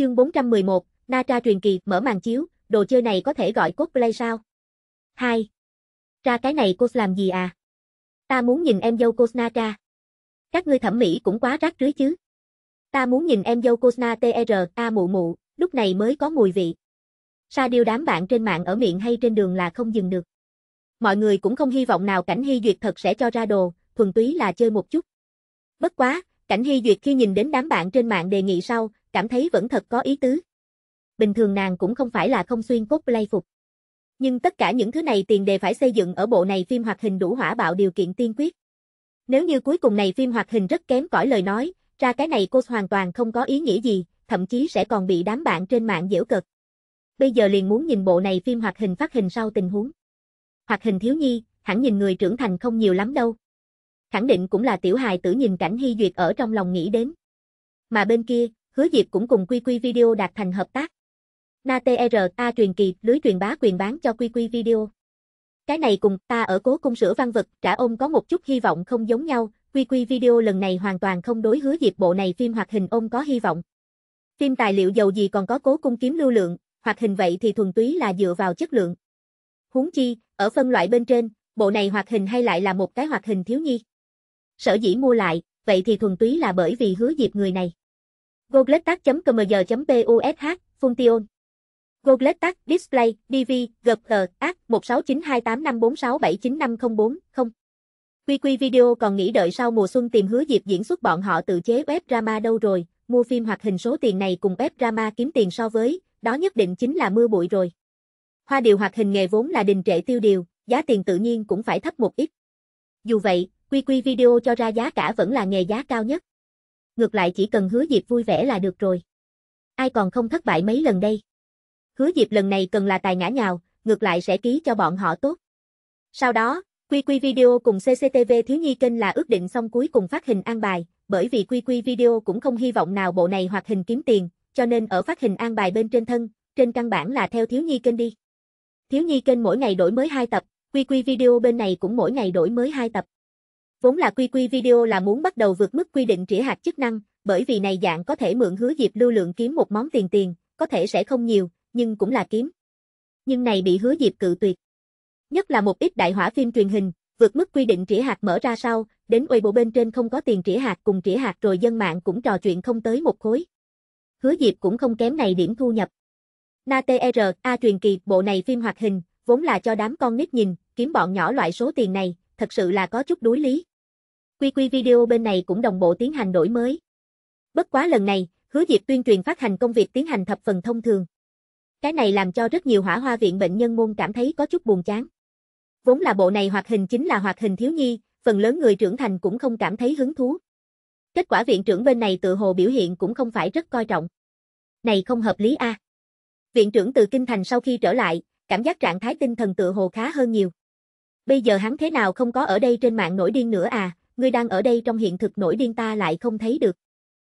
Chương 411, tra truyền kỳ, mở màn chiếu, đồ chơi này có thể gọi cốt play sao? 2. Ra cái này cô làm gì à? Ta muốn nhìn em dâu cô na tra Các ngươi thẩm mỹ cũng quá rác rưới chứ. Ta muốn nhìn em dâu cô na TR, a mụ mụ, lúc này mới có mùi vị. Sa điều đám bạn trên mạng ở miệng hay trên đường là không dừng được. Mọi người cũng không hy vọng nào cảnh hy duyệt thật sẽ cho ra đồ, thuần túy là chơi một chút. Bất quá, cảnh hy duyệt khi nhìn đến đám bạn trên mạng đề nghị sau, cảm thấy vẫn thật có ý tứ. Bình thường nàng cũng không phải là không xuyên cốt lay phục. Nhưng tất cả những thứ này tiền đề phải xây dựng ở bộ này phim hoạt hình đủ hỏa bạo điều kiện tiên quyết. Nếu như cuối cùng này phim hoạt hình rất kém cỏi lời nói, ra cái này cô hoàn toàn không có ý nghĩa gì, thậm chí sẽ còn bị đám bạn trên mạng giễu cợt. Bây giờ liền muốn nhìn bộ này phim hoạt hình phát hình sau tình huống. Hoạt hình thiếu nhi, hẳn nhìn người trưởng thành không nhiều lắm đâu. Khẳng định cũng là tiểu hài tử nhìn cảnh hy duyệt ở trong lòng nghĩ đến. Mà bên kia, Hứa Diệp cũng cùng QQ Video đạt thành hợp tác. NATRA e truyền kỳ lưới truyền bá quyền bán cho QQ Video. Cái này cùng ta ở cố cung sửa văn vật trả ôm có một chút hy vọng không giống nhau, QQ Video lần này hoàn toàn không đối hứa Diệp bộ này phim hoạt hình ôm có hy vọng. Phim tài liệu giàu gì còn có cố cung kiếm lưu lượng, hoạt hình vậy thì thuần túy là dựa vào chất lượng. Huống chi, ở phân loại bên trên, bộ này hoạt hình hay lại là một cái hoạt hình thiếu nhi. Sở dĩ mua lại, vậy thì thuần túy là bởi vì hứa Diệp người này. Gogletac.cmg.push, Function. Gogletac Display, DV, GPR, AC 1692854679504, 0. QQ Video còn nghĩ đợi sau mùa xuân tìm hứa dịp diễn xuất bọn họ tự chế web drama đâu rồi, mua phim hoạt hình số tiền này cùng web drama kiếm tiền so với, đó nhất định chính là mưa bụi rồi. Hoa điều hoạt hình nghề vốn là đình trệ tiêu điều, giá tiền tự nhiên cũng phải thấp một ít. Dù vậy, QQ Video cho ra giá cả vẫn là nghề giá cao nhất ngược lại chỉ cần hứa dịp vui vẻ là được rồi. Ai còn không thất bại mấy lần đây? Hứa dịp lần này cần là tài ngã nhào, ngược lại sẽ ký cho bọn họ tốt. Sau đó, QQ Video cùng CCTV Thiếu Nhi kênh là ước định xong cuối cùng phát hình an bài, bởi vì QQ Video cũng không hy vọng nào bộ này hoạt hình kiếm tiền, cho nên ở phát hình an bài bên trên thân, trên căn bản là theo Thiếu Nhi kênh đi. Thiếu Nhi kênh mỗi ngày đổi mới 2 tập, QQ Video bên này cũng mỗi ngày đổi mới 2 tập. Vốn là quy quy video là muốn bắt đầu vượt mức quy định trĩa hạt chức năng, bởi vì này dạng có thể mượn hứa dịp lưu lượng kiếm một món tiền tiền, có thể sẽ không nhiều, nhưng cũng là kiếm. Nhưng này bị hứa dịp cự tuyệt. Nhất là một ít đại hỏa phim truyền hình, vượt mức quy định trĩa hạt mở ra sau, đến Weibo bên trên không có tiền trĩa hạt cùng trĩa hạt rồi dân mạng cũng trò chuyện không tới một khối. Hứa Diệp cũng không kém này điểm thu nhập. Na TR, e A truyền kỳ, bộ này phim hoạt hình, vốn là cho đám con nít nhìn, kiếm bọn nhỏ loại số tiền này, thật sự là có chút đối lý. QQ Video bên này cũng đồng bộ tiến hành đổi mới. Bất quá lần này, hứa Diệp tuyên truyền phát hành công việc tiến hành thập phần thông thường. Cái này làm cho rất nhiều hỏa hoa viện bệnh nhân môn cảm thấy có chút buồn chán. Vốn là bộ này hoạt hình chính là hoạt hình thiếu nhi, phần lớn người trưởng thành cũng không cảm thấy hứng thú. Kết quả viện trưởng bên này tự hồ biểu hiện cũng không phải rất coi trọng. Này không hợp lý a. À? Viện trưởng từ kinh thành sau khi trở lại, cảm giác trạng thái tinh thần tự hồ khá hơn nhiều. Bây giờ hắn thế nào không có ở đây trên mạng nổi điên nữa à, ngươi đang ở đây trong hiện thực nổi điên ta lại không thấy được.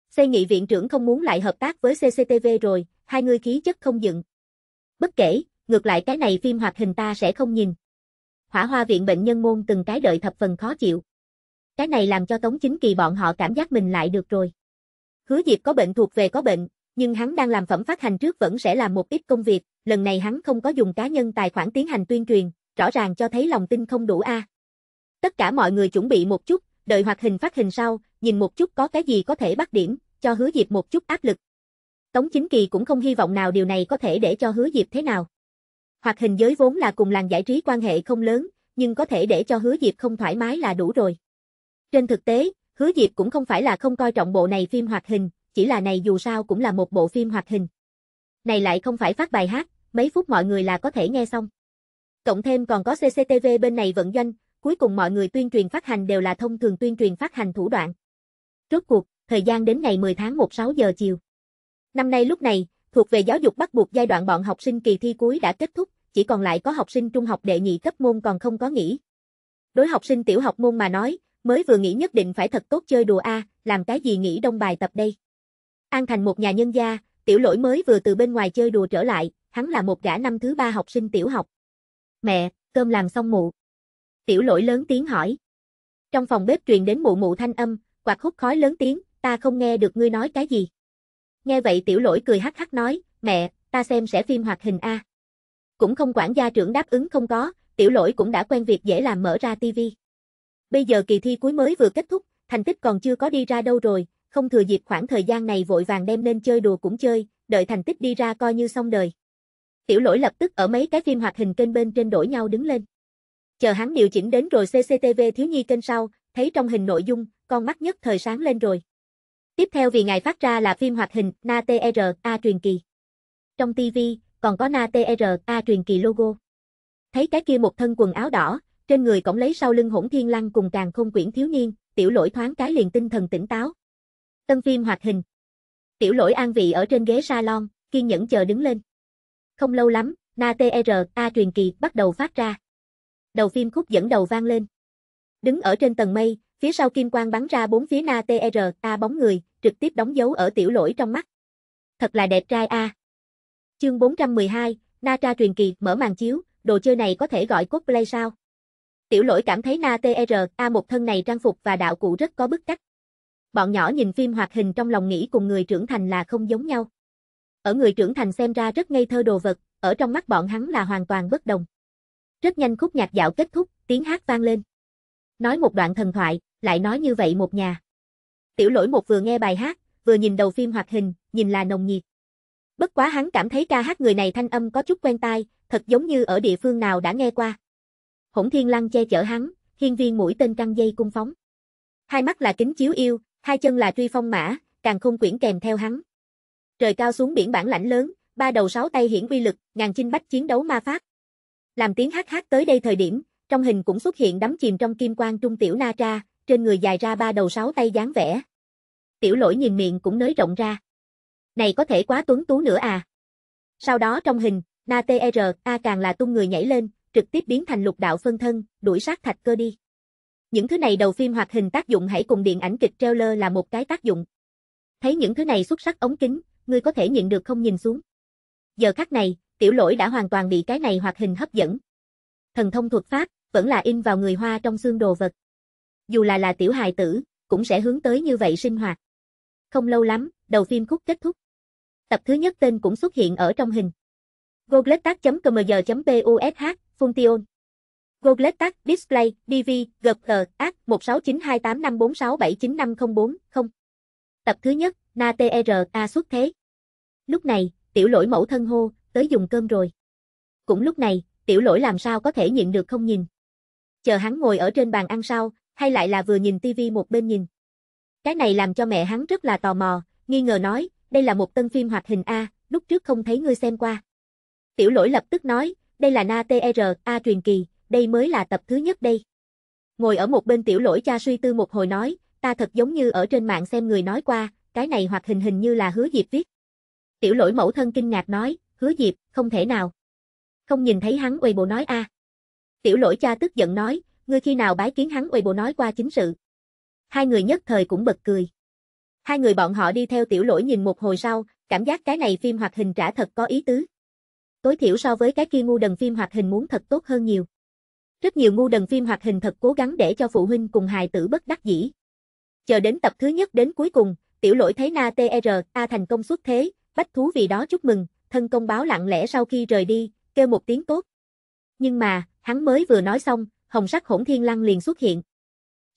Xây nghị viện trưởng không muốn lại hợp tác với CCTV rồi, hai ngươi khí chất không dựng. Bất kể, ngược lại cái này phim hoạt hình ta sẽ không nhìn. Hỏa hoa viện bệnh nhân môn từng cái đợi thập phần khó chịu. Cái này làm cho Tống Chính Kỳ bọn họ cảm giác mình lại được rồi. Hứa Diệp có bệnh thuộc về có bệnh, nhưng hắn đang làm phẩm phát hành trước vẫn sẽ làm một ít công việc, lần này hắn không có dùng cá nhân tài khoản tiến hành tuyên truyền, rõ ràng cho thấy lòng tin không đủ a. À. Tất cả mọi người chuẩn bị một chút, đợi hoạt hình phát hình sau, nhìn một chút có cái gì có thể bắt điểm, cho hứa Diệp một chút áp lực. Tống Chính Kỳ cũng không hy vọng nào điều này có thể để cho hứa Diệp thế nào. Hoạt hình giới vốn là cùng làng giải trí quan hệ không lớn, nhưng có thể để cho hứa Diệp không thoải mái là đủ rồi. Trên thực tế, hứa Diệp cũng không phải là không coi trọng bộ này phim hoạt hình, chỉ là này dù sao cũng là một bộ phim hoạt hình. Này lại không phải phát bài hát, mấy phút mọi người là có thể nghe xong. Cộng thêm còn có CCTV bên này vận doanh, cuối cùng mọi người tuyên truyền phát hành đều là thông thường tuyên truyền phát hành thủ đoạn. Rốt cuộc, thời gian đến ngày 10 tháng 1 6 giờ chiều. Năm nay lúc này, thuộc về giáo dục bắt buộc giai đoạn bọn học sinh kỳ thi cuối đã kết thúc, chỉ còn lại có học sinh trung học đệ nhị cấp môn còn không có nghỉ. Đối học sinh tiểu học môn mà nói, mới vừa nghỉ nhất định phải thật tốt chơi đùa a, làm cái gì nghỉ đông bài tập đây. An Thành một nhà nhân gia, tiểu lỗi mới vừa từ bên ngoài chơi đùa trở lại, hắn là một gã năm thứ ba học sinh tiểu học. Mẹ, cơm làm xong muộn. Tiểu lỗi lớn tiếng hỏi. Trong phòng bếp truyền đến mụ mụ thanh âm, quạt hút khói lớn tiếng, ta không nghe được ngươi nói cái gì. Nghe vậy tiểu lỗi cười hắc hắc nói, mẹ, ta xem sẽ phim hoạt hình A. Cũng không quản gia trưởng đáp ứng không có, tiểu lỗi cũng đã quen việc dễ làm mở ra tivi. Bây giờ kỳ thi cuối mới vừa kết thúc, thành tích còn chưa có đi ra đâu rồi, không thừa dịp khoảng thời gian này vội vàng đem lên chơi đùa cũng chơi, đợi thành tích đi ra coi như xong đời. Tiểu lỗi lập tức ở mấy cái phim hoạt hình kênh bên trên đổi nhau đứng lên. Chờ hắn điều chỉnh đến rồi CCTV thiếu nhi kênh sau, thấy trong hình nội dung, con mắt nhất thời sáng lên rồi. Tiếp theo vì ngày phát ra là phim hoạt hình Na TRA truyền kỳ. Trong TV, còn có Na TRA truyền kỳ logo. Thấy cái kia một thân quần áo đỏ, trên người cổng lấy sau lưng hỗn thiên lăng cùng càng không quyển thiếu niên, tiểu lỗi thoáng cái liền tinh thần tỉnh táo. Tân phim hoạt hình. Tiểu lỗi an vị ở trên ghế salon, kiên nhẫn chờ đứng lên. Không lâu lắm, Na TRA truyền kỳ bắt đầu phát ra đầu phim khúc dẫn đầu vang lên. Đứng ở trên tầng mây, phía sau kim quang bắn ra bốn phía na TR e ta bóng người, trực tiếp đóng dấu ở tiểu lỗi trong mắt. Thật là đẹp trai a. À. Chương 412, Na Tra truyền kỳ mở màn chiếu, đồ chơi này có thể gọi cosplay sao? Tiểu lỗi cảm thấy Na TR e A một thân này trang phục và đạo cụ rất có bức cách. Bọn nhỏ nhìn phim hoạt hình trong lòng nghĩ cùng người trưởng thành là không giống nhau. Ở người trưởng thành xem ra rất ngây thơ đồ vật, ở trong mắt bọn hắn là hoàn toàn bất đồng. Rất nhanh khúc nhạc dạo kết thúc, tiếng hát vang lên. Nói một đoạn thần thoại, lại nói như vậy một nhà. Tiểu lỗi một vừa nghe bài hát, vừa nhìn đầu phim hoạt hình, nhìn là nồng nhiệt. Bất quá hắn cảm thấy ca hát người này thanh âm có chút quen tai, thật giống như ở địa phương nào đã nghe qua. Hỗn Thiên Lăng che chở hắn, hiên viên mũi tên căng dây cung phóng. Hai mắt là kính chiếu yêu, hai chân là truy phong mã, càng không quyển kèm theo hắn. Trời cao xuống biển bản lãnh lớn, ba đầu sáu tay hiển uy lực, ngàn chinh bách chiến đấu ma pháp, làm tiếng hát hát tới đây thời điểm, trong hình cũng xuất hiện đắm chìm trong kim quang trung tiểu na tra, trên người dài ra ba đầu sáu tay dáng vẻ. Tiểu lỗi nhìn miệng cũng nới rộng ra. Này có thể quá tuấn tú nữa à. Sau đó trong hình, na tr, e a càng là tung người nhảy lên, trực tiếp biến thành lục đạo phân thân, đuổi sát thạch cơ đi. Những thứ này đầu phim hoạt hình tác dụng hãy cùng điện ảnh kịch trailer là một cái tác dụng. Thấy những thứ này xuất sắc ống kính, ngươi có thể nhịn được không nhìn xuống. Giờ khắc này, tiểu lỗi đã hoàn toàn bị cái này hoạt hình hấp dẫn. Thần thông thuật pháp, vẫn là in vào người Hoa trong xương đồ vật. Dù là là tiểu hài tử, cũng sẽ hướng tới như vậy sinh hoạt. Không lâu lắm, đầu phim khúc kết thúc. Tập thứ nhất tên cũng xuất hiện ở trong hình. Goglettac.cmg.push, funtion Goglettac Display, DV, GG, AC 1692854679504, Tập thứ nhất, NATR, e A xuất thế. Lúc này, tiểu lỗi mẫu thân hô, tới dùng cơm rồi. Cũng lúc này, tiểu lỗi làm sao có thể nhịn được không nhìn. Chờ hắn ngồi ở trên bàn ăn sau, hay lại là vừa nhìn tivi một bên nhìn. Cái này làm cho mẹ hắn rất là tò mò, nghi ngờ nói, đây là một tân phim hoạt hình A, lúc trước không thấy ngươi xem qua. Tiểu lỗi lập tức nói, đây là Na TRA e truyền kỳ, đây mới là tập thứ nhất đây. Ngồi ở một bên tiểu lỗi cha suy tư một hồi nói, ta thật giống như ở trên mạng xem người nói qua, cái này hoạt hình hình như là hứa dịp viết. Tiểu lỗi mẫu thân kinh ngạc nói, hứa Diệp, không thể nào. Không nhìn thấy hắn uầy bộ nói a à. Tiểu lỗi cha tức giận nói, ngươi khi nào bái kiến hắn uầy bộ nói qua chính sự. Hai người nhất thời cũng bật cười. Hai người bọn họ đi theo tiểu lỗi nhìn một hồi sau, cảm giác cái này phim hoạt hình trả thật có ý tứ. Tối thiểu so với cái kia ngu đần phim hoạt hình muốn thật tốt hơn nhiều. Rất nhiều ngu đần phim hoạt hình thật cố gắng để cho phụ huynh cùng hài tử bất đắc dĩ. Chờ đến tập thứ nhất đến cuối cùng, tiểu lỗi thấy Na TR e A thành công xuất thế, bách thú vì đó chúc mừng, thân công báo lặng lẽ sau khi rời đi, kêu một tiếng tốt. Nhưng mà, hắn mới vừa nói xong, hồng sắc hỗn thiên lăng liền xuất hiện.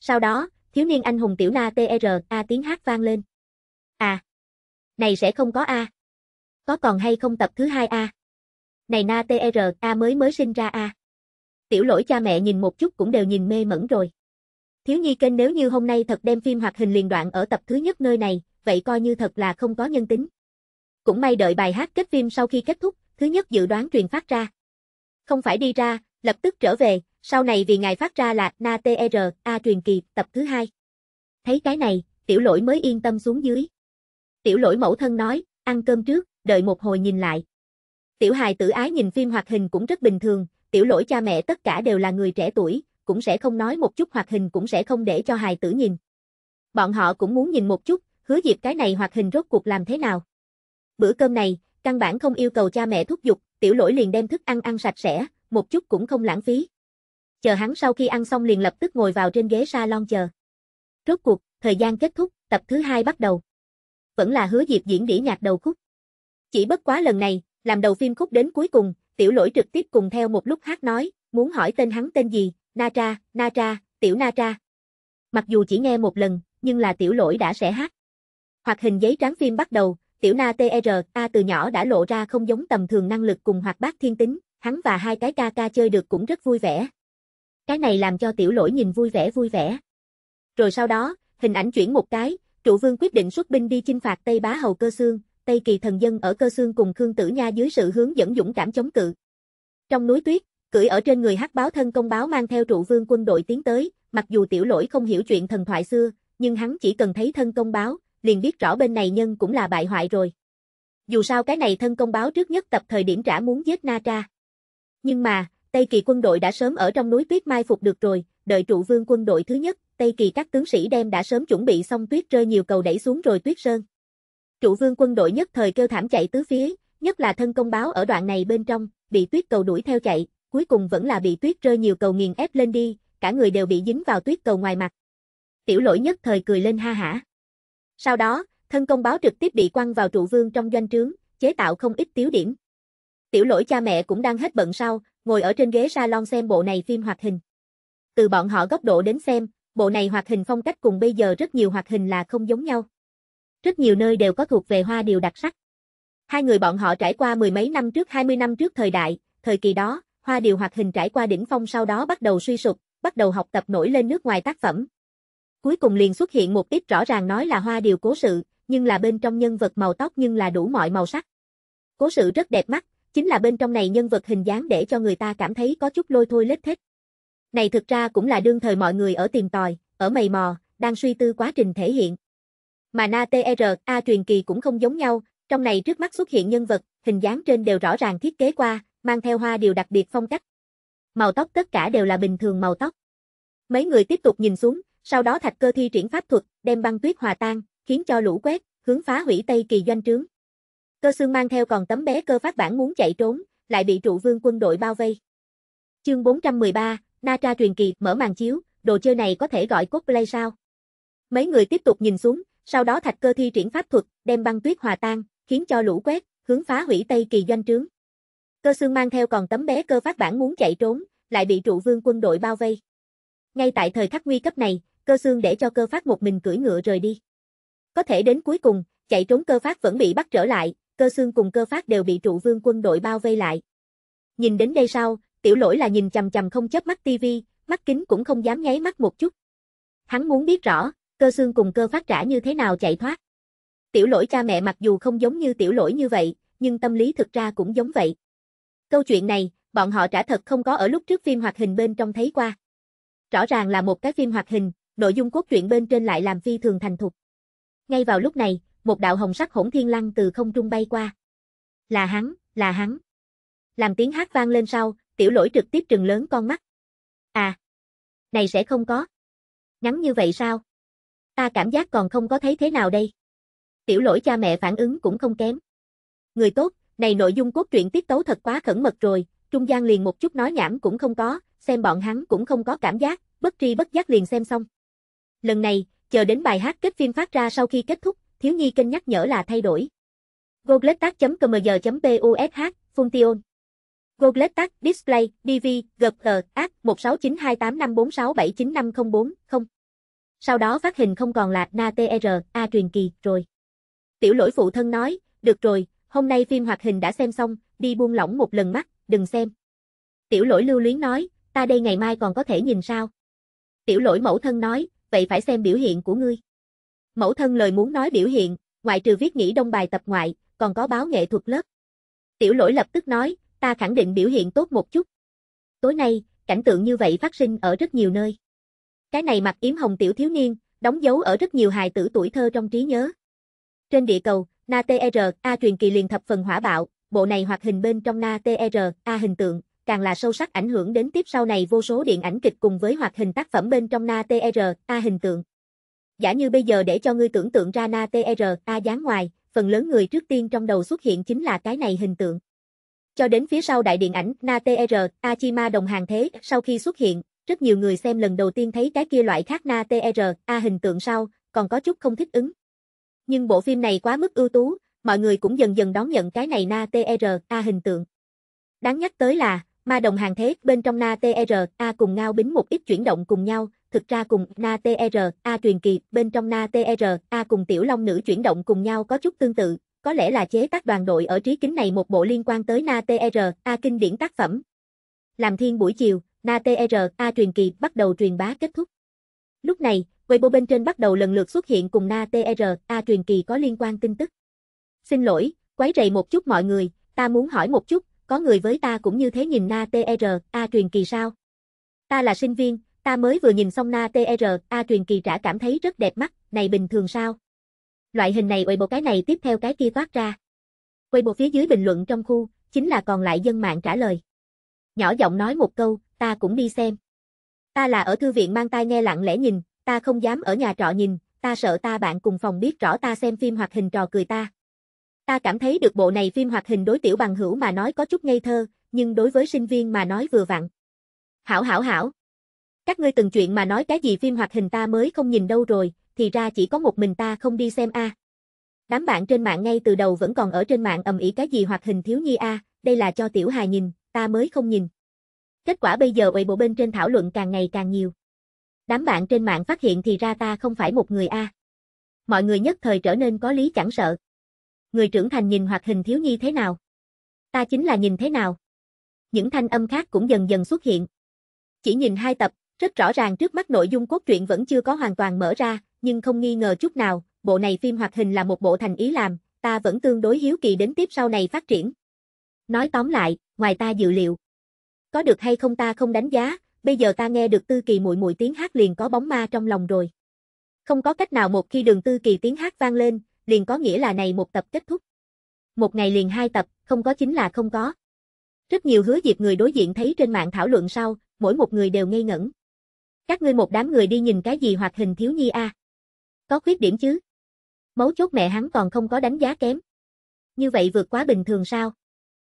Sau đó, thiếu niên anh hùng tiểu na TR e A tiếng hát vang lên. À, này sẽ không có A. Có còn hay không tập thứ hai A. Này na TR e A mới mới sinh ra A. Tiểu lỗi cha mẹ nhìn một chút cũng đều nhìn mê mẩn rồi. Thiếu nhi kênh nếu như hôm nay thật đem phim hoạt hình liền đoạn ở tập thứ nhất nơi này, vậy coi như thật là không có nhân tính. Cũng may đợi bài hát kết phim sau khi kết thúc, thứ nhất dự đoán truyền phát ra. Không phải đi ra, lập tức trở về, sau này vì ngài phát ra là Na TR, e A truyền kỳ, tập thứ hai. Thấy cái này, tiểu lỗi mới yên tâm xuống dưới. Tiểu lỗi mẫu thân nói, ăn cơm trước, đợi một hồi nhìn lại. Tiểu hài tử ái nhìn phim hoạt hình cũng rất bình thường, tiểu lỗi cha mẹ tất cả đều là người trẻ tuổi, cũng sẽ không nói một chút hoạt hình cũng sẽ không để cho hài tử nhìn. Bọn họ cũng muốn nhìn một chút, hứa dịp cái này hoạt hình rốt cuộc làm thế nào. Bữa cơm này, căn bản không yêu cầu cha mẹ thúc giục, tiểu lỗi liền đem thức ăn ăn sạch sẽ, một chút cũng không lãng phí. Chờ hắn sau khi ăn xong liền lập tức ngồi vào trên ghế salon chờ. Rốt cuộc, thời gian kết thúc, tập thứ hai bắt đầu. Vẫn là hứa diệp diễn đĩa nhạc đầu khúc. Chỉ bất quá lần này, làm đầu phim khúc đến cuối cùng, tiểu lỗi trực tiếp cùng theo một lúc hát nói, muốn hỏi tên hắn tên gì, Na Tra, Na Tra, tiểu Na Tra. Mặc dù chỉ nghe một lần, nhưng là tiểu lỗi đã sẽ hát. Hoạt hình giấy trắng phim bắt đầu, Tiểu Na TRA từ nhỏ đã lộ ra không giống tầm thường năng lực cùng hoạt bát thiên tính, hắn và hai cái ca ca chơi được cũng rất vui vẻ. Cái này làm cho tiểu lỗi nhìn vui vẻ vui vẻ. Rồi sau đó, hình ảnh chuyển một cái, trụ vương quyết định xuất binh đi chinh phạt Tây Bá Hầu Cơ Sương, Tây Kỳ thần dân ở Cơ Sương cùng Khương Tử Nha dưới sự hướng dẫn dũng cảm chống cự. Trong núi tuyết, cưỡi ở trên người hắc báo thân công báo mang theo trụ vương quân đội tiến tới, mặc dù tiểu lỗi không hiểu chuyện thần thoại xưa, nhưng hắn chỉ cần thấy thân công báo, liền biết rõ bên này nhân cũng là bại hoại rồi. Dù sao cái này thân công báo trước nhất tập thời điểm trả muốn giết Na Tra. Nhưng mà, Tây Kỳ quân đội đã sớm ở trong núi tuyết mai phục được rồi, đợi trụ vương quân đội thứ nhất, Tây Kỳ các tướng sĩ đem đã sớm chuẩn bị xong tuyết rơi nhiều cầu đẩy xuống rồi tuyết sơn. Trụ vương quân đội nhất thời kêu thảm chạy tứ phía, nhất là thân công báo ở đoạn này bên trong, bị tuyết cầu đuổi theo chạy, cuối cùng vẫn là bị tuyết rơi nhiều cầu nghiền ép lên đi, cả người đều bị dính vào tuyết cầu ngoài mặt. Tiểu lỗi nhất thời cười lên ha hả. Sau đó, thân công báo trực tiếp bị quăng vào trụ vương trong doanh trướng, chế tạo không ít tiếu điểm. Tiểu lỗi cha mẹ cũng đang hết bận sau, ngồi ở trên ghế salon xem bộ này phim hoạt hình. Từ bọn họ góc độ đến xem, bộ này hoạt hình phong cách cùng bây giờ rất nhiều hoạt hình là không giống nhau. Rất nhiều nơi đều có thuộc về hoa điều đặc sắc. Hai người bọn họ trải qua mười mấy năm trước 20 năm trước thời đại, thời kỳ đó, hoa điều hoạt hình trải qua đỉnh phong sau đó bắt đầu suy sụp, bắt đầu học tập nổi lên nước ngoài tác phẩm, Cuối cùng liền xuất hiện một ít rõ ràng nói là hoa điều cố sự, nhưng là bên trong nhân vật màu tóc nhưng là đủ mọi màu sắc. Cố sự rất đẹp mắt, chính là bên trong này nhân vật hình dáng để cho người ta cảm thấy có chút lôi thôi lết thích. Này thực ra cũng là đương thời mọi người ở tìm tòi, ở mầy mò, đang suy tư quá trình thể hiện. Mà Na TRA e truyền kỳ cũng không giống nhau, trong này trước mắt xuất hiện nhân vật, hình dáng trên đều rõ ràng thiết kế qua, mang theo hoa điều đặc biệt phong cách. Màu tóc tất cả đều là bình thường màu tóc. Mấy người tiếp tục nhìn xuống, sau đó Thạch Cơ thi triển pháp thuật, đem băng tuyết hòa tan, khiến cho lũ quét, hướng phá hủy Tây Kỳ doanh trướng. Cơ Xương mang theo còn tấm bé cơ phát bản muốn chạy trốn, lại bị trụ vương quân đội bao vây. Chương 413, Na Tra truyền kỳ, mở màn chiếu, đồ chơi này có thể gọi cosplay sao? Mấy người tiếp tục nhìn xuống, sau đó Thạch Cơ thi triển pháp thuật, đem băng tuyết hòa tan, khiến cho lũ quét, hướng phá hủy Tây Kỳ doanh trướng. Cơ Xương mang theo còn tấm bé cơ phát bản muốn chạy trốn, lại bị trụ vương quân đội bao vây. Ngay tại thời khắc nguy cấp này, cơ xương để cho cơ phát một mình cưỡi ngựa rời đi. Có thể đến cuối cùng, chạy trốn cơ phát vẫn bị bắt trở lại, cơ xương cùng cơ phát đều bị trụ vương quân đội bao vây lại. Nhìn đến đây sau, tiểu lỗi là nhìn chầm chầm không chớp mắt tivi, mắt kính cũng không dám nháy mắt một chút. Hắn muốn biết rõ, cơ xương cùng cơ phát trả như thế nào chạy thoát. Tiểu lỗi cha mẹ mặc dù không giống như tiểu lỗi như vậy, nhưng tâm lý thực ra cũng giống vậy. Câu chuyện này, bọn họ trả thật không có ở lúc trước phim hoạt hình bên trong thấy qua. Rõ ràng là một cái phim hoạt hình, nội dung cốt truyện bên trên lại làm phi thường thành thục. Ngay vào lúc này, một đạo hồng sắc hỗn thiên lăng từ không trung bay qua. Là hắn, là hắn. Làm tiếng hát vang lên sau, tiểu lỗi trực tiếp trừng lớn con mắt. À, này sẽ không có. Ngắn như vậy sao? Ta cảm giác còn không có thấy thế nào đây. Tiểu lỗi cha mẹ phản ứng cũng không kém. Người tốt, này nội dung cốt truyện tiết tấu thật quá khẩn mật rồi, trung gian liền một chút nói nhảm cũng không có, xem bọn hắn cũng không có cảm giác, bất tri bất giác liền xem xong lần này, chờ đến bài hát kết phim phát ra sau khi kết thúc, thiếu nhi kênh nhắc nhở là thay đổi. Gogletac.cmg.push, Function. Gogletac Display, DV, GPG, AC 1692854679504, không. Sau đó phát hình không còn là Na A truyền kỳ, rồi. Tiểu lỗi phụ thân nói, được rồi, hôm nay phim hoạt hình đã xem xong, đi buông lỏng một lần mắt, đừng xem. Tiểu lỗi lưu luyến nói, ta đây ngày mai còn có thể nhìn sao. Tiểu lỗi mẫu thân nói, vậy phải xem biểu hiện của ngươi. Mẫu thân lời muốn nói biểu hiện, ngoại trừ viết nghĩ đông bài tập ngoại, còn có báo nghệ thuật lớp. Tiểu lỗi lập tức nói, ta khẳng định biểu hiện tốt một chút. Tối nay, cảnh tượng như vậy phát sinh ở rất nhiều nơi. Cái này mặt yếm hồng tiểu thiếu niên, đóng dấu ở rất nhiều hài tử tuổi thơ trong trí nhớ. Trên địa cầu, Na TR, e A truyền kỳ liền thập phần hỏa bạo, bộ này hoạt hình bên trong Na TR, e A hình tượng, càng là sâu sắc ảnh hưởng đến tiếp sau này vô số điện ảnh kịch cùng với hoạt hình tác phẩm bên trong Na TR, A hình tượng. Giả như bây giờ để cho ngươi tưởng tượng ra Na TR, A dáng ngoài, phần lớn người trước tiên trong đầu xuất hiện chính là cái này hình tượng. Cho đến phía sau đại điện ảnh Na TR, A Chima đồng hàng thế, sau khi xuất hiện, rất nhiều người xem lần đầu tiên thấy cái kia loại khác Na TR, A hình tượng sau, còn có chút không thích ứng. Nhưng bộ phim này quá mức ưu tú, mọi người cũng dần dần đón nhận cái này Na TR, A hình tượng. Đáng nhắc tới là, Ma đồng hàng thế bên trong Na e A cùng Ngao Bính một ít chuyển động cùng nhau, thực ra cùng Na e A truyền kỳ bên trong Na e A cùng Tiểu Long Nữ chuyển động cùng nhau có chút tương tự, có lẽ là chế tác đoàn đội ở trí kính này một bộ liên quan tới Na A kinh điển tác phẩm. Làm thiên buổi chiều, Na A truyền kỳ bắt đầu truyền bá kết thúc. Lúc này, Weibo bên trên bắt đầu lần lượt xuất hiện cùng Na A truyền kỳ có liên quan tin tức. Xin lỗi, quấy rầy một chút mọi người, ta muốn hỏi một chút, có người với ta cũng như thế nhìn Na TR, e A truyền kỳ sao? Ta là sinh viên, ta mới vừa nhìn xong Na TR, e A truyền kỳ trả cảm thấy rất đẹp mắt, này bình thường sao? Loại hình này quay bộ cái này tiếp theo cái kia thoát ra. quay bộ phía dưới bình luận trong khu, chính là còn lại dân mạng trả lời. Nhỏ giọng nói một câu, ta cũng đi xem. Ta là ở thư viện mang tai nghe lặng lẽ nhìn, ta không dám ở nhà trọ nhìn, ta sợ ta bạn cùng phòng biết rõ ta xem phim hoạt hình trò cười ta. Ta cảm thấy được bộ này phim hoạt hình đối tiểu bằng hữu mà nói có chút ngây thơ, nhưng đối với sinh viên mà nói vừa vặn. Hảo hảo hảo. Các ngươi từng chuyện mà nói cái gì phim hoạt hình ta mới không nhìn đâu rồi, thì ra chỉ có một mình ta không đi xem a. À. Đám bạn trên mạng ngay từ đầu vẫn còn ở trên mạng ầm ĩ cái gì hoạt hình thiếu nhi a, à, đây là cho tiểu hài nhìn, ta mới không nhìn. Kết quả bây giờ vậy bộ bên trên thảo luận càng ngày càng nhiều. Đám bạn trên mạng phát hiện thì ra ta không phải một người a. À. Mọi người nhất thời trở nên có lý chẳng sợ người trưởng thành nhìn hoạt hình thiếu nhi thế nào? Ta chính là nhìn thế nào? Những thanh âm khác cũng dần dần xuất hiện. Chỉ nhìn hai tập, rất rõ ràng trước mắt nội dung cốt truyện vẫn chưa có hoàn toàn mở ra, nhưng không nghi ngờ chút nào, bộ này phim hoạt hình là một bộ thành ý làm, ta vẫn tương đối hiếu kỳ đến tiếp sau này phát triển. Nói tóm lại, ngoài ta dự liệu. Có được hay không ta không đánh giá, bây giờ ta nghe được Tư Kỳ mùi mùi tiếng hát liền có bóng ma trong lòng rồi. Không có cách nào một khi đường Tư Kỳ tiếng hát vang lên, liền có nghĩa là này một tập kết thúc. Một ngày liền hai tập, không có chính là không có. Rất nhiều hứa diệt người đối diện thấy trên mạng thảo luận sau, mỗi một người đều ngây ngẩn. Các ngươi một đám người đi nhìn cái gì hoạt hình thiếu nhi a? Có khuyết điểm chứ? Mấu chốt mẹ hắn còn không có đánh giá kém. Như vậy vượt quá bình thường sao?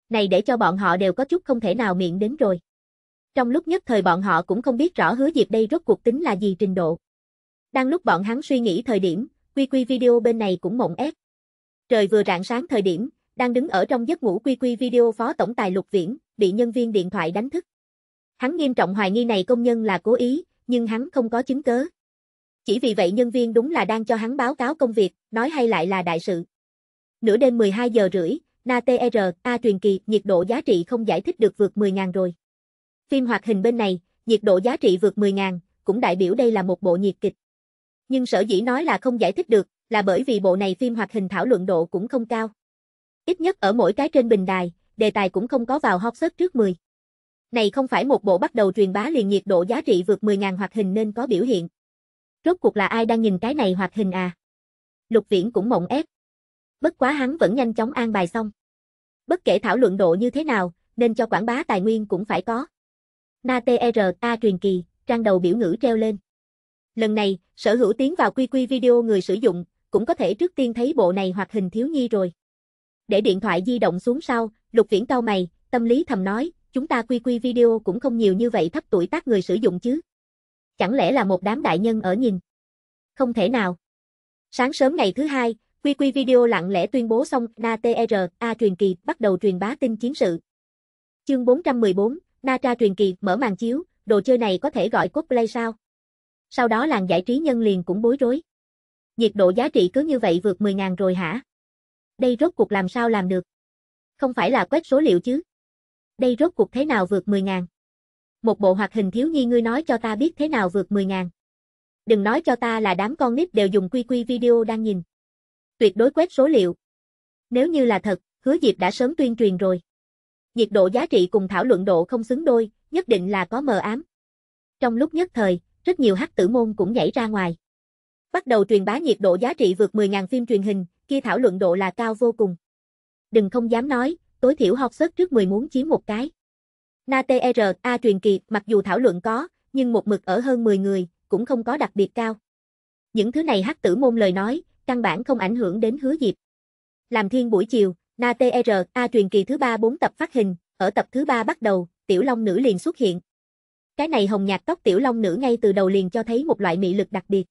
Này để cho bọn họ đều có chút không thể nào miệng đến rồi. Trong lúc nhất thời bọn họ cũng không biết rõ hứa diệt đây rốt cuộc tính là gì trình độ. Đang lúc bọn hắn suy nghĩ thời điểm, Quy Quy Video bên này cũng mộng ép. Trời vừa rạng sáng thời điểm, đang đứng ở trong giấc ngủ Quy Quy Video phó tổng tài Lục Viễn, bị nhân viên điện thoại đánh thức. Hắn nghiêm trọng hoài nghi này công nhân là cố ý, nhưng hắn không có chứng cớ. Chỉ vì vậy nhân viên đúng là đang cho hắn báo cáo công việc, nói hay lại là đại sự. Nửa đêm 12 giờ rưỡi, Na TR, e A truyền kỳ, nhiệt độ giá trị không giải thích được vượt 10.000 rồi. Phim hoạt hình bên này, nhiệt độ giá trị vượt 10.000, cũng đại biểu đây là một bộ nhiệt kịch. Nhưng sở dĩ nói là không giải thích được, là bởi vì bộ này phim hoạt hình thảo luận độ cũng không cao. Ít nhất ở mỗi cái trên bình đài, đề tài cũng không có vào hot search trước 10. Này không phải một bộ bắt đầu truyền bá liền nhiệt độ giá trị vượt 10.000 hoạt hình nên có biểu hiện. Rốt cuộc là ai đang nhìn cái này hoạt hình à? Lục Viễn cũng mộng ép. Bất quá hắn vẫn nhanh chóng an bài xong. Bất kể thảo luận độ như thế nào, nên cho quảng bá tài nguyên cũng phải có. Na TRA e truyền kỳ, trang đầu biểu ngữ treo lên. Lần này, sở hữu tiến vào quy quy video người sử dụng, cũng có thể trước tiên thấy bộ này hoạt hình thiếu nhi rồi. Để điện thoại di động xuống sau, Lục Viễn cao mày, tâm lý thầm nói, chúng ta quy quy video cũng không nhiều như vậy thấp tuổi tác người sử dụng chứ. Chẳng lẽ là một đám đại nhân ở nhìn? Không thể nào. Sáng sớm ngày thứ hai, quy quy video lặng lẽ tuyên bố xong NATR, e A truyền kỳ bắt đầu truyền bá tin chiến sự. Chương 414, NATRA truyền kỳ mở màn chiếu, đồ chơi này có thể gọi cosplay sao? sau đó làng giải trí nhân liền cũng bối rối. Nhiệt độ giá trị cứ như vậy vượt 10.000 rồi hả? Đây rốt cuộc làm sao làm được? Không phải là quét số liệu chứ? Đây rốt cuộc thế nào vượt 10.000? Một bộ hoạt hình thiếu nhi ngươi nói cho ta biết thế nào vượt 10.000. Đừng nói cho ta là đám con nít đều dùng quy quy video đang nhìn. Tuyệt đối quét số liệu. Nếu như là thật, hứa Diệp đã sớm tuyên truyền rồi. Nhiệt độ giá trị cùng thảo luận độ không xứng đôi, nhất định là có mờ ám. Trong lúc nhất thời, rất nhiều hắc tử môn cũng nhảy ra ngoài. Bắt đầu truyền bá nhiệt độ giá trị vượt 10.000 phim truyền hình, kia thảo luận độ là cao vô cùng. Đừng không dám nói, tối thiểu học sớt trước 10 muốn chiếm một cái. Na TRA e truyền kỳ, mặc dù thảo luận có, nhưng một mực ở hơn 10 người, cũng không có đặc biệt cao. Những thứ này hắc tử môn lời nói, căn bản không ảnh hưởng đến hứa dịp. Làm thiên buổi chiều, Na TRA e truyền kỳ thứ 3 4 tập phát hình, ở tập thứ 3 bắt đầu, Tiểu Long Nữ liền xuất hiện. Cái này hồng nhạt tóc tiểu long nữ ngay từ đầu liền cho thấy một loại mị lực đặc biệt.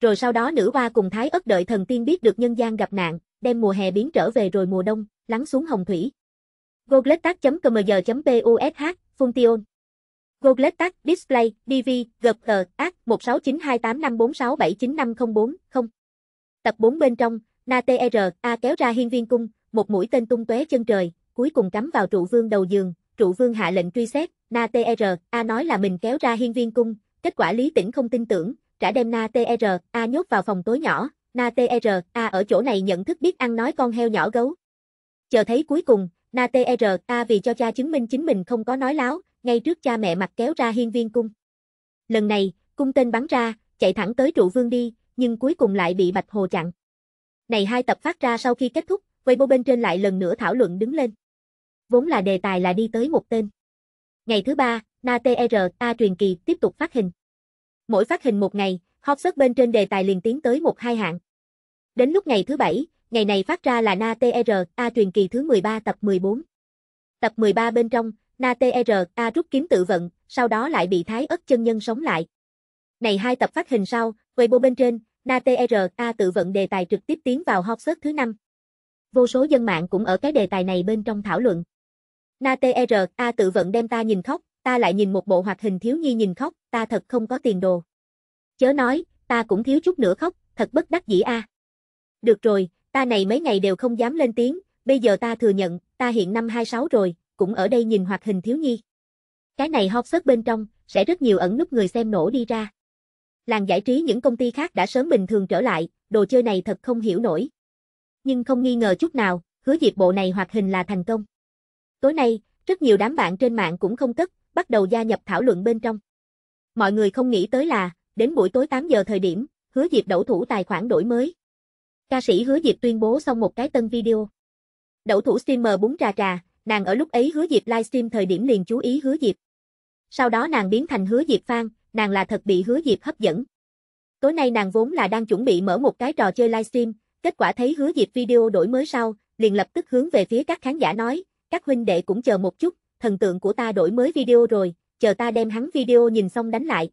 Rồi sau đó nữ hoa cùng thái ất đợi thần tiên biết được nhân gian gặp nạn, đem mùa hè biến trở về rồi mùa đông, lắng xuống hồng thủy. Gogletac.cmg.push, Function. Gogletac, Display, DV, GPG, AC, 16928546795040, Tập 4 bên trong, NATR, A kéo ra hiên viên cung, một mũi tên tung tóe chân trời, cuối cùng cắm vào trụ vương đầu giường, trụ vương hạ lệnh truy xét, Na TR, A nói là mình kéo ra hiên viên cung, kết quả Lý Tĩnh không tin tưởng, trả đem Na TR, A nhốt vào phòng tối nhỏ, Na TR, A ở chỗ này nhận thức biết ăn nói con heo nhỏ gấu. Chờ thấy cuối cùng, Na TR, A vì cho cha chứng minh chính mình không có nói láo, ngay trước cha mẹ mặt kéo ra hiên viên cung. Lần này, cung tên bắn ra, chạy thẳng tới trụ vương đi, nhưng cuối cùng lại bị Bạch Hồ chặn. Này hai tập phát ra sau khi kết thúc, Weibo bên trên lại lần nữa thảo luận đứng lên vốn là đề tài là đi tới một tên. Ngày thứ ba, NATRA e truyền kỳ tiếp tục phát hình. Mỗi phát hình một ngày, Hotsearch bên trên đề tài liền tiến tới một hai hạng. Đến lúc ngày thứ bảy, ngày này phát ra là NATRA e truyền kỳ thứ 13 tập 14. Tập 13 bên trong, NATRA e rút kiếm tự vận, sau đó lại bị thái ất chân nhân sống lại. Này hai tập phát hình sau, Weibo bên trên, NATRA tự vận đề tài trực tiếp tiến vào Hotsearch thứ năm. Vô số dân mạng cũng ở cái đề tài này bên trong thảo luận. NATRA e tự vận đem ta nhìn khóc, ta lại nhìn một bộ hoạt hình thiếu nhi nhìn khóc, ta thật không có tiền đồ. Chớ nói, ta cũng thiếu chút nữa khóc, thật bất đắc dĩ a. Được rồi, ta này mấy ngày đều không dám lên tiếng, bây giờ ta thừa nhận, ta hiện năm 26 rồi, cũng ở đây nhìn hoạt hình thiếu nhi. Cái này hot search bên trong, sẽ rất nhiều ẩn núp người xem nổ đi ra. Làng giải trí những công ty khác đã sớm bình thường trở lại, đồ chơi này thật không hiểu nổi. Nhưng không nghi ngờ chút nào, hứa dịp bộ này hoạt hình là thành công. Tối nay, rất nhiều đám bạn trên mạng cũng không cất, bắt đầu gia nhập thảo luận bên trong. Mọi người không nghĩ tới là, đến buổi tối 8 giờ thời điểm, Hứa Diệp đậu thủ tài khoản đổi mới. Ca sĩ Hứa Diệp tuyên bố xong một cái tân video. Đậu thủ streamer búng trà trà, nàng ở lúc ấy Hứa Diệp livestream thời điểm liền chú ý Hứa Diệp. Sau đó nàng biến thành Hứa Diệp fan, nàng là thật bị Hứa Diệp hấp dẫn. Tối nay nàng vốn là đang chuẩn bị mở một cái trò chơi livestream, kết quả thấy Hứa Diệp video đổi mới sau, liền lập tức hướng về phía các khán giả nói, các huynh đệ cũng chờ một chút, thần tượng của ta đổi mới video rồi, chờ ta đem hắn video nhìn xong đánh lại.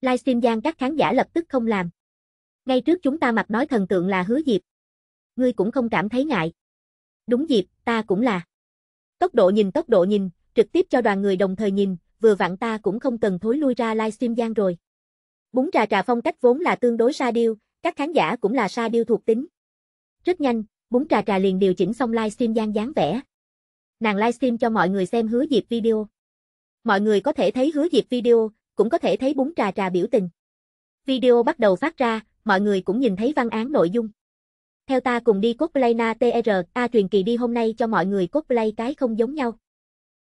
Livestream gian các khán giả lập tức không làm. Ngay trước chúng ta mặt nói thần tượng là hứa Diệp. Ngươi cũng không cảm thấy ngại. Đúng Diệp, ta cũng là. Tốc độ nhìn tốc độ nhìn, trực tiếp cho đoàn người đồng thời nhìn, vừa vặn ta cũng không cần thối lui ra livestream gian rồi. Bún trà trà phong cách vốn là tương đối sa điêu, các khán giả cũng là sa điêu thuộc tính. Rất nhanh, bún trà trà liền điều chỉnh xong livestream gian dáng vẻ, Nàng livestream cho mọi người xem hứa dịp video. Mọi người có thể thấy hứa dịp video, cũng có thể thấy bún trà trà biểu tình. Video bắt đầu phát ra, mọi người cũng nhìn thấy văn án nội dung. Theo ta cùng đi cosplay na TR, A truyền kỳ đi hôm nay cho mọi người cosplay cái không giống nhau.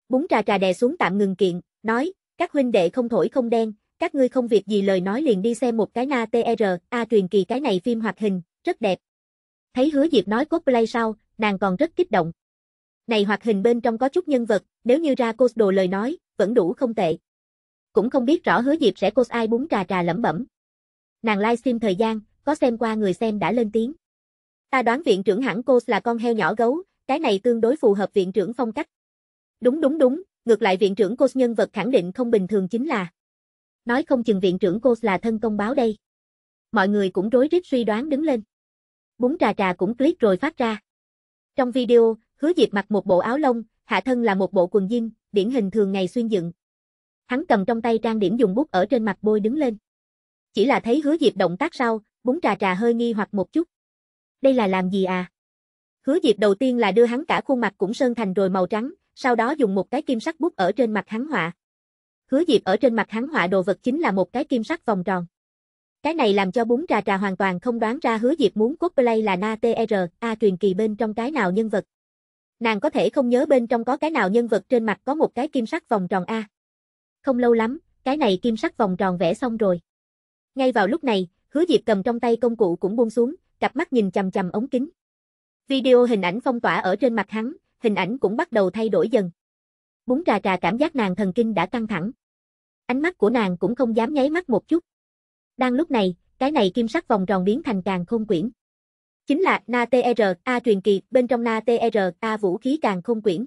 Bún trà trà đè xuống tạm ngừng kiện, nói, các huynh đệ không thổi không đen, các ngươi không việc gì lời nói liền đi xem một cái na TR, A truyền kỳ cái này phim hoạt hình, rất đẹp. Thấy hứa Diệp nói cosplay sau, nàng còn rất kích động. Này hoạt hình bên trong có chút nhân vật, nếu như ra cô đồ lời nói, vẫn đủ không tệ. Cũng không biết rõ hứa Diệp sẽ cô ai bún trà trà lẩm bẩm. Nàng livestream thời gian, có xem qua người xem đã lên tiếng. Ta đoán viện trưởng hẳn cô là con heo nhỏ gấu, cái này tương đối phù hợp viện trưởng phong cách. Đúng đúng đúng, ngược lại viện trưởng cô nhân vật khẳng định không bình thường chính là. Nói không chừng viện trưởng cô là thân công báo đây. Mọi người cũng rối rít suy đoán đứng lên. Bún trà trà cũng click rồi phát ra. Trong video, hứa Diệp mặc một bộ áo lông, hạ thân là một bộ quần jean, điển hình thường ngày xuyên dựng. Hắn cầm trong tay trang điểm dùng bút ở trên mặt bôi đứng lên. Chỉ là thấy hứa diệp động tác sau, búng trà trà hơi nghi hoặc một chút. Đây là làm gì à? Hứa diệp đầu tiên là đưa hắn cả khuôn mặt cũng sơn thành rồi màu trắng, sau đó dùng một cái kim sắc bút ở trên mặt hắn họa. Hứa diệp ở trên mặt hắn họa đồ vật chính là một cái kim sắc vòng tròn. Cái này làm cho búng trà trà hoàn toàn không đoán ra hứa diệp muốn cosplay là Na TR, e A truyền kỳ bên trong cái nào nhân vật. Nàng có thể không nhớ bên trong có cái nào nhân vật trên mặt có một cái kim sắc vòng tròn A. Không lâu lắm, cái này kim sắc vòng tròn vẽ xong rồi. Ngay vào lúc này, hứa Diệp cầm trong tay công cụ cũng buông xuống, cặp mắt nhìn chầm chầm ống kính. Video hình ảnh phong tỏa ở trên mặt hắn, hình ảnh cũng bắt đầu thay đổi dần. Bún trà trà cảm giác nàng thần kinh đã căng thẳng. Ánh mắt của nàng cũng không dám nháy mắt một chút. Đang lúc này, cái này kim sắc vòng tròn biến thành càng khôn quyển. Chính là NATRA truyền kỳ, bên trong NATRA vũ khí càng không quyển.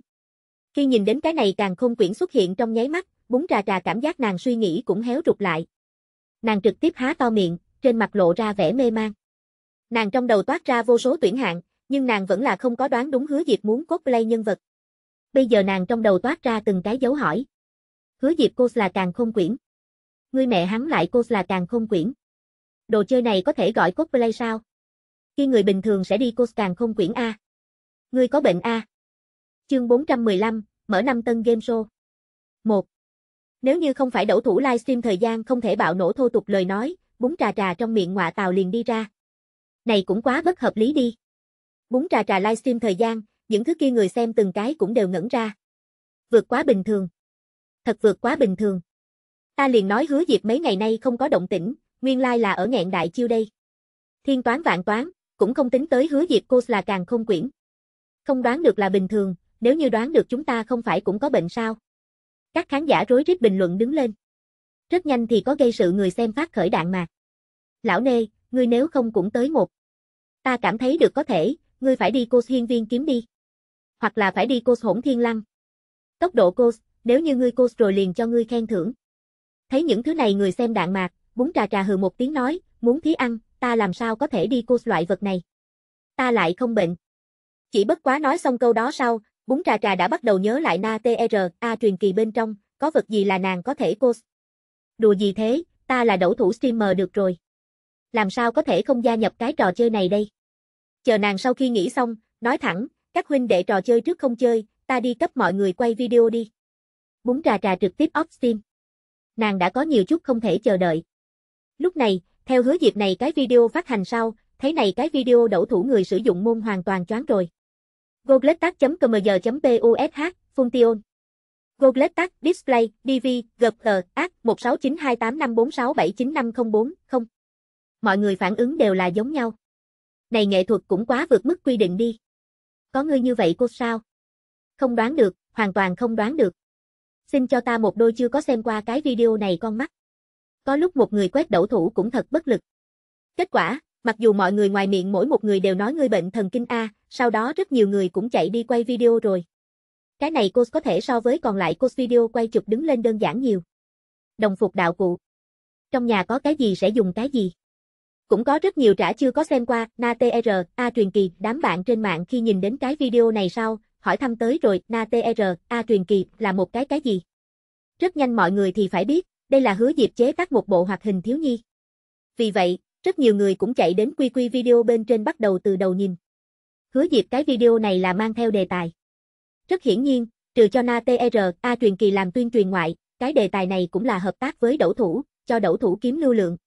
Khi nhìn đến cái này càng không quyển xuất hiện trong nháy mắt, búng trà trà cảm giác nàng suy nghĩ cũng héo rụt lại. Nàng trực tiếp há to miệng, trên mặt lộ ra vẻ mê mang. Nàng trong đầu toát ra vô số tuyển hạng, nhưng nàng vẫn là không có đoán đúng hứa diệp muốn cosplay nhân vật. Bây giờ nàng trong đầu toát ra từng cái dấu hỏi. Hứa diệp cô là càng không quyển. Người mẹ hắn lại cô là càng không quyển. Đồ chơi này có thể gọi cosplay sao? Khi người bình thường sẽ đi cô càng không quyển A. Ngươi có bệnh A. Chương 415, mở năm tân game show. 1. Nếu như không phải đậu thủ livestream thời gian không thể bạo nổ thô tục lời nói, bún trà trà trong miệng ngọa tàu liền đi ra. Này cũng quá bất hợp lý đi. Bún trà trà livestream thời gian, những thứ kia người xem từng cái cũng đều ngẩn ra. Vượt quá bình thường. Thật vượt quá bình thường. Ta liền nói hứa dịp mấy ngày nay không có động tĩnh, nguyên lai là ở ngạn đại chiêu đây. Thiên toán vạn toán, cũng không tính tới hứa diệt cô là càng không quyển. Không đoán được là bình thường, nếu như đoán được chúng ta không phải cũng có bệnh sao. Các khán giả rối rít bình luận đứng lên. Rất nhanh thì có gây sự người xem phát khởi đạn mà. Lão Nê, ngươi nếu không cũng tới một. Ta cảm thấy được có thể, ngươi phải đi cô hiên viên kiếm đi. Hoặc là phải đi cô hỗn thiên lăng. Tốc độ cô, nếu như ngươi cô rồi liền cho ngươi khen thưởng. Thấy những thứ này người xem đạn mạc, búng trà trà hừ một tiếng nói, muốn thí ăn, ta làm sao có thể đi curs loại vật này. Ta lại không bệnh. Chỉ bất quá nói xong câu đó sau, bún trà trà đã bắt đầu nhớ lại na TRA er, truyền kỳ bên trong, có vật gì là nàng có thể curs. Đùa gì thế, ta là đấu thủ streamer được rồi. Làm sao có thể không gia nhập cái trò chơi này đây? Chờ nàng sau khi nghĩ xong, nói thẳng, các huynh đệ trò chơi trước không chơi, ta đi cấp mọi người quay video đi. Bún trà trà trực tiếp off stream. Nàng đã có nhiều chút không thể chờ đợi. Lúc này, theo hứa dịp này cái video phát hành sau, thấy này cái video đậu thủ người sử dụng môn hoàn toàn choáng rồi. Gogletac.cmg.posh, Function. Gogletac Display, DV, GPG, AC 1692854679504, Mọi người phản ứng đều là giống nhau. Này nghệ thuật cũng quá vượt mức quy định đi. Có người như vậy cô sao? Không đoán được, hoàn toàn không đoán được. Xin cho ta một đôi chưa có xem qua cái video này con mắt có lúc một người quét đẩu thủ cũng thật bất lực. Kết quả, mặc dù mọi người ngoài miệng mỗi một người đều nói ngươi bệnh thần kinh A, sau đó rất nhiều người cũng chạy đi quay video rồi. Cái này cô có thể so với còn lại cô video quay chụp đứng lên đơn giản nhiều. Đồng phục đạo cụ. Trong nhà có cái gì sẽ dùng cái gì? Cũng có rất nhiều trả chưa có xem qua, Na TR, e A truyền kỳ, đám bạn trên mạng khi nhìn đến cái video này sau, hỏi thăm tới rồi, Na TR, e A truyền kỳ, là một cái cái gì? Rất nhanh mọi người thì phải biết, đây là hứa Diệp chế tác một bộ hoạt hình thiếu nhi. Vì vậy, rất nhiều người cũng chạy đến quy quy video bên trên bắt đầu từ đầu nhìn. Hứa Diệp cái video này là mang theo đề tài. Rất hiển nhiên, trừ cho Na TRA e truyền kỳ làm tuyên truyền ngoại, cái đề tài này cũng là hợp tác với đậu thủ, cho đậu thủ kiếm lưu lượng.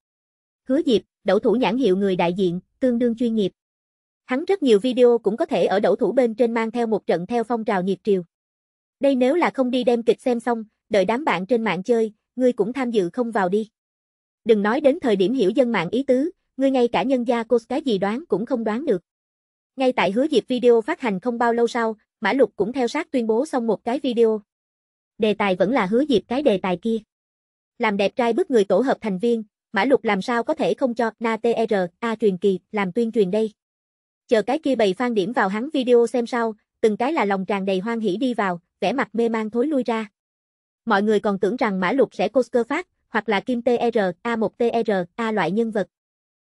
Hứa Diệp, đậu thủ nhãn hiệu người đại diện, tương đương chuyên nghiệp. Hắn rất nhiều video cũng có thể ở đậu thủ bên trên mang theo một trận theo phong trào nhiệt triều. Đây nếu là không đi đem kịch xem xong, đợi đám bạn trên mạng chơi, ngươi cũng tham dự không vào đi. Đừng nói đến thời điểm hiểu dân mạng ý tứ, ngươi ngay cả nhân gia cô cái gì đoán cũng không đoán được. Ngay tại hứa dịp video phát hành không bao lâu sau, Mã Lục cũng theo sát tuyên bố xong một cái video. Đề tài vẫn là hứa dịp cái đề tài kia. Làm đẹp trai bức người tổ hợp thành viên, Mã Lục làm sao có thể không cho Na TR e A truyền kỳ làm tuyên truyền đây. Chờ cái kia bày phan điểm vào hắn video xem sau, từng cái là lòng tràn đầy hoan hỉ đi vào, vẻ mặt mê mang thối lui ra. Mọi người còn tưởng rằng Mã Lục sẽ Cosker phát, hoặc là Kim TR, A1TR, A loại nhân vật.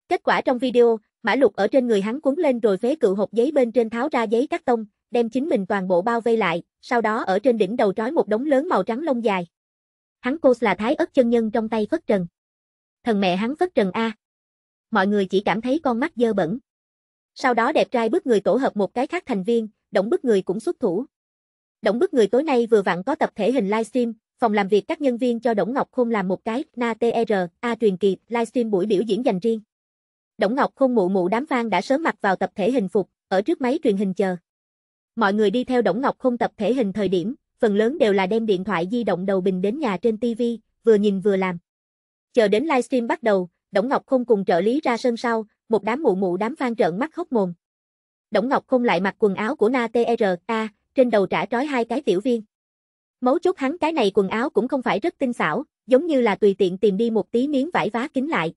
Kết quả trong video, Mã Lục ở trên người hắn cuốn lên rồi phế cựu hộp giấy bên trên tháo ra giấy cắt tông, đem chính mình toàn bộ bao vây lại, sau đó ở trên đỉnh đầu trói một đống lớn màu trắng lông dài. Hắn cos là thái ớt chân nhân trong tay phất trần. Thần mẹ hắn phất trần A. Mọi người chỉ cảm thấy con mắt dơ bẩn. Sau đó đẹp trai bước người tổ hợp một cái khác thành viên, động bức người cũng xuất thủ. Đổng bức người tối nay vừa vặn có tập thể hình livestream, phòng làm việc các nhân viên cho Đổng Ngọc Khôn làm một cái na TR, e A truyền kỳ, livestream buổi biểu diễn dành riêng. Đổng Ngọc Khôn mụ mụ đám fan đã sớm mặc vào tập thể hình phục, ở trước máy truyền hình chờ. Mọi người đi theo Đổng Ngọc Khôn tập thể hình thời điểm, phần lớn đều là đem điện thoại di động đầu bình đến nhà trên TV, vừa nhìn vừa làm. Chờ đến livestream bắt đầu, Đổng Ngọc Khôn cùng trợ lý ra sân sau, một đám mụ mụ đám fan trợn mắt hốc mồm. Đổng Ngọc Khôn lại mặc quần áo của Na TRA, e trên đầu trả trói hai cái tiểu viên. Mấu chốt hắn cái này quần áo cũng không phải rất tinh xảo, giống như là tùy tiện tìm đi một tí miếng vải vá kín lại.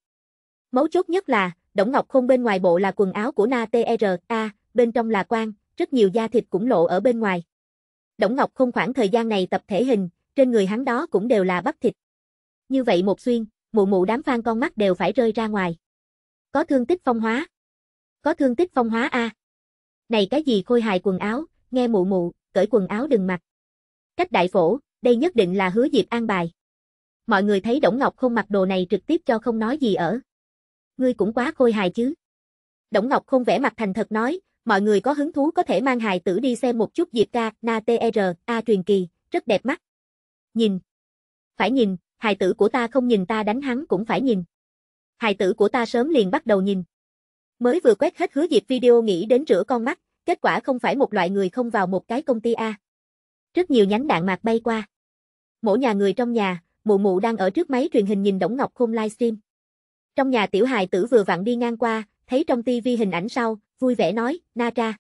Mấu chốt nhất là, Đổng Ngọc Khôn bên ngoài bộ là quần áo của Na TRA, bên trong là quan, rất nhiều da thịt cũng lộ ở bên ngoài. Đổng Ngọc Khôn khoảng thời gian này tập thể hình, trên người hắn đó cũng đều là bắp thịt. Như vậy một xuyên, mụ mụ đám phan con mắt đều phải rơi ra ngoài. Có thương tích phong hóa. Có thương tích phong hóa a. Này cái gì khôi hài quần áo, nghe mụ mụ, cởi quần áo đừng mặc. Cách đại phổ, đây nhất định là hứa Diệp an bài. Mọi người thấy Đổng Ngọc không mặc đồ này trực tiếp cho không nói gì ở. Ngươi cũng quá khôi hài chứ. Đổng Ngọc không vẽ mặt thành thật nói, mọi người có hứng thú có thể mang hài tử đi xem một chút Diệp ca, na TR, e, a truyền kỳ, rất đẹp mắt. Nhìn. Phải nhìn, hài tử của ta không nhìn ta đánh hắn cũng phải nhìn. Hài tử của ta sớm liền bắt đầu nhìn. Mới vừa quét hết hứa Diệp video nghĩ đến rửa con mắt, kết quả không phải một loại người không vào một cái công ty A. Rất nhiều nhánh đạn mạc bay qua. Mỗi nhà người trong nhà, mụ mụ đang ở trước máy truyền hình nhìn Đổng Ngọc Khôn livestream. Trong nhà tiểu hài tử vừa vặn đi ngang qua, thấy trong tivi hình ảnh sau, vui vẻ nói, na Tra.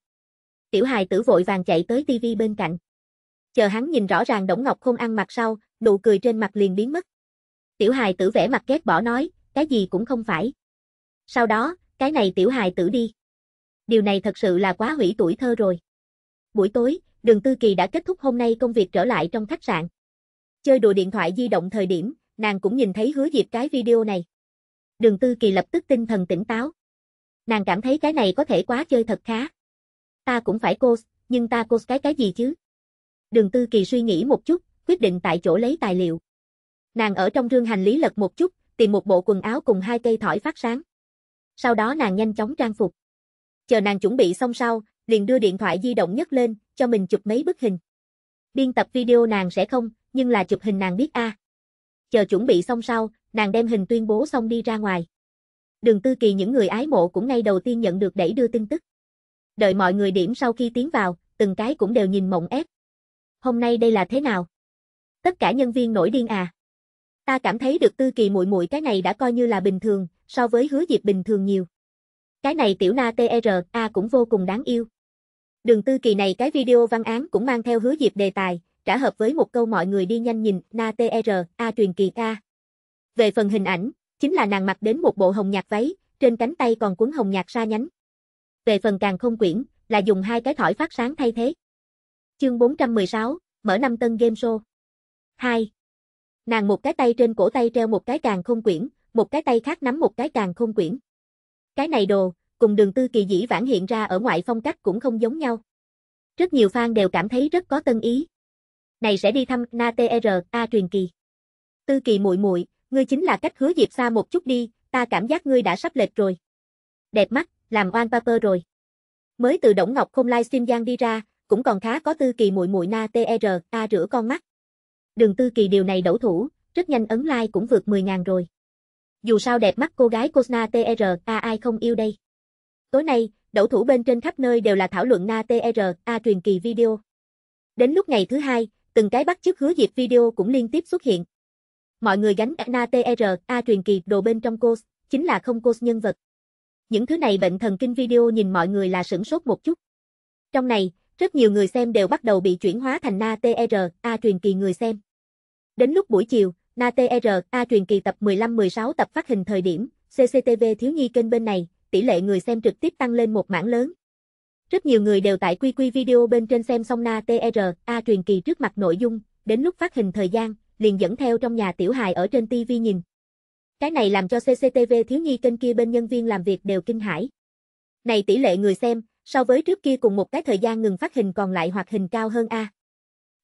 Tiểu hài tử vội vàng chạy tới tivi bên cạnh. Chờ hắn nhìn rõ ràng Đổng Ngọc Khôn ăn mặc sau, nụ cười trên mặt liền biến mất. Tiểu hài tử vẻ mặt ghét bỏ nói, cái gì cũng không phải. Sau đó, cái này tiểu hài tử đi điều này thật sự là quá hủy tuổi thơ rồi. Buổi tối, đường Tư Kỳ đã kết thúc hôm nay công việc trở lại trong khách sạn. Chơi đùa điện thoại di động thời điểm, nàng cũng nhìn thấy hứa diệp cái video này. Đường Tư Kỳ lập tức tinh thần tỉnh táo. Nàng cảm thấy cái này có thể quá chơi thật khá. Ta cũng phải cos, nhưng ta cos cái cái gì chứ? Đường Tư Kỳ suy nghĩ một chút, quyết định tại chỗ lấy tài liệu. Nàng ở trong rương hành lý lật một chút, tìm một bộ quần áo cùng hai cây thỏi phát sáng. Sau đó nàng nhanh chóng trang phục chờ nàng chuẩn bị xong sau, liền đưa điện thoại di động nhất lên, cho mình chụp mấy bức hình. Biên tập video nàng sẽ không, nhưng là chụp hình nàng biết a. À. Chờ chuẩn bị xong sau, nàng đem hình tuyên bố xong đi ra ngoài. Đường Tư Kỳ những người ái mộ cũng ngay đầu tiên nhận được đẩy đưa tin tức. Đợi mọi người điểm sau khi tiến vào, từng cái cũng đều nhìn mộng ép. Hôm nay đây là thế nào? Tất cả nhân viên nổi điên à? Ta cảm thấy được Tư Kỳ muội muội cái này đã coi như là bình thường, so với Hứa Diệp bình thường nhiều. Cái này tiểu na TRA cũng vô cùng đáng yêu. Đường tư kỳ này cái video văn án cũng mang theo hứa dịp đề tài, trả hợp với một câu mọi người đi nhanh nhìn, na TRA truyền kỳ ca. Về phần hình ảnh, chính là nàng mặc đến một bộ hồng nhạt váy, trên cánh tay còn cuốn hồng nhạt sa nhánh. Về phần càng không quyển, là dùng hai cái thỏi phát sáng thay thế. Chương 416, mở năm tân game show. 2. Nàng một cái tay trên cổ tay treo một cái càng không quyển, một cái tay khác nắm một cái càng không quyển. Cái này đồ, cùng đường tư kỳ dĩ vãng hiện ra ở ngoại phong cách cũng không giống nhau. Rất nhiều fan đều cảm thấy rất có tân ý. Này sẽ đi thăm Na TR e A truyền kỳ. Tư kỳ muội muội, ngươi chính là cách hứa Diệp xa một chút đi, ta cảm giác ngươi đã sắp lệch rồi. Đẹp mắt, làm oan paper rồi. Mới từ Đổng Ngọc Không livestream Giang đi ra, cũng còn khá có Tư Kỳ muội muội Na TR e ta rửa con mắt. Đường Tư Kỳ điều này đậu thủ, rất nhanh ấn like cũng vượt 10.000 rồi dù sao đẹp mắt cô gái Cosna TRA ai không yêu đây. Tối nay, đấu thủ bên trên khắp nơi đều là thảo luận Na TRA truyền kỳ video. Đến lúc ngày thứ hai, từng cái bắt chước hứa dịp video cũng liên tiếp xuất hiện. Mọi người gánh Na TRA truyền kỳ đồ bên trong cos chính là không cos nhân vật. Những thứ này bệnh thần kinh video nhìn mọi người là sửng sốt một chút. Trong này, rất nhiều người xem đều bắt đầu bị chuyển hóa thành Na TRA truyền kỳ người xem. Đến lúc buổi chiều, E a truyền kỳ tập 15-16 tập phát hình thời điểm, CCTV thiếu nhi kênh bên này, tỷ lệ người xem trực tiếp tăng lên một mảng lớn. Rất nhiều người đều tại quy quy video bên trên xem xong e a truyền kỳ trước mặt nội dung, đến lúc phát hình thời gian, liền dẫn theo trong nhà tiểu hài ở trên TV nhìn. Cái này làm cho CCTV thiếu nhi kênh kia bên nhân viên làm việc đều kinh hãi. Này tỷ lệ người xem, so với trước kia cùng một cái thời gian ngừng phát hình còn lại hoạt hình cao hơn A.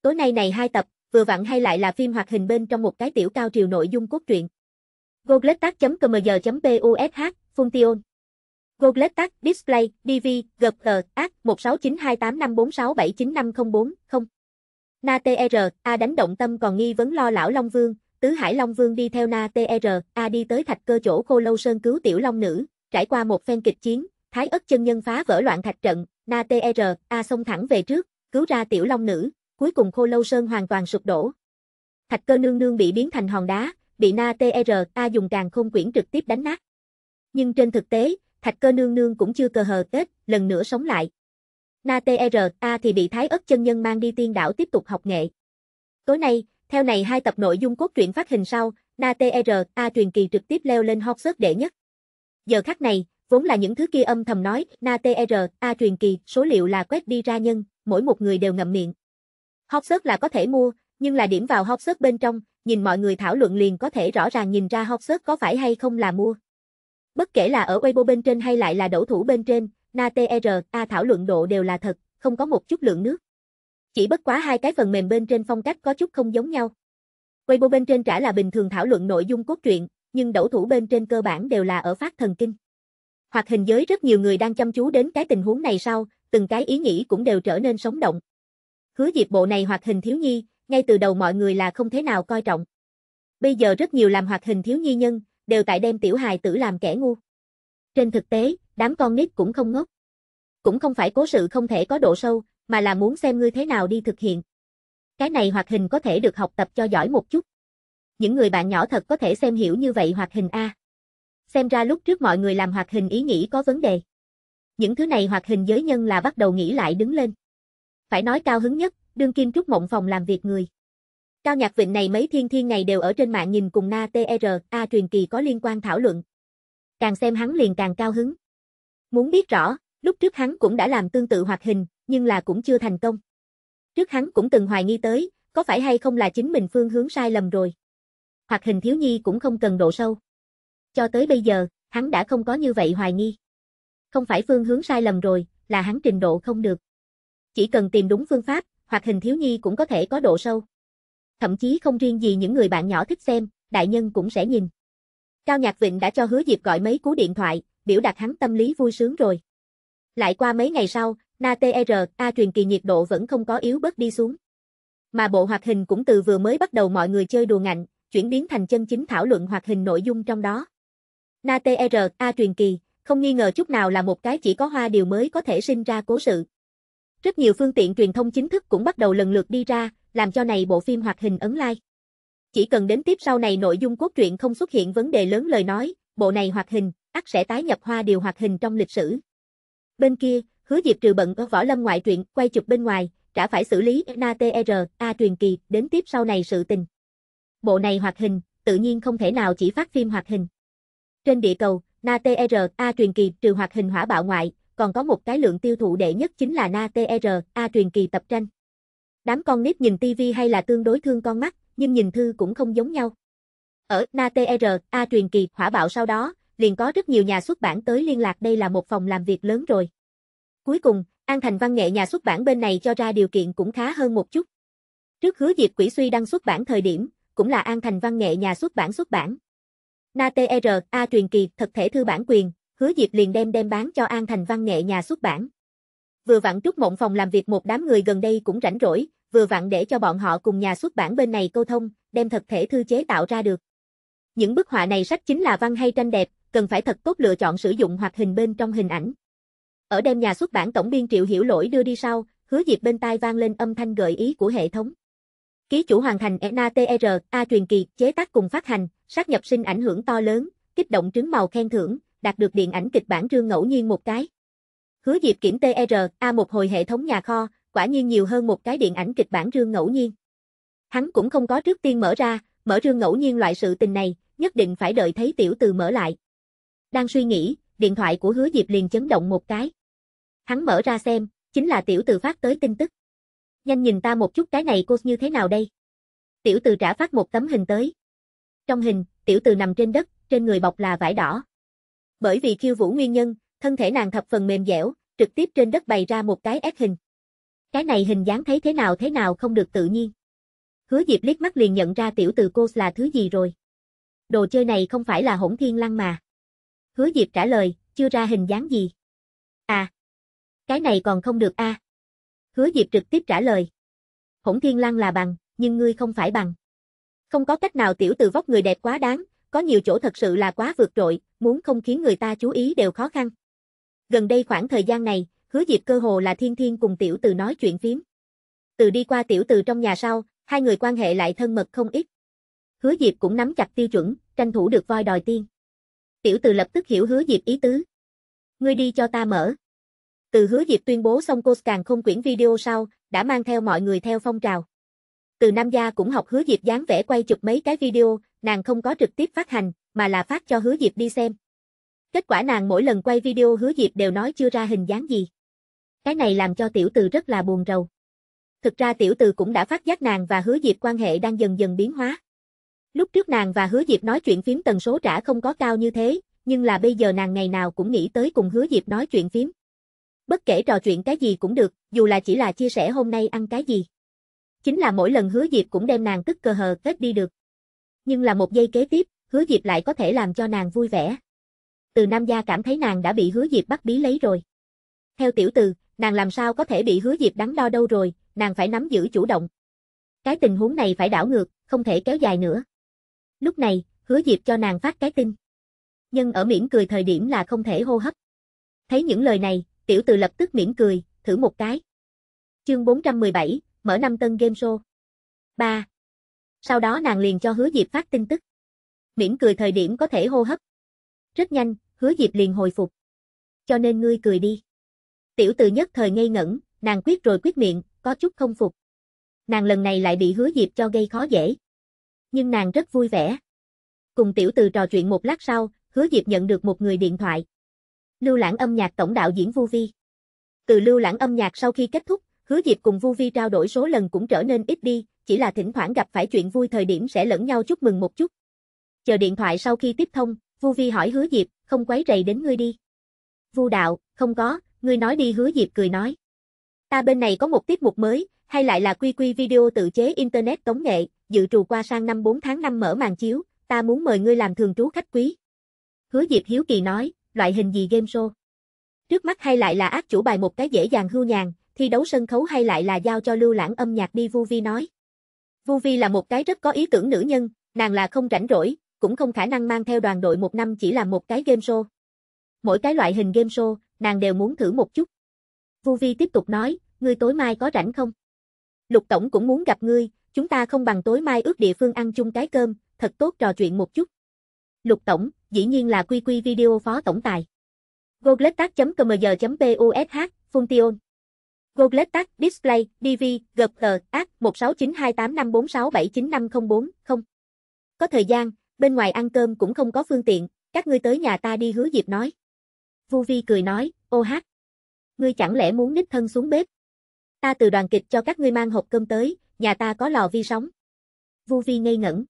Tối nay này hai tập, vừa vặn hay lại là phim hoạt hình bên trong một cái tiểu cao triều nội dung cốt truyện. Gogletac.cmg.push, Function. Gogletac Display, DV, GPR, AC 1692854679504, 0. Na TR, A đánh động tâm còn nghi vấn lo lão Long Vương, Tứ Hải Long Vương đi theo Na TR, A đi tới thạch cơ chỗ khô lâu sơn cứu tiểu Long Nữ, trải qua một phen kịch chiến, thái ất chân nhân phá vỡ loạn thạch trận, Na TR, A xông thẳng về trước, cứu ra tiểu Long Nữ, cuối cùng Khô Lâu Sơn hoàn toàn sụp đổ. Thạch cơ nương nương bị biến thành hòn đá, bị Na TRA e dùng càng không quyển trực tiếp đánh nát. Nhưng trên thực tế, thạch cơ nương nương cũng chưa cơ hờ kết, lần nữa sống lại. Na TRA e thì bị Thái Ất chân nhân mang đi tiên đảo tiếp tục học nghệ. Tối nay, theo này hai tập nội dung cốt truyện phát hình sau, Na TRA e truyền kỳ trực tiếp leo lên hot Hogwarts đệ nhất. Giờ khắc này, vốn là những thứ kia âm thầm nói, Na TRA truyền kỳ, số liệu là quét đi ra nhân, mỗi một người đều ngậm miệng. Hawksearch là có thể mua, nhưng là điểm vào Hawksearch bên trong, nhìn mọi người thảo luận liền có thể rõ ràng nhìn ra Hawksearch có phải hay không là mua. Bất kể là ở Weibo bên trên hay lại là đấu thủ bên trên, NATR, e A thảo luận độ đều là thật, không có một chút lượng nước. Chỉ bất quá hai cái phần mềm bên trên phong cách có chút không giống nhau. Weibo bên trên trả là bình thường thảo luận nội dung cốt truyện, nhưng đấu thủ bên trên cơ bản đều là ở phát thần kinh. Hoặc hình giới rất nhiều người đang chăm chú đến cái tình huống này sau, từng cái ý nghĩ cũng đều trở nên sống động. Hứa Diệp bộ này hoạt hình thiếu nhi, ngay từ đầu mọi người là không thế nào coi trọng. Bây giờ rất nhiều làm hoạt hình thiếu nhi nhân, đều tại đem tiểu hài tử làm kẻ ngu. Trên thực tế, đám con nít cũng không ngốc. Cũng không phải cố sự không thể có độ sâu, mà là muốn xem ngươi thế nào đi thực hiện. Cái này hoạt hình có thể được học tập cho giỏi một chút. Những người bạn nhỏ thật có thể xem hiểu như vậy hoạt hình A. Xem ra lúc trước mọi người làm hoạt hình ý nghĩ có vấn đề. Những thứ này hoạt hình giới nhân là bắt đầu nghĩ lại đứng lên phải nói cao hứng nhất, đương kim trúc mộng phòng làm việc người. Cao Nhạc Vịnh này mấy thiên thiên ngày đều ở trên mạng nhìn cùng Na TR, A truyền kỳ có liên quan thảo luận. Càng xem hắn liền càng cao hứng. Muốn biết rõ, lúc trước hắn cũng đã làm tương tự hoạt hình, nhưng là cũng chưa thành công. Trước hắn cũng từng hoài nghi tới, có phải hay không là chính mình phương hướng sai lầm rồi. Hoạt hình thiếu nhi cũng không cần độ sâu. Cho tới bây giờ, hắn đã không có như vậy hoài nghi. Không phải phương hướng sai lầm rồi, là hắn trình độ không được. Chỉ cần tìm đúng phương pháp, hoạt hình thiếu nhi cũng có thể có độ sâu. Thậm chí không riêng gì những người bạn nhỏ thích xem, đại nhân cũng sẽ nhìn. Cao Nhạc Vịnh đã cho hứa Diệp gọi mấy cú điện thoại, biểu đạt hắn tâm lý vui sướng rồi. Lại qua mấy ngày sau, Na TRA e truyền kỳ nhiệt độ vẫn không có yếu bớt đi xuống. Mà bộ hoạt hình cũng từ vừa mới bắt đầu mọi người chơi đùa ngạnh, chuyển biến thành chân chính thảo luận hoạt hình nội dung trong đó. Na TRA e truyền kỳ, không nghi ngờ chút nào là một cái chỉ có hoa điều mới có thể sinh ra cố sự, rất nhiều phương tiện truyền thông chính thức cũng bắt đầu lần lượt đi ra, làm cho này bộ phim hoạt hình ấn like. Chỉ cần đến tiếp sau này nội dung cốt truyện không xuất hiện vấn đề lớn lời nói, bộ này hoạt hình, ắt sẽ tái nhập hoa điều hoạt hình trong lịch sử. Bên kia, hứa dịp trừ bận ở võ lâm ngoại truyện, quay chụp bên ngoài, đã phải xử lý NATR, A truyền kỳ, đến tiếp sau này sự tình. Bộ này hoạt hình, tự nhiên không thể nào chỉ phát phim hoạt hình. Trên địa cầu, NATR, A truyền kỳ trừ hoạt hình hỏa bạo ngoại, còn có một cái lượng tiêu thụ đệ nhất chính là Na TR, e A truyền kỳ tập tranh. Đám con nít nhìn TV hay là tương đối thương con mắt, nhưng nhìn thư cũng không giống nhau. Ở Na TR, e A truyền kỳ, hỏa bạo sau đó, liền có rất nhiều nhà xuất bản tới liên lạc đây là một phòng làm việc lớn rồi. Cuối cùng, An Thành Văn nghệ nhà xuất bản bên này cho ra điều kiện cũng khá hơn một chút. Trước hứa dịp quỷ suy đăng xuất bản thời điểm, cũng là An Thành Văn nghệ nhà xuất bản xuất bản. Na TR, e A truyền kỳ, thực thể thư bản quyền, hứa Diệp liền đem đem bán cho An Thành Văn Nghệ nhà xuất bản. Vừa vặn Trúc Mộng phòng làm việc một đám người gần đây cũng rảnh rỗi, vừa vặn để cho bọn họ cùng nhà xuất bản bên này câu thông, đem thật thể thư chế tạo ra được. Những bức họa này sách chính là văn hay tranh đẹp, cần phải thật tốt lựa chọn sử dụng hoạt hình bên trong hình ảnh. Ở đem nhà xuất bản tổng biên Triệu Hiểu Lỗi đưa đi sau, hứa Diệp bên tai vang lên âm thanh gợi ý của hệ thống. Ký chủ hoàn thành NATR, A truyền kỳ, chế tác cùng phát hành, sát nhập sinh ảnh hưởng to lớn, kích động trứng màu khen thưởng, đạt được điện ảnh kịch bản trương ngẫu nhiên một cái. Hứa Diệp kiểm a một hồi hệ thống nhà kho, quả nhiên nhiều hơn một cái điện ảnh kịch bản trương ngẫu nhiên. Hắn cũng không có trước tiên mở ra, mở trương ngẫu nhiên loại sự tình này, nhất định phải đợi thấy tiểu từ mở lại. Đang suy nghĩ, điện thoại của Hứa Diệp liền chấn động một cái. Hắn mở ra xem, chính là tiểu từ phát tới tin tức. Nhanh nhìn ta một chút cái này cô như thế nào đây? Tiểu từ trả phát một tấm hình tới. Trong hình, tiểu từ nằm trên đất, trên người bọc là vải đỏ, bởi vì khiêu vũ nguyên nhân, thân thể nàng thập phần mềm dẻo, trực tiếp trên đất bày ra một cái ép hình. Cái này hình dáng thấy thế nào thế nào không được tự nhiên. Hứa Diệp liếc mắt liền nhận ra tiểu từ cô là thứ gì rồi. Đồ chơi này không phải là hỗn thiên lăng mà. Hứa Diệp trả lời, chưa ra hình dáng gì. À, cái này còn không được a. À. Hứa Diệp trực tiếp trả lời. Hỗn thiên lăng là bằng, nhưng ngươi không phải bằng. Không có cách nào tiểu từ vóc người đẹp quá đáng, có nhiều chỗ thật sự là quá vượt trội, muốn không khiến người ta chú ý đều khó khăn. Gần đây khoảng thời gian này, hứa dịp cơ hồ là thiên thiên cùng tiểu từ nói chuyện phím. Từ đi qua tiểu từ trong nhà sau, hai người quan hệ lại thân mật không ít. Hứa dịp cũng nắm chặt tiêu chuẩn, tranh thủ được voi đòi tiên. Tiểu từ lập tức hiểu hứa dịp ý tứ. Ngươi đi cho ta mở. Từ hứa dịp tuyên bố xong cô càng không quyển video sau, đã mang theo mọi người theo phong trào. Từ Nam Gia cũng học hứa dịp dáng vẽ quay chụp mấy cái video, nàng không có trực tiếp phát hành, mà là phát cho Hứa Diệp đi xem. Kết quả nàng mỗi lần quay video Hứa Diệp đều nói chưa ra hình dáng gì. Cái này làm cho tiểu từ rất là buồn rầu. Thực ra tiểu từ cũng đã phát giác nàng và Hứa Diệp quan hệ đang dần dần biến hóa. Lúc trước nàng và Hứa Diệp nói chuyện phím tần số trả không có cao như thế, nhưng là bây giờ nàng ngày nào cũng nghĩ tới cùng Hứa Diệp nói chuyện phím. Bất kể trò chuyện cái gì cũng được, dù là chỉ là chia sẻ hôm nay ăn cái gì. Chính là mỗi lần Hứa Diệp cũng đem nàng tức cơ hờ kết đi được nhưng là một giây kế tiếp, hứa Diệp lại có thể làm cho nàng vui vẻ. Từ Nam Gia cảm thấy nàng đã bị hứa Diệp bắt bí lấy rồi. Theo tiểu từ, nàng làm sao có thể bị hứa Diệp đắn đo đâu rồi, nàng phải nắm giữ chủ động. Cái tình huống này phải đảo ngược, không thể kéo dài nữa. Lúc này, hứa Diệp cho nàng phát cái tin. Nhưng ở miễn cười thời điểm là không thể hô hấp. Thấy những lời này, tiểu từ lập tức miễn cười, thử một cái. Chương 417, mở năm tân game show. 3 sau đó nàng liền cho hứa Diệp phát tin tức. Mỉm cười thời điểm có thể hô hấp. Rất nhanh, hứa Diệp liền hồi phục. Cho nên ngươi cười đi. Tiểu từ nhất thời ngây ngẩn, nàng quyết rồi quyết miệng, có chút không phục. Nàng lần này lại bị hứa Diệp cho gây khó dễ. Nhưng nàng rất vui vẻ. Cùng tiểu từ trò chuyện một lát sau, hứa Diệp nhận được một người điện thoại. Lưu lãng âm nhạc tổng đạo diễn Vu Vi. Từ lưu lãng âm nhạc sau khi kết thúc, hứa Diệp cùng Vu Vi trao đổi số lần cũng trở nên ít đi, chỉ là thỉnh thoảng gặp phải chuyện vui thời điểm sẽ lẫn nhau chúc mừng một chút. Chờ điện thoại sau khi tiếp thông, Vu Vi hỏi Hứa Diệp, không quấy rầy đến ngươi đi. Vu đạo, không có, ngươi nói đi Hứa Diệp cười nói. Ta bên này có một tiết mục mới, hay lại là quy quy video tự chế internet tống nghệ, dự trù qua sang năm 4 tháng 5 mở màn chiếu, ta muốn mời ngươi làm thường trú khách quý. Hứa Diệp hiếu kỳ nói, loại hình gì game show? Trước mắt hay lại là ác chủ bài một cái dễ dàng hưu nhàn, thi đấu sân khấu hay lại là giao cho lưu lãng âm nhạc đi Vu Vi nói. Vu Vi là một cái rất có ý tưởng nữ nhân, nàng là không rảnh rỗi, cũng không khả năng mang theo đoàn đội một năm chỉ là một cái game show. Mỗi cái loại hình game show, nàng đều muốn thử một chút. Vu Vi tiếp tục nói, ngươi tối mai có rảnh không? Lục Tổng cũng muốn gặp ngươi, chúng ta không bằng tối mai ước địa phương ăn chung cái cơm, thật tốt trò chuyện một chút. Lục Tổng, dĩ nhiên là quy quy video phó tổng tài. Goglettac.cmg.posh, Funtion. Google Tag Display DV GPG AD 1692854679504 Có thời gian, bên ngoài ăn cơm cũng không có phương tiện, các ngươi tới nhà ta đi hứa dịp nói. Vu Vi cười nói, ô hát. Ngươi chẳng lẽ muốn đích thân xuống bếp? Ta từ đoàn kịch cho các ngươi mang hộp cơm tới, nhà ta có lò vi sóng. Vu Vi ngây ngẩn.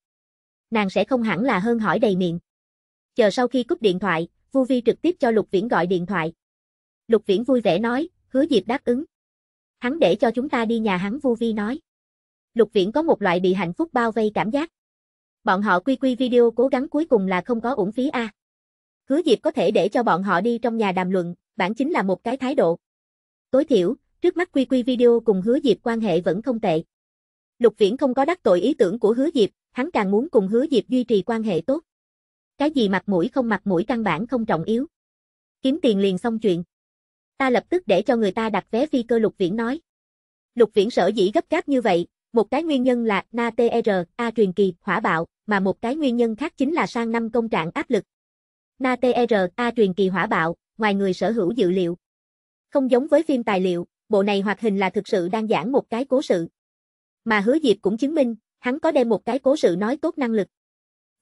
Nàng sẽ không hẳn là hơn hỏi đầy miệng. Chờ sau khi cúp điện thoại, Vu Vi trực tiếp cho Lục Viễn gọi điện thoại. Lục Viễn vui vẻ nói, hứa dịp đáp ứng. Hắn để cho chúng ta đi nhà hắn Vu Vi nói. Lục Viễn có một loại bị hạnh phúc bao vây cảm giác. Bọn họ quy quy video cố gắng cuối cùng là không có ủng phí a. Hứa Diệp có thể để cho bọn họ đi trong nhà đàm luận, bản chính là một cái thái độ. Tối thiểu, trước mắt quy quy video cùng Hứa Diệp quan hệ vẫn không tệ. Lục Viễn không có đắc tội ý tưởng của Hứa Diệp, hắn càng muốn cùng Hứa Diệp duy trì quan hệ tốt. Cái gì mặt mũi không mặt mũi căn bản không trọng yếu. Kiếm tiền liền xong chuyện ta lập tức để cho người ta đặt vé phi cơ Lục Viễn nói. Lục Viễn sở dĩ gấp gáp như vậy, một cái nguyên nhân là Na TR, e A truyền kỳ, hỏa bạo, mà một cái nguyên nhân khác chính là sang năm công trạng áp lực. Na TR, e A truyền kỳ hỏa bạo, ngoài người sở hữu dữ liệu. Không giống với phim tài liệu, bộ này hoạt hình là thực sự đang giảng một cái cố sự. Mà hứa Diệp cũng chứng minh, hắn có đem một cái cố sự nói tốt năng lực.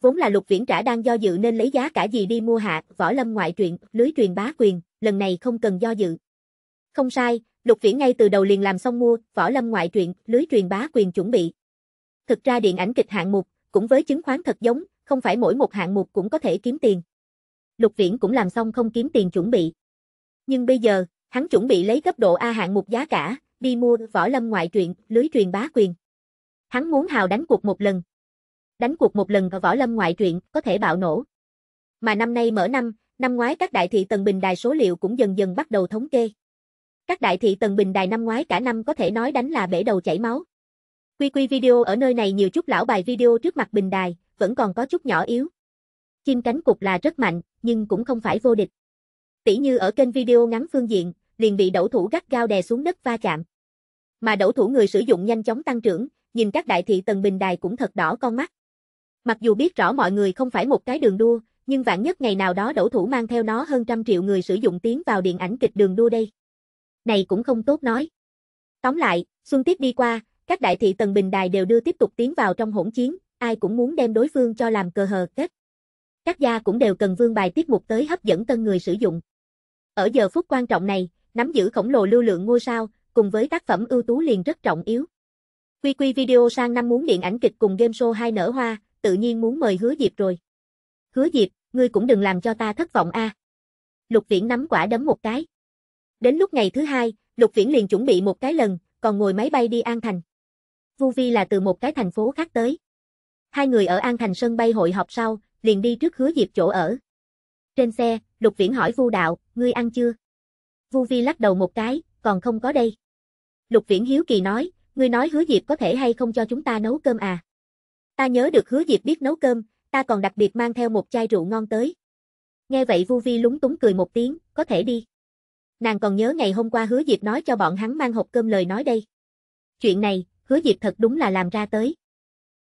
Vốn là lục viễn trả đang do dự nên lấy giá cả gì đi mua hạ, võ lâm ngoại truyện, lưới truyền bá quyền, lần này không cần do dự. Không sai, Lục Viễn ngay từ đầu liền làm xong mua, võ lâm ngoại truyện, lưới truyền bá quyền chuẩn bị. Thực ra điện ảnh kịch hạng mục, cũng với chứng khoán thật giống, không phải mỗi một hạng mục cũng có thể kiếm tiền. Lục Viễn cũng làm xong không kiếm tiền chuẩn bị. Nhưng bây giờ, hắn chuẩn bị lấy cấp độ A hạng mục giá cả, đi mua võ lâm ngoại truyện, lưới truyền bá quyền. Hắn muốn hào đánh cuộc một lần. Đánh cuộc một lần và võ lâm ngoại truyện có thể bạo nổ. Mà năm nay mở năm, Năm ngoái các đại thị tần bình đài số liệu cũng dần dần bắt đầu thống kê. Các đại thị tần bình đài năm ngoái cả năm có thể nói đánh là bể đầu chảy máu. Quy quy video ở nơi này nhiều chút lão bài video trước mặt bình đài, vẫn còn có chút nhỏ yếu. Chim cánh cục là rất mạnh, nhưng cũng không phải vô địch. Tỷ như ở kênh video ngắn phương diện, liền bị đấu thủ gắt gao đè xuống đất va chạm. Mà đấu thủ người sử dụng nhanh chóng tăng trưởng, nhìn các đại thị tần bình đài cũng thật đỏ con mắt. Mặc dù biết rõ mọi người không phải một cái đường đua, nhưng vạn nhất ngày nào đó đổ thủ mang theo nó hơn trăm triệu người sử dụng tiến vào điện ảnh kịch đường đua đây. Này cũng không tốt nói. Tóm lại, xuân tiếp đi qua, các đại thị tần bình đài đều đưa tiếp tục tiến vào trong hỗn chiến, ai cũng muốn đem đối phương cho làm cờ hờ kết. Các gia cũng đều cần vương bài tiết mục tới hấp dẫn tân người sử dụng. Ở giờ phút quan trọng này, nắm giữ khổng lồ lưu lượng ngôi sao, cùng với tác phẩm ưu tú liền rất trọng yếu. Quy quy video sang năm muốn điện ảnh kịch cùng game show hai nở hoa, tự nhiên muốn mời hứa dịp rồi hứa Diệp, ngươi cũng đừng làm cho ta thất vọng a. À. Lục Viễn nắm quả đấm một cái. Đến lúc ngày thứ hai, Lục Viễn liền chuẩn bị một cái lần, còn ngồi máy bay đi An Thành. Vu Vi là từ một cái thành phố khác tới. Hai người ở An Thành sân bay hội họp sau, liền đi trước hứa Diệp chỗ ở. Trên xe, Lục Viễn hỏi Vu Đạo, ngươi ăn chưa? Vu Vi lắc đầu một cái, còn không có đây. Lục Viễn hiếu kỳ nói, ngươi nói hứa Diệp có thể hay không cho chúng ta nấu cơm à? Ta nhớ được hứa Diệp biết nấu cơm, ta còn đặc biệt mang theo một chai rượu ngon tới. Nghe vậy Vu Vi lúng túng cười một tiếng, có thể đi. Nàng còn nhớ ngày hôm qua Hứa Diệp nói cho bọn hắn mang hộp cơm lời nói đây. Chuyện này, Hứa Diệp thật đúng là làm ra tới.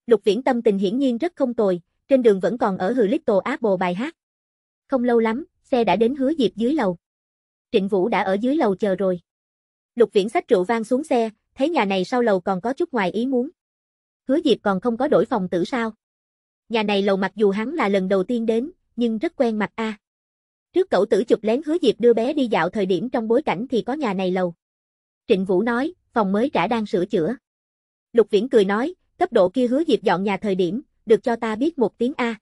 Lục Viễn tâm tình hiển nhiên rất không tồi, trên đường vẫn còn ở hừ Little Apple bài hát. Không lâu lắm, xe đã đến Hứa Diệp dưới lầu. Trịnh Vũ đã ở dưới lầu chờ rồi. Lục Viễn xách rượu vang xuống xe, thấy nhà này sau lầu còn có chút ngoài ý muốn. Hứa Diệp còn không có đổi phòng tử sao? nhà này lầu mặc dù hắn là lần đầu tiên đến, nhưng rất quen mặt a. À. Trước cậu tử chụp lén hứa Diệp đưa bé đi dạo thời điểm trong bối cảnh thì có nhà này lầu. Trịnh Vũ nói, phòng mới trả đang sửa chữa. Lục Viễn cười nói, cấp độ kia hứa Diệp dọn nhà thời điểm, được cho ta biết một tiếng A.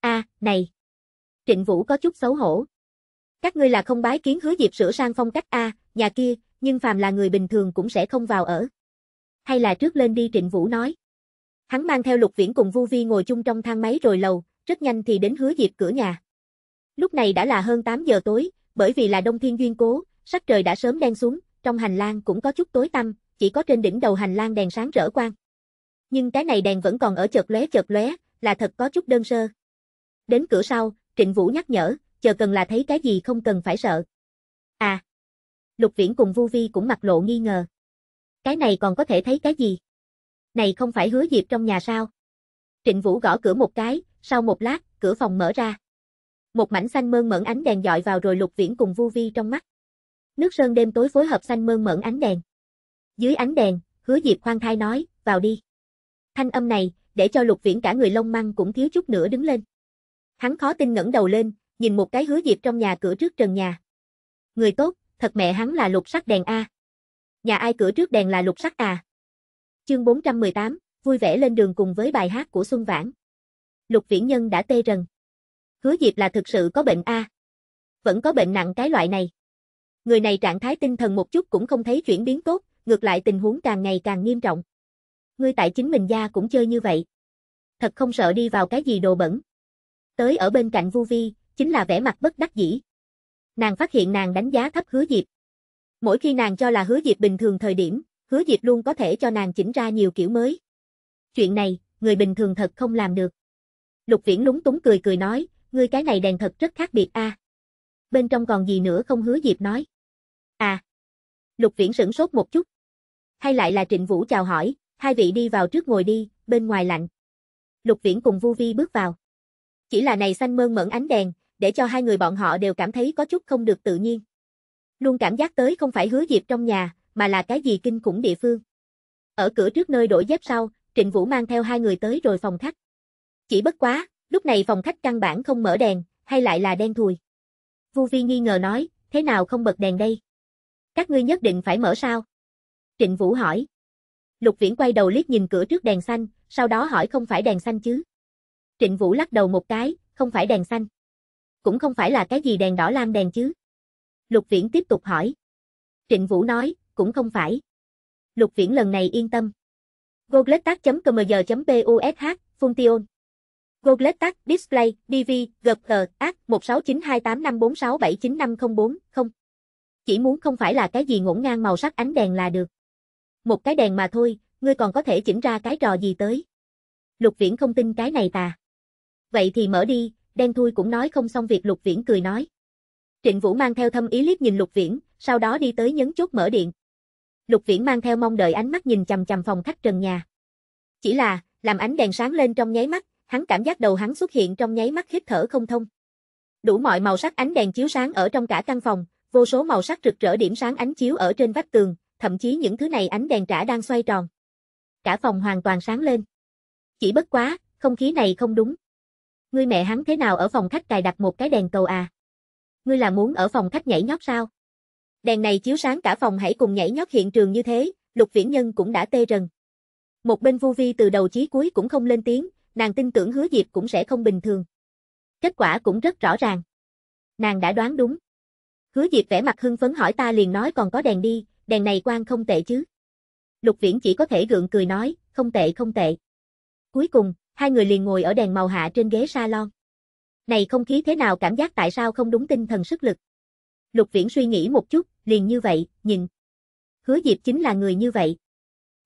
A, này. Trịnh Vũ có chút xấu hổ. Các ngươi là không bái kiến hứa Diệp sửa sang phong cách A, nhà kia, nhưng phàm là người bình thường cũng sẽ không vào ở. Hay là trước lên đi Trịnh Vũ nói. Hắn mang theo Lục Viễn cùng Vu Vi ngồi chung trong thang máy rồi lầu, rất nhanh thì đến hứa diệp cửa nhà. Lúc này đã là hơn 8 giờ tối, bởi vì là đông thiên duyên cố, sắc trời đã sớm đen xuống, trong hành lang cũng có chút tối tăm, chỉ có trên đỉnh đầu hành lang đèn sáng rỡ quang. Nhưng cái này đèn vẫn còn ở chợt lóe chợt lóe, là thật có chút đơn sơ. Đến cửa sau, Trịnh Vũ nhắc nhở, chờ cần là thấy cái gì không cần phải sợ. À. Lục Viễn cùng Vu Vi cũng mặt lộ nghi ngờ. Cái này còn có thể thấy cái gì? Này không phải hứa Diệp trong nhà sao? Trịnh Vũ gõ cửa một cái, sau một lát, cửa phòng mở ra. Một mảnh xanh mơn mởn ánh đèn dọi vào rồi Lục Viễn cùng Vu Vi trong mắt. Nước sơn đêm tối phối hợp xanh mơn mởn ánh đèn. Dưới ánh đèn, Hứa Diệp khoan thai nói, "Vào đi." Thanh âm này, để cho Lục Viễn cả người lông măng cũng thiếu chút nữa đứng lên. Hắn khó tin ngẩng đầu lên, nhìn một cái Hứa Diệp trong nhà cửa trước trần nhà. Người tốt, thật mẹ hắn là lục sắc đèn a. Nhà ai cửa trước đèn là lục sắc à? Chương 418, vui vẻ lên đường cùng với bài hát của Xuân Vãn. Lục Viễn Nhân đã tê rần. Hứa Diệp là thực sự có bệnh a. Vẫn có bệnh nặng cái loại này. Người này trạng thái tinh thần một chút cũng không thấy chuyển biến tốt, ngược lại tình huống càng ngày càng nghiêm trọng. Ngươi tại chính mình gia cũng chơi như vậy. Thật không sợ đi vào cái gì đồ bẩn. Tới ở bên cạnh Vu Vi, chính là vẻ mặt bất đắc dĩ. Nàng phát hiện nàng đánh giá thấp Hứa Diệp. Mỗi khi nàng cho là Hứa Diệp bình thường thời điểm, hứa Diệp luôn có thể cho nàng chỉnh ra nhiều kiểu mới. Chuyện này, người bình thường thật không làm được. Lục Viễn lúng túng cười cười nói, ngươi cái này đèn thật rất khác biệt a. À? Bên trong còn gì nữa không hứa Diệp nói. À. Lục Viễn sửng sốt một chút. Hay lại là Trịnh Vũ chào hỏi, hai vị đi vào trước ngồi đi, bên ngoài lạnh. Lục Viễn cùng Vu Vi bước vào. Chỉ là này xanh mơn mẫn ánh đèn, để cho hai người bọn họ đều cảm thấy có chút không được tự nhiên. Luôn cảm giác tới không phải hứa Diệp trong nhà, mà là cái gì kinh khủng địa phương. Ở cửa trước nơi đổi dép sau, Trịnh Vũ mang theo hai người tới rồi phòng khách. Chỉ bất quá, lúc này phòng khách căn bản không mở đèn, hay lại là đen thùi. Vu Vi nghi ngờ nói, thế nào không bật đèn đây? Các ngươi nhất định phải mở sao? Trịnh Vũ hỏi. Lục Viễn quay đầu liếc nhìn cửa trước đèn xanh, sau đó hỏi không phải đèn xanh chứ? Trịnh Vũ lắc đầu một cái, không phải đèn xanh. Cũng không phải là cái gì đèn đỏ lam đèn chứ? Lục Viễn tiếp tục hỏi. Trịnh Vũ nói, cũng không phải. Lục Viễn lần này yên tâm. Gogletac.cmg.push, funtion Gogletac Display, DV, GG, ACT 16928546795040, Chỉ muốn không phải là cái gì ngổn ngang màu sắc ánh đèn là được. Một cái đèn mà thôi, ngươi còn có thể chỉnh ra cái trò gì tới. Lục Viễn không tin cái này tà. Vậy thì mở đi, đen thui cũng nói không xong việc Lục Viễn cười nói. Trịnh Vũ mang theo thâm ý liếc nhìn Lục Viễn, sau đó đi tới nhấn chốt mở điện. Lục Viễn mang theo mong đợi ánh mắt nhìn chằm chằm phòng khách trần nhà. Chỉ là, làm ánh đèn sáng lên trong nháy mắt, hắn cảm giác đầu hắn xuất hiện trong nháy mắt hít thở không thông. Đủ mọi màu sắc ánh đèn chiếu sáng ở trong cả căn phòng, vô số màu sắc rực rỡ điểm sáng ánh chiếu ở trên vách tường, thậm chí những thứ này ánh đèn trả đang xoay tròn. Cả phòng hoàn toàn sáng lên. Chỉ bất quá, không khí này không đúng. Ngươi mẹ hắn thế nào ở phòng khách cài đặt một cái đèn cầu à? Ngươi là muốn ở phòng khách nhảy nhót sao? Đèn này chiếu sáng cả phòng hãy cùng nhảy nhót hiện trường như thế, Lục Viễn Nhân cũng đã tê rần. Một bên Vu Vi từ đầu chí cuối cũng không lên tiếng, nàng tin tưởng Hứa Diệp cũng sẽ không bình thường. Kết quả cũng rất rõ ràng. Nàng đã đoán đúng. Hứa Diệp vẻ mặt hưng phấn hỏi ta liền nói còn có đèn đi, đèn này quang không tệ chứ. Lục Viễn chỉ có thể gượng cười nói, không tệ không tệ. Cuối cùng, hai người liền ngồi ở đèn màu hạ trên ghế salon. Này không khí thế nào cảm giác tại sao không đúng tinh thần sức lực. Lục Viễn suy nghĩ một chút, liền như vậy, nhìn. Hứa Diệp chính là người như vậy.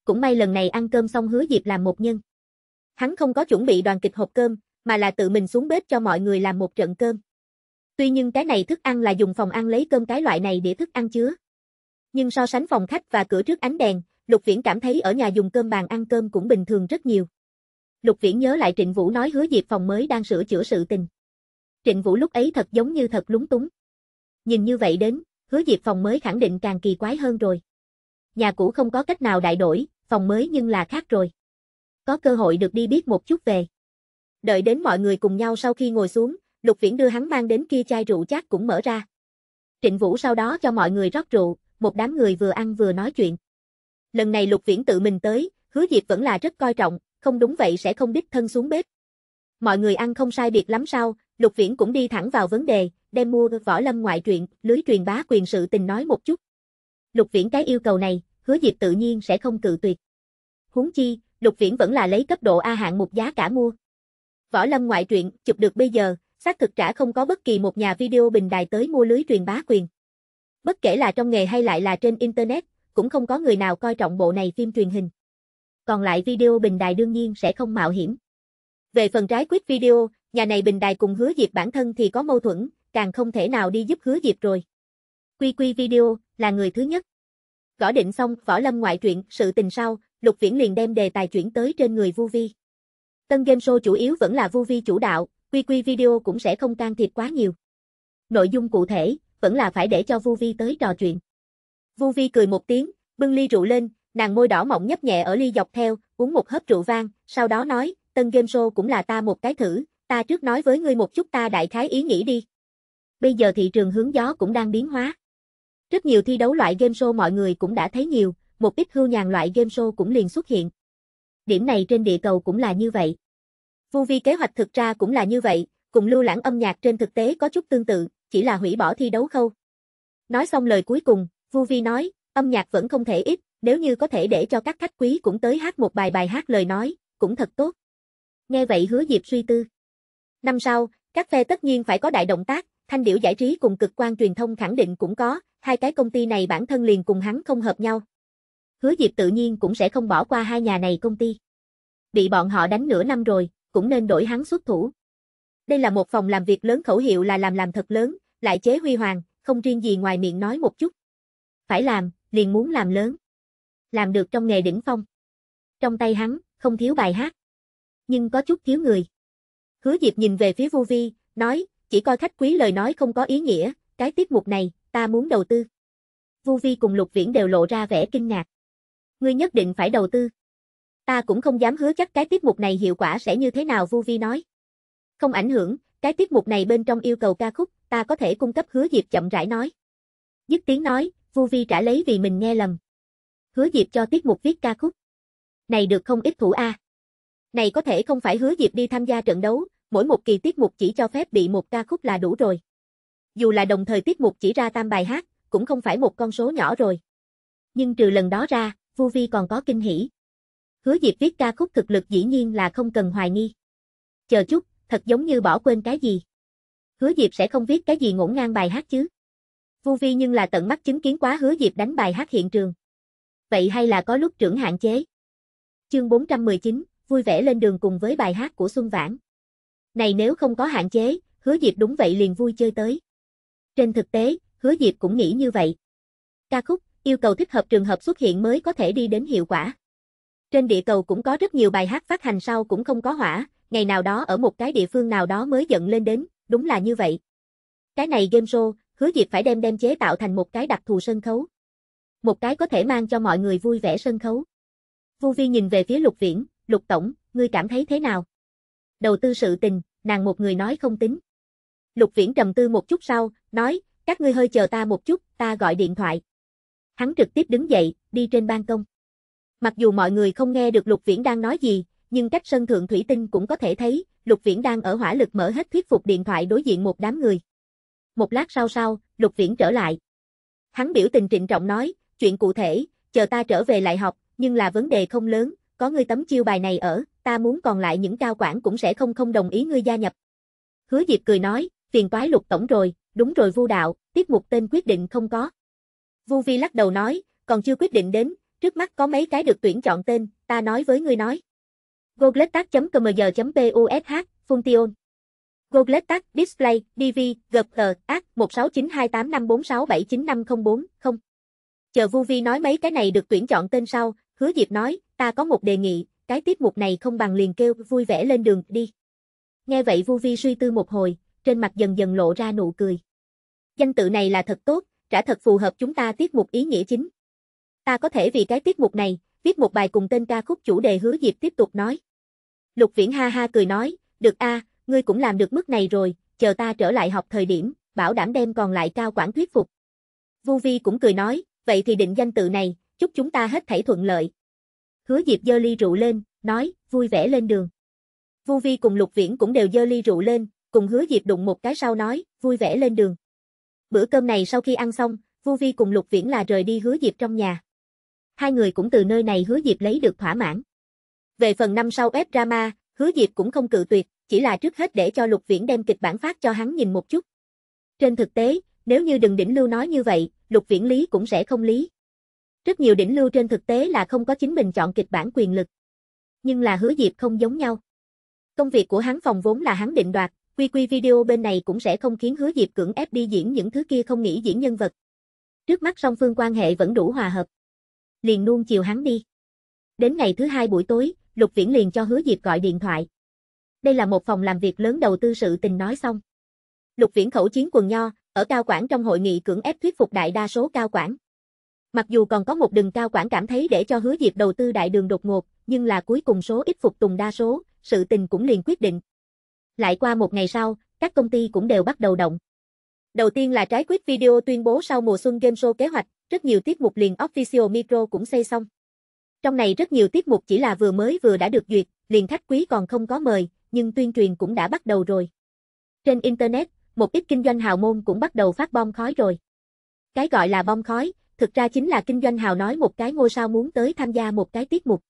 Cũng may lần này ăn cơm xong Hứa Diệp làm một nhân. Hắn không có chuẩn bị đoàn kịch hộp cơm, mà là tự mình xuống bếp cho mọi người làm một trận cơm. Tuy nhiên cái này thức ăn là dùng phòng ăn lấy cơm cái loại này để thức ăn chứa. Nhưng so sánh phòng khách và cửa trước ánh đèn, Lục Viễn cảm thấy ở nhà dùng cơm bàn ăn cơm cũng bình thường rất nhiều. Lục Viễn nhớ lại Trịnh Vũ nói hứa Diệp phòng mới đang sửa chữa sự tình. Trịnh Vũ lúc ấy thật giống như thật lúng túng. Nhìn như vậy đến, hứa Diệp phòng mới khẳng định càng kỳ quái hơn rồi. Nhà cũ không có cách nào đại đổi, phòng mới nhưng là khác rồi. Có cơ hội được đi biết một chút về. Đợi đến mọi người cùng nhau sau khi ngồi xuống, Lục Viễn đưa hắn mang đến kia chai rượu chát cũng mở ra. Trịnh Vũ sau đó cho mọi người rót rượu, một đám người vừa ăn vừa nói chuyện. Lần này Lục Viễn tự mình tới, hứa Diệp vẫn là rất coi trọng, không đúng vậy sẽ không đích thân xuống bếp. Mọi người ăn không sai biệt lắm sao, Lục Viễn cũng đi thẳng vào vấn đề, đem mua võ lâm ngoại truyện, lưới truyền bá quyền sự tình nói một chút. Lục Viễn cái yêu cầu này, hứa dịp tự nhiên sẽ không cự tuyệt. Huống chi, Lục Viễn vẫn là lấy cấp độ A hạng một giá cả mua. Võ lâm ngoại truyện, chụp được bây giờ, xác thực trả không có bất kỳ một nhà video bình đài tới mua lưới truyền bá quyền. Bất kể là trong nghề hay lại là trên Internet, cũng không có người nào coi trọng bộ này phim truyền hình. Còn lại video bình đài đương nhiên sẽ không mạo hiểm. Về phần trái quyết video, nhà này bình đài cùng hứa dịp bản thân thì có mâu thuẫn, càng không thể nào đi giúp hứa Diệp rồi. Quy Quy Video là người thứ nhất. Gõ định xong võ lâm ngoại truyện, sự tình sau, Lục Viễn liền đem đề tài chuyển tới trên người Vu Vi. Tân game show chủ yếu vẫn là Vu Vi chủ đạo, Quy Quy Video cũng sẽ không can thiệp quá nhiều. Nội dung cụ thể, vẫn là phải để cho Vu Vi tới trò chuyện. Vu Vi cười một tiếng, bưng ly rượu lên, nàng môi đỏ mọng nhấp nhẹ ở ly dọc theo, uống một hớp rượu vang, sau đó nói, tân game show cũng là ta một cái thử, ta trước nói với ngươi một chút ta đại khái ý nghĩ đi bây giờ thị trường hướng gió cũng đang biến hóa. Rất nhiều thi đấu loại game show mọi người cũng đã thấy nhiều, một ít hưu nhàn loại game show cũng liền xuất hiện. Điểm này trên địa cầu cũng là như vậy. Vu vi kế hoạch thực ra cũng là như vậy, cùng lưu lãng âm nhạc trên thực tế có chút tương tự, chỉ là hủy bỏ thi đấu khâu. Nói xong lời cuối cùng, Vu vi nói, âm nhạc vẫn không thể ít, nếu như có thể để cho các khách quý cũng tới hát một bài bài hát lời nói, cũng thật tốt. Nghe vậy hứa dịp suy tư. Năm sau, các phe tất nhiên phải có đại động tác, Thanh Điểu Giải trí cùng cực quan truyền thông khẳng định cũng có, hai cái công ty này bản thân liền cùng hắn không hợp nhau. Hứa Diệp tự nhiên cũng sẽ không bỏ qua hai nhà này công ty. Bị bọn họ đánh nửa năm rồi, cũng nên đổi hắn xuất thủ. Đây là một phòng làm việc lớn khẩu hiệu là làm làm thật lớn, lại chế huy hoàng, không riêng gì ngoài miệng nói một chút. Phải làm, liền muốn làm lớn. Làm được trong nghề đỉnh phong. Trong tay hắn, không thiếu bài hát. Nhưng có chút thiếu người. Hứa Diệp nhìn về phía Vu Vi, nói, chỉ coi khách quý lời nói không có ý nghĩa, cái tiết mục này, ta muốn đầu tư. Vu Vi cùng Lục Viễn đều lộ ra vẻ kinh ngạc. Ngươi nhất định phải đầu tư. Ta cũng không dám hứa chắc cái tiết mục này hiệu quả sẽ như thế nào Vu Vi nói. Không ảnh hưởng, cái tiết mục này bên trong yêu cầu ca khúc, ta có thể cung cấp hứa Diệp chậm rãi nói. Dứt tiếng nói, Vu Vi trả lấy vì mình nghe lầm. Hứa Diệp cho tiết mục viết ca khúc. Này được không ít thủ A. Này có thể không phải hứa Diệp đi tham gia trận đấu, mỗi một kỳ tiết mục chỉ cho phép bị một ca khúc là đủ rồi. Dù là đồng thời tiết mục chỉ ra tam bài hát, cũng không phải một con số nhỏ rồi. Nhưng trừ lần đó ra, Vu Vi còn có kinh hỉ. Hứa Diệp viết ca khúc thực lực dĩ nhiên là không cần hoài nghi. Chờ chút, thật giống như bỏ quên cái gì. Hứa Diệp sẽ không viết cái gì ngổn ngang bài hát chứ. Vu Vi nhưng là tận mắt chứng kiến quá Hứa Diệp đánh bài hát hiện trường. Vậy hay là có lúc trưởng hạn chế. Chương 419, vui vẻ lên đường cùng với bài hát của Xuân Vãn. Này nếu không có hạn chế, hứa Diệp đúng vậy liền vui chơi tới. Trên thực tế, hứa Diệp cũng nghĩ như vậy. Ca khúc, yêu cầu thích hợp trường hợp xuất hiện mới có thể đi đến hiệu quả. Trên địa cầu cũng có rất nhiều bài hát phát hành sau cũng không có hỏa, ngày nào đó ở một cái địa phương nào đó mới giận lên đến, đúng là như vậy. Cái này game show, hứa Diệp phải đem đem chế tạo thành một cái đặc thù sân khấu. Một cái có thể mang cho mọi người vui vẻ sân khấu. Vu Vi nhìn về phía Lục Viễn, Lục Tổng, ngươi cảm thấy thế nào? đầu tư sự tình, nàng một người nói không tính. Lục Viễn trầm tư một chút sau, nói, các ngươi hơi chờ ta một chút, ta gọi điện thoại. Hắn trực tiếp đứng dậy, đi trên ban công. Mặc dù mọi người không nghe được Lục Viễn đang nói gì, nhưng cách sân thượng thủy tinh cũng có thể thấy, Lục Viễn đang ở hỏa lực mở hết thuyết phục điện thoại đối diện một đám người. Một lát sau sau, Lục Viễn trở lại. Hắn biểu tình trịnh trọng nói, chuyện cụ thể, chờ ta trở về lại học, nhưng là vấn đề không lớn, có ngươi tấm chiêu bài này ở, ta muốn còn lại những cao quản cũng sẽ không không đồng ý ngươi gia nhập. Hứa Diệp cười nói, phiền toái lục tổng rồi, đúng rồi vu đạo, tiết mục tên quyết định không có. Vu Vi lắc đầu nói, còn chưa quyết định đến, trước mắt có mấy cái được tuyển chọn tên, ta nói với ngươi nói. Gogletac.cmg.push, Function. Gogletac, Display, DV, GG, AC, 1692854679504, Chờ Vu Vi nói mấy cái này được tuyển chọn tên sau, hứa Diệp nói, ta có một đề nghị, cái tiết mục này không bằng liền kêu vui vẻ lên đường đi. Nghe vậy Vu Vi suy tư một hồi, trên mặt dần dần lộ ra nụ cười. Danh tự này là thật tốt, trả thật phù hợp chúng ta tiết mục ý nghĩa chính. Ta có thể vì cái tiết mục này, viết một bài cùng tên ca khúc chủ đề hứa dịp tiếp tục nói. Lục Viễn ha ha cười nói, được a, ngươi cũng làm được mức này rồi, chờ ta trở lại học thời điểm, bảo đảm đem còn lại cao quản thuyết phục. Vu Vi cũng cười nói, vậy thì định danh tự này, chúc chúng ta hết thảy thuận lợi. Hứa Diệp dơ ly rượu lên, nói, vui vẻ lên đường. Vu Vi cùng Lục Viễn cũng đều dơ ly rượu lên, cùng Hứa Diệp đụng một cái sau nói, vui vẻ lên đường. Bữa cơm này sau khi ăn xong, Vu Vi cùng Lục Viễn là rời đi Hứa Diệp trong nhà. Hai người cũng từ nơi này Hứa Diệp lấy được thỏa mãn. Về phần năm sau ép drama, Hứa Diệp cũng không cự tuyệt, chỉ là trước hết để cho Lục Viễn đem kịch bản phát cho hắn nhìn một chút. Trên thực tế, nếu như đừng đỉnh lưu nói như vậy, Lục Viễn lý cũng sẽ không lý, rất nhiều đỉnh lưu trên thực tế là không có chính mình chọn kịch bản quyền lực. Nhưng là hứa Diệp không giống nhau. Công việc của hắn phòng vốn là hắn định đoạt, quy quy video bên này cũng sẽ không khiến hứa Diệp cưỡng ép đi diễn những thứ kia không nghĩ diễn nhân vật. Trước mắt song phương quan hệ vẫn đủ hòa hợp. Liền nuông chiều hắn đi. Đến ngày thứ hai buổi tối, Lục Viễn liền cho hứa Diệp gọi điện thoại. Đây là một phòng làm việc lớn đầu tư sự tình nói xong. Lục Viễn khẩu chiến quần nho, ở cao quản trong hội nghị cưỡng ép thuyết phục đại đa số cao quản. Mặc dù còn có một đường cao quản cảm thấy để cho hứa Diệp đầu tư đại đường đột ngột, nhưng là cuối cùng số ít phục tùng đa số, sự tình cũng liền quyết định. Lại qua một ngày sau, các công ty cũng đều bắt đầu động. Đầu tiên là trái quyết video tuyên bố sau mùa xuân game show kế hoạch, rất nhiều tiết mục liền official micro cũng xây xong. Trong này rất nhiều tiết mục chỉ là vừa mới vừa đã được duyệt, liền khách quý còn không có mời, nhưng tuyên truyền cũng đã bắt đầu rồi. Trên Internet, một ít kinh doanh hào môn cũng bắt đầu phát bom khói rồi. Cái gọi là bom khói, thực ra chính là kinh doanh hào nói một cái ngôi sao muốn tới tham gia một cái tiết mục.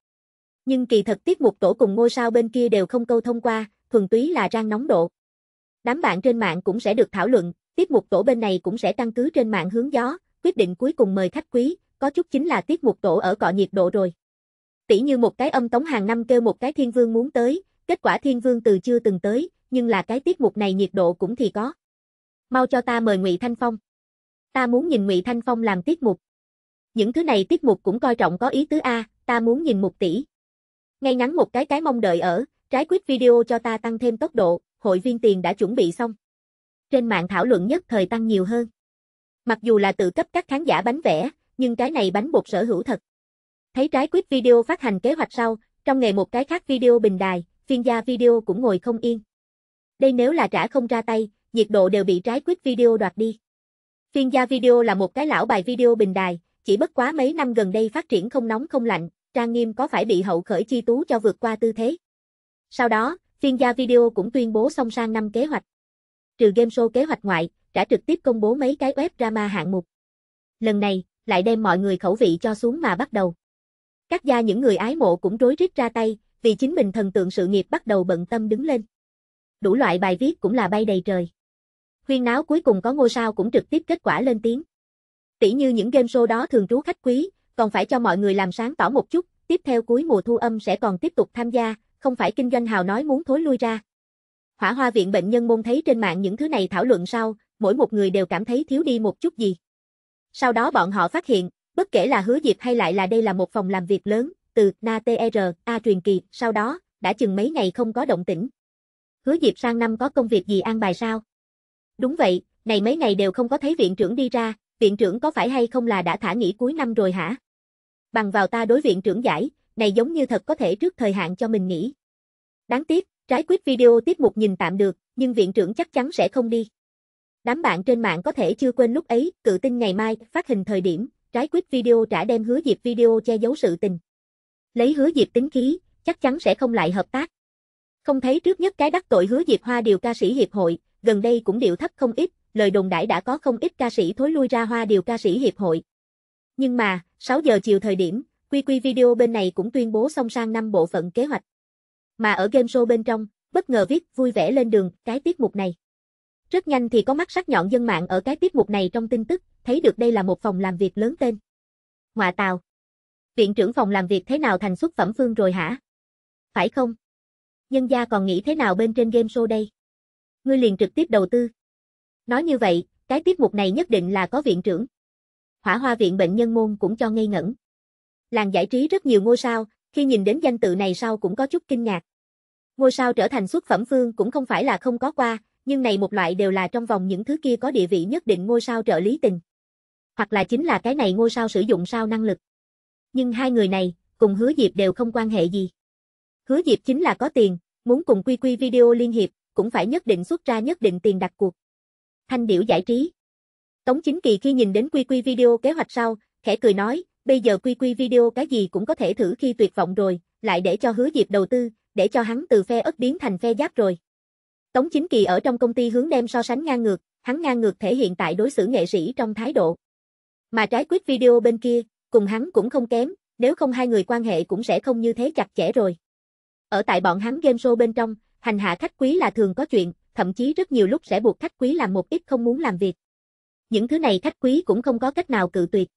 Nhưng kỳ thật tiết mục tổ cùng ngôi sao bên kia đều không câu thông qua, thuần túy là rang nóng độ. Đám bạn trên mạng cũng sẽ được thảo luận, tiết mục tổ bên này cũng sẽ căn cứ trên mạng hướng gió, quyết định cuối cùng mời khách quý, có chút chính là tiết mục tổ ở cọ nhiệt độ rồi. Tỷ như một cái âm tống hàng năm kêu một cái thiên vương muốn tới, kết quả thiên vương từ chưa từng tới, nhưng là cái tiết mục này nhiệt độ cũng thì có. Mau cho ta mời Ngụy Thanh Phong ta muốn nhìn Ngụy Thanh Phong làm tiết mục. Những thứ này tiết mục cũng coi trọng có ý tứ A, ta muốn nhìn một tỷ. Ngay ngắn một cái cái mong đợi ở, trái quyết video cho ta tăng thêm tốc độ, hội viên tiền đã chuẩn bị xong. Trên mạng thảo luận nhất thời tăng nhiều hơn. Mặc dù là tự cấp các khán giả bánh vẽ, nhưng cái này bánh bột sở hữu thật. Thấy trái quyết video phát hành kế hoạch sau, trong ngày một cái khác video bình đài, phiên gia video cũng ngồi không yên. Đây nếu là trả không ra tay, nhiệt độ đều bị trái quyết video đoạt đi. Chuyên gia video là một cái lão bài video bình đài, chỉ bất quá mấy năm gần đây phát triển không nóng không lạnh, Trang Nghiêm có phải bị hậu khởi chi tú cho vượt qua tư thế. Sau đó, phiên gia video cũng tuyên bố song sang năm kế hoạch. Trừ game show kế hoạch ngoại, đã trực tiếp công bố mấy cái web drama hạng mục. Lần này, lại đem mọi người khẩu vị cho xuống mà bắt đầu. Các gia những người ái mộ cũng rối rít ra tay, vì chính mình thần tượng sự nghiệp bắt đầu bận tâm đứng lên. Đủ loại bài viết cũng là bay đầy trời. Huyên náo cuối cùng có ngôi sao cũng trực tiếp kết quả lên tiếng. Tỷ như những game show đó thường trú khách quý, còn phải cho mọi người làm sáng tỏ một chút, tiếp theo cuối mùa thu âm sẽ còn tiếp tục tham gia, không phải kinh doanh hào nói muốn thối lui ra. Hỏa hoa viện bệnh nhân môn thấy trên mạng những thứ này thảo luận sau, mỗi một người đều cảm thấy thiếu đi một chút gì. Sau đó bọn họ phát hiện, bất kể là hứa dịp hay lại là đây là một phòng làm việc lớn, từ Na TR, e A truyền kỳ, sau đó, đã chừng mấy ngày không có động tĩnh. Hứa dịp sang năm có công việc gì an bài sao? Đúng vậy, này mấy ngày đều không có thấy viện trưởng đi ra, viện trưởng có phải hay không là đã thả nghỉ cuối năm rồi hả? Bằng vào ta đối viện trưởng giải, này giống như thật có thể trước thời hạn cho mình nghỉ. Đáng tiếc, trái quyết video tiếp mục nhìn tạm được, nhưng viện trưởng chắc chắn sẽ không đi. Đám bạn trên mạng có thể chưa quên lúc ấy, cự tin ngày mai, phát hình thời điểm, trái quyết video trả đem hứa dịp video che giấu sự tình. Lấy hứa dịp tính khí, chắc chắn sẽ không lại hợp tác. Không thấy trước nhất cái đắc tội hứa dịp hoa điều ca sĩ hiệp hội, gần đây cũng điệu thấp không ít, lời đồn đãi đã có không ít ca sĩ thối lui ra hoa điều ca sĩ hiệp hội. Nhưng mà, 6 giờ chiều thời điểm, QQ Video bên này cũng tuyên bố xong sang năm bộ phận kế hoạch. Mà ở game show bên trong, bất ngờ viết vui vẻ lên đường cái tiết mục này. Rất nhanh thì có mắt sắc nhọn dân mạng ở cái tiết mục này trong tin tức, thấy được đây là một phòng làm việc lớn tên. ngoại Tào. Viện trưởng phòng làm việc thế nào thành xuất phẩm phương rồi hả? Phải không? Nhân gia còn nghĩ thế nào bên trên game show đây? ngươi liền trực tiếp đầu tư. Nói như vậy, cái tiết mục này nhất định là có viện trưởng. Hỏa hoa viện bệnh nhân môn cũng cho ngây ngẩn. Làng giải trí rất nhiều ngôi sao, khi nhìn đến danh tự này sau cũng có chút kinh ngạc. Ngôi sao trở thành xuất phẩm phương cũng không phải là không có qua, nhưng này một loại đều là trong vòng những thứ kia có địa vị nhất định ngôi sao trợ lý tình. Hoặc là chính là cái này ngôi sao sử dụng sao năng lực. Nhưng hai người này, cùng hứa diệp đều không quan hệ gì. Hứa diệp chính là có tiền, muốn cùng quy quy video liên hiệp, cũng phải nhất định xuất ra nhất định tiền đặt cuộc. Thanh điểu giải trí. Tống Chính Kỳ khi nhìn đến quy quy video kế hoạch sau, khẽ cười nói, bây giờ quy quy video cái gì cũng có thể thử khi tuyệt vọng rồi, lại để cho hứa diệp đầu tư, để cho hắn từ phe ớt biến thành phe giáp rồi. Tống Chính Kỳ ở trong công ty hướng đem so sánh ngang ngược, hắn ngang ngược thể hiện tại đối xử nghệ sĩ trong thái độ. Mà trái quyết video bên kia, cùng hắn cũng không kém, nếu không hai người quan hệ cũng sẽ không như thế chặt chẽ rồi. Ở tại bọn hắn game show bên trong, Hành hạ khách quý là thường có chuyện, thậm chí rất nhiều lúc sẽ buộc khách quý làm một ít không muốn làm việc. Những thứ này khách quý cũng không có cách nào cự tuyệt.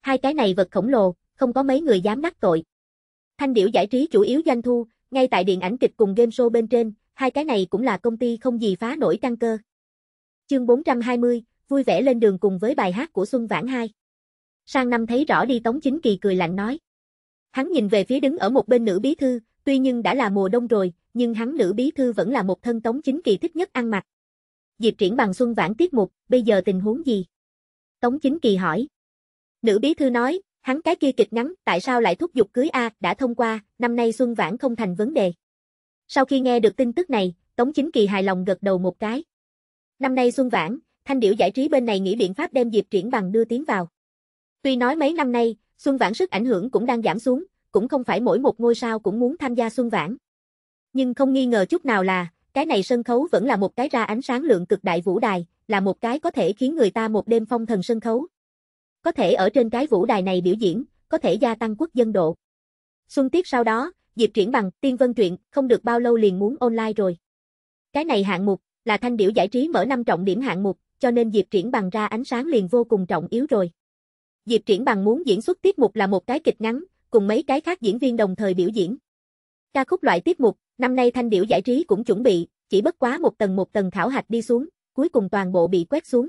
Hai cái này vật khổng lồ, không có mấy người dám đắc tội. Thanh điểu giải trí chủ yếu doanh thu, ngay tại điện ảnh kịch cùng game show bên trên, hai cái này cũng là công ty không gì phá nổi căng cơ. Chương 420, vui vẻ lên đường cùng với bài hát của Xuân Vãn Hai. Sang năm thấy rõ đi Tống Chính Kỳ cười lạnh nói. Hắn nhìn về phía đứng ở một bên nữ bí thư, Tuy nhưng đã là mùa đông rồi, nhưng hắn Lữ Bí Thư vẫn là một thân tống chính kỳ thích nhất ăn mặc. Diệp triển bằng xuân vãn tiết mục, bây giờ tình huống gì? Tống chính kỳ hỏi. Nữ Bí Thư nói, hắn cái kia kịch ngắn, tại sao lại thúc giục cưới A, đã thông qua, năm nay xuân vãn không thành vấn đề. Sau khi nghe được tin tức này, Tống Chính Kỳ hài lòng gật đầu một cái. Năm nay xuân vãn, thanh điểu giải trí bên này nghĩ biện pháp đem Diệp Triển Bằng đưa tiến vào. Tuy nói mấy năm nay, xuân vãn sức ảnh hưởng cũng đang giảm xuống, cũng không phải mỗi một ngôi sao cũng muốn tham gia xuân vãn. Nhưng không nghi ngờ chút nào là, cái này sân khấu vẫn là một cái ra ánh sáng lượng cực đại vũ đài, là một cái có thể khiến người ta một đêm phong thần sân khấu. Có thể ở trên cái vũ đài này biểu diễn, có thể gia tăng quốc dân độ. Xuân tiết sau đó, Diệp Triển bằng Tiên Vân Truyện không được bao lâu liền muốn online rồi. Cái này hạng mục là thanh điểu giải trí mở năm trọng điểm hạng mục, cho nên Diệp Triển bằng ra ánh sáng liền vô cùng trọng yếu rồi. Diệp Triển bằng muốn diễn xuất tiết mục là một cái kịch ngắn, cùng mấy cái khác diễn viên đồng thời biểu diễn. Ca khúc loại tiết mục, năm nay thanh điểu giải trí cũng chuẩn bị, chỉ bất quá một tầng một tầng khảo hạch đi xuống, cuối cùng toàn bộ bị quét xuống.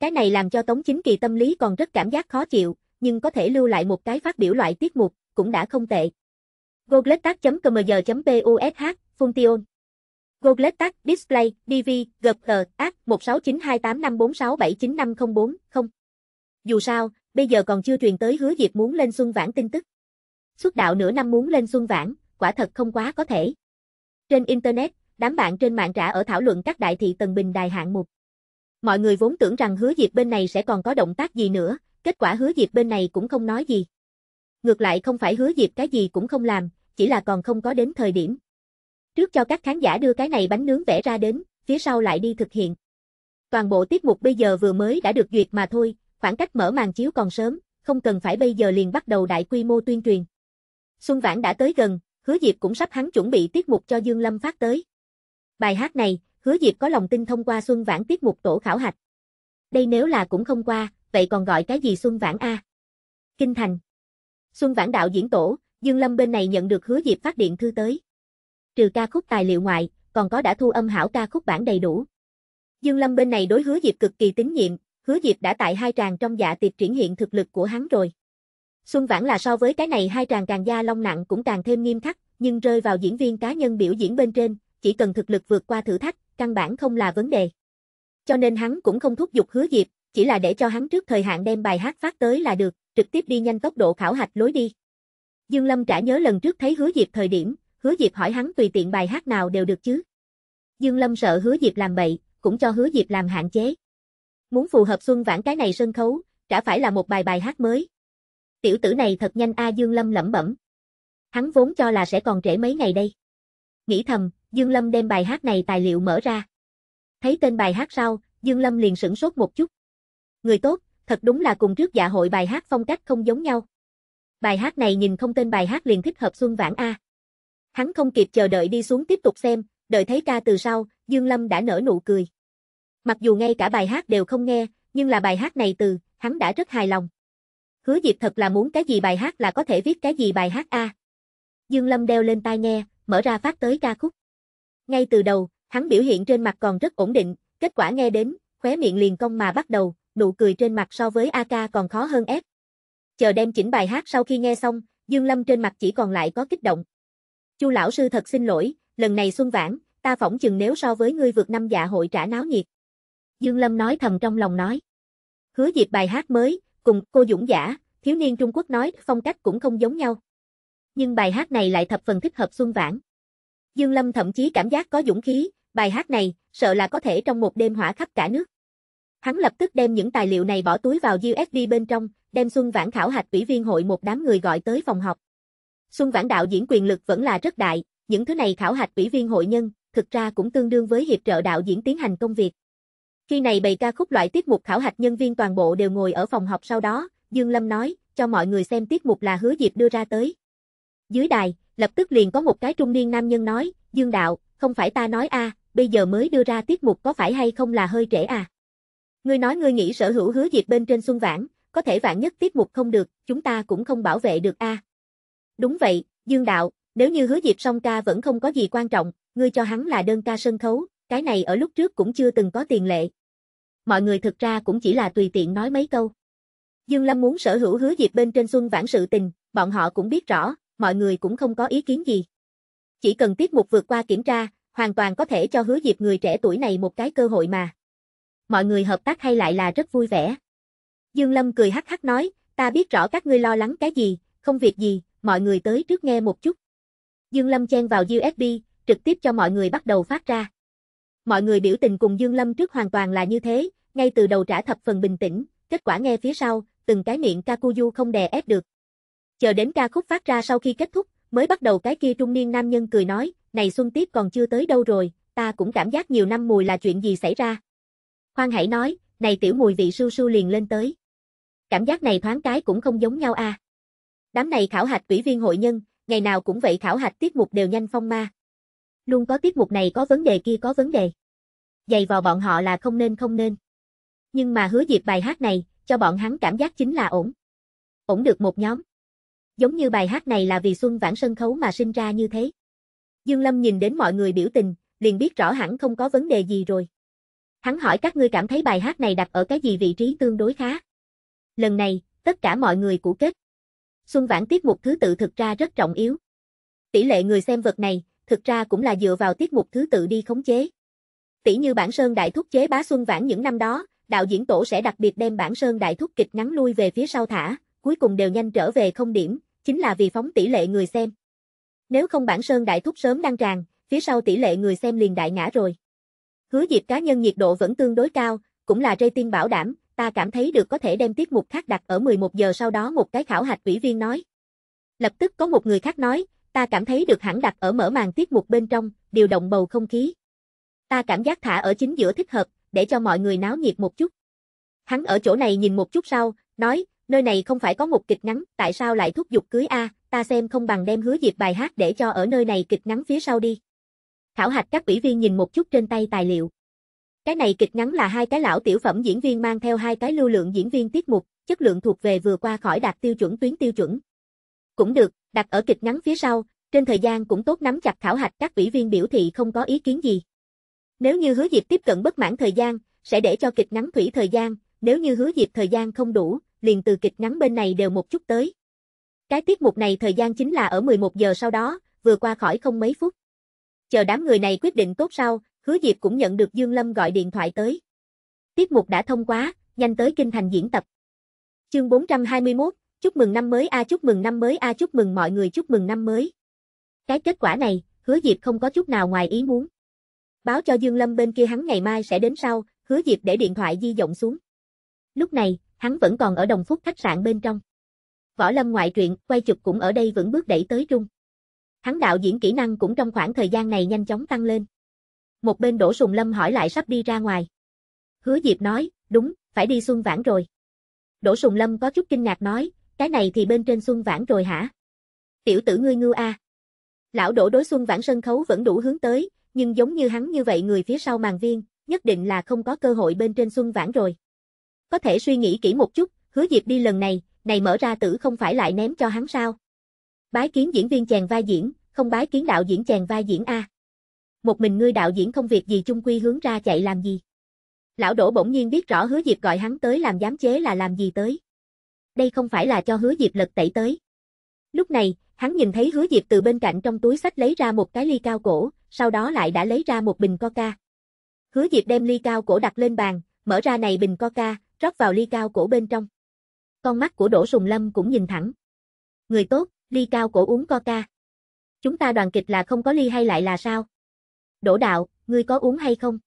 Cái này làm cho Tống Chính Kỳ tâm lý còn rất cảm giác khó chịu, nhưng có thể lưu lại một cái phát biểu loại tiết mục, cũng đã không tệ. Gogletac.cmg.push, Function Gogletac Display, DV, GPR, AC 16928546795040. Dù sao, bây giờ còn chưa truyền tới hứa Diệp muốn lên xuân vãn tin tức xuất đạo nửa năm muốn lên xuân vãn, quả thật không quá có thể. Trên Internet, đám bạn trên mạng trả ở thảo luận các đại thị tầng bình đài hạng mục. Mọi người vốn tưởng rằng hứa diệp bên này sẽ còn có động tác gì nữa, kết quả hứa diệp bên này cũng không nói gì. Ngược lại không phải hứa diệp cái gì cũng không làm, chỉ là còn không có đến thời điểm. Trước cho các khán giả đưa cái này bánh nướng vẽ ra đến, phía sau lại đi thực hiện. Toàn bộ tiết mục bây giờ vừa mới đã được duyệt mà thôi, khoảng cách mở màn chiếu còn sớm, không cần phải bây giờ liền bắt đầu đại quy mô tuyên truyền. Xuân Vãn đã tới gần, Hứa Diệp cũng sắp hắn chuẩn bị tiết mục cho Dương Lâm phát tới. Bài hát này, Hứa Diệp có lòng tin thông qua Xuân Vãn tiết mục tổ khảo hạch. Đây nếu là cũng không qua, vậy còn gọi cái gì Xuân Vãn A? Kinh Thành. Xuân Vãn đạo diễn tổ, Dương Lâm bên này nhận được Hứa Diệp phát điện thư tới. Trừ ca khúc tài liệu ngoại, còn có đã thu âm hảo ca khúc bản đầy đủ. Dương Lâm bên này đối Hứa Diệp cực kỳ tín nhiệm, Hứa Diệp đã tại hai tràng trong dạ tiệc triển hiện thực lực của hắn rồi. Xuân Vãn là so với cái này hai tràng càng da long nặng cũng càng thêm nghiêm khắc, nhưng rơi vào diễn viên cá nhân biểu diễn bên trên, chỉ cần thực lực vượt qua thử thách, căn bản không là vấn đề. Cho nên hắn cũng không thúc giục hứa diệp, chỉ là để cho hắn trước thời hạn đem bài hát phát tới là được, trực tiếp đi nhanh tốc độ khảo hạch lối đi. Dương Lâm trả nhớ lần trước thấy hứa diệp thời điểm, hứa diệp hỏi hắn tùy tiện bài hát nào đều được chứ. Dương Lâm sợ hứa diệp làm bậy, cũng cho hứa diệp làm hạn chế. Muốn phù hợp Xuân Vãn cái này sân khấu, chả phải là một bài bài hát mới, Tiểu tử này thật nhanh a Dương Lâm lẩm bẩm. Hắn vốn cho là sẽ còn trễ mấy ngày đây. Nghĩ thầm, Dương Lâm đem bài hát này tài liệu mở ra. Thấy tên bài hát sau, Dương Lâm liền sửng sốt một chút. Người tốt, thật đúng là cùng trước dạ hội bài hát phong cách không giống nhau. Bài hát này nhìn không tên bài hát liền thích hợp Xuân Vãn A. Hắn không kịp chờ đợi đi xuống tiếp tục xem, đợi thấy ca từ sau, Dương Lâm đã nở nụ cười. Mặc dù ngay cả bài hát đều không nghe, nhưng là bài hát này từ, hắn đã rất hài lòng hứa Diệp thật là muốn cái gì bài hát là có thể viết cái gì bài hát a. Dương Lâm đeo lên tai nghe, mở ra phát tới ca khúc. Ngay từ đầu, hắn biểu hiện trên mặt còn rất ổn định, kết quả nghe đến, khóe miệng liền cong mà bắt đầu, nụ cười trên mặt so với AK còn khó hơn ép. Chờ đem chỉnh bài hát sau khi nghe xong, Dương Lâm trên mặt chỉ còn lại có kích động. Chu lão sư thật xin lỗi, lần này xuân vãn, ta phỏng chừng nếu so với ngươi vượt năm dạ hội trả náo nhiệt. Dương Lâm nói thầm trong lòng nói. Hứa dịp bài hát mới, cùng cô dũng giả, thiếu niên Trung Quốc nói phong cách cũng không giống nhau. Nhưng bài hát này lại thập phần thích hợp Xuân Vãn. Dương Lâm thậm chí cảm giác có dũng khí, bài hát này, sợ là có thể trong một đêm hỏa khắp cả nước. Hắn lập tức đem những tài liệu này bỏ túi vào USB bên trong, đem Xuân Vãn khảo hạch ủy viên hội một đám người gọi tới phòng học. Xuân Vãn đạo diễn quyền lực vẫn là rất đại, những thứ này khảo hạch ủy viên hội nhân, thực ra cũng tương đương với hiệp trợ đạo diễn tiến hành công việc. Khi này bày ca khúc loại tiết mục khảo hạch nhân viên toàn bộ đều ngồi ở phòng học sau đó, Dương Lâm nói, cho mọi người xem tiết mục là hứa dịp đưa ra tới. Dưới đài, lập tức liền có một cái trung niên nam nhân nói, Dương Đạo, không phải ta nói a, bây giờ mới đưa ra tiết mục có phải hay không là hơi trễ à. Ngươi nói ngươi nghĩ sở hữu hứa dịp bên trên xuân vãn, có thể vạn nhất tiết mục không được, chúng ta cũng không bảo vệ được a. Đúng vậy, Dương Đạo, nếu như hứa dịp song ca vẫn không có gì quan trọng, ngươi cho hắn là đơn ca sân khấu, cái này ở lúc trước cũng chưa từng có tiền lệ. Mọi người thực ra cũng chỉ là tùy tiện nói mấy câu. Dương Lâm muốn sở hữu hứa dịp bên trên xuân vãn sự tình, bọn họ cũng biết rõ, mọi người cũng không có ý kiến gì. Chỉ cần tiết mục vượt qua kiểm tra, hoàn toàn có thể cho hứa dịp người trẻ tuổi này một cái cơ hội mà. Mọi người hợp tác hay lại là rất vui vẻ. Dương Lâm cười hắc hắc nói, ta biết rõ các ngươi lo lắng cái gì, không việc gì, mọi người tới trước nghe một chút. Dương Lâm chen vào USB, trực tiếp cho mọi người bắt đầu phát ra. Mọi người biểu tình cùng Dương Lâm trước hoàn toàn là như thế, ngay từ đầu trả thập phần bình tĩnh, kết quả nghe phía sau, từng cái miệng Kakuyu không đè ép được. Chờ đến ca khúc phát ra sau khi kết thúc, mới bắt đầu cái kia trung niên nam nhân cười nói, này xuân tiếp còn chưa tới đâu rồi, ta cũng cảm giác nhiều năm mùi là chuyện gì xảy ra. Khoan hãy nói, này tiểu mùi vị sưu sưu liền lên tới. Cảm giác này thoáng cái cũng không giống nhau a. À. Đám này khảo hạch quỹ viên hội nhân, ngày nào cũng vậy khảo hạch tiết mục đều nhanh phong ma. Luôn có tiết mục này có vấn đề kia có vấn đề dày vào bọn họ là không nên không nên. Nhưng mà hứa dịp bài hát này, cho bọn hắn cảm giác chính là ổn. Ổn được một nhóm. Giống như bài hát này là vì Xuân Vãn sân khấu mà sinh ra như thế. Dương Lâm nhìn đến mọi người biểu tình, liền biết rõ hẳn không có vấn đề gì rồi. Hắn hỏi các ngươi cảm thấy bài hát này đặt ở cái gì vị trí tương đối khá. Lần này, tất cả mọi người của kết. Xuân Vãn tiết mục thứ tự thực ra rất trọng yếu. Tỷ lệ người xem vật này, thực ra cũng là dựa vào tiết mục thứ tự đi khống chế. Tỷ như bản Sơn Đại Thúc chế bá Xuân Vãn những năm đó, đạo diễn tổ sẽ đặc biệt đem bản Sơn Đại Thúc kịch ngắn lui về phía sau thả, cuối cùng đều nhanh trở về không điểm, chính là vì phóng tỷ lệ người xem. Nếu không bản Sơn Đại Thúc sớm đăng tràn, phía sau tỷ lệ người xem liền đại ngã rồi. Hứa dịp cá nhân nhiệt độ vẫn tương đối cao, cũng là tiên bảo đảm, ta cảm thấy được có thể đem tiết mục khác đặt ở 11 giờ sau đó một cái khảo hạch ủy viên nói. Lập tức có một người khác nói, ta cảm thấy được hẳn đặt ở mở màn tiết mục bên trong, điều động bầu không khí. Ta cảm giác thả ở chính giữa thích hợp, để cho mọi người náo nhiệt một chút. Hắn ở chỗ này nhìn một chút sau, nói, nơi này không phải có một kịch ngắn, tại sao lại thúc giục cưới a, ta xem không bằng đem hứa diệp bài hát để cho ở nơi này kịch ngắn phía sau đi. Khảo hạch các ủy viên nhìn một chút trên tay tài liệu. Cái này kịch ngắn là hai cái lão tiểu phẩm diễn viên mang theo hai cái lưu lượng diễn viên tiết mục, chất lượng thuộc về vừa qua khỏi đạt tiêu chuẩn tuyến tiêu chuẩn. Cũng được, đặt ở kịch ngắn phía sau, trên thời gian cũng tốt nắm chặt khảo hạch các ủy viên biểu thị không có ý kiến gì. Nếu như hứa dịp tiếp cận bất mãn thời gian, sẽ để cho kịch ngắn thủy thời gian, nếu như hứa dịp thời gian không đủ, liền từ kịch ngắn bên này đều một chút tới. Cái tiết mục này thời gian chính là ở 11 giờ sau đó, vừa qua khỏi không mấy phút. Chờ đám người này quyết định tốt sau, hứa dịp cũng nhận được Dương Lâm gọi điện thoại tới. Tiết mục đã thông quá, nhanh tới kinh thành diễn tập. Chương 421, chúc mừng năm mới a à, chúc mừng năm mới a à, chúc mừng mọi người chúc mừng năm mới. Cái kết quả này, hứa dịp không có chút nào ngoài ý muốn báo cho Dương Lâm bên kia hắn ngày mai sẽ đến sau, hứa Diệp để điện thoại di động xuống. Lúc này, hắn vẫn còn ở đồng phúc khách sạn bên trong. Võ Lâm ngoại truyện, quay chụp cũng ở đây vững bước đẩy tới trung. Hắn đạo diễn kỹ năng cũng trong khoảng thời gian này nhanh chóng tăng lên. Một bên đổ Sùng Lâm hỏi lại sắp đi ra ngoài. Hứa Diệp nói, đúng, phải đi Xuân Vãn rồi. Đỗ Sùng Lâm có chút kinh ngạc nói, cái này thì bên trên Xuân Vãn rồi hả? Tiểu tử ngươi ngưu a. Lão đổ đối Xuân Vãn sân khấu vẫn đủ hướng tới, nhưng giống như hắn như vậy người phía sau màn viên, nhất định là không có cơ hội bên trên Xuân Vãn rồi. Có thể suy nghĩ kỹ một chút, hứa Diệp đi lần này, này mở ra tử không phải lại ném cho hắn sao. Bái kiến diễn viên chàng vai diễn, không bái kiến đạo diễn chàng vai diễn A. Một mình ngươi đạo diễn không việc gì chung quy hướng ra chạy làm gì. Lão đổ bỗng nhiên biết rõ hứa Diệp gọi hắn tới làm giám chế là làm gì tới. Đây không phải là cho hứa Diệp lật tẩy tới. Lúc này, hắn nhìn thấy hứa Diệp từ bên cạnh trong túi sách lấy ra một cái ly cao cổ, sau đó lại đã lấy ra một bình coca. Hứa Diệp đem ly cao cổ đặt lên bàn, mở ra này bình coca, rót vào ly cao cổ bên trong. Con mắt của Đỗ Sùng Lâm cũng nhìn thẳng. Người tốt, ly cao cổ uống coca. Chúng ta đoàn kịch là không có ly hay lại là sao? Đỗ đạo, ngươi có uống hay không?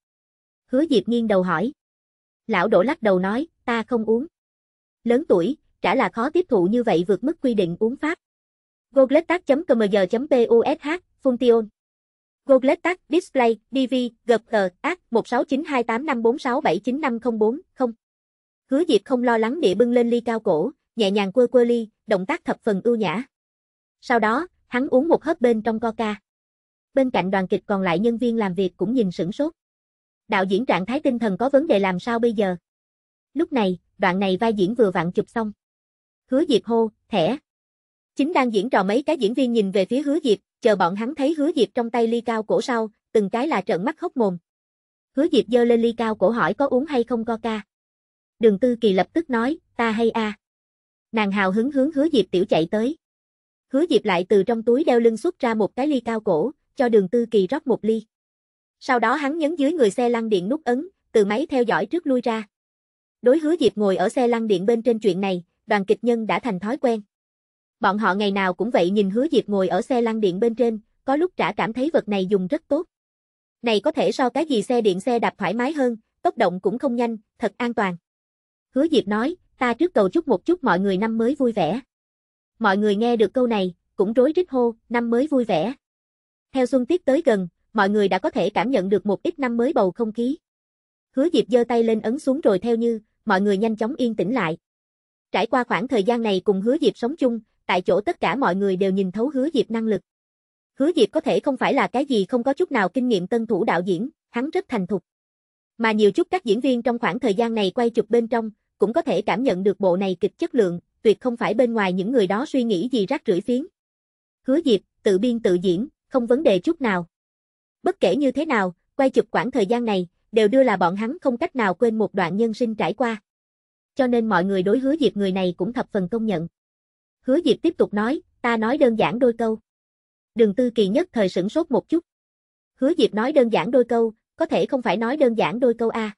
Hứa Diệp nghiêng đầu hỏi. Lão Đỗ lắc đầu nói, ta không uống. Lớn tuổi, trả là khó tiếp thụ như vậy vượt mức quy định uống pháp. Gogletac.cmg.push, Function Google tắt, Display DV GPG AD 1692854679504 0. Hứa Diệp không lo lắng địa bưng lên ly cao cổ, nhẹ nhàng quơ quơ ly, động tác thập phần ưu nhã. Sau đó, hắn uống một hớp bên trong coca. Bên cạnh đoàn kịch còn lại nhân viên làm việc cũng nhìn sửng sốt. Đạo diễn trạng thái tinh thần có vấn đề làm sao bây giờ? Lúc này, đoạn này vai diễn vừa vặn chụp xong. Hứa Diệp hô, thẻ. Chính đang diễn trò mấy cái diễn viên nhìn về phía Hứa Diệp, chờ bọn hắn thấy hứa Diệp trong tay ly cao cổ sau, từng cái là trợn mắt hốc mồm. Hứa Diệp giơ lên ly cao cổ hỏi có uống hay không co ca. Đường Tư Kỳ lập tức nói, ta hay a. À. Nàng hào hứng hướng hứa Diệp tiểu chạy tới. Hứa Diệp lại từ trong túi đeo lưng xuất ra một cái ly cao cổ, cho đường Tư Kỳ rót một ly. Sau đó hắn nhấn dưới người xe lăn điện nút ấn, từ máy theo dõi trước lui ra. Đối hứa Diệp ngồi ở xe lăn điện bên trên chuyện này, đoàn kịch nhân đã thành thói quen. Bọn họ ngày nào cũng vậy nhìn hứa Diệp ngồi ở xe lăn điện bên trên, có lúc trả cảm thấy vật này dùng rất tốt. Này có thể so cái gì xe điện xe đạp thoải mái hơn, tốc động cũng không nhanh, thật an toàn. Hứa Diệp nói, ta trước cầu chúc một chút mọi người năm mới vui vẻ. Mọi người nghe được câu này, cũng rối rít hô, năm mới vui vẻ. Theo xuân tiết tới gần, mọi người đã có thể cảm nhận được một ít năm mới bầu không khí. Hứa Diệp giơ tay lên ấn xuống rồi theo như, mọi người nhanh chóng yên tĩnh lại. Trải qua khoảng thời gian này cùng Hứa Diệp sống chung, tại chỗ tất cả mọi người đều nhìn thấu hứa Diệp năng lực. Hứa Diệp có thể không phải là cái gì không có chút nào kinh nghiệm tân thủ đạo diễn, hắn rất thành thục. Mà nhiều chút các diễn viên trong khoảng thời gian này quay chụp bên trong, cũng có thể cảm nhận được bộ này kịch chất lượng, tuyệt không phải bên ngoài những người đó suy nghĩ gì rác rưởi phiến. Hứa Diệp, tự biên tự diễn, không vấn đề chút nào. Bất kể như thế nào, quay chụp khoảng thời gian này, đều đưa là bọn hắn không cách nào quên một đoạn nhân sinh trải qua. Cho nên mọi người đối hứa Diệp người này cũng thập phần công nhận. Hứa Diệp tiếp tục nói, ta nói đơn giản đôi câu. Đường Tư Kỳ nhất thời sửng sốt một chút. Hứa Diệp nói đơn giản đôi câu, có thể không phải nói đơn giản đôi câu a.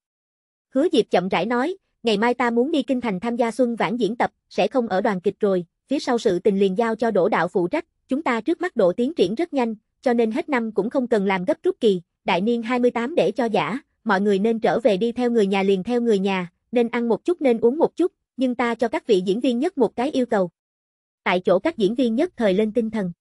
Hứa Diệp chậm rãi nói, ngày mai ta muốn đi kinh thành tham gia xuân vãn diễn tập, sẽ không ở đoàn kịch rồi, phía sau sự tình liền giao cho Đỗ đạo phụ trách, chúng ta trước mắt độ tiến triển rất nhanh, cho nên hết năm cũng không cần làm gấp rút kỳ, đại niên 28 để cho giả, mọi người nên trở về đi theo người nhà liền theo người nhà, nên ăn một chút nên uống một chút, nhưng ta cho các vị diễn viên nhất một cái yêu cầu tại chỗ các diễn viên nhất thời lên tinh thần.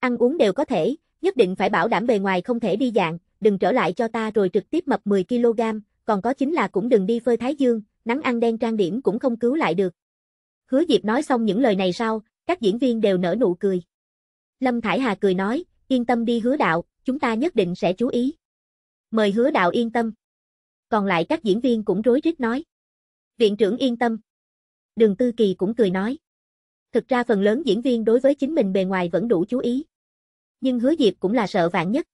Ăn uống đều có thể, nhất định phải bảo đảm bề ngoài không thể đi dạng, đừng trở lại cho ta rồi trực tiếp mập 10kg, còn có chính là cũng đừng đi phơi thái dương, nắng ăn đen trang điểm cũng không cứu lại được. Hứa Diệp nói xong những lời này sau, các diễn viên đều nở nụ cười. Lâm Thải Hà cười nói, yên tâm đi hứa đạo, chúng ta nhất định sẽ chú ý. Mời hứa đạo yên tâm. Còn lại các diễn viên cũng rối rít nói. Viện trưởng yên tâm. Đường Tư Kỳ cũng cười nói. Thực ra phần lớn diễn viên đối với chính mình bề ngoài vẫn đủ chú ý. Nhưng hứa Diệp cũng là sợ vạn nhất.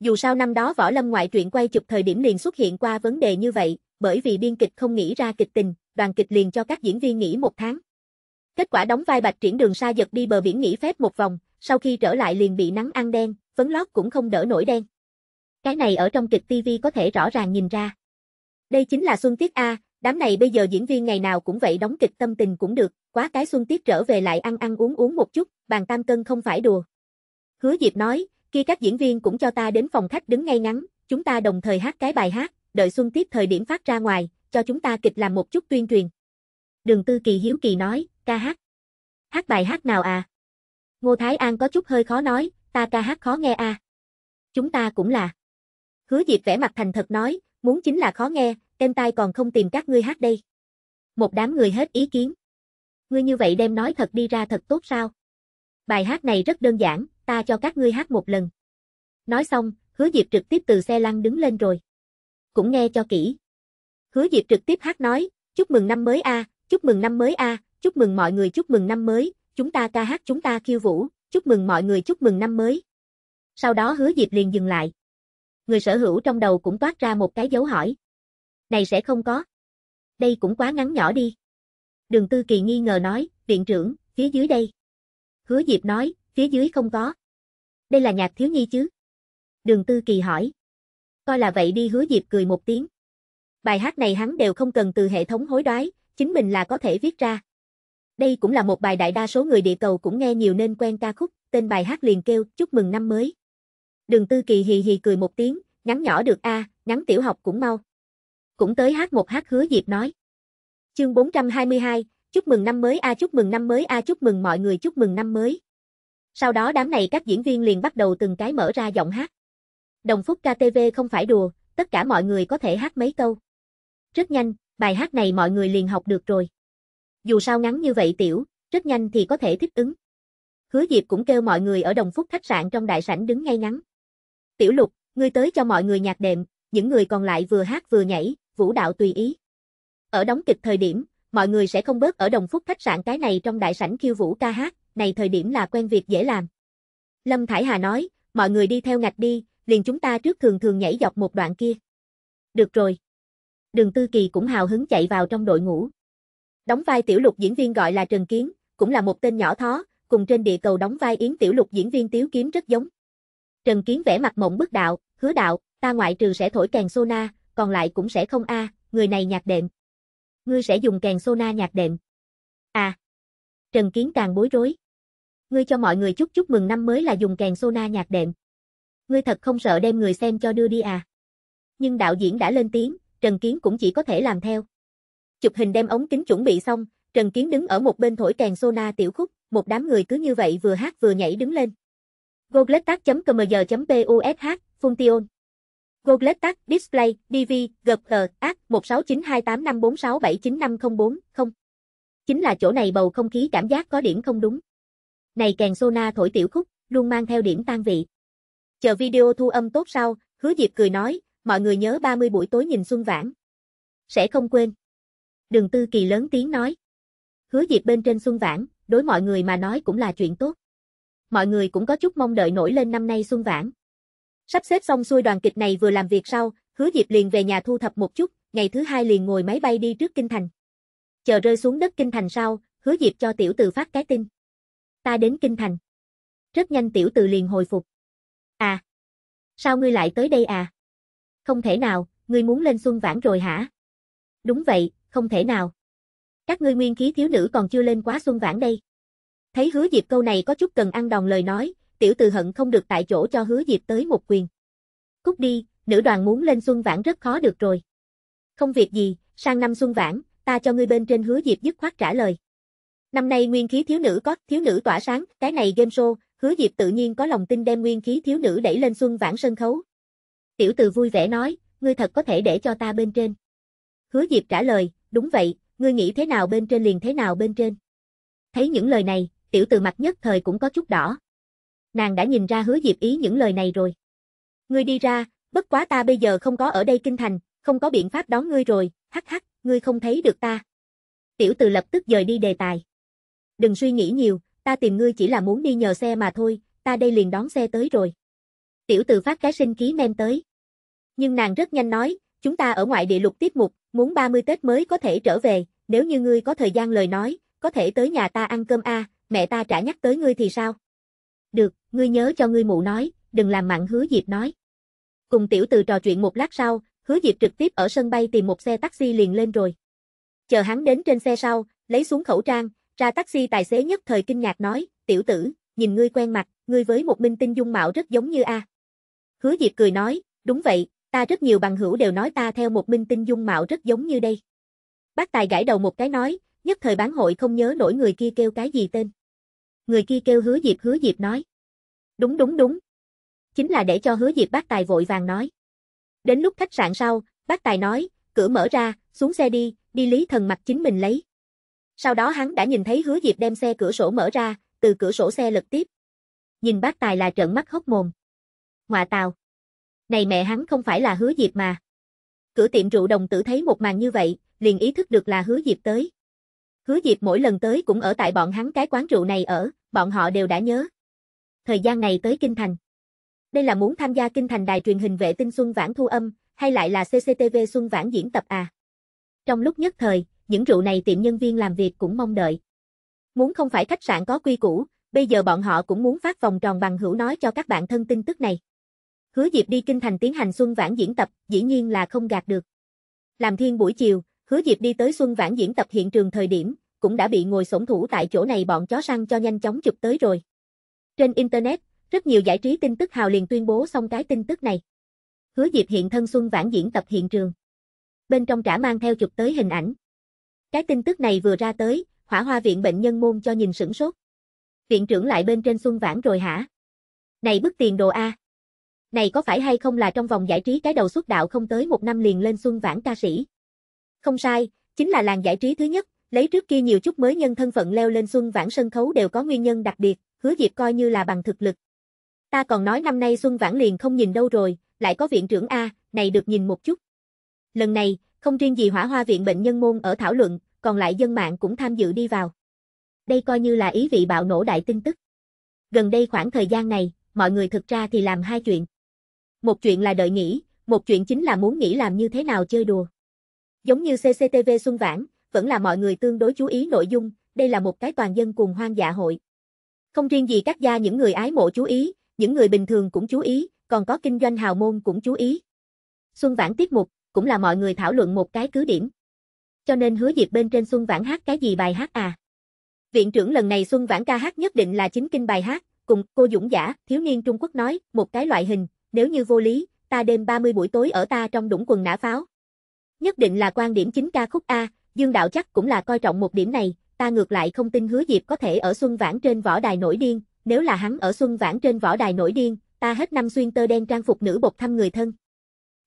Dù sao năm đó võ lâm ngoại truyện quay chụp thời điểm liền xuất hiện qua vấn đề như vậy, bởi vì biên kịch không nghĩ ra kịch tình, đoàn kịch liền cho các diễn viên nghỉ một tháng. Kết quả đóng vai bạch triển đường xa giật đi bờ biển nghỉ phép một vòng, sau khi trở lại liền bị nắng ăn đen, phấn lót cũng không đỡ nổi đen. Cái này ở trong kịch TV có thể rõ ràng nhìn ra. Đây chính là Xuân Tiết A, Đám này bây giờ diễn viên ngày nào cũng vậy đóng kịch tâm tình cũng được, quá cái xuân tiết trở về lại ăn ăn uống uống một chút, bàn tam cân không phải đùa. Hứa Diệp nói, kia các diễn viên cũng cho ta đến phòng khách đứng ngay ngắn, chúng ta đồng thời hát cái bài hát, đợi xuân tiết thời điểm phát ra ngoài, cho chúng ta kịch làm một chút tuyên truyền. Đường Tư Kỳ hiếu kỳ nói, ca hát. Hát bài hát nào à? Ngô Thái An có chút hơi khó nói, ta ca hát khó nghe à. Chúng ta cũng là. Hứa Diệp vẻ mặt thành thật nói, muốn chính là khó nghe, êm tai còn không tìm các ngươi hát đây. Một đám người hết ý kiến. Ngươi như vậy đem nói thật đi ra thật tốt sao? Bài hát này rất đơn giản, ta cho các ngươi hát một lần. Nói xong, hứa Diệp trực tiếp từ xe lăn đứng lên rồi. Cũng nghe cho kỹ. Hứa Diệp trực tiếp hát nói, chúc mừng năm mới a, chúc mừng năm mới a, chúc mừng mọi người chúc mừng năm mới, chúng ta ca hát chúng ta khiêu vũ, chúc mừng mọi người chúc mừng năm mới. Sau đó hứa Diệp liền dừng lại. Người sở hữu trong đầu cũng toát ra một cái dấu hỏi này sẽ không có. Đây cũng quá ngắn nhỏ đi. Đường Tư Kỳ nghi ngờ nói, viện trưởng, phía dưới đây. Hứa Diệp nói, phía dưới không có. Đây là nhạc thiếu nhi chứ? Đường Tư Kỳ hỏi. Coi là vậy đi Hứa Diệp cười một tiếng. Bài hát này hắn đều không cần từ hệ thống hối đoái, chính mình là có thể viết ra. Đây cũng là một bài đại đa số người địa cầu cũng nghe nhiều nên quen ca khúc, tên bài hát liền kêu chúc mừng năm mới. Đường Tư Kỳ hì hì cười một tiếng, ngắn nhỏ được a, à, ngắn tiểu học cũng mau cũng tới hát một hát hứa Diệp nói. Chương 422, chúc mừng năm mới a chúc mừng năm mới a chúc mừng mọi người chúc mừng năm mới. Sau đó đám này các diễn viên liền bắt đầu từng cái mở ra giọng hát. Đồng Phúc KTV không phải đùa, tất cả mọi người có thể hát mấy câu. Rất nhanh, bài hát này mọi người liền học được rồi. Dù sao ngắn như vậy tiểu, rất nhanh thì có thể thích ứng. Hứa Diệp cũng kêu mọi người ở Đồng Phúc khách sạn trong đại sảnh đứng ngay ngắn. Tiểu Lục, ngươi tới cho mọi người nhạc đệm, những người còn lại vừa hát vừa nhảy, vũ đạo tùy ý. Ở đóng kịch thời điểm, mọi người sẽ không bớt ở đồng phúc khách sạn cái này trong đại sảnh khiêu vũ ca hát, này thời điểm là quen việc dễ làm. Lâm Thải Hà nói, mọi người đi theo ngạch đi, liền chúng ta trước thường thường nhảy dọc một đoạn kia. Được rồi. Đường Tư Kỳ cũng hào hứng chạy vào trong đội ngũ. Đóng vai tiểu lục diễn viên gọi là Trần Kiến, cũng là một tên nhỏ thó, cùng trên địa cầu đóng vai Yến tiểu lục diễn viên Tiếu Kiếm rất giống. Trần Kiến vẽ mặt mộng bức đạo, hứa đạo, ta ngoại trừ sẽ thổi kèn sona, còn lại cũng sẽ không a, người này nhạc đệm. Ngươi sẽ dùng kèn sona nhạc đệm. À. Trần Kiến càng bối rối. Ngươi cho mọi người chúc chúc mừng năm mới là dùng kèn sona nhạc đệm. Ngươi thật không sợ đem người xem cho đưa đi à. Nhưng đạo diễn đã lên tiếng, Trần Kiến cũng chỉ có thể làm theo. Chụp hình đem ống kính chuẩn bị xong, Trần Kiến đứng ở một bên thổi kèn sona tiểu khúc, một đám người cứ như vậy vừa hát vừa nhảy đứng lên. Gogletac.cmg.posh, Function Google Tag Display DV GG AG 1692854679504 0. Chính là chỗ này bầu không khí cảm giác có điểm không đúng. Này kèn Sona thổi tiểu khúc, luôn mang theo điểm tan vị. Chờ video thu âm tốt sau, hứa Diệp cười nói, mọi người nhớ 30 buổi tối nhìn Xuân Vãn. Sẽ không quên. Đường Tư Kỳ lớn tiếng nói. Hứa Diệp bên trên Xuân Vãn, đối mọi người mà nói cũng là chuyện tốt. Mọi người cũng có chút mong đợi nổi lên năm nay Xuân Vãn. Sắp xếp xong xuôi đoàn kịch này vừa làm việc sau, hứa Diệp liền về nhà thu thập một chút, ngày thứ hai liền ngồi máy bay đi trước Kinh Thành. Chờ rơi xuống đất Kinh Thành sau, hứa Diệp cho tiểu từ phát cái tin. Ta đến Kinh Thành. Rất nhanh tiểu từ liền hồi phục. À. Sao ngươi lại tới đây à? Không thể nào, ngươi muốn lên xuân vãn rồi hả? Đúng vậy, không thể nào. Các ngươi nguyên khí thiếu nữ còn chưa lên quá xuân vãn đây. Thấy hứa Diệp câu này có chút cần ăn đòn lời nói, tiểu từ hận không được tại chỗ cho hứa Diệp tới một quyền. Cút đi, nữ đoàn muốn lên xuân vãn rất khó được rồi. Không việc gì, sang năm xuân vãn, ta cho ngươi bên trên hứa Diệp dứt khoát trả lời. Năm nay nguyên khí thiếu nữ có, thiếu nữ tỏa sáng, cái này game show, hứa Diệp tự nhiên có lòng tin đem nguyên khí thiếu nữ đẩy lên xuân vãn sân khấu. Tiểu từ vui vẻ nói, ngươi thật có thể để cho ta bên trên. Hứa Diệp trả lời, đúng vậy, ngươi nghĩ thế nào bên trên liền thế nào bên trên. Thấy những lời này, tiểu từ mặt nhất thời cũng có chút đỏ nàng đã nhìn ra hứa diệp ý những lời này rồi. Ngươi đi ra, bất quá ta bây giờ không có ở đây kinh thành, không có biện pháp đón ngươi rồi, hắc hắc, ngươi không thấy được ta. Tiểu từ lập tức rời đi đề tài. Đừng suy nghĩ nhiều, ta tìm ngươi chỉ là muốn đi nhờ xe mà thôi, ta đây liền đón xe tới rồi. Tiểu từ phát cái sinh khí men tới. Nhưng nàng rất nhanh nói, chúng ta ở ngoại địa lục tiếp mục, muốn 30 Tết mới có thể trở về, nếu như ngươi có thời gian lời nói, có thể tới nhà ta ăn cơm a, à, mẹ ta trả nhắc tới ngươi thì sao? Được, ngươi nhớ cho ngươi mụ nói, đừng làm mặn hứa Diệp nói. Cùng tiểu từ trò chuyện một lát sau, hứa Diệp trực tiếp ở sân bay tìm một xe taxi liền lên rồi. Chờ hắn đến trên xe sau, lấy xuống khẩu trang, ra taxi tài xế nhất thời kinh ngạc nói, tiểu tử, nhìn ngươi quen mặt, ngươi với một minh tinh dung mạo rất giống như A. Hứa Diệp cười nói, đúng vậy, ta rất nhiều bằng hữu đều nói ta theo một minh tinh dung mạo rất giống như đây. Bác tài gãi đầu một cái nói, nhất thời bán hội không nhớ nổi người kia kêu cái gì tên người kia kêu hứa Diệp hứa Diệp nói. Đúng đúng đúng. Chính là để cho hứa Diệp bác tài vội vàng nói. Đến lúc khách sạn sau, bác tài nói, cửa mở ra, xuống xe đi, đi lý thần mặt chính mình lấy. Sau đó hắn đã nhìn thấy hứa Diệp đem xe cửa sổ mở ra, từ cửa sổ xe lật tiếp. Nhìn bác tài là trợn mắt hốc mồm. Họa tào. Này mẹ hắn không phải là hứa Diệp mà. Cửa tiệm rượu đồng tử thấy một màn như vậy, liền ý thức được là hứa Diệp tới. Hứa Diệp mỗi lần tới cũng ở tại bọn hắn cái quán rượu này ở, bọn họ đều đã nhớ. Thời gian này tới Kinh Thành. Đây là muốn tham gia Kinh Thành đài truyền hình vệ tinh Xuân Vãn thu âm, hay lại là CCTV Xuân Vãn diễn tập à? Trong lúc nhất thời, những rượu này tiệm nhân viên làm việc cũng mong đợi. Muốn không phải khách sạn có quy củ, bây giờ bọn họ cũng muốn phát vòng tròn bằng hữu nói cho các bạn thân tin tức này. Hứa Diệp đi Kinh Thành tiến hành Xuân Vãn diễn tập, dĩ nhiên là không gạt được. Làm thiên buổi chiều, Hứa Diệp đi tới Xuân Vãn diễn tập hiện trường thời điểm, cũng đã bị ngồi sổng thủ tại chỗ này bọn chó săn cho nhanh chóng chụp tới rồi. Trên Internet, rất nhiều giải trí tin tức hào liền tuyên bố xong cái tin tức này. Hứa Diệp hiện thân Xuân Vãn diễn tập hiện trường. Bên trong trả mang theo chụp tới hình ảnh. Cái tin tức này vừa ra tới, hỏa hoa viện bệnh nhân môn cho nhìn sửng sốt. Viện trưởng lại bên trên Xuân Vãn rồi hả? Này bức tiền đồ A. Này có phải hay không là trong vòng giải trí cái đầu xuất đạo không tới một năm liền lên Xuân Vãn ca sĩ? Không sai, chính là làng giải trí thứ nhất, lấy trước kia nhiều chút mới nhân thân phận leo lên xuân vãn sân khấu đều có nguyên nhân đặc biệt, hứa Diệp coi như là bằng thực lực. Ta còn nói năm nay xuân vãn liền không nhìn đâu rồi, lại có viện trưởng A, này được nhìn một chút. Lần này, không riêng gì hỏa hoa viện bệnh nhân môn ở thảo luận, còn lại dân mạng cũng tham dự đi vào. Đây coi như là ý vị bạo nổ đại tin tức. Gần đây khoảng thời gian này, mọi người thực ra thì làm hai chuyện. Một chuyện là đợi nghỉ, một chuyện chính là muốn nghĩ làm như thế nào chơi đùa. Giống như CCTV Xuân Vãn, vẫn là mọi người tương đối chú ý nội dung, đây là một cái toàn dân cùng hoang dạ hội. Không riêng gì các gia những người ái mộ chú ý, những người bình thường cũng chú ý, còn có kinh doanh hào môn cũng chú ý. Xuân Vãn tiết mục, cũng là mọi người thảo luận một cái cứ điểm. Cho nên hứa dịp bên trên Xuân Vãn hát cái gì bài hát à? Viện trưởng lần này Xuân Vãn ca hát nhất định là chính kinh bài hát, cùng cô Dũng Giả, thiếu niên Trung Quốc nói, một cái loại hình, nếu như vô lý, ta đêm 30 buổi tối ở ta trong đũng quần nã pháo. Nhất định là quan điểm chính ca khúc A, Dương Đạo chắc cũng là coi trọng một điểm này, ta ngược lại không tin hứa Diệp có thể ở Xuân Vãn trên võ đài nổi điên, nếu là hắn ở Xuân Vãn trên võ đài nổi điên, ta hết năm xuyên tơ đen trang phục nữ bột thăm người thân.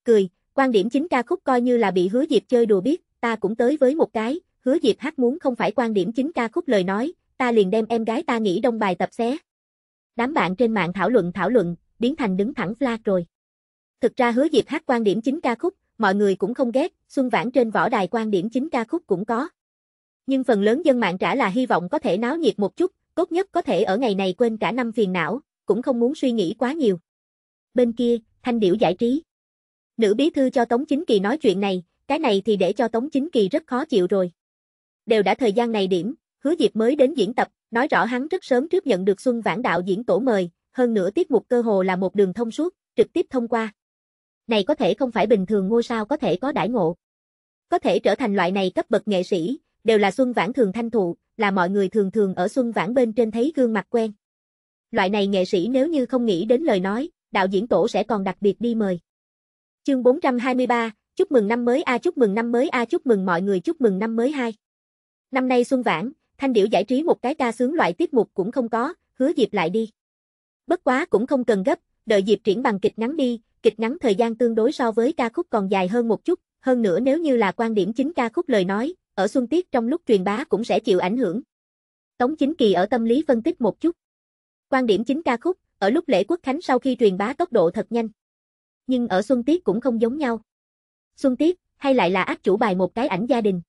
Cười, quan điểm chính ca khúc coi như là bị hứa Diệp chơi đùa biết, ta cũng tới với một cái, hứa Diệp hát muốn không phải quan điểm chính ca khúc lời nói, ta liền đem em gái ta nghĩ đông bài tập xé. Đám bạn trên mạng thảo luận thảo luận, biến thành đứng thẳng flag rồi. Thực ra hứa Diệp hát quan điểm chính ca khúc, mọi người cũng không ghét, Xuân Vãn trên võ đài quan điểm chính ca khúc cũng có. Nhưng phần lớn dân mạng trả là hy vọng có thể náo nhiệt một chút, tốt nhất có thể ở ngày này quên cả năm phiền não, cũng không muốn suy nghĩ quá nhiều. Bên kia, thanh điểu giải trí. Nữ bí thư cho Tống Chính Kỳ nói chuyện này, cái này thì để cho Tống Chính Kỳ rất khó chịu rồi. Đều đã thời gian này điểm, hứa Diệp mới đến diễn tập, nói rõ hắn rất sớm trước nhận được Xuân Vãn đạo diễn tổ mời, hơn nữa tiết mục cơ hồ là một đường thông suốt, trực tiếp thông qua này có thể không phải bình thường ngôi sao có thể có đãi ngộ. Có thể trở thành loại này cấp bậc nghệ sĩ, đều là Xuân Vãn thường thanh thụ, là mọi người thường thường ở Xuân Vãn bên trên thấy gương mặt quen. Loại này nghệ sĩ nếu như không nghĩ đến lời nói, đạo diễn tổ sẽ còn đặc biệt đi mời. Chương 423, chúc mừng năm mới a chúc mừng năm mới a chúc mừng mọi người chúc mừng năm mới hai. Năm nay Xuân Vãn, Thanh Điểu giải trí một cái ca sướng loại tiết mục cũng không có, hứa dịp lại đi. Bất quá cũng không cần gấp, đợi dịp triển bằng kịch ngắn đi, kịch ngắn thời gian tương đối so với ca khúc còn dài hơn một chút, hơn nữa nếu như là quan điểm chính ca khúc lời nói, ở Xuân Tiết trong lúc truyền bá cũng sẽ chịu ảnh hưởng. Tống Chính Kỳ ở tâm lý phân tích một chút. Quan điểm chính ca khúc, ở lúc lễ quốc khánh sau khi truyền bá tốc độ thật nhanh. Nhưng ở Xuân Tiết cũng không giống nhau. Xuân Tiết, hay lại là ác chủ bài một cái ảnh gia đình.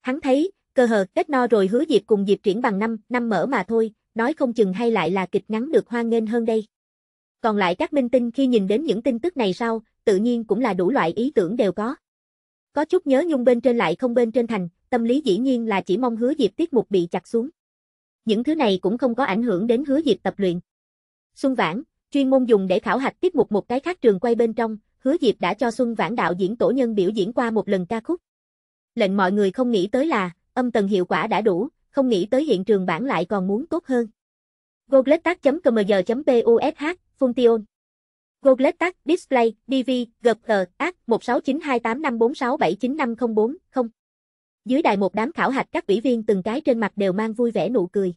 Hắn thấy, cơ hờ, kết no rồi hứa dịp cùng dịp triển bằng năm, năm mở mà thôi, nói không chừng hay lại là kịch ngắn được hoan nghênh hơn đây. Còn lại các minh tinh khi nhìn đến những tin tức này sau, tự nhiên cũng là đủ loại ý tưởng đều có. Có chút nhớ nhung bên trên lại không bên trên thành, tâm lý dĩ nhiên là chỉ mong hứa dịp tiết mục bị chặt xuống. Những thứ này cũng không có ảnh hưởng đến hứa dịp tập luyện. Xuân Vãn, chuyên môn dùng để khảo hạch tiết mục một cái khác trường quay bên trong, hứa dịp đã cho Xuân Vãn đạo diễn tổ nhân biểu diễn qua một lần ca khúc. Lệnh mọi người không nghĩ tới là, âm tần hiệu quả đã đủ, không nghĩ tới hiện trường bản lại còn muốn tốt hơn. Gogletac.cmg.push Function. Google Tag Display DV Gập GPR AT 1692854679504 0. Dưới đài một đám khảo hạch các ủy viên từng cái trên mặt đều mang vui vẻ nụ cười.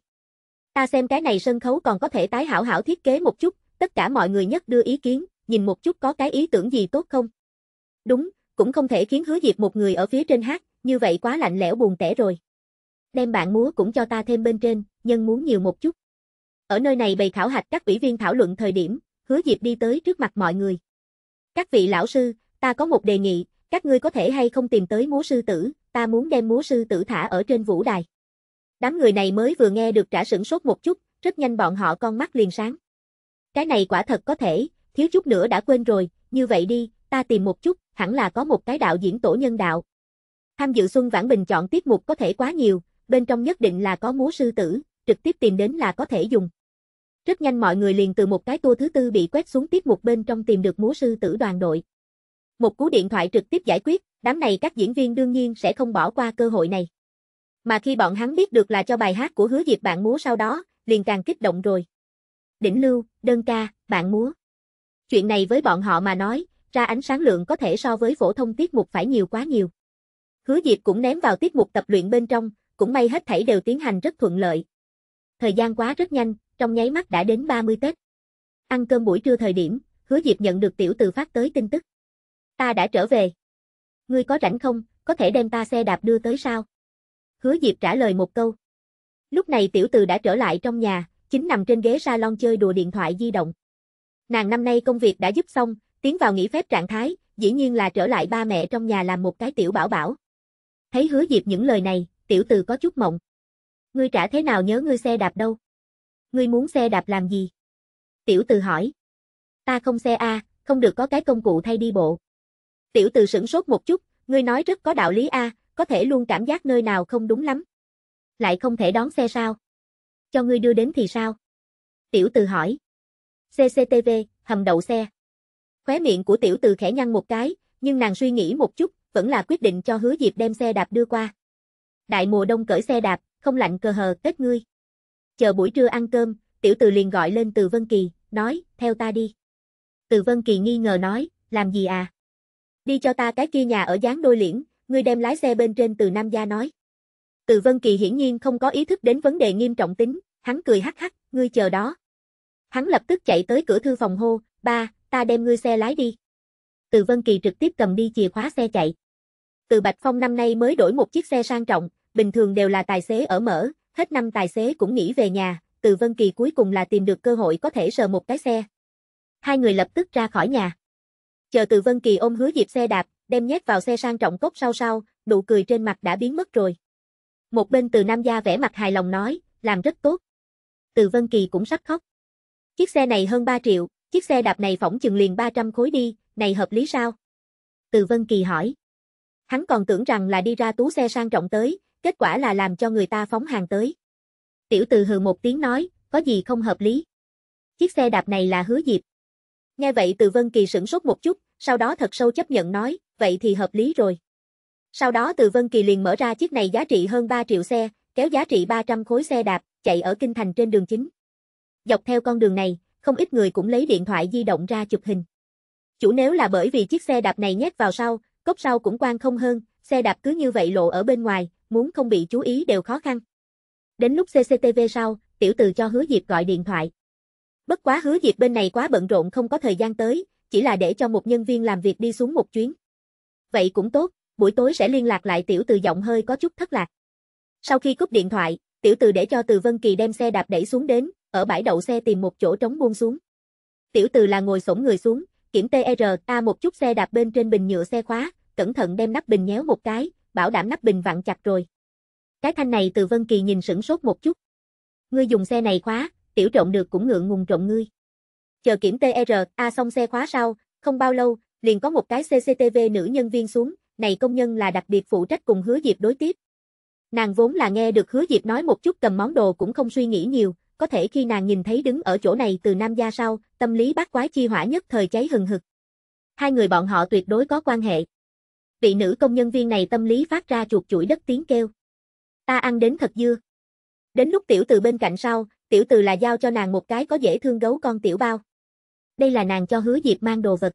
Ta xem cái này sân khấu còn có thể tái hảo hảo thiết kế một chút, tất cả mọi người nhất đưa ý kiến, nhìn một chút có cái ý tưởng gì tốt không. Đúng, cũng không thể khiến hứa diệp một người ở phía trên hát, như vậy quá lạnh lẽo buồn tẻ rồi. Đem bạn múa cũng cho ta thêm bên trên, nhân muốn nhiều một chút. Ở nơi này bày khảo hạch các ủy viên thảo luận thời điểm, hứa Diệp đi tới trước mặt mọi người. Các vị lão sư, ta có một đề nghị, các ngươi có thể hay không tìm tới múa sư tử, ta muốn đem múa sư tử thả ở trên vũ đài. Đám người này mới vừa nghe được trả sửng sốt một chút, rất nhanh bọn họ con mắt liền sáng. Cái này quả thật có thể, thiếu chút nữa đã quên rồi, như vậy đi, ta tìm một chút, hẳn là có một cái đạo diễn tổ nhân đạo. Tham dự Xuân Vãn Bình chọn tiết mục có thể quá nhiều, bên trong nhất định là có múa sư tử, trực tiếp tìm đến là có thể dùng. Rất nhanh mọi người liền từ một cái tua thứ tư bị quét xuống tiếp một bên trong tìm được múa sư tử đoàn đội. Một cú điện thoại trực tiếp giải quyết, đám này các diễn viên đương nhiên sẽ không bỏ qua cơ hội này. Mà khi bọn hắn biết được là cho bài hát của hứa diệp bạn múa sau đó, liền càng kích động rồi. Đỉnh lưu, đơn ca, bạn múa. Chuyện này với bọn họ mà nói, ra ánh sáng lượng có thể so với phổ thông tiết mục phải nhiều quá nhiều. Hứa Diệp cũng ném vào tiết mục tập luyện bên trong, cũng may hết thảy đều tiến hành rất thuận lợi. Thời gian quá rất nhanh, trong nháy mắt đã đến 30 Tết. Ăn cơm buổi trưa thời điểm, hứa Diệp nhận được tiểu từ phát tới tin tức. Ta đã trở về. Ngươi có rảnh không, có thể đem ta xe đạp đưa tới sao? Hứa Diệp trả lời một câu. Lúc này tiểu từ đã trở lại trong nhà, chính nằm trên ghế salon chơi đùa điện thoại di động. Nàng năm nay công việc đã giúp xong, tiến vào nghỉ phép trạng thái, dĩ nhiên là trở lại ba mẹ trong nhà làm một cái tiểu bảo bảo. Thấy hứa Diệp những lời này, tiểu từ có chút mộng. Ngươi trả thế nào nhớ ngươi xe đạp đâu? ngươi muốn xe đạp làm gì? Tiểu từ hỏi. Ta không xe A, không được có cái công cụ thay đi bộ. Tiểu từ sửng sốt một chút, ngươi nói rất có đạo lý A, có thể luôn cảm giác nơi nào không đúng lắm. Lại không thể đón xe sao? Cho ngươi đưa đến thì sao? Tiểu từ hỏi. CCTV, hầm đậu xe. Khóe miệng của tiểu từ khẽ nhăn một cái, nhưng nàng suy nghĩ một chút, vẫn là quyết định cho hứa dịp đem xe đạp đưa qua. Đại mùa đông cởi xe đạp, không lạnh cờ hờ tết ngươi chờ buổi trưa ăn cơm, tiểu từ liền gọi lên Từ Vân Kỳ, nói, theo ta đi. Từ Vân Kỳ nghi ngờ nói, làm gì à? Đi cho ta cái kia nhà ở dáng đôi liễn, ngươi đem lái xe bên trên từ Nam Gia nói. Từ Vân Kỳ hiển nhiên không có ý thức đến vấn đề nghiêm trọng tính, hắn cười hắc hắc, ngươi chờ đó. Hắn lập tức chạy tới cửa thư phòng hô, ba, ta đem ngươi xe lái đi. Từ Vân Kỳ trực tiếp cầm đi chìa khóa xe chạy. Từ Bạch Phong năm nay mới đổi một chiếc xe sang trọng, bình thường đều là tài xế ở mở, hết năm tài xế cũng nghĩ về nhà, từ Vân Kỳ cuối cùng là tìm được cơ hội có thể sờ một cái xe. Hai người lập tức ra khỏi nhà. Chờ từ Vân Kỳ ôm hứa dịp xe đạp, đem nhét vào xe sang trọng cốc sau sau, nụ cười trên mặt đã biến mất rồi. Một bên từ Nam Gia vẻ mặt hài lòng nói, làm rất tốt. Từ Vân Kỳ cũng sắp khóc. Chiếc xe này hơn 3 triệu, chiếc xe đạp này phỏng chừng liền 300 khối đi, này hợp lý sao? Từ Vân Kỳ hỏi. Hắn còn tưởng rằng là đi ra tú xe sang trọng tới, kết quả là làm cho người ta phóng hàng tới. Tiểu từ hừ một tiếng nói, có gì không hợp lý. Chiếc xe đạp này là hứa dịp. Nghe vậy từ Vân Kỳ sửng sốt một chút, sau đó thật sâu chấp nhận nói, vậy thì hợp lý rồi. Sau đó từ Vân Kỳ liền mở ra chiếc này giá trị hơn 3 triệu xe, kéo giá trị 300 khối xe đạp, chạy ở Kinh Thành trên đường chính. Dọc theo con đường này, không ít người cũng lấy điện thoại di động ra chụp hình. Chủ nếu là bởi vì chiếc xe đạp này nhét vào sau, cốc sau cũng quan không hơn, xe đạp cứ như vậy lộ ở bên ngoài, muốn không bị chú ý đều khó khăn. Đến lúc CCTV sau, tiểu từ cho hứa Diệp gọi điện thoại. Bất quá hứa Diệp bên này quá bận rộn không có thời gian tới, chỉ là để cho một nhân viên làm việc đi xuống một chuyến. Vậy cũng tốt, buổi tối sẽ liên lạc lại tiểu từ giọng hơi có chút thất lạc. Sau khi cúp điện thoại, tiểu từ để cho Từ Vân Kỳ đem xe đạp đẩy xuống đến, ở bãi đậu xe tìm một chỗ trống buông xuống. Tiểu từ là ngồi xổm người xuống, kiểm TRA e một chút xe đạp bên trên bình nhựa xe khóa, cẩn thận đem nắp bình nhéo một cái, bảo đảm nắp bình vặn chặt rồi. Cái thanh này từ Vân Kỳ nhìn sửng sốt một chút. Ngươi dùng xe này khóa, tiểu trộm được cũng ngượng ngùng trộm ngươi. Chờ kiểm e a xong xe khóa sau, không bao lâu, liền có một cái CCTV nữ nhân viên xuống, này công nhân là đặc biệt phụ trách cùng Hứa Diệp đối tiếp. Nàng vốn là nghe được Hứa Diệp nói một chút cầm món đồ cũng không suy nghĩ nhiều, có thể khi nàng nhìn thấy đứng ở chỗ này từ nam gia sau, tâm lý bát quái chi hỏa nhất thời cháy hừng hực. Hai người bọn họ tuyệt đối có quan hệ vị nữ công nhân viên này tâm lý phát ra chuột chuỗi đất tiếng kêu. Ta ăn đến thật dưa. Đến lúc tiểu từ bên cạnh sau, tiểu từ là giao cho nàng một cái có dễ thương gấu con tiểu bao. Đây là nàng cho hứa Diệp mang đồ vật.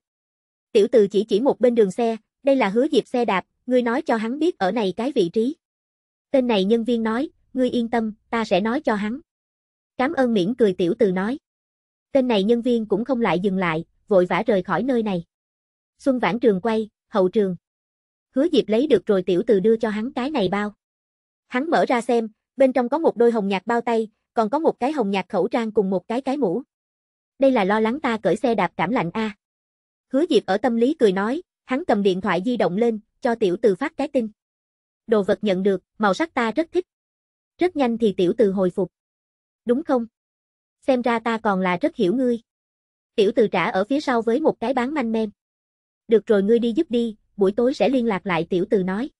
Tiểu từ chỉ chỉ một bên đường xe, đây là hứa Diệp xe đạp, ngươi nói cho hắn biết ở này cái vị trí. Tên này nhân viên nói, ngươi yên tâm, ta sẽ nói cho hắn. Cảm ơn miễn cười tiểu từ nói. Tên này nhân viên cũng không lại dừng lại, vội vã rời khỏi nơi này. Xuân vãn trường quay, hậu trường hứa Diệp lấy được rồi tiểu từ đưa cho hắn cái này bao. Hắn mở ra xem, bên trong có một đôi hồng nhạt bao tay, còn có một cái hồng nhạt khẩu trang cùng một cái cái mũ. Đây là lo lắng ta cởi xe đạp cảm lạnh a. Hứa Diệp ở tâm lý cười nói, hắn cầm điện thoại di động lên, cho tiểu từ phát cái tin. Đồ vật nhận được, màu sắc ta rất thích. Rất nhanh thì tiểu từ hồi phục. Đúng không? Xem ra ta còn là rất hiểu ngươi. Tiểu từ trả ở phía sau với một cái bán manh mem. Được rồi ngươi đi giúp đi, buổi tối sẽ liên lạc lại tiểu từ nói.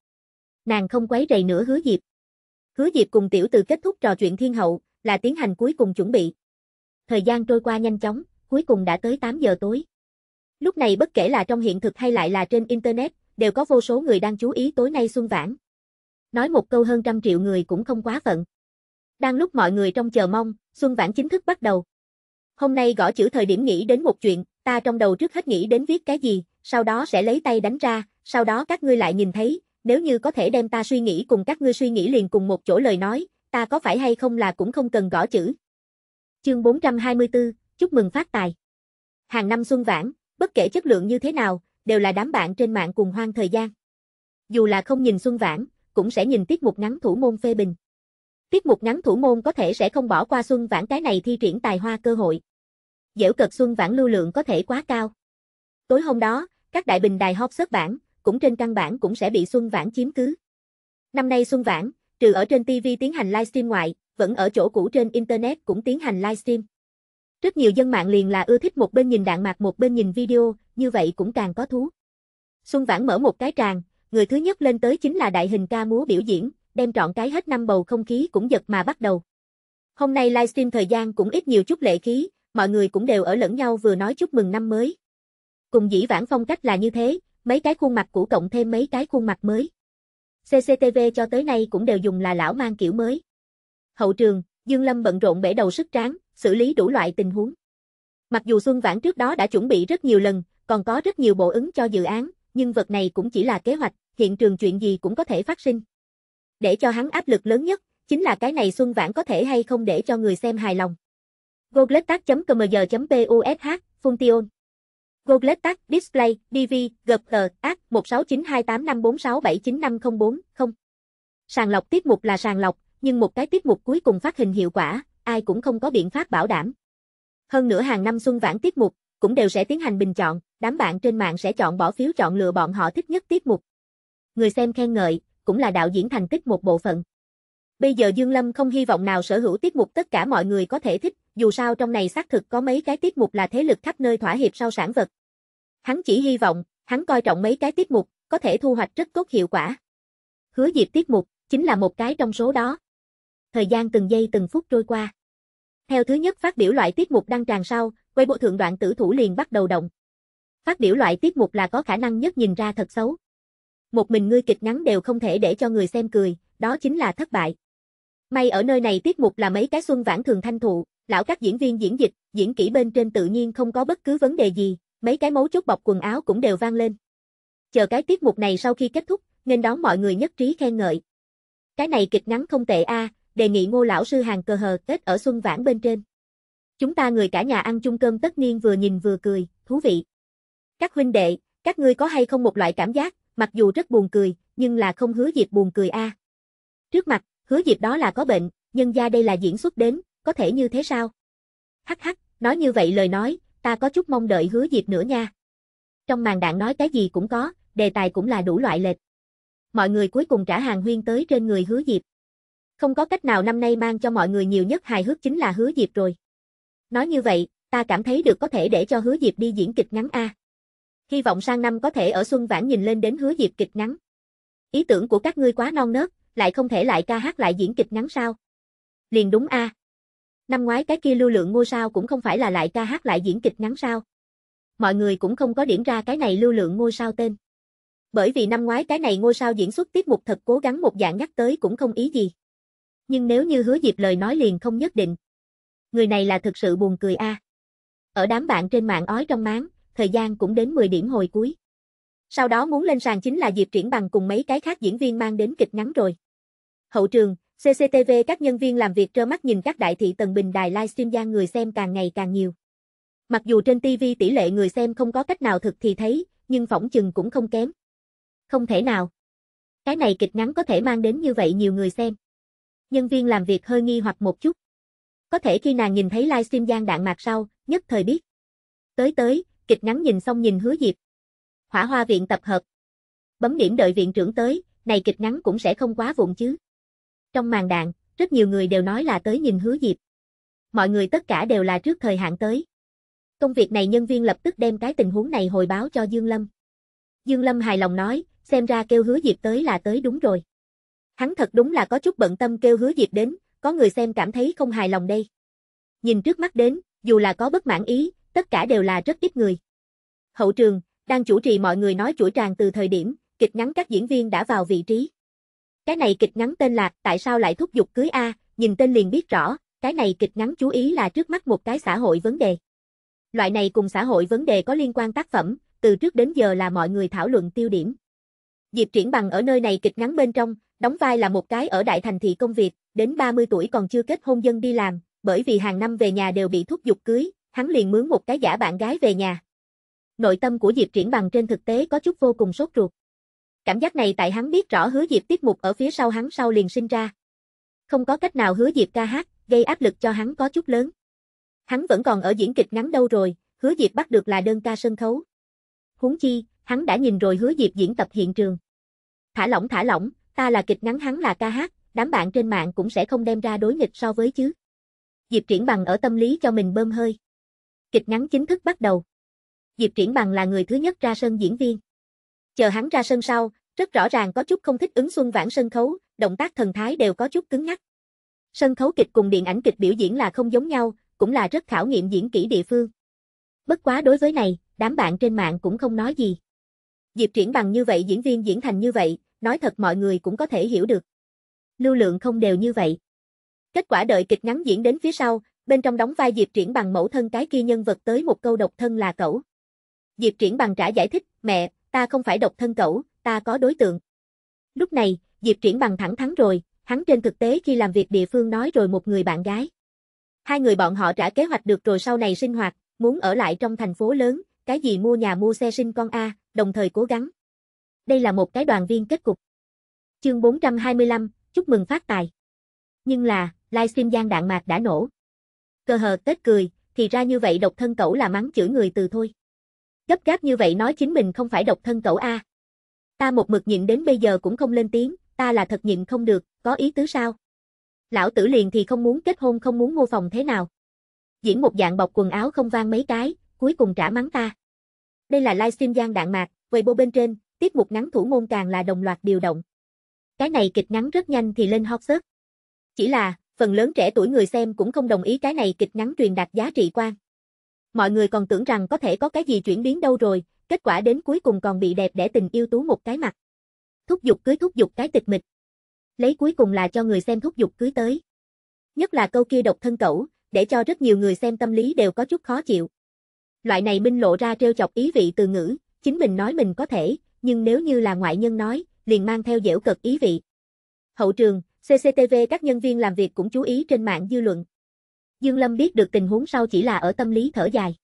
Nàng không quấy rầy nữa hứa Diệp. Hứa Diệp cùng tiểu từ kết thúc trò chuyện thiên hậu, là tiến hành cuối cùng chuẩn bị. Thời gian trôi qua nhanh chóng, cuối cùng đã tới 8 giờ tối. Lúc này bất kể là trong hiện thực hay lại là trên Internet, đều có vô số người đang chú ý tối nay xuân vãn. Nói một câu hơn trăm triệu người cũng không quá phận. Đang lúc mọi người trong chờ mong, xuân vãn chính thức bắt đầu. Hôm nay gõ chữ thời điểm nghĩ đến một chuyện, ta trong đầu trước hết nghĩ đến viết cái gì, sau đó sẽ lấy tay đánh ra, sau đó các ngươi lại nhìn thấy, nếu như có thể đem ta suy nghĩ cùng các ngươi suy nghĩ liền cùng một chỗ lời nói, ta có phải hay không là cũng không cần gõ chữ. Chương 424, chúc mừng phát tài. Hàng năm xuân vãn, bất kể chất lượng như thế nào, đều là đám bạn trên mạng cùng hoang thời gian. Dù là không nhìn xuân vãn, cũng sẽ nhìn tiết mục ngắn thủ môn phê bình. Tiết mục ngắn thủ môn có thể sẽ không bỏ qua xuân vãn cái này thi triển tài hoa cơ hội. Dễu cực xuân vãn lưu lượng có thể quá cao. Tối hôm đó, các đại bình đài hot xuất bản, cũng trên căn bản cũng sẽ bị Xuân Vãn chiếm cứ. Năm nay Xuân Vãn, trừ ở trên TV tiến hành livestream ngoại, vẫn ở chỗ cũ trên Internet cũng tiến hành livestream. Rất nhiều dân mạng liền là ưa thích một bên nhìn đạn mạc một bên nhìn video, như vậy cũng càng có thú. Xuân Vãn mở một cái tràng, người thứ nhất lên tới chính là đại hình ca múa biểu diễn, đem trọn cái hết năm bầu không khí cũng giật mà bắt đầu. Hôm nay livestream thời gian cũng ít nhiều chút lệ khí, mọi người cũng đều ở lẫn nhau vừa nói chúc mừng năm mới. Cùng dĩ vãng phong cách là như thế, mấy cái khuôn mặt cũ cộng thêm mấy cái khuôn mặt mới. CCTV cho tới nay cũng đều dùng là lão mang kiểu mới. Hậu trường, Dương Lâm bận rộn bể đầu sức tráng, xử lý đủ loại tình huống. Mặc dù Xuân Vãn trước đó đã chuẩn bị rất nhiều lần, còn có rất nhiều bộ ứng cho dự án, nhưng vật này cũng chỉ là kế hoạch, hiện trường chuyện gì cũng có thể phát sinh. Để cho hắn áp lực lớn nhất, chính là cái này Xuân Vãn có thể hay không để cho người xem hài lòng. Goglettac.com.giờ.push, Function Google Tag Display, DV, GPR, AD 1692854679504, 0. Sàng lọc tiết mục là sàng lọc, nhưng một cái tiết mục cuối cùng phát hình hiệu quả, ai cũng không có biện pháp bảo đảm. Hơn nữa hàng năm xuân vãn tiết mục, cũng đều sẽ tiến hành bình chọn, đám bạn trên mạng sẽ chọn bỏ phiếu chọn lựa bọn họ thích nhất tiết mục. Người xem khen ngợi, cũng là đạo diễn thành tích một bộ phận. Bây giờ Dương Lâm không hy vọng nào sở hữu tiết mục tất cả mọi người có thể thích, dù sao trong này xác thực có mấy cái tiết mục là thế lực khắp nơi thỏa hiệp sau sản vật. Hắn chỉ hy vọng, hắn coi trọng mấy cái tiết mục, có thể thu hoạch rất tốt hiệu quả. Hứa dịp tiết mục, chính là một cái trong số đó. Thời gian từng giây từng phút trôi qua. Theo thứ nhất phát biểu loại tiết mục đăng tràn sau, quay bộ thượng đoạn tử thủ liền bắt đầu động. Phát biểu loại tiết mục là có khả năng nhất nhìn ra thật xấu. Một mình ngươi kịch ngắn đều không thể để cho người xem cười, đó chính là thất bại. May ở nơi này tiết mục là mấy cái xuân vãn thường thanh thụ, Lão các diễn viên diễn dịch, diễn kỹ bên trên tự nhiên không có bất cứ vấn đề gì, mấy cái mấu chốt bọc quần áo cũng đều vang lên. Chờ cái tiết mục này sau khi kết thúc, nên đón mọi người nhất trí khen ngợi. Cái này kịch ngắn không tệ a, đề nghị Ngô lão sư hàng cờ hờ Tết ở Xuân Vãn bên trên. Chúng ta người cả nhà ăn chung cơm tất niên vừa nhìn vừa cười, thú vị. Các huynh đệ, các ngươi có hay không một loại cảm giác, mặc dù rất buồn cười, nhưng là không hứa dịp buồn cười a. Trước mặt, hứa dịp đó là có bệnh, nhân gia đây là diễn xuất đến, có thể như thế sao? Hắc hắc, nói như vậy lời nói, ta có chút mong đợi hứa diệp nữa nha. Trong màn đạn nói cái gì cũng có, đề tài cũng là đủ loại lệch. Mọi người cuối cùng trả hàng huyên tới trên người hứa diệp. Không có cách nào năm nay mang cho mọi người nhiều nhất hài hước chính là hứa diệp rồi. Nói như vậy, ta cảm thấy được có thể để cho hứa diệp đi diễn kịch ngắn A. Hy vọng sang năm có thể ở Xuân Vãn nhìn lên đến hứa diệp kịch ngắn. Ý tưởng của các ngươi quá non nớt, lại không thể lại ca hát lại diễn kịch ngắn sao. Liền đúng A. Năm ngoái cái kia lưu lượng ngôi sao cũng không phải là lại ca hát lại diễn kịch ngắn sao. Mọi người cũng không có điểm ra cái này lưu lượng ngôi sao tên. Bởi vì năm ngoái cái này ngôi sao diễn xuất tiếp mục thật cố gắng một dạng nhắc tới cũng không ý gì. Nhưng nếu như hứa dịp lời nói liền không nhất định. Người này là thực sự buồn cười a. Ở đám bạn trên mạng ói trong máng, thời gian cũng đến 10 điểm hồi cuối. Sau đó muốn lên sàn chính là Diệp Triển Bằng cùng mấy cái khác diễn viên mang đến kịch ngắn rồi. Hậu trường, CCTV các nhân viên làm việc trơ mắt nhìn các đại thị tầng bình đài livestream gian người xem càng ngày càng nhiều. Mặc dù trên TV tỷ lệ người xem không có cách nào thực thì thấy, nhưng phỏng chừng cũng không kém. Không thể nào. Cái này kịch ngắn có thể mang đến như vậy nhiều người xem. Nhân viên làm việc hơi nghi hoặc một chút. Có thể khi nàng nhìn thấy livestream gian đạn mạc sau, nhất thời biết. Tới tới, kịch ngắn nhìn xong nhìn hứa dịp. Hỏa hoa viện tập hợp. Bấm điểm đợi viện trưởng tới, này kịch ngắn cũng sẽ không quá vụn chứ. Trong màn đạn, rất nhiều người đều nói là tới nhìn hứa Diệp. Mọi người tất cả đều là trước thời hạn tới. Công việc này nhân viên lập tức đem cái tình huống này hồi báo cho Dương Lâm. Dương Lâm hài lòng nói, xem ra kêu hứa Diệp tới là tới đúng rồi. Hắn thật đúng là có chút bận tâm kêu hứa Diệp đến, có người xem cảm thấy không hài lòng đây. Nhìn trước mắt đến, dù là có bất mãn ý, tất cả đều là rất ít người. Hậu trường, đang chủ trì mọi người nói chuỗi tràng từ thời điểm, kịch ngắn các diễn viên đã vào vị trí. Cái này kịch ngắn tên là Tại sao lại thúc giục cưới A, nhìn tên liền biết rõ, cái này kịch ngắn chú ý là trước mắt một cái xã hội vấn đề. Loại này cùng xã hội vấn đề có liên quan tác phẩm, từ trước đến giờ là mọi người thảo luận tiêu điểm. Diệp Triển Bằng ở nơi này kịch ngắn bên trong, đóng vai là một cái ở đại thành thị công việc, đến 30 tuổi còn chưa kết hôn dân đi làm, bởi vì hàng năm về nhà đều bị thúc giục cưới, hắn liền mướn một cái giả bạn gái về nhà. Nội tâm của Diệp Triển Bằng trên thực tế có chút vô cùng sốt ruột. Cảm giác này tại hắn biết rõ hứa Diệp tiết mục ở phía sau hắn sau liền sinh ra. Không có cách nào hứa Diệp ca hát, gây áp lực cho hắn có chút lớn. Hắn vẫn còn ở diễn kịch ngắn đâu rồi, hứa Diệp bắt được là đơn ca sân khấu. Huống chi, hắn đã nhìn rồi hứa Diệp diễn tập hiện trường. Thả lỏng thả lỏng, ta là kịch ngắn hắn là ca hát, đám bạn trên mạng cũng sẽ không đem ra đối nghịch so với chứ. Diệp Triển Bằng ở tâm lý cho mình bơm hơi. Kịch ngắn chính thức bắt đầu. Diệp Triển Bằng là người thứ nhất ra sân diễn viên. Chờ hắn ra sân sau, rất rõ ràng có chút không thích ứng Xuân Vãn sân khấu, động tác thần thái đều có chút cứng nhắc. Sân khấu kịch cùng điện ảnh kịch biểu diễn là không giống nhau, cũng là rất khảo nghiệm diễn kỹ địa phương. Bất quá đối với này, đám bạn trên mạng cũng không nói gì. Diệp Triển bằng như vậy diễn viên diễn thành như vậy, nói thật mọi người cũng có thể hiểu được. Lưu lượng không đều như vậy. Kết quả đợi kịch ngắn diễn đến phía sau, bên trong đóng vai Diệp Triển bằng mẫu thân cái kia nhân vật tới một câu độc thân là cậu. Diệp Triển bằng trả giải thích, mẹ, ta không phải độc thân cẩu, ta có đối tượng. Lúc này, Diệp Triển bằng thẳng thắn rồi, hắn trên thực tế khi làm việc địa phương nói rồi một người bạn gái. Hai người bọn họ trả kế hoạch được rồi sau này sinh hoạt, muốn ở lại trong thành phố lớn, cái gì mua nhà mua xe sinh con A, đồng thời cố gắng. Đây là một cái đoàn viên kết cục. Chương 425, chúc mừng phát tài. Nhưng là, livestream gian đạn mạc đã nổ. Cơ hờ tết cười, thì ra như vậy độc thân cẩu là mắng chửi người từ thôi gấp gáp như vậy nói chính mình không phải độc thân cậu A. Ta một mực nhịn đến bây giờ cũng không lên tiếng, ta là thật nhịn không được, có ý tứ sao? Lão tử liền thì không muốn kết hôn không muốn mua phòng thế nào? Diễn một dạng bọc quần áo không vang mấy cái, cuối cùng trả mắng ta. Đây là livestream gian đạn mạc, Weibo bên trên, tiết mục ngắn thủ môn càng là đồng loạt điều động. Cái này kịch ngắn rất nhanh thì lên hot search. Chỉ là, phần lớn trẻ tuổi người xem cũng không đồng ý cái này kịch ngắn truyền đạt giá trị quan mọi người còn tưởng rằng có thể có cái gì chuyển biến đâu rồi, kết quả đến cuối cùng còn bị đẹp để tình yêu tú một cái mặt. Thúc giục cưới thúc giục cái tịch mịch. Lấy cuối cùng là cho người xem thúc giục cưới tới. Nhất là câu kia độc thân cẩu, để cho rất nhiều người xem tâm lý đều có chút khó chịu. Loại này minh lộ ra trêu chọc ý vị từ ngữ, chính mình nói mình có thể, nhưng nếu như là ngoại nhân nói, liền mang theo dễu cực ý vị. Hậu trường, CCTV các nhân viên làm việc cũng chú ý trên mạng dư luận. Dương Lâm biết được tình huống sau chỉ là ở tâm lý thở dài.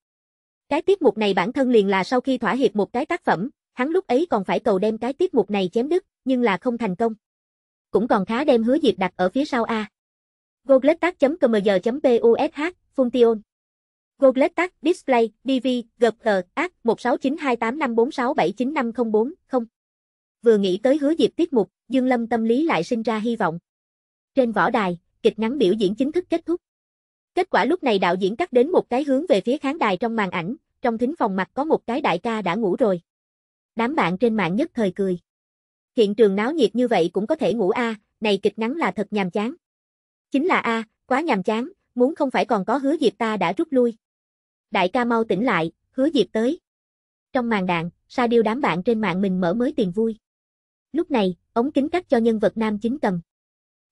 Cái tiết mục này bản thân liền là sau khi thỏa hiệp một cái tác phẩm, hắn lúc ấy còn phải cầu đem cái tiết mục này chém đứt, nhưng là không thành công. Cũng còn khá đem hứa diệt đặt ở phía sau A. Gogletac.cmg.push, e Function. Gogletac, Display, DV, GG, AC, 1692854679504, e Vừa nghĩ tới hứa diệt tiết mục, Dương Lâm tâm lý lại sinh ra hy vọng. Trên võ đài, kịch ngắn biểu diễn chính thức kết thúc. Kết quả lúc này đạo diễn cắt đến một cái hướng về phía khán đài trong màn ảnh, trong thính phòng mặt có một cái đại ca đã ngủ rồi. Đám bạn trên mạng nhất thời cười. Hiện trường náo nhiệt như vậy cũng có thể ngủ a, à, này kịch ngắn là thật nhàm chán. Chính là a, à, quá nhàm chán, muốn không phải còn có hứa Diệp ta đã rút lui. Đại ca mau tỉnh lại, hứa Diệp tới. Trong màn đạn, Sa Điêu đám bạn trên mạng mình mở mới tiền vui. Lúc này, ống kính cắt cho nhân vật nam chính cầm.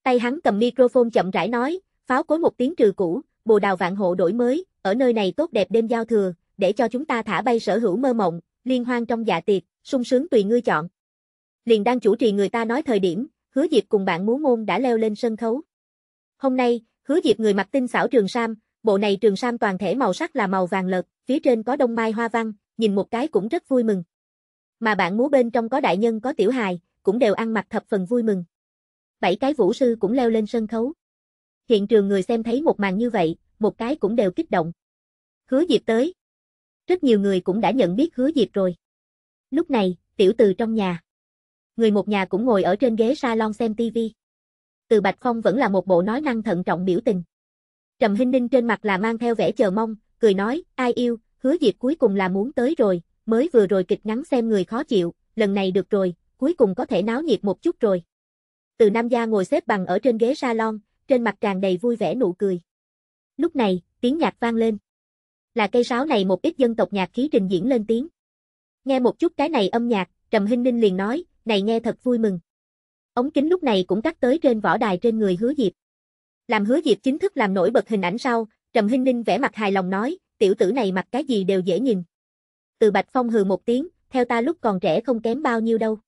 Tay hắn cầm microphone chậm rãi nói, pháo cối một tiếng trừ cũ, bồ đào vạn hộ đổi mới, ở nơi này tốt đẹp đêm giao thừa, để cho chúng ta thả bay sở hữu mơ mộng, liên hoan trong dạ tiệc, sung sướng tùy ngươi chọn. Liền đang chủ trì người ta nói thời điểm, Hứa Diệp cùng bạn múa môn đã leo lên sân khấu. Hôm nay, Hứa Diệp người mặc tinh xảo trường sam, bộ này trường sam toàn thể màu sắc là màu vàng lợt, phía trên có đông mai hoa văn, nhìn một cái cũng rất vui mừng. Mà bạn múa bên trong có đại nhân có tiểu hài, cũng đều ăn mặc thập phần vui mừng. Bảy cái vũ sư cũng leo lên sân khấu. Hiện trường người xem thấy một màn như vậy, một cái cũng đều kích động. Hứa Diệp tới. Rất nhiều người cũng đã nhận biết Hứa Diệp rồi. Lúc này, tiểu từ trong nhà. Người một nhà cũng ngồi ở trên ghế salon xem tivi. Từ Bạch Phong vẫn là một bộ nói năng thận trọng biểu tình. Trầm Hinh Ninh trên mặt là mang theo vẻ chờ mong, cười nói, ai yêu, hứa Diệp cuối cùng là muốn tới rồi, mới vừa rồi kịch ngắn xem người khó chịu, lần này được rồi, cuối cùng có thể náo nhiệt một chút rồi. Từ Nam Gia ngồi xếp bằng ở trên ghế salon, trên mặt tràn đầy vui vẻ nụ cười. Lúc này, tiếng nhạc vang lên. Là cây sáo này một ít dân tộc nhạc khí trình diễn lên tiếng. Nghe một chút cái này âm nhạc, Trầm Hinh Ninh liền nói, này nghe thật vui mừng. Ống kính lúc này cũng cắt tới trên võ đài trên người Hứa Diệp. Làm Hứa Diệp chính thức làm nổi bật hình ảnh sau, Trầm Hinh Ninh vẻ mặt hài lòng nói, tiểu tử này mặc cái gì đều dễ nhìn. Từ Bạch Phong hừ một tiếng, theo ta lúc còn trẻ không kém bao nhiêu đâu.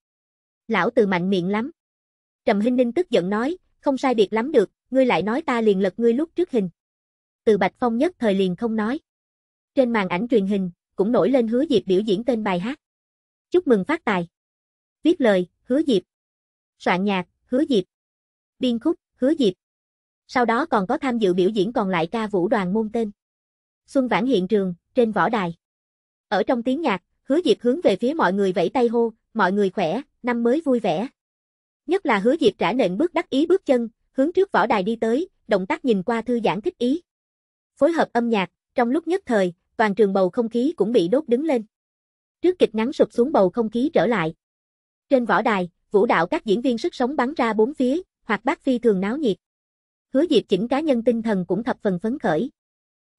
Lão từ mạnh miệng lắm. Trầm Hinh Ninh tức giận nói, không sai biệt lắm được, ngươi lại nói ta liền lật ngươi lúc trước hình. Từ Bạch Phong nhất thời liền không nói. Trên màn ảnh truyền hình, cũng nổi lên hứa Diệp biểu diễn tên bài hát. Chúc mừng phát tài. Viết lời, hứa Diệp. Soạn nhạc, hứa Diệp. Biên khúc, hứa Diệp. Sau đó còn có tham dự biểu diễn còn lại ca vũ đoàn môn tên. Xuân Vãn hiện trường, trên võ đài. Ở trong tiếng nhạc, hứa Diệp hướng về phía mọi người vẫy tay hô, mọi người khỏe, năm mới vui vẻ. Nhất là hứa Diệp trả nện bước đắc ý bước chân, hướng trước võ đài đi tới, động tác nhìn qua thư giãn thích ý. Phối hợp âm nhạc, trong lúc nhất thời, toàn trường bầu không khí cũng bị đốt đứng lên. Trước kịch ngắn sụp xuống bầu không khí trở lại. Trên võ đài, vũ đạo các diễn viên sức sống bắn ra bốn phía, hoặc bác phi thường náo nhiệt. Hứa Diệp chỉnh cá nhân tinh thần cũng thập phần phấn khởi.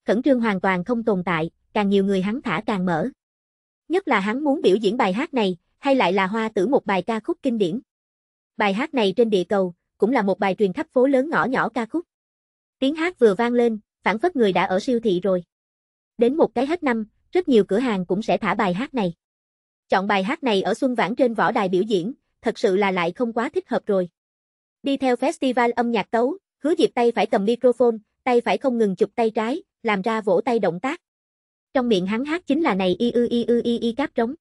Khẩn trương hoàn toàn không tồn tại, càng nhiều người hắn thả càng mở. Nhất là hắn muốn biểu diễn bài hát này, hay lại là hoa tử một bài ca khúc kinh điển. Bài hát này trên địa cầu, cũng là một bài truyền khắp phố lớn ngõ nhỏ ca khúc. Tiếng hát vừa vang lên, phản phất người đã ở siêu thị rồi. Đến một cái hết năm, rất nhiều cửa hàng cũng sẽ thả bài hát này. Chọn bài hát này ở Xuân Vãn trên võ đài biểu diễn, thật sự là lại không quá thích hợp rồi. Đi theo festival âm nhạc tấu, hứa dịp tay phải cầm microphone, tay phải không ngừng chụp tay trái, làm ra vỗ tay động tác. Trong miệng hắn hát chính là này y ư y ư y y cáp trống.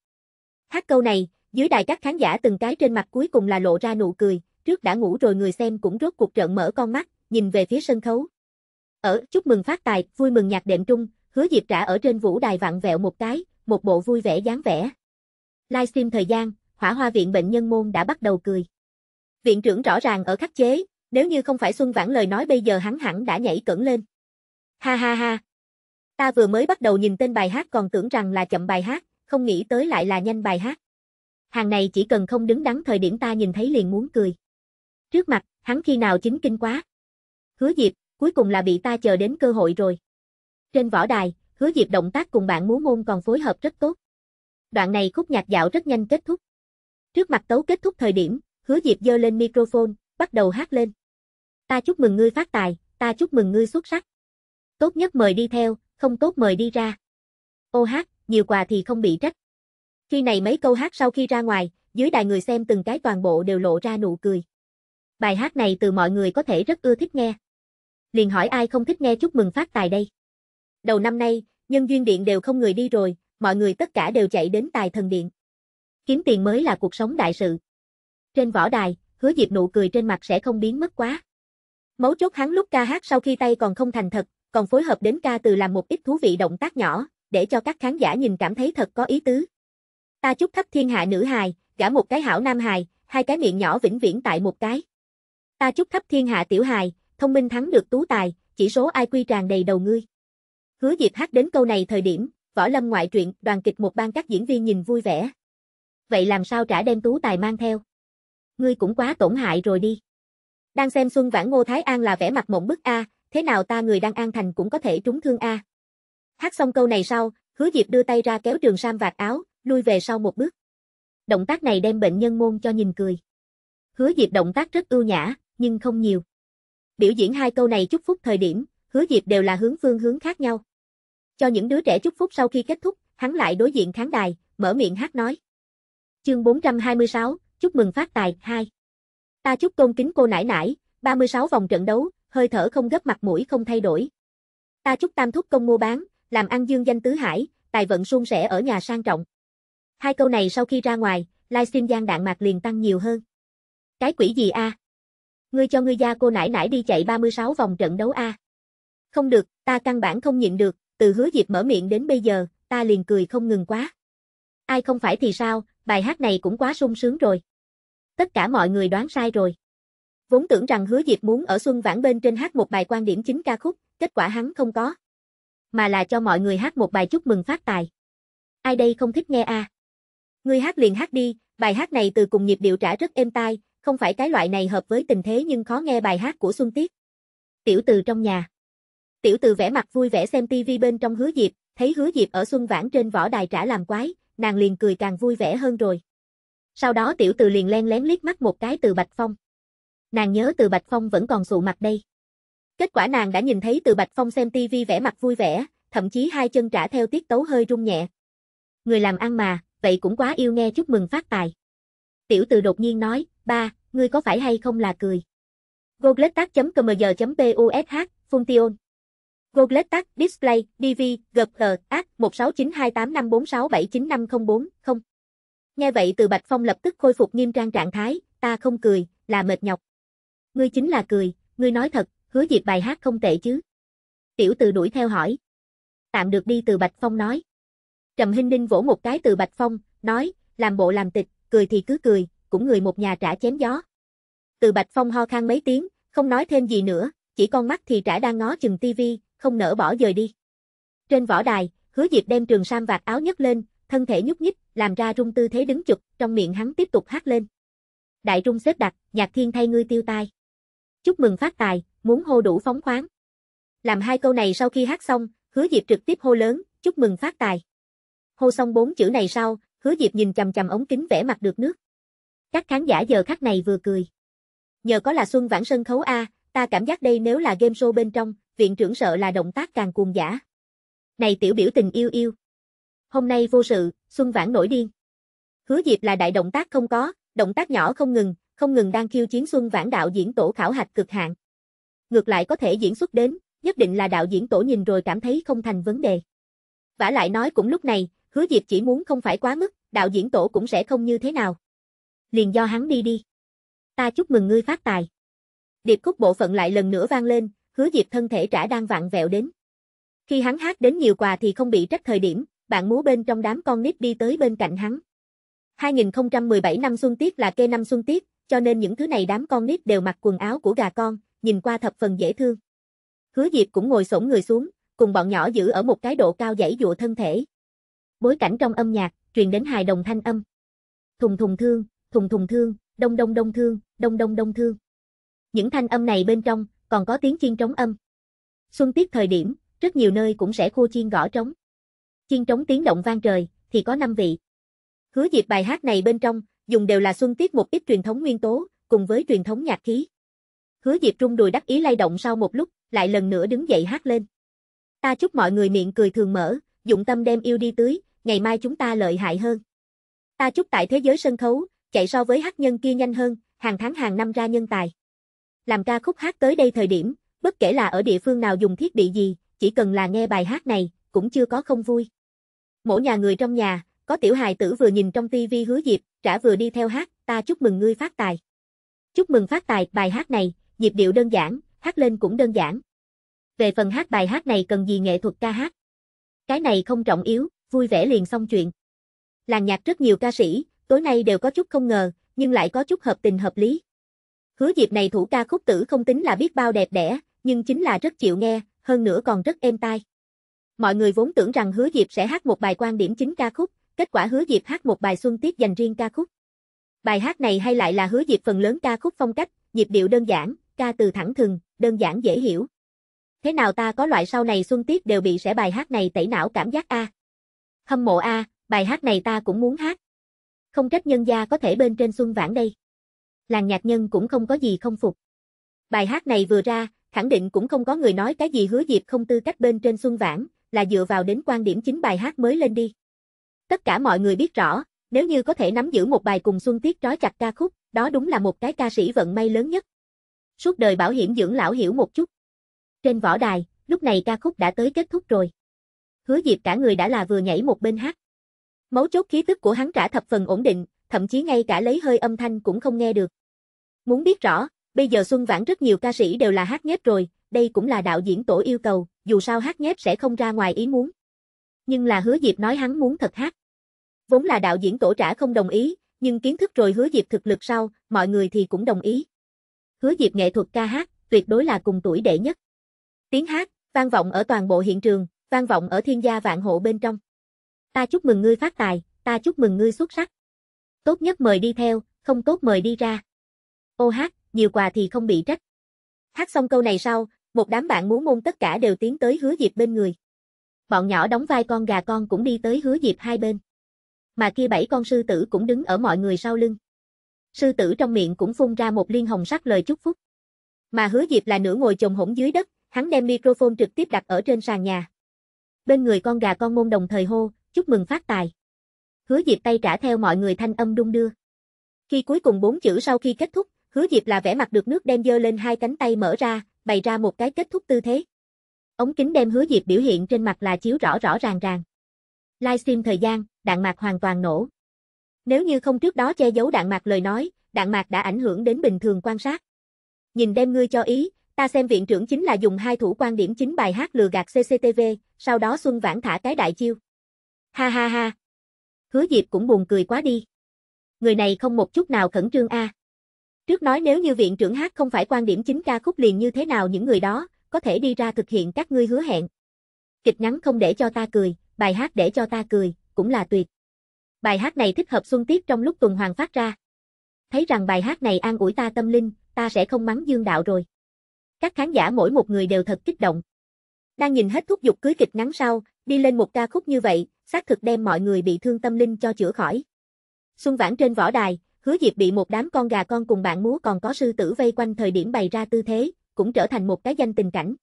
Hát câu này, dưới đài các khán giả từng cái trên mặt cuối cùng là lộ ra nụ cười, trước đã ngủ rồi người xem cũng rốt cuộc trợn mở con mắt, nhìn về phía sân khấu. Ở chúc mừng phát tài, vui mừng nhạc đệm trung, hứa Diệp trả ở trên vũ đài vặn vẹo một cái, một bộ vui vẻ dáng vẻ. Livestream thời gian, hỏa hoa viện bệnh nhân môn đã bắt đầu cười. Viện trưởng rõ ràng ở khắc chế, nếu như không phải Xuân Vãn lời nói bây giờ hắn hẳn đã nhảy cẩn lên. Ha ha ha. Ta vừa mới bắt đầu nhìn tên bài hát còn tưởng rằng là chậm bài hát, không nghĩ tới lại là nhanh bài hát hàng này chỉ cần không đứng đắn thời điểm ta nhìn thấy liền muốn cười. Trước mặt, hắn khi nào chính kinh quá. Hứa Diệp, cuối cùng là bị ta chờ đến cơ hội rồi. Trên võ đài, Hứa Diệp động tác cùng bạn múa môn còn phối hợp rất tốt. Đoạn này khúc nhạc dạo rất nhanh kết thúc. Trước mặt tấu kết thúc thời điểm, Hứa Diệp dơ lên microphone, bắt đầu hát lên. Ta chúc mừng ngươi phát tài, ta chúc mừng ngươi xuất sắc. Tốt nhất mời đi theo, không tốt mời đi ra. Ô hát, nhiều quà thì không bị trách. Khi này mấy câu hát sau khi ra ngoài, dưới đài người xem từng cái toàn bộ đều lộ ra nụ cười. Bài hát này từ mọi người có thể rất ưa thích nghe. Liền hỏi ai không thích nghe chúc mừng phát tài đây. Đầu năm nay, nhân duyên điện đều không người đi rồi, mọi người tất cả đều chạy đến tài thần điện. Kiếm tiền mới là cuộc sống đại sự. Trên võ đài, hứa dịp nụ cười trên mặt sẽ không biến mất quá. Mấu chốt hắn lúc ca hát sau khi tay còn không thành thật, còn phối hợp đến ca từ làm một ít thú vị động tác nhỏ, để cho các khán giả nhìn cảm thấy thật có ý tứ. Ta chúc khắp thiên hạ nữ hài, gả một cái hảo nam hài, hai cái miệng nhỏ vĩnh viễn tại một cái. Ta chúc khắp thiên hạ tiểu hài, thông minh thắng được tú tài, chỉ số ai quy tràn đầy đầu ngươi. Hứa Diệp hát đến câu này thời điểm, võ lâm ngoại truyện, đoàn kịch một ban các diễn viên nhìn vui vẻ. Vậy làm sao trả đem tú tài mang theo? Ngươi cũng quá tổn hại rồi đi. Đang xem Xuân Vãn Ngô Thái An là vẻ mặt mộng bức a, thế nào ta người đang an thành cũng có thể trúng thương a. Hát xong câu này sau, Hứa Diệp đưa tay ra kéo Trường Sam vạt áo, lui về sau một bước. Động tác này đem bệnh nhân môn cho nhìn cười. Hứa Diệp động tác rất ưu nhã, nhưng không nhiều. Biểu diễn hai câu này chúc phúc thời điểm, Hứa Diệp đều là hướng phương hướng khác nhau. Cho những đứa trẻ chúc phúc sau khi kết thúc, hắn lại đối diện khán đài, mở miệng hát nói. Chương 426, chúc mừng phát tài 2. Ta chúc tôn kính cô nãi nãi, 36 vòng trận đấu, hơi thở không gấp mặt mũi không thay đổi. Ta chúc tam thúc công mua bán, làm ăn dương danh tứ hải, tài vận suôn sẻ ở nhà sang trọng. Hai câu này sau khi ra ngoài, livestream gian đạn mạc liền tăng nhiều hơn. Cái quỷ gì a? Ngươi cho ngươi gia cô nải nải đi chạy 36 vòng trận đấu a. Không được, ta căn bản không nhịn được, từ hứa dịp mở miệng đến bây giờ, ta liền cười không ngừng quá. Ai không phải thì sao, bài hát này cũng quá sung sướng rồi. Tất cả mọi người đoán sai rồi. Vốn tưởng rằng hứa dịp muốn ở Xuân Vãn bên trên hát một bài quan điểm chính ca khúc, kết quả hắn không có. Mà là cho mọi người hát một bài chúc mừng phát tài. Ai đây không thích nghe a? À? Ngươi hát liền hát đi, bài hát này từ cùng nhịp điệu trả rất êm tai, không phải cái loại này hợp với tình thế nhưng khó nghe bài hát của Xuân Tiết. Tiểu từ trong nhà. Tiểu từ vẻ mặt vui vẻ xem tivi bên trong hứa diệp, thấy hứa diệp ở xuân vãn trên võ đài trả làm quái, nàng liền cười càng vui vẻ hơn rồi. Sau đó tiểu từ liền len lén liếc mắt một cái từ Bạch Phong. Nàng nhớ từ Bạch Phong vẫn còn sụ mặt đây. Kết quả nàng đã nhìn thấy từ Bạch Phong xem tivi vẻ mặt vui vẻ, thậm chí hai chân trả theo tiết tấu hơi rung nhẹ. Người làm ăn mà, vậy cũng quá yêu nghe chúc mừng phát tài. Tiểu từ đột nhiên nói, ba, ngươi có phải hay không là cười. Gogletac.cmg.posh, Function. Gogletac, Display, DV, GPG, AC, 1692854679504, Nghe vậy từ Bạch Phong lập tức khôi phục nghiêm trang trạng thái, ta không cười, là mệt nhọc. Ngươi chính là cười, ngươi nói thật, hứa dịp bài hát không tệ chứ. Tiểu từ đuổi theo hỏi. Tạm được đi từ Bạch Phong nói. Trầm Hinh Ninh vỗ một cái từ Bạch Phong, nói, làm bộ làm tịch, cười thì cứ cười, cũng người một nhà trả chém gió. Từ Bạch Phong ho khan mấy tiếng, không nói thêm gì nữa, chỉ con mắt thì trả đang ngó chừng tivi, không nỡ bỏ dời đi. Trên võ đài, Hứa Diệp đem trường sam vạt áo nhấc lên, thân thể nhúc nhích, làm ra rung tư thế đứng trực, trong miệng hắn tiếp tục hát lên. Đại Trung xếp đặt, nhạc thiên thay ngươi tiêu tai. Chúc mừng phát tài, muốn hô đủ phóng khoáng. Làm hai câu này sau khi hát xong, Hứa Diệp trực tiếp hô lớn, chúc mừng phát tài. Hô xong bốn chữ này sau, hứa Diệp nhìn chầm chầm ống kính vẽ mặt được nước. Các khán giả giờ khắc này vừa cười. Nhờ có là Xuân Vãn sân khấu A, ta cảm giác đây nếu là game show bên trong, viện trưởng sợ là động tác càng cuồng giả. Này tiểu biểu tình yêu yêu. Hôm nay vô sự, Xuân Vãn nổi điên. Hứa Diệp là đại động tác không có, động tác nhỏ không ngừng, không ngừng đang khiêu chiến Xuân Vãn đạo diễn tổ khảo hạch cực hạn. Ngược lại có thể diễn xuất đến, nhất định là đạo diễn tổ nhìn rồi cảm thấy không thành vấn đề. Vả lại nói cũng lúc này, Hứa Diệp chỉ muốn không phải quá mức, đạo diễn tổ cũng sẽ không như thế nào. Liền do hắn đi đi. Ta chúc mừng ngươi phát tài. Điệp khúc bộ phận lại lần nữa vang lên, hứa Diệp thân thể trả đang vặn vẹo đến. Khi hắn hát đến nhiều quà thì không bị trách thời điểm, bạn múa bên trong đám con nít đi tới bên cạnh hắn. 2017 năm xuân tiết là kê năm xuân tiết, cho nên những thứ này đám con nít đều mặc quần áo của gà con, nhìn qua thập phần dễ thương. Hứa Diệp cũng ngồi xổm người xuống, cùng bọn nhỏ giữ ở một cái độ cao dãy dụa thân thể bối cảnh trong âm nhạc, truyền đến hài đồng thanh âm. Thùng thùng thương, thùng thùng thương, đông đông đông thương, đông đông đông thương. Những thanh âm này bên trong, còn có tiếng chiên trống âm. Xuân tiết thời điểm, rất nhiều nơi cũng sẽ khua chiên gõ trống. Chiên trống tiếng động vang trời, thì có năm vị. Hứa Diệp bài hát này bên trong, dùng đều là xuân tiết một ít truyền thống nguyên tố, cùng với truyền thống nhạc khí. Hứa Diệp trung đùi đắc ý lay động sau một lúc, lại lần nữa đứng dậy hát lên. Ta chúc mọi người miệng cười thường mở, dụng tâm đem yêu đi tưới, ngày mai chúng ta lợi hại hơn. Ta chúc tại thế giới sân khấu, chạy so với hát nhân kia nhanh hơn, hàng tháng hàng năm ra nhân tài. Làm ca khúc hát tới đây thời điểm, bất kể là ở địa phương nào dùng thiết bị gì, chỉ cần là nghe bài hát này, cũng chưa có không vui. Mỗi nhà người trong nhà, có tiểu hài tử vừa nhìn trong tivi hứa Diệp, trả vừa đi theo hát, ta chúc mừng ngươi phát tài. Chúc mừng phát tài, bài hát này, nhịp điệu đơn giản, hát lên cũng đơn giản. Về phần hát bài hát này cần gì nghệ thuật ca hát? Cái này không trọng yếu vui vẻ liền xong chuyện. Làng nhạc rất nhiều ca sĩ, tối nay đều có chút không ngờ, nhưng lại có chút hợp tình hợp lý. Hứa Diệp này thủ ca khúc tử không tính là biết bao đẹp đẽ, nhưng chính là rất chịu nghe, hơn nữa còn rất êm tai. Mọi người vốn tưởng rằng Hứa Diệp sẽ hát một bài quan điểm chính ca khúc, kết quả Hứa Diệp hát một bài xuân tiết dành riêng ca khúc. Bài hát này hay lại là Hứa Diệp phần lớn ca khúc phong cách, nhịp điệu đơn giản, ca từ thẳng thừng, đơn giản dễ hiểu. Thế nào ta có loại sau này xuân tiết đều bị sẽ bài hát này tẩy não cảm giác a. À? Hâm mộ a, bài hát này ta cũng muốn hát. Không trách nhân gia có thể bên trên xuân vãn đây. Làng nhạc nhân cũng không có gì không phục. Bài hát này vừa ra, khẳng định cũng không có người nói cái gì hứa Diệp không tư cách bên trên xuân vãn, là dựa vào đến quan điểm chính bài hát mới lên đi. Tất cả mọi người biết rõ, nếu như có thể nắm giữ một bài cùng xuân tiết trói chặt ca khúc, đó đúng là một cái ca sĩ vận may lớn nhất. Suốt đời bảo hiểm dưỡng lão hiểu một chút. Trên võ đài, lúc này ca khúc đã tới kết thúc rồi hứa diệp cả người đã là vừa nhảy một bên hát. Mấu chốt khí tức của hắn trả thập phần ổn định, thậm chí ngay cả lấy hơi âm thanh cũng không nghe được. Muốn biết rõ, bây giờ Xuân Vãn rất nhiều ca sĩ đều là hát nhép rồi, đây cũng là đạo diễn tổ yêu cầu, dù sao hát nhép sẽ không ra ngoài ý muốn. Nhưng là hứa diệp nói hắn muốn thật hát. Vốn là đạo diễn tổ trả không đồng ý, nhưng kiến thức rồi hứa diệp thực lực sau, mọi người thì cũng đồng ý. Hứa diệp nghệ thuật ca hát, tuyệt đối là cùng tuổi đệ nhất. Tiếng hát, vang vọng ở toàn bộ hiện trường, vang vọng ở thiên gia vạn hộ bên trong. Ta chúc mừng ngươi phát tài, ta chúc mừng ngươi xuất sắc. Tốt nhất mời đi theo, không tốt mời đi ra. Ô hát, nhiều quà thì không bị trách. Hát xong câu này sau, một đám bạn muốn môn tất cả đều tiến tới hứa dịp bên người. Bọn nhỏ đóng vai con gà con cũng đi tới hứa dịp hai bên. Mà kia bảy con sư tử cũng đứng ở mọi người sau lưng. Sư tử trong miệng cũng phun ra một liên hồng sắc lời chúc phúc. Mà hứa dịp là nửa ngồi chồng hổm dưới đất, hắn đem microphone trực tiếp đặt ở trên sàn nhà bên người con gà con môn đồng thời hô, chúc mừng phát tài. Hứa Diệp tay trả theo mọi người thanh âm đung đưa. Khi cuối cùng bốn chữ sau khi kết thúc, Hứa Diệp là vẻ mặt được nước đem dơ lên hai cánh tay mở ra, bày ra một cái kết thúc tư thế. Ống kính đem Hứa Diệp biểu hiện trên mặt là chiếu rõ rõ ràng ràng. Livestream thời gian, đạn mạc hoàn toàn nổ. Nếu như không trước đó che giấu đạn mạc lời nói, đạn mạc đã ảnh hưởng đến bình thường quan sát. Nhìn đem ngươi cho ý, ta xem viện trưởng chính là dùng hai thủ quan điểm chính bài hát lừa gạt CCTV, sau đó Xuân Vãn thả cái đại chiêu. Ha ha ha. Hứa Diệp cũng buồn cười quá đi. Người này không một chút nào khẩn trương a. À. Trước nói nếu như viện trưởng hát không phải quan điểm chính ca khúc liền như thế nào những người đó, có thể đi ra thực hiện các ngươi hứa hẹn. Kịch ngắn không để cho ta cười, bài hát để cho ta cười, cũng là tuyệt. Bài hát này thích hợp xuân tiết trong lúc tuần hoàng phát ra. Thấy rằng bài hát này an ủi ta tâm linh, ta sẽ không mắng dương đạo rồi. Các khán giả mỗi một người đều thật kích động. Đang nhìn hết thuốc dục cưới kịch ngắn sau, đi lên một ca khúc như vậy, xác thực đem mọi người bị thương tâm linh cho chữa khỏi. Xuân Vãn trên võ đài, Hứa Diệp bị một đám con gà con cùng bạn múa còn có sư tử vây quanh thời điểm bày ra tư thế, cũng trở thành một cái danh tình cảnh.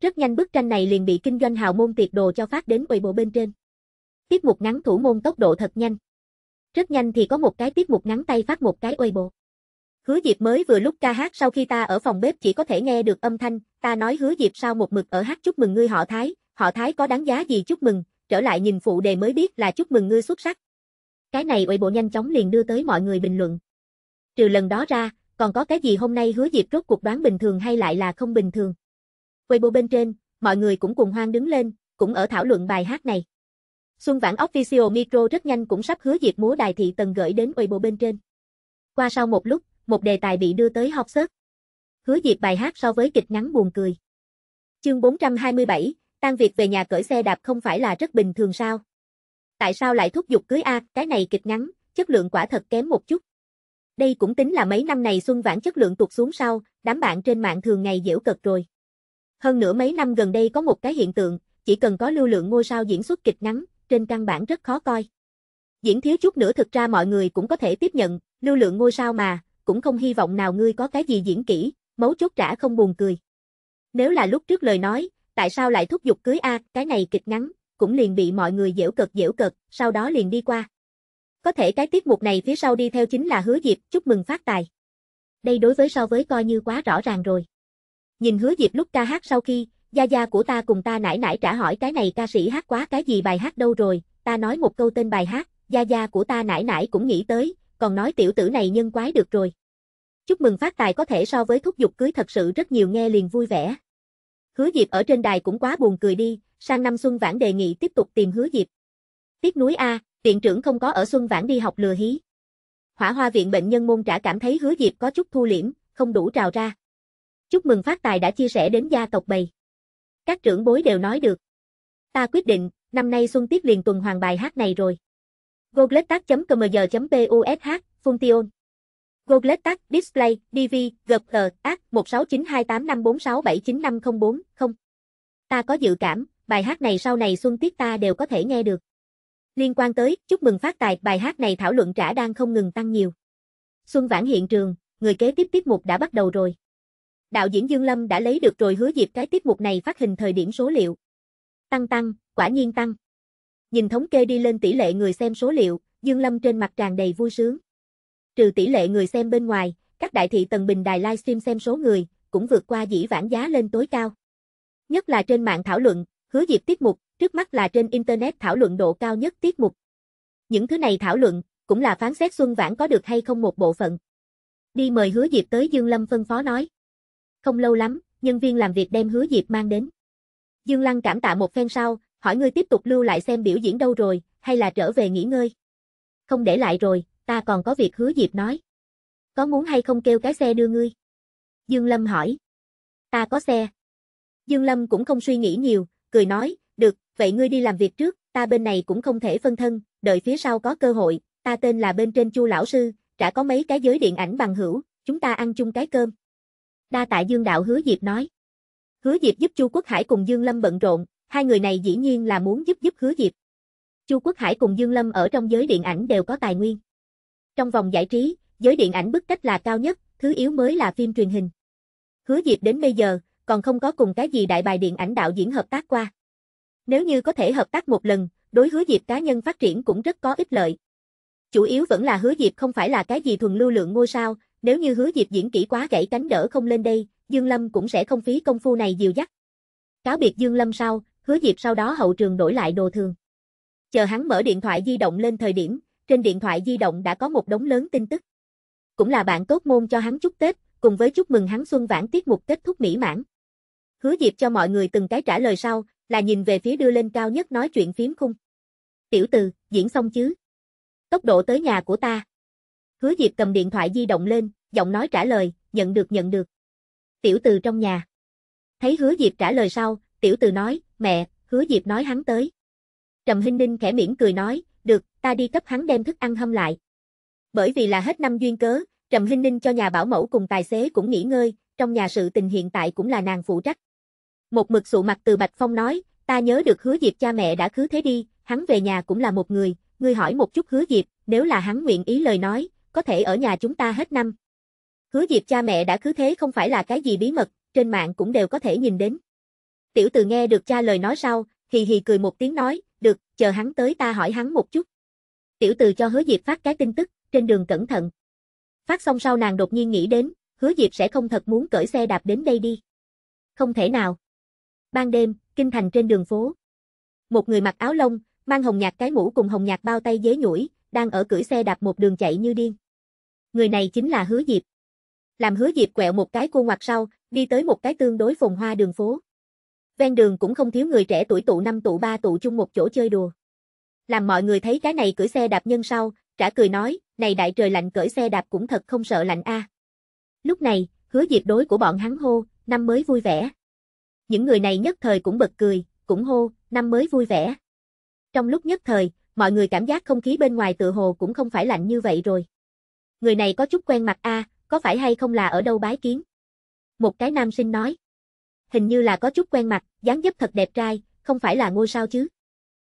Rất nhanh bức tranh này liền bị kinh doanh hào môn tiệc đồ cho phát đến quầy bộ bên trên. Tiết mục ngắn thủ môn tốc độ thật nhanh. Rất nhanh thì có một cái tiết mục ngắn tay phát một cái quầy bộ. Hứa Diệp mới vừa lúc ca hát sau khi ta ở phòng bếp chỉ có thể nghe được âm thanh, ta nói Hứa Diệp sao một mực ở hát chúc mừng ngươi họ Thái, họ Thái có đáng giá gì chúc mừng, trở lại nhìn phụ đề mới biết là chúc mừng ngươi xuất sắc. Cái này ủy bộ nhanh chóng liền đưa tới mọi người bình luận. Trừ lần đó ra, còn có cái gì hôm nay Hứa Diệp rốt cuộc đoán bình thường hay lại là không bình thường. Quay bộ bên trên, mọi người cũng cùng hoang đứng lên, cũng ở thảo luận bài hát này. Xuân Vãn Official Micro rất nhanh cũng sắp Hứa Diệp múa đài thị tần gửi đến ủy bên trên. Qua sau một lúc, một đề tài bị đưa tới học sớt. Hứa Diệp bài hát so với kịch ngắn buồn cười. Chương 427, tan việc về nhà cởi xe đạp không phải là rất bình thường sao? Tại sao lại thúc giục cưới A, cái này kịch ngắn, chất lượng quả thật kém một chút. Đây cũng tính là mấy năm này Xuân Vãn chất lượng tụt xuống sau, đám bạn trên mạng thường ngày dễu cật rồi. Hơn nữa mấy năm gần đây có một cái hiện tượng, chỉ cần có lưu lượng ngôi sao diễn xuất kịch ngắn, trên căn bản rất khó coi. Diễn thiếu chút nữa thực ra mọi người cũng có thể tiếp nhận, lưu lượng ngôi sao mà, cũng không hy vọng nào ngươi có cái gì diễn kỹ, mấu chốt trả không buồn cười. Nếu là lúc trước lời nói, tại sao lại thúc giục cưới a, cái này kịch ngắn, cũng liền bị mọi người dễu cực dễu cực, sau đó liền đi qua. Có thể cái tiết mục này phía sau đi theo chính là hứa diệp, chúc mừng phát tài. Đây đối với so với coi như quá rõ ràng rồi. Nhìn hứa diệp lúc ca hát sau khi, gia gia của ta cùng ta nãy nãy trả hỏi cái này ca sĩ hát quá cái gì bài hát đâu rồi, ta nói một câu tên bài hát, gia gia của ta nãy nãy cũng nghĩ tới, còn nói tiểu tử này nhân quái được rồi. Chúc mừng phát tài có thể so với thúc giục cưới thật sự rất nhiều nghe liền vui vẻ. Hứa Diệp ở trên đài cũng quá buồn cười đi, sang năm Xuân Vãn đề nghị tiếp tục tìm Hứa Diệp. Tiếc núi A, viện trưởng không có ở Xuân Vãn đi học lừa hí. Hỏa hoa viện bệnh nhân môn trả cảm thấy Hứa Diệp có chút thu liễm, không đủ trào ra. Chúc mừng phát tài đã chia sẻ đến gia tộc bầy. Các trưởng bối đều nói được. Ta quyết định, năm nay Xuân Tiết liền tuần hoàng bài hát này rồi. Gogletac.cmg.push, Function. Gogletac Display, DV, GPG, ACT 16928546795040, Ta có dự cảm, bài hát này sau này xuân tiết ta đều có thể nghe được. Liên quan tới, chúc mừng phát tài, bài hát này thảo luận trả đang không ngừng tăng nhiều. Xuân Vãn hiện trường, người kế tiếp tiết mục đã bắt đầu rồi. Đạo diễn Dương Lâm đã lấy được rồi hứa dịp cái tiết mục này phát hình thời điểm số liệu. Tăng tăng, quả nhiên tăng. Nhìn thống kê đi lên tỷ lệ người xem số liệu, Dương Lâm trên mặt tràn đầy vui sướng. Trừ tỷ lệ người xem bên ngoài, các đại thị tầng bình đài livestream xem số người, cũng vượt qua dĩ vãng giá lên tối cao. Nhất là trên mạng thảo luận, hứa dịp tiết mục, trước mắt là trên Internet thảo luận độ cao nhất tiết mục. Những thứ này thảo luận, cũng là phán xét Xuân Vãn có được hay không một bộ phận. Đi mời hứa dịp tới Dương Lâm phân phó nói. Không lâu lắm, nhân viên làm việc đem hứa dịp mang đến. Dương Lăng cảm tạ một phen sau, hỏi ngươi tiếp tục lưu lại xem biểu diễn đâu rồi, hay là trở về nghỉ ngơi? Không để lại rồi, ta còn có việc hứa Diệp nói. Có muốn hay không kêu cái xe đưa ngươi? Dương Lâm hỏi. Ta có xe. Dương Lâm cũng không suy nghĩ nhiều, cười nói, được, vậy ngươi đi làm việc trước, ta bên này cũng không thể phân thân, đợi phía sau có cơ hội, ta tên là bên trên Chu lão sư, đã có mấy cái giới điện ảnh bằng hữu, chúng ta ăn chung cái cơm. Đa tại Dương đạo hứa Diệp nói. Hứa Diệp giúp Chu Quốc Hải cùng Dương Lâm bận rộn, Hai người này dĩ nhiên là muốn giúp giúp Hứa Diệp. Chu Quốc Hải cùng Dương Lâm ở trong giới điện ảnh đều có tài nguyên. Trong vòng giải trí, giới điện ảnh bức cách là cao nhất, thứ yếu mới là phim truyền hình. Hứa Diệp đến bây giờ, còn không có cùng cái gì đại bài điện ảnh đạo diễn hợp tác qua. Nếu như có thể hợp tác một lần, đối Hứa Diệp cá nhân phát triển cũng rất có ích lợi. Chủ yếu vẫn là Hứa Diệp không phải là cái gì thuần lưu lượng ngôi sao, nếu như Hứa Diệp diễn kỹ quá gãy cánh đỡ không lên đây, Dương Lâm cũng sẽ không phí công phu này dìu dắt. Cáo biệt Dương Lâm sau, hứa dịp sau đó hậu trường đổi lại đồ thường. Chờ hắn mở điện thoại di động lên thời điểm, trên điện thoại di động đã có một đống lớn tin tức. Cũng là bạn tốt môn cho hắn chúc Tết, cùng với chúc mừng hắn xuân vãn tiết mục kết thúc mỹ mãn. Hứa dịp cho mọi người từng cái trả lời sau, là nhìn về phía đưa lên cao nhất nói chuyện phím khung. Tiểu từ, diễn xong chứ? Tốc độ tới nhà của ta. Hứa Diệp cầm điện thoại di động lên, giọng nói trả lời, nhận được nhận được. Tiểu từ trong nhà. Thấy Hứa Diệp trả lời sau, tiểu từ nói, mẹ, hứa Diệp nói hắn tới. Trầm Hinh Ninh khẽ miễn cười nói, được, ta đi cấp hắn đem thức ăn hâm lại. Bởi vì là hết năm duyên cớ, Trầm Hinh Ninh cho nhà bảo mẫu cùng tài xế cũng nghỉ ngơi, trong nhà sự tình hiện tại cũng là nàng phụ trách. Một mực sụ mặt từ Bạch Phong nói, ta nhớ được hứa Diệp cha mẹ đã khứ thế đi, hắn về nhà cũng là một người, ngươi hỏi một chút hứa Diệp, nếu là hắn nguyện ý lời nói, có thể ở nhà chúng ta hết năm. Hứa Diệp cha mẹ đã khứ thế không phải là cái gì bí mật, trên mạng cũng đều có thể nhìn đến. Tiểu từ nghe được cha lời nói sau, hì hì cười một tiếng nói, được, chờ hắn tới ta hỏi hắn một chút. Tiểu từ cho hứa Diệp phát cái tin tức, trên đường cẩn thận. Phát xong sau nàng đột nhiên nghĩ đến, hứa Diệp sẽ không thật muốn cởi xe đạp đến đây đi. Không thể nào. Ban đêm, kinh thành trên đường phố. Một người mặc áo lông, mang hồng nhạt cái mũ cùng hồng nhạt bao tay dế nhủi, đang ở cưỡi xe đạp một đường chạy như điên. Người này chính là hứa Diệp. Làm hứa Diệp quẹo một cái cô ngoặt sau, đi tới một cái tương đối phồn hoa đường phố. Ven đường cũng không thiếu người trẻ tuổi tụ năm tụ ba tụ chung một chỗ chơi đùa. Làm mọi người thấy cái này cưỡi xe đạp nhân sau, trả cười nói, này đại trời lạnh cưỡi xe đạp cũng thật không sợ lạnh a. À. Lúc này, hứa dịp đối của bọn hắn hô, năm mới vui vẻ. Những người này nhất thời cũng bật cười, cũng hô, năm mới vui vẻ. Trong lúc nhất thời, mọi người cảm giác không khí bên ngoài tựa hồ cũng không phải lạnh như vậy rồi. Người này có chút quen mặt a, à, có phải hay không là ở đâu bái kiến? Một cái nam sinh nói hình như là có chút quen mặt, dáng dấp thật đẹp trai, không phải là ngôi sao chứ.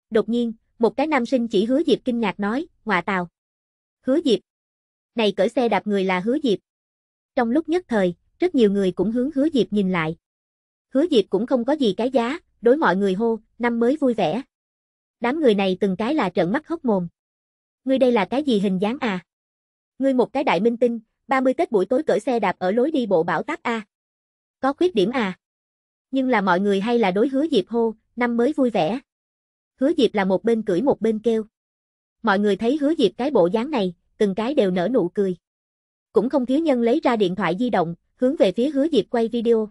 Đột nhiên, một cái nam sinh chỉ hứa Diệp kinh ngạc nói, ngọa tào. Hứa Diệp. Này cởi xe đạp người là hứa Diệp. Trong lúc nhất thời, rất nhiều người cũng hướng hứa Diệp nhìn lại. Hứa Diệp cũng không có gì cái giá, đối mọi người hô, năm mới vui vẻ. Đám người này từng cái là trợn mắt hốc mồm. Ngươi đây là cái gì hình dáng à? Ngươi một cái đại minh tinh, 30 Tết buổi tối cởi xe đạp ở lối đi bộ bảo táp a. Có khuyết điểm à? nhưng là mọi người hay là đối hứa Diệp hô, năm mới vui vẻ. Hứa Diệp là một bên cưỡi một bên kêu. Mọi người thấy hứa Diệp cái bộ dáng này, từng cái đều nở nụ cười. Cũng không thiếu nhân lấy ra điện thoại di động, hướng về phía hứa Diệp quay video.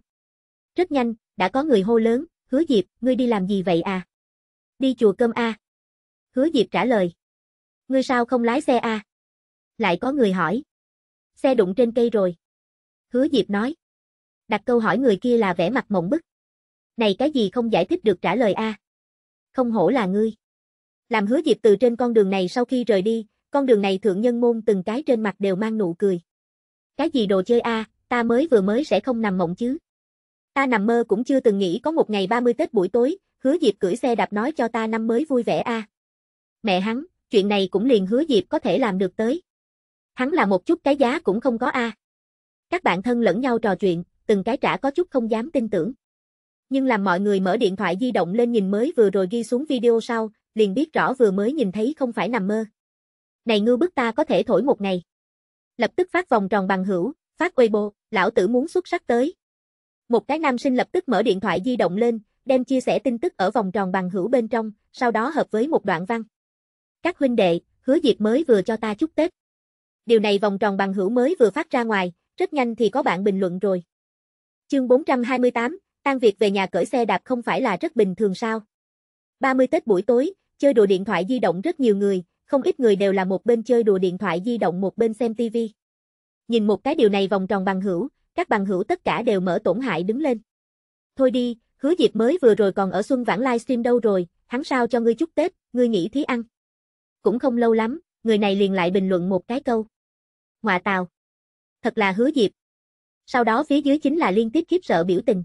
Rất nhanh, đã có người hô lớn, hứa Diệp, ngươi đi làm gì vậy à? Đi chùa cơm à? Hứa Diệp trả lời. Ngươi sao không lái xe à? Lại có người hỏi. Xe đụng trên cây rồi. Hứa Diệp nói. Đặt câu hỏi người kia là vẻ mặt mộng bức này cái gì không giải thích được trả lời a. Không hổ là ngươi. Làm hứa Diệp từ trên con đường này sau khi rời đi, con đường này thượng nhân môn từng cái trên mặt đều mang nụ cười. Cái gì đồ chơi a, ta mới vừa mới sẽ không nằm mộng chứ. Ta nằm mơ cũng chưa từng nghĩ có một ngày 30 Tết buổi tối, hứa Diệp cưỡi xe đạp nói cho ta năm mới vui vẻ a. Mẹ hắn, chuyện này cũng liền hứa Diệp có thể làm được tới. Hắn là một chút cái giá cũng không có a. Các bạn thân lẫn nhau trò chuyện, từng cái trả có chút không dám tin tưởng nhưng làm mọi người mở điện thoại di động lên nhìn mới vừa rồi ghi xuống video sau, liền biết rõ vừa mới nhìn thấy không phải nằm mơ. Này ngư bức ta có thể thổi một ngày. Lập tức phát vòng tròn bằng hữu, phát Weibo, lão tử muốn xuất sắc tới. Một cái nam sinh lập tức mở điện thoại di động lên, đem chia sẻ tin tức ở vòng tròn bằng hữu bên trong, sau đó hợp với một đoạn văn. Các huynh đệ, hứa diệt mới vừa cho ta chúc Tết. Điều này vòng tròn bằng hữu mới vừa phát ra ngoài, rất nhanh thì có bạn bình luận rồi. Chương 428, tan việc về nhà cởi xe đạp không phải là rất bình thường sao. 30 Tết buổi tối, chơi đùa điện thoại di động rất nhiều người, không ít người đều là một bên chơi đùa điện thoại di động một bên xem TV. Nhìn một cái điều này vòng tròn bằng hữu, các bằng hữu tất cả đều mở tổn hại đứng lên. Thôi đi, hứa dịp mới vừa rồi còn ở Xuân Vãn livestream đâu rồi, hắn sao cho ngươi chúc Tết, ngươi nghỉ thí ăn. Cũng không lâu lắm, người này liền lại bình luận một cái câu. Ngoạ tàu, Thật là hứa dịp. Sau đó phía dưới chính là liên tiếp khiếp sợ biểu tình.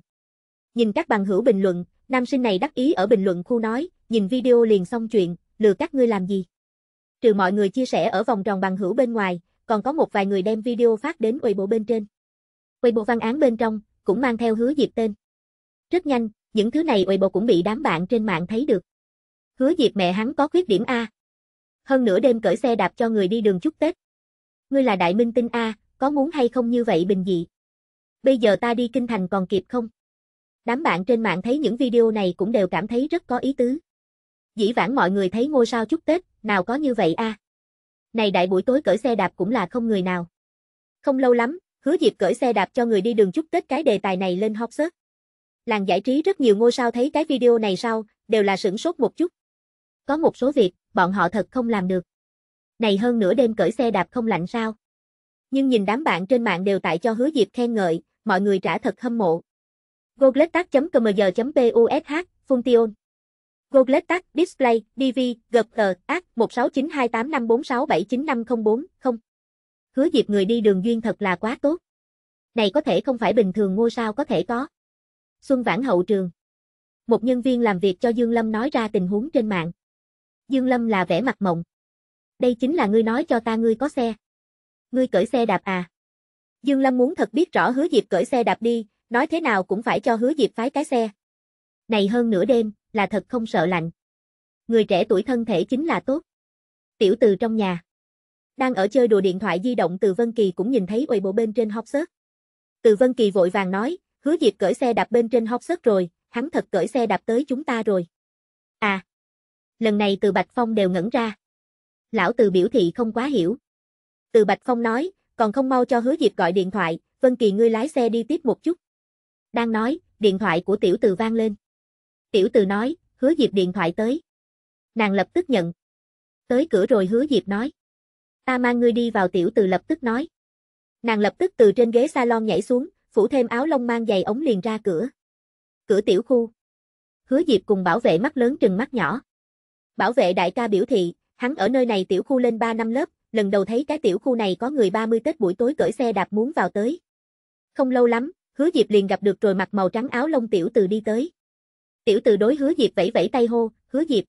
Nhìn các bằng hữu bình luận, nam sinh này đắc ý ở bình luận khu nói, nhìn video liền xong chuyện, lừa các ngươi làm gì. Trừ mọi người chia sẻ ở vòng tròn bằng hữu bên ngoài, còn có một vài người đem video phát đến Weibo bên trên. Weibo văn án bên trong, cũng mang theo hứa Diệp tên. Rất nhanh, những thứ này Weibo cũng bị đám bạn trên mạng thấy được. Hứa Diệp mẹ hắn có khuyết điểm A. Hơn nửa đêm cởi xe đạp cho người đi đường chúc Tết. Ngươi là đại minh tinh A, có muốn hay không như vậy bình dị. Bây giờ ta đi kinh thành còn kịp không? Đám bạn trên mạng thấy những video này cũng đều cảm thấy rất có ý tứ. Dĩ vãng mọi người thấy ngôi sao chúc Tết, nào có như vậy a. À? Này đại buổi tối cởi xe đạp cũng là không người nào. Không lâu lắm, hứa Diệp cởi xe đạp cho người đi đường chúc Tết cái đề tài này lên hot search. Làng giải trí rất nhiều ngôi sao thấy cái video này sau, đều là sửng sốt một chút. Có một số việc, bọn họ thật không làm được. Này hơn nửa đêm cởi xe đạp không lạnh sao? Nhưng nhìn đám bạn trên mạng đều tại cho hứa Diệp khen ngợi, mọi người trả thật hâm mộ. Gogletac.cmg.push, Function. Gogletac, Display, DV, GPG, AC, 1692854679504, Hứa dịp người đi đường duyên thật là quá tốt. Này có thể không phải bình thường ngôi sao có thể có. Xuân Vãn Hậu Trường. Một nhân viên làm việc cho Dương Lâm nói ra tình huống trên mạng. Dương Lâm là vẻ mặt mộng. Đây chính là ngươi nói cho ta ngươi có xe. Ngươi cởi xe đạp à? Dương Lâm muốn thật biết rõ hứa dịp cởi xe đạp đi, nói thế nào cũng phải cho hứa Diệp phái cái xe. Này hơn nửa đêm, là thật không sợ lạnh. Người trẻ tuổi thân thể chính là tốt. Tiểu từ trong nhà. Đang ở chơi đùa điện thoại di động Từ Vân Kỳ cũng nhìn thấy uầy bộ bên trên hóc sớt. Từ Vân Kỳ vội vàng nói, hứa Diệp cởi xe đạp bên trên hóc sớt rồi, hắn thật cởi xe đạp tới chúng ta rồi. À. Lần này từ Bạch Phong đều ngẩn ra. Lão từ biểu thị không quá hiểu. Từ Bạch Phong nói, còn không mau cho hứa Diệp gọi điện thoại, Vân Kỳ ngươi lái xe đi tiếp một chút. Đang nói, điện thoại của tiểu từ vang lên. Tiểu từ nói, hứa Diệp điện thoại tới. Nàng lập tức nhận. Tới cửa rồi hứa Diệp nói. Ta mang ngươi đi vào tiểu từ lập tức nói. Nàng lập tức từ trên ghế salon nhảy xuống, phủ thêm áo lông mang giày ống liền ra cửa. Cửa tiểu khu. Hứa Diệp cùng bảo vệ mắt lớn trừng mắt nhỏ. Bảo vệ đại ca biểu thị, hắn ở nơi này tiểu khu lên 3 năm lớp, lần đầu thấy cái tiểu khu này có người 30 Tết buổi tối cởi xe đạp muốn vào tới. Không lâu lắm, hứa Diệp liền gặp được rồi mặc màu trắng áo lông tiểu từ đi tới. Tiểu từ đối hứa Diệp vẫy vẫy tay hô, hứa Diệp.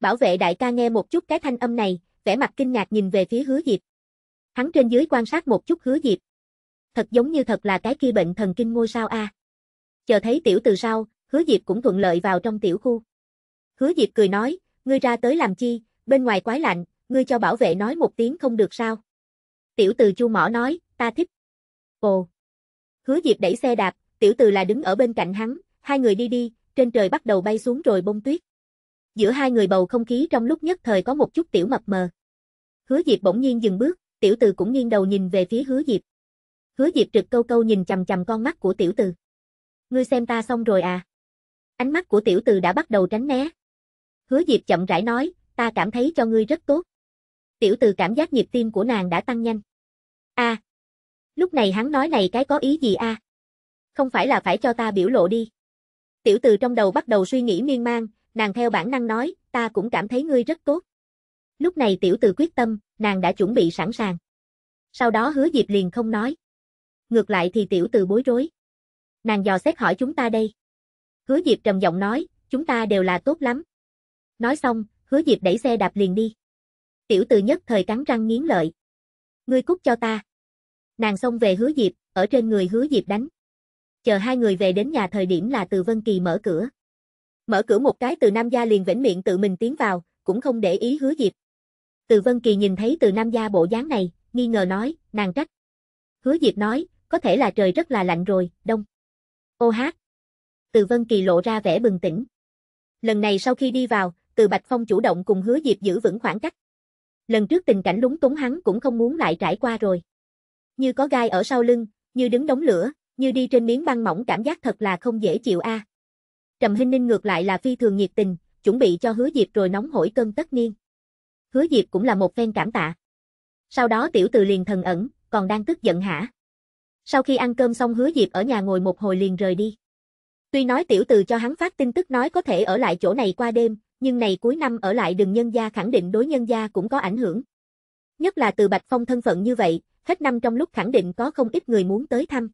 Bảo vệ đại ca nghe một chút cái thanh âm này, vẻ mặt kinh ngạc nhìn về phía hứa Diệp. Hắn trên dưới quan sát một chút hứa Diệp. Thật giống như thật là cái kia bệnh thần kinh ngôi sao a. Chờ thấy tiểu từ sau, hứa Diệp cũng thuận lợi vào trong tiểu khu. Hứa Diệp cười nói, ngươi ra tới làm chi, bên ngoài quái lạnh, ngươi cho bảo vệ nói một tiếng không được sao. Tiểu từ chu mỏ nói, ta thích. Ồ. Hứa Diệp đẩy xe đạp, tiểu từ là đứng ở bên cạnh hắn, hai người đi đi, trên trời bắt đầu bay xuống rồi bông tuyết. Giữa hai người bầu không khí trong lúc nhất thời có một chút tiểu mập mờ. Hứa Diệp bỗng nhiên dừng bước, tiểu từ cũng nghiêng đầu nhìn về phía Hứa Diệp. Hứa Diệp trực câu câu nhìn chằm chằm con mắt của tiểu từ. Ngươi xem ta xong rồi à? Ánh mắt của tiểu từ đã bắt đầu tránh né. Hứa Diệp chậm rãi nói, ta cảm thấy cho ngươi rất tốt. Tiểu từ cảm giác nhịp tim của nàng đã tăng nhanh. A, à, Lúc này hắn nói này cái có ý gì a? À? Không phải là phải cho ta biểu lộ đi. Tiểu từ trong đầu bắt đầu suy nghĩ miên man, nàng theo bản năng nói, ta cũng cảm thấy ngươi rất tốt. Lúc này tiểu từ quyết tâm, nàng đã chuẩn bị sẵn sàng. Sau đó hứa dịp liền không nói. Ngược lại thì tiểu từ bối rối. Nàng dò xét hỏi chúng ta đây. Hứa dịp trầm giọng nói, chúng ta đều là tốt lắm. Nói xong, hứa dịp đẩy xe đạp liền đi. Tiểu từ nhất thời cắn răng nghiến lợi. Ngươi cút cho ta. Nàng xông về hứa diệp, ở trên người hứa diệp đánh. Chờ hai người về đến nhà thời điểm là từ Vân Kỳ mở cửa. Mở cửa một cái từ Nam Gia liền vĩnh miệng tự mình tiến vào, cũng không để ý hứa diệp. Từ Vân Kỳ nhìn thấy từ Nam Gia bộ dáng này, nghi ngờ nói, nàng trách. Hứa diệp nói, có thể là trời rất là lạnh rồi, đông. Ô hát. Từ Vân Kỳ lộ ra vẻ bừng tỉnh. Lần này sau khi đi vào, từ Bạch Phong chủ động cùng hứa diệp giữ vững khoảng cách. Lần trước tình cảnh lúng túng hắn cũng không muốn lại trải qua rồi như có gai ở sau lưng, như đứng đống lửa, như đi trên miếng băng mỏng cảm giác thật là không dễ chịu a. À. Trầm Hinh Ninh ngược lại là phi thường nhiệt tình, chuẩn bị cho Hứa Diệp rồi nóng hổi cơm tất niên. Hứa Diệp cũng là một phen cảm tạ. Sau đó tiểu từ liền thần ẩn, còn đang tức giận hả? Sau khi ăn cơm xong Hứa Diệp ở nhà ngồi một hồi liền rời đi. Tuy nói tiểu từ cho hắn phát tin tức nói có thể ở lại chỗ này qua đêm, nhưng này cuối năm ở lại đừng nhân gia khẳng định đối nhân gia cũng có ảnh hưởng. Nhất là từ Bạch Phong thân phận như vậy, hết năm trong lúc khẳng định có không ít người muốn tới thăm.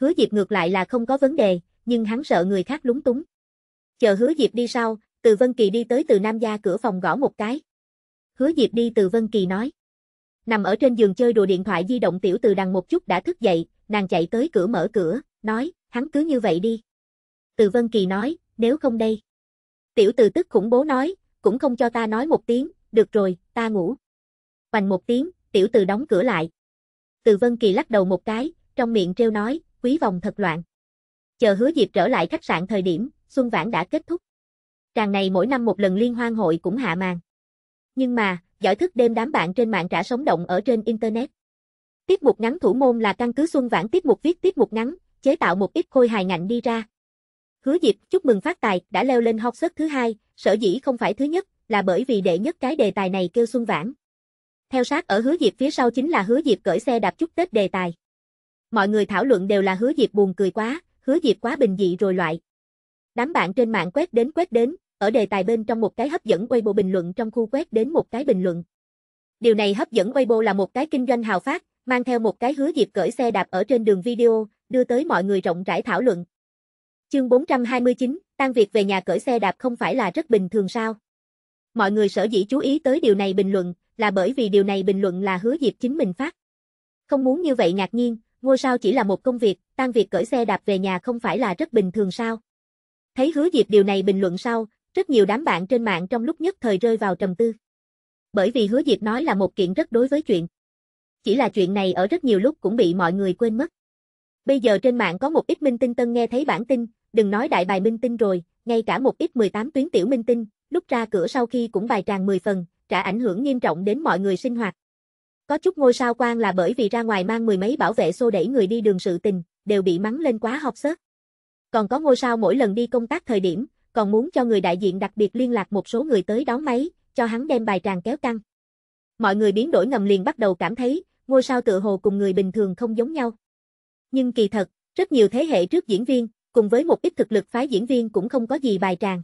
Hứa Diệp ngược lại là không có vấn đề, nhưng hắn sợ người khác lúng túng. Chờ Hứa Diệp đi sau, Từ Vân Kỳ đi tới từ Nam gia cửa phòng gõ một cái. Hứa Diệp đi Từ Vân Kỳ nói. Nằm ở trên giường chơi đùa điện thoại di động tiểu từ đằng một chút đã thức dậy, nàng chạy tới cửa mở cửa, nói, hắn cứ như vậy đi. Từ Vân Kỳ nói, nếu không đây. Tiểu từ tức khủng bố nói, cũng không cho ta nói một tiếng, được rồi, ta ngủ. Hoành một tiếng, tiểu từ đóng cửa lại. Từ Vân Kỳ lắc đầu một cái, trong miệng trêu nói, quý vòng thật loạn. Chờ hứa dịp trở lại khách sạn thời điểm, Xuân Vãn đã kết thúc. Tràng này mỗi năm một lần liên hoan hội cũng hạ màn. Nhưng mà, giỏi thức đêm đám bạn trên mạng trả sống động ở trên Internet. Tiết mục ngắn thủ môn là căn cứ Xuân Vãn tiết mục viết tiết mục ngắn, chế tạo một ít khôi hài ngạnh đi ra. Hứa dịp chúc mừng phát tài đã leo lên học xuất thứ hai, sở dĩ không phải thứ nhất, là bởi vì đệ nhất cái đề tài này kêu Xuân Vãn. Theo sát ở hứa Diệp phía sau chính là hứa Diệp cởi xe đạp chút Tết đề tài. Mọi người thảo luận đều là hứa Diệp buồn cười quá, hứa Diệp quá bình dị rồi loại. Đám bạn trên mạng quét đến quét đến, ở đề tài bên trong một cái hấp dẫn Weibo bình luận trong khu quét đến một cái bình luận. Điều này hấp dẫn Weibo là một cái kinh doanh hào phát, mang theo một cái hứa Diệp cởi xe đạp ở trên đường video, đưa tới mọi người rộng rãi thảo luận. Chương 429, tan việc về nhà cởi xe đạp không phải là rất bình thường sao? Mọi người sở dĩ chú ý tới điều này bình luận, là bởi vì điều này bình luận là hứa Diệp chính mình phát. Không muốn như vậy ngạc nhiên, ngôi sao chỉ là một công việc, tan việc cởi xe đạp về nhà không phải là rất bình thường sao. Thấy hứa Diệp điều này bình luận sau, rất nhiều đám bạn trên mạng trong lúc nhất thời rơi vào trầm tư. Bởi vì hứa Diệp nói là một kiện rất đối với chuyện. Chỉ là chuyện này ở rất nhiều lúc cũng bị mọi người quên mất. Bây giờ trên mạng có một ít minh tinh tân nghe thấy bản tin, đừng nói đại bài minh tinh rồi, ngay cả một ít 18 tuyến tiểu minh tinh, lúc ra cửa sau khi cũng bài tràn 10 phần, trả ảnh hưởng nghiêm trọng đến mọi người sinh hoạt. Có chút ngôi sao quan là bởi vì ra ngoài mang mười mấy bảo vệ xô đẩy người đi đường sự tình, đều bị mắng lên quá học sớt. Còn có ngôi sao mỗi lần đi công tác thời điểm, còn muốn cho người đại diện đặc biệt liên lạc một số người tới đón máy, cho hắn đem bài tràng kéo căng. Mọi người biến đổi ngầm liền bắt đầu cảm thấy, ngôi sao tự hồ cùng người bình thường không giống nhau. Nhưng kỳ thật, rất nhiều thế hệ trước diễn viên, cùng với một ít thực lực phái diễn viên cũng không có gì bài tràng.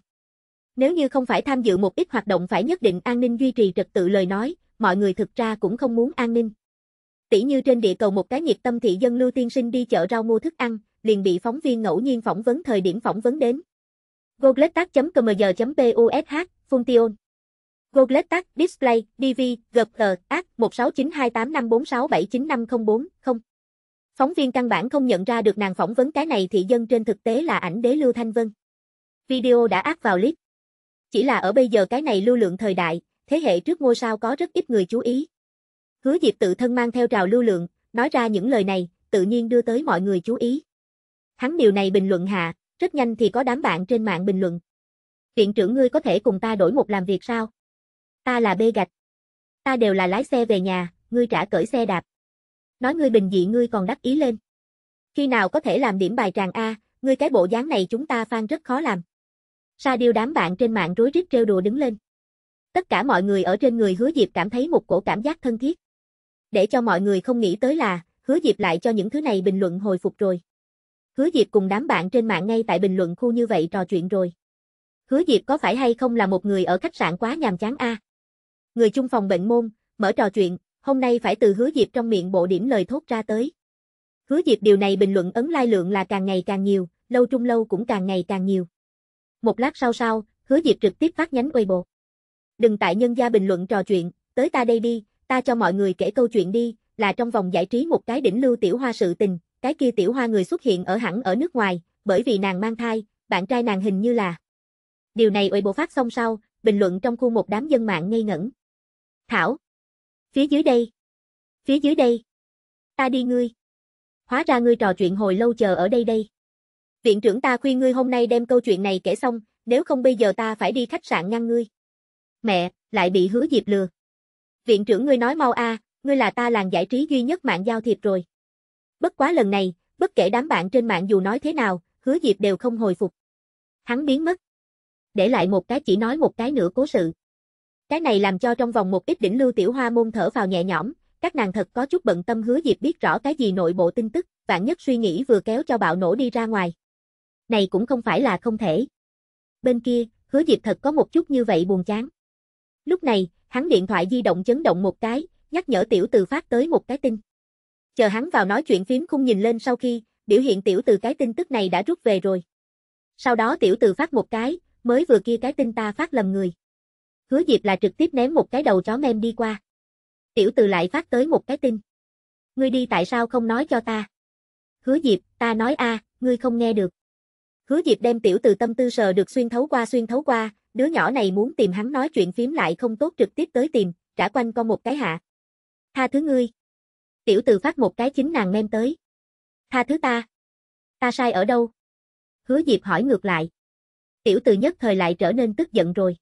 Nếu như không phải tham dự một ít hoạt động phải nhất định an ninh duy trì trật tự lời nói, mọi người thực ra cũng không muốn an ninh. Tỷ như trên địa cầu một cái nhiệt tâm thị dân lưu tiên sinh đi chợ rau mua thức ăn, liền bị phóng viên ngẫu nhiên phỏng vấn thời điểm phỏng vấn đến. Gogletac.cmg.push, Function. Gogletac, Display, DV, GPG, AC, 1692854679504, 0. Phóng viên căn bản không nhận ra được nàng phỏng vấn cái này thị dân trên thực tế là ảnh đế Lưu Thanh Vân. Video đã áp vào clip. Chỉ là ở bây giờ cái này lưu lượng thời đại, thế hệ trước ngôi sao có rất ít người chú ý. Hứa Diệp tự thân mang theo trào lưu lượng, nói ra những lời này, tự nhiên đưa tới mọi người chú ý. Hắn điều này bình luận hạ, rất nhanh thì có đám bạn trên mạng bình luận. Viện trưởng ngươi có thể cùng ta đổi một làm việc sao? Ta là bê gạch. Ta đều là lái xe về nhà, ngươi trả cởi xe đạp. Nói ngươi bình dị ngươi còn đắc ý lên. Khi nào có thể làm điểm bài tràng A, ngươi cái bộ dáng này chúng ta fan rất khó làm sa điêu đám bạn trên mạng rối rít trêu đùa đứng lên. Tất cả mọi người ở trên người hứa Diệp cảm thấy một cổ cảm giác thân thiết. Để cho mọi người không nghĩ tới là, hứa Diệp lại cho những thứ này bình luận hồi phục rồi. Hứa Diệp cùng đám bạn trên mạng ngay tại bình luận khu như vậy trò chuyện rồi. Hứa Diệp có phải hay không là một người ở khách sạn quá nhàm chán a? Người chung phòng bệnh môn, mở trò chuyện, hôm nay phải từ Hứa Diệp trong miệng bộ điểm lời thốt ra tới. Hứa Diệp điều này bình luận ấn lai lượng là càng ngày càng nhiều, lâu trung lâu cũng càng ngày càng nhiều. Một lát sau sau, hứa Diệp trực tiếp phát nhánh Weibo. Đừng tại nhân gia bình luận trò chuyện, tới ta đây đi, ta cho mọi người kể câu chuyện đi, là trong vòng giải trí một cái đỉnh lưu tiểu hoa sự tình, cái kia tiểu hoa người xuất hiện ở hẳn ở nước ngoài, bởi vì nàng mang thai, bạn trai nàng hình như là. Điều này Weibo phát xong sau, bình luận trong khu một đám dân mạng ngây ngẩn. Thảo. Phía dưới đây. Phía dưới đây. Ta đi ngươi. Hóa ra ngươi trò chuyện hồi lâu chờ ở đây đây. Viện trưởng ta khuyên ngươi hôm nay đem câu chuyện này kể xong, nếu không bây giờ ta phải đi khách sạn ngăn ngươi. Mẹ, lại bị hứa dịp lừa. Viện trưởng ngươi nói mau a, ngươi là ta làng giải trí duy nhất mạng giao thiệp rồi. Bất quá lần này, bất kể đám bạn trên mạng dù nói thế nào, hứa dịp đều không hồi phục. Hắn biến mất. Để lại một cái chỉ nói một cái nữa cố sự. Cái này làm cho trong vòng một ít đỉnh lưu tiểu hoa môn thở vào nhẹ nhõm, các nàng thật có chút bận tâm hứa dịp biết rõ cái gì nội bộ tin tức, vạn nhất suy nghĩ vừa kéo cho bạo nổ đi ra ngoài này cũng không phải là không thể. Bên kia, hứa Diệp thật có một chút như vậy buồn chán. Lúc này, hắn điện thoại di động chấn động một cái, nhắc nhở tiểu từ phát tới một cái tin. Chờ hắn vào nói chuyện phím khung nhìn lên sau khi, biểu hiện tiểu từ cái tin tức này đã rút về rồi. Sau đó tiểu từ phát một cái, mới vừa kia cái tin ta phát lầm người. Hứa Diệp là trực tiếp ném một cái đầu chó mem đi qua. Tiểu từ lại phát tới một cái tin. Ngươi đi tại sao không nói cho ta? Hứa Diệp, ta nói a, ngươi không nghe được hứa Diệp đem tiểu từ tâm tư sờ được xuyên thấu qua xuyên thấu qua, đứa nhỏ này muốn tìm hắn nói chuyện phím lại không tốt trực tiếp tới tìm, trả quanh con một cái hạ. Tha thứ ngươi. Tiểu từ phát một cái chính nàng nem tới. Tha thứ ta. Ta sai ở đâu? Hứa Diệp hỏi ngược lại. Tiểu từ nhất thời lại trở nên tức giận rồi.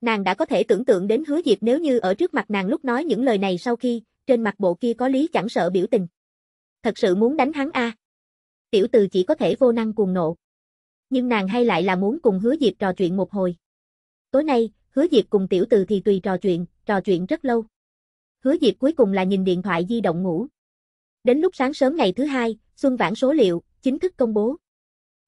Nàng đã có thể tưởng tượng đến hứa Diệp nếu như ở trước mặt nàng lúc nói những lời này sau khi, trên mặt bộ kia có lý chẳng sợ biểu tình. Thật sự muốn đánh hắn a à? Tiểu từ chỉ có thể vô năng cuồng nộ nhưng nàng hay lại là muốn cùng hứa Diệp trò chuyện một hồi. Tối nay, hứa Diệp cùng tiểu từ thì tùy trò chuyện, trò chuyện rất lâu. Hứa Diệp cuối cùng là nhìn điện thoại di động ngủ. Đến lúc sáng sớm ngày thứ hai, Xuân Vãn số liệu, chính thức công bố.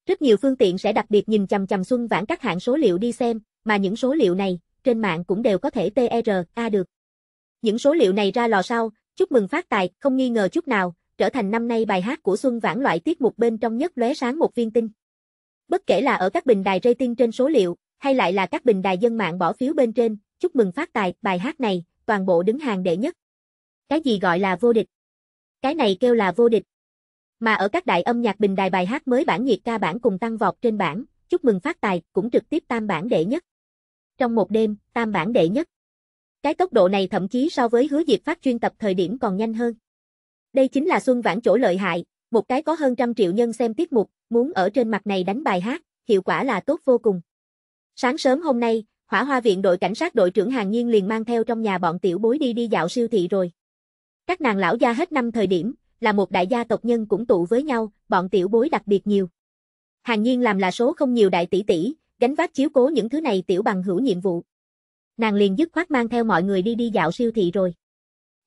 Rất nhiều phương tiện sẽ đặc biệt nhìn chằm chằm Xuân Vãn các hạng số liệu đi xem, mà những số liệu này, trên mạng cũng đều có thể TRA được. Những số liệu này ra lò sau, chúc mừng phát tài, không nghi ngờ chút nào, trở thành năm nay bài hát của Xuân Vãn loại tiết mục bên trong nhất lóe sáng một viên tinh. Bất kể là ở các bình đài rating trên số liệu, hay lại là các bình đài dân mạng bỏ phiếu bên trên, chúc mừng phát tài, bài hát này, toàn bộ đứng hàng đệ nhất. Cái gì gọi là vô địch? Cái này kêu là vô địch. Mà ở các đại âm nhạc bình đài bài hát mới bản nhiệt ca bản cùng tăng vọt trên bảng, chúc mừng phát tài, cũng trực tiếp tam bản đệ nhất. Trong một đêm, tam bản đệ nhất. Cái tốc độ này thậm chí so với hứa diệp phát chuyên tập thời điểm còn nhanh hơn. Đây chính là Xuân Vãn chỗ lợi hại, một cái có hơn trăm triệu nhân xem tiết mục, muốn ở trên mặt này đánh bài hát, hiệu quả là tốt vô cùng. Sáng sớm hôm nay, Hỏa Hoa Viện đội cảnh sát đội trưởng Hàng Nhiên liền mang theo trong nhà bọn tiểu bối đi đi dạo siêu thị rồi. Các nàng lão gia hết năm thời điểm, là một đại gia tộc nhân cũng tụ với nhau, bọn tiểu bối đặc biệt nhiều. Hàng Nhiên làm là số không nhiều đại tỷ tỷ, gánh vác chiếu cố những thứ này tiểu bằng hữu nhiệm vụ. Nàng liền dứt khoát mang theo mọi người đi đi dạo siêu thị rồi.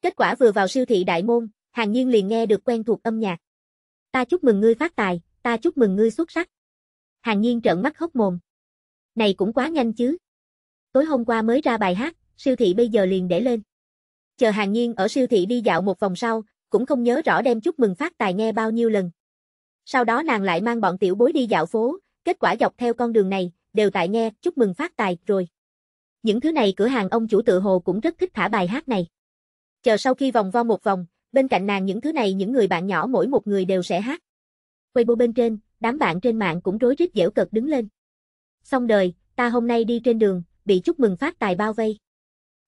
Kết quả vừa vào siêu thị đại môn, Hàng Nhiên liền nghe được quen thuộc âm nhạc. Ta chúc mừng ngươi phát tài, ta chúc mừng ngươi xuất sắc. Hàng nhiên trợn mắt hốc mồm. Này cũng quá nhanh chứ. Tối hôm qua mới ra bài hát, siêu thị bây giờ liền để lên. Chờ hàng nhiên ở siêu thị đi dạo một vòng sau, cũng không nhớ rõ đem chúc mừng phát tài nghe bao nhiêu lần. Sau đó nàng lại mang bọn tiểu bối đi dạo phố, kết quả dọc theo con đường này, đều tại nghe chúc mừng phát tài rồi. Những thứ này cửa hàng ông chủ tự hồ cũng rất thích thả bài hát này. Chờ sau khi vòng vo một vòng, bên cạnh nàng những thứ này những người bạn nhỏ mỗi một người đều sẽ hát. Weibo bên trên, đám bạn trên mạng cũng rối rít dẻo cợt đứng lên. Xong đời, ta hôm nay đi trên đường, bị chúc mừng phát tài bao vây.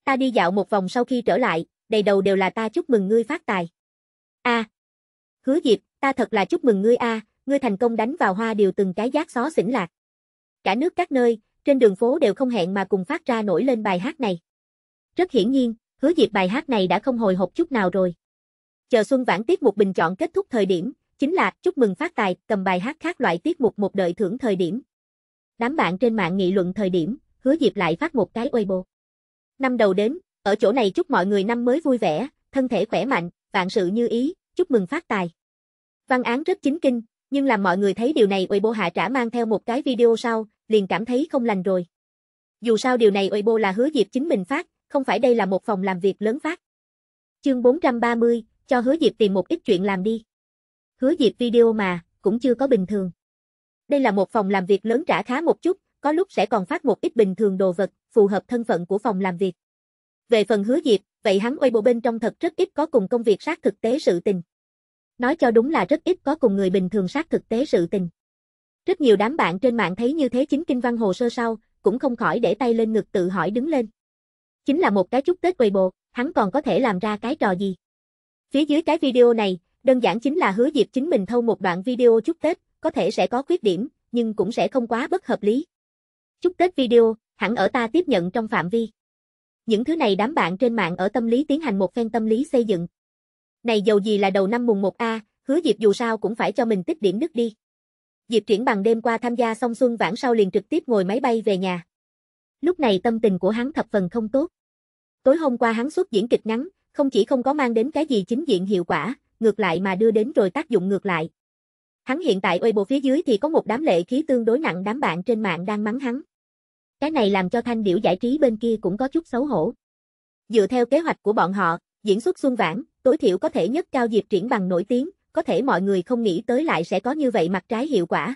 Ta đi dạo một vòng sau khi trở lại, đầy đầu đều là ta chúc mừng ngươi phát tài. A. À, hứa Diệp, ta thật là chúc mừng ngươi a, ngươi thành công đánh vào hoa điều từng cái giác xó xỉnh lạc. Cả nước các nơi, trên đường phố đều không hẹn mà cùng phát ra nổi lên bài hát này. Rất hiển nhiên, hứa Diệp bài hát này đã không hồi hộp chút nào rồi. Chờ Xuân Vãn tiết một bình chọn kết thúc thời điểm, chính là chúc mừng phát tài, cầm bài hát khác loại tiết mục một đợi thưởng thời điểm. Đám bạn trên mạng nghị luận thời điểm, hứa dịp lại phát một cái Weibo. Năm đầu đến, ở chỗ này chúc mọi người năm mới vui vẻ, thân thể khỏe mạnh, vạn sự như ý, chúc mừng phát tài. Văn án rất chính kinh, nhưng làm mọi người thấy điều này Weibo hạ trả mang theo một cái video sau, liền cảm thấy không lành rồi. Dù sao điều này Weibo là hứa dịp chính mình phát, không phải đây là một phòng làm việc lớn phát. Chương 430, cho hứa dịp tìm một ít chuyện làm đi hứa dịp video mà, cũng chưa có bình thường. Đây là một phòng làm việc lớn trả khá một chút, có lúc sẽ còn phát một ít bình thường đồ vật, phù hợp thân phận của phòng làm việc. Về phần hứa dịp, vậy hắn quay bộ bên trong thật rất ít có cùng công việc sát thực tế sự tình. Nói cho đúng là rất ít có cùng người bình thường sát thực tế sự tình. Rất nhiều đám bạn trên mạng thấy như thế chính kinh văn hồ sơ sau, cũng không khỏi để tay lên ngực tự hỏi đứng lên. Chính là một cái chúc Tết Weibo, hắn còn có thể làm ra cái trò gì? Phía dưới cái video này, Đơn giản chính là hứa Diệp chính mình thâu một đoạn video chúc Tết, có thể sẽ có khuyết điểm, nhưng cũng sẽ không quá bất hợp lý. Chúc Tết video, hẳn ở ta tiếp nhận trong phạm vi. Những thứ này đám bạn trên mạng ở tâm lý tiến hành một phen tâm lý xây dựng. Này dầu gì là đầu năm mùng 1A, hứa Diệp dù sao cũng phải cho mình tích điểm đức đi. Diệp triển bằng đêm qua tham gia xong xuân vãn sau liền trực tiếp ngồi máy bay về nhà. Lúc này tâm tình của hắn thập phần không tốt. Tối hôm qua hắn xuất diễn kịch ngắn, không chỉ không có mang đến cái gì chính diện hiệu quả, ngược lại mà đưa đến rồi tác dụng ngược lại. Hắn hiện tại Weibo phía dưới thì có một đám lệ khí tương đối nặng đám bạn trên mạng đang mắng hắn. Cái này làm cho thanh điểu giải trí bên kia cũng có chút xấu hổ. Dựa theo kế hoạch của bọn họ, diễn xuất xuân vãn, tối thiểu có thể nhất cao diệp triển bằng nổi tiếng, có thể mọi người không nghĩ tới lại sẽ có như vậy mặt trái hiệu quả.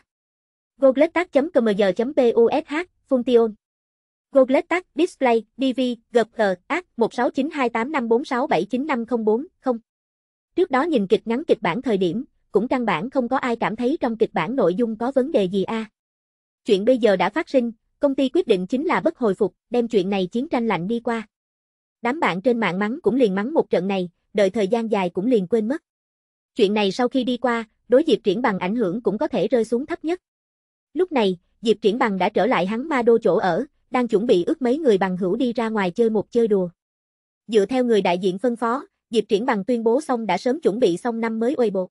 Gogletac.cmg.push, Function Gogletac, Display, DV, GPG, AC, 1692854679504, 0. Trước đó nhìn kịch ngắn kịch bản thời điểm, cũng căn bản không có ai cảm thấy trong kịch bản nội dung có vấn đề gì a. À. Chuyện bây giờ đã phát sinh, công ty quyết định chính là bất hồi phục, đem chuyện này chiến tranh lạnh đi qua. Đám bạn trên mạng mắng cũng liền mắng một trận này, đợi thời gian dài cũng liền quên mất. Chuyện này sau khi đi qua, đối Diệp Triển Bằng ảnh hưởng cũng có thể rơi xuống thấp nhất. Lúc này, Diệp Triển Bằng đã trở lại hắn ma đô chỗ ở, đang chuẩn bị ước mấy người bằng hữu đi ra ngoài chơi một chơi đùa. Dựa theo người đại diện phân phó, Diệp Triển bằng tuyên bố xong đã sớm chuẩn bị xong năm mới Weibo.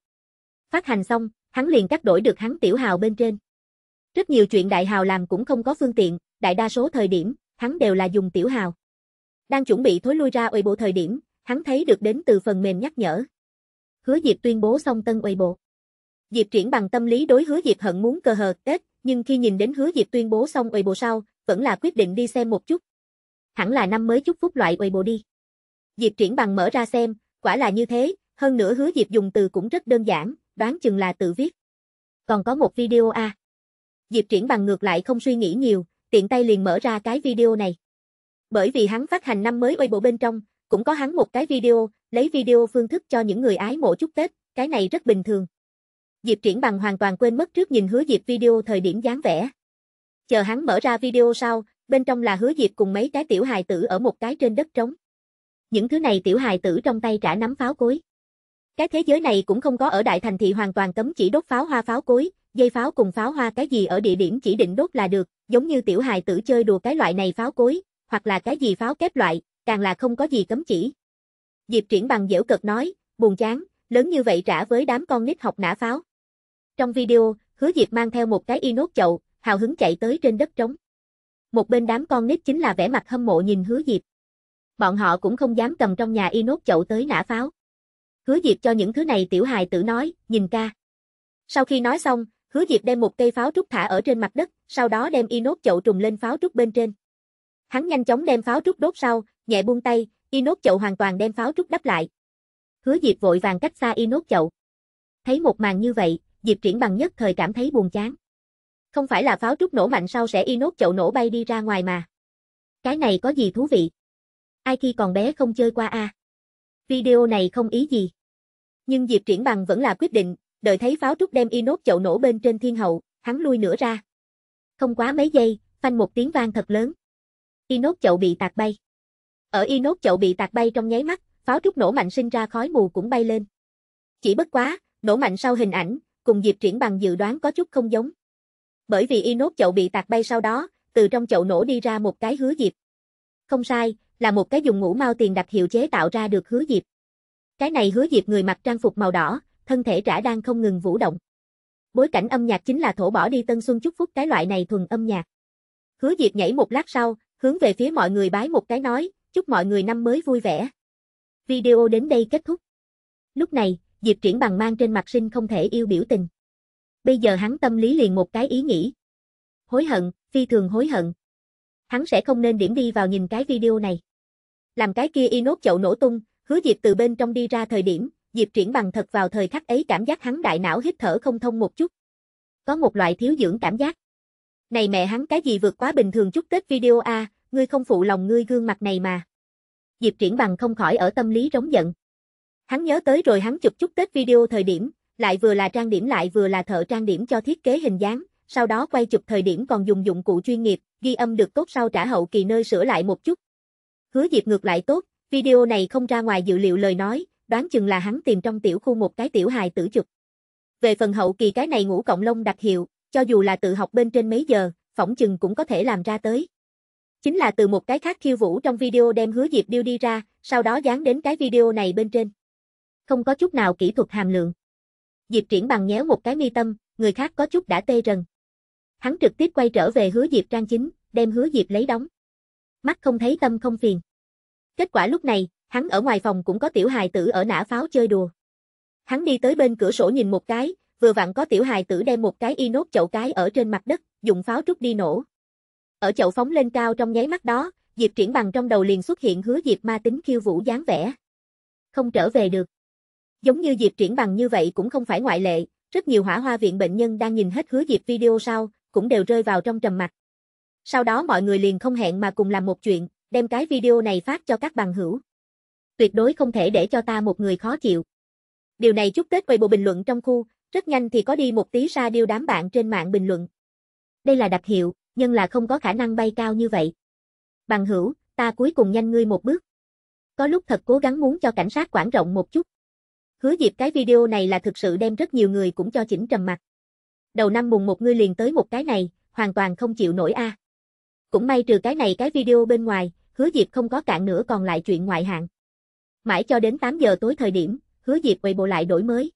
Phát hành xong, hắn liền cắt đổi được hắn tiểu hào bên trên. Rất nhiều chuyện đại hào làm cũng không có phương tiện, đại đa số thời điểm, hắn đều là dùng tiểu hào. Đang chuẩn bị thối lui ra Weibo thời điểm, hắn thấy được đến từ phần mềm nhắc nhở. Hứa Diệp tuyên bố xong tân Weibo. Diệp Triển bằng tâm lý đối Hứa Diệp hận muốn cơ hờ tết, nhưng khi nhìn đến Hứa Diệp tuyên bố xong Weibo sau, vẫn là quyết định đi xem một chút. Hẳn là năm mới chúc phúc loại Weibo đi. Diệp Triển bằng mở ra xem, quả là như thế, hơn nữa hứa Diệp dùng từ cũng rất đơn giản, đoán chừng là tự viết. Còn có một video a. À. Diệp Triển bằng ngược lại không suy nghĩ nhiều, tiện tay liền mở ra cái video này. Bởi vì hắn phát hành năm mới Weibo bên trong, cũng có hắn một cái video, lấy video phương thức cho những người ái mộ chúc Tết, cái này rất bình thường. Diệp Triển bằng hoàn toàn quên mất trước nhìn hứa Diệp video thời điểm dáng vẻ. Chờ hắn mở ra video sau, bên trong là hứa Diệp cùng mấy cái tiểu hài tử ở một cái trên đất trống những thứ này tiểu hài tử trong tay trả nắm pháo cối. Cái thế giới này cũng không có ở đại thành thị hoàn toàn cấm chỉ đốt pháo hoa pháo cối, dây pháo cùng pháo hoa cái gì ở địa điểm chỉ định đốt là được, giống như tiểu hài tử chơi đùa cái loại này pháo cối, hoặc là cái gì pháo kép loại, càng là không có gì cấm chỉ. Diệp Triển bằng dễu cợt nói, buồn chán, lớn như vậy trả với đám con nít học nã pháo. Trong video, Hứa Diệp mang theo một cái inox chậu, hào hứng chạy tới trên đất trống. Một bên đám con nít chính là vẻ mặt hâm mộ nhìn Hứa Diệp bọn họ cũng không dám cầm trong nhà y nốt chậu tới nã pháo. Hứa Diệp cho những thứ này tiểu hài tử nói, nhìn ca. Sau khi nói xong, Hứa Diệp đem một cây pháo trúc thả ở trên mặt đất, sau đó đem y nốt chậu trùng lên pháo trúc bên trên. Hắn nhanh chóng đem pháo trúc đốt sau, nhẹ buông tay, y nốt chậu hoàn toàn đem pháo trúc đắp lại. Hứa Diệp vội vàng cách xa y nốt chậu. Thấy một màn như vậy, Diệp Triển bằng nhất thời cảm thấy buồn chán. Không phải là pháo trúc nổ mạnh sau sẽ y nốt chậu nổ bay đi ra ngoài mà. Cái này có gì thú vị? Ai khi còn bé không chơi qua a? Video này không ý gì. Nhưng Diệp Triển Bằng vẫn là quyết định, đợi thấy pháo trúc đem inox chậu nổ bên trên thiên hậu, hắn lui nữa ra. Không quá mấy giây, phanh một tiếng vang thật lớn. Inox chậu bị tạc bay. Ở inox chậu bị tạc bay trong nháy mắt, pháo trúc nổ mạnh sinh ra khói mù cũng bay lên. Chỉ bất quá, nổ mạnh sau hình ảnh, cùng Diệp Triển Bằng dự đoán có chút không giống. Bởi vì inox chậu bị tạc bay sau đó, từ trong chậu nổ đi ra một cái hứa Diệp. Không sai, là một cái dùng ngũ mau tiền đặc hiệu chế tạo ra được hứa diệp. Cái này hứa diệp người mặc trang phục màu đỏ, thân thể rã đang không ngừng vũ động. Bối cảnh âm nhạc chính là thổ bỏ đi tân xuân chúc phúc cái loại này thuần âm nhạc. Hứa diệp nhảy một lát sau, hướng về phía mọi người bái một cái nói, chúc mọi người năm mới vui vẻ. Video đến đây kết thúc. Lúc này, Diệp Triển bằng mang trên mặt sinh không thể yêu biểu tình. Bây giờ hắn tâm lý liền một cái ý nghĩ. Hối hận, phi thường hối hận. Hắn sẽ không nên điểm đi vào nhìn cái video này. Làm cái kia y nốt chậu nổ tung, hứa Diệp từ bên trong đi ra thời điểm, Diệp triển bằng thật vào thời khắc ấy cảm giác hắn đại não hít thở không thông một chút. Có một loại thiếu dưỡng cảm giác. Này mẹ hắn cái gì vượt quá bình thường chút Tết video a, à, ngươi không phụ lòng ngươi gương mặt này mà. Diệp triển bằng không khỏi ở tâm lý rống giận. Hắn nhớ tới rồi hắn chụp chút Tết video thời điểm, lại vừa là trang điểm lại vừa là thợ trang điểm cho thiết kế hình dáng, sau đó quay chụp thời điểm còn dùng dụng cụ chuyên nghiệp, ghi âm được tốt sau trả hậu kỳ nơi sửa lại một chút, Hứa Diệp ngược lại tốt, video này không ra ngoài dự liệu lời nói, đoán chừng là hắn tìm trong tiểu khu một cái tiểu hài tử chụp. Về phần hậu kỳ cái này ngũ cộng lông đặc hiệu, cho dù là tự học bên trên mấy giờ, phỏng chừng cũng có thể làm ra tới. Chính là từ một cái khác khiêu vũ trong video đem hứa Diệp điêu đi ra, sau đó dán đến cái video này bên trên. Không có chút nào kỹ thuật hàm lượng. Diệp triển bằng nhéo một cái mi tâm, người khác có chút đã tê rần. Hắn trực tiếp quay trở về hứa Diệp trang chính, đem hứa Diệp lấy đóng mắt không thấy tâm không phiền. Kết quả lúc này, hắn ở ngoài phòng cũng có tiểu hài tử ở nã pháo chơi đùa. Hắn đi tới bên cửa sổ nhìn một cái, vừa vặn có tiểu hài tử đem một cái inox chậu cái ở trên mặt đất, dùng pháo trúc đi nổ. Ở chậu phóng lên cao trong nháy mắt đó, Diệp Triển bằng trong đầu liền xuất hiện hứa Diệp ma tính khiêu vũ dáng vẻ. Không trở về được. Giống như Diệp Triển bằng như vậy cũng không phải ngoại lệ, rất nhiều hỏa hoa viện bệnh nhân đang nhìn hết hứa Diệp video sau, cũng đều rơi vào trong trầm mặc. Sau đó mọi người liền không hẹn mà cùng làm một chuyện, đem cái video này phát cho các bằng hữu. Tuyệt đối không thể để cho ta một người khó chịu. Điều này chúc Tết bộ bình luận trong khu, rất nhanh thì có đi một tí ra điêu đám bạn trên mạng bình luận. Đây là đặc hiệu, nhưng là không có khả năng bay cao như vậy. Bằng hữu, ta cuối cùng nhanh ngươi một bước. Có lúc thật cố gắng muốn cho cảnh sát quản rộng một chút. Hứa dịp cái video này là thực sự đem rất nhiều người cũng cho chỉnh trầm mặt. Đầu năm mùng một ngươi liền tới một cái này, hoàn toàn không chịu nổi a. À. Cũng may trừ cái này cái video bên ngoài, hứa Diệp không có cạn nữa còn lại chuyện ngoại hạng. Mãi cho đến 8 giờ tối thời điểm, hứa Diệp quầy bộ lại đổi mới.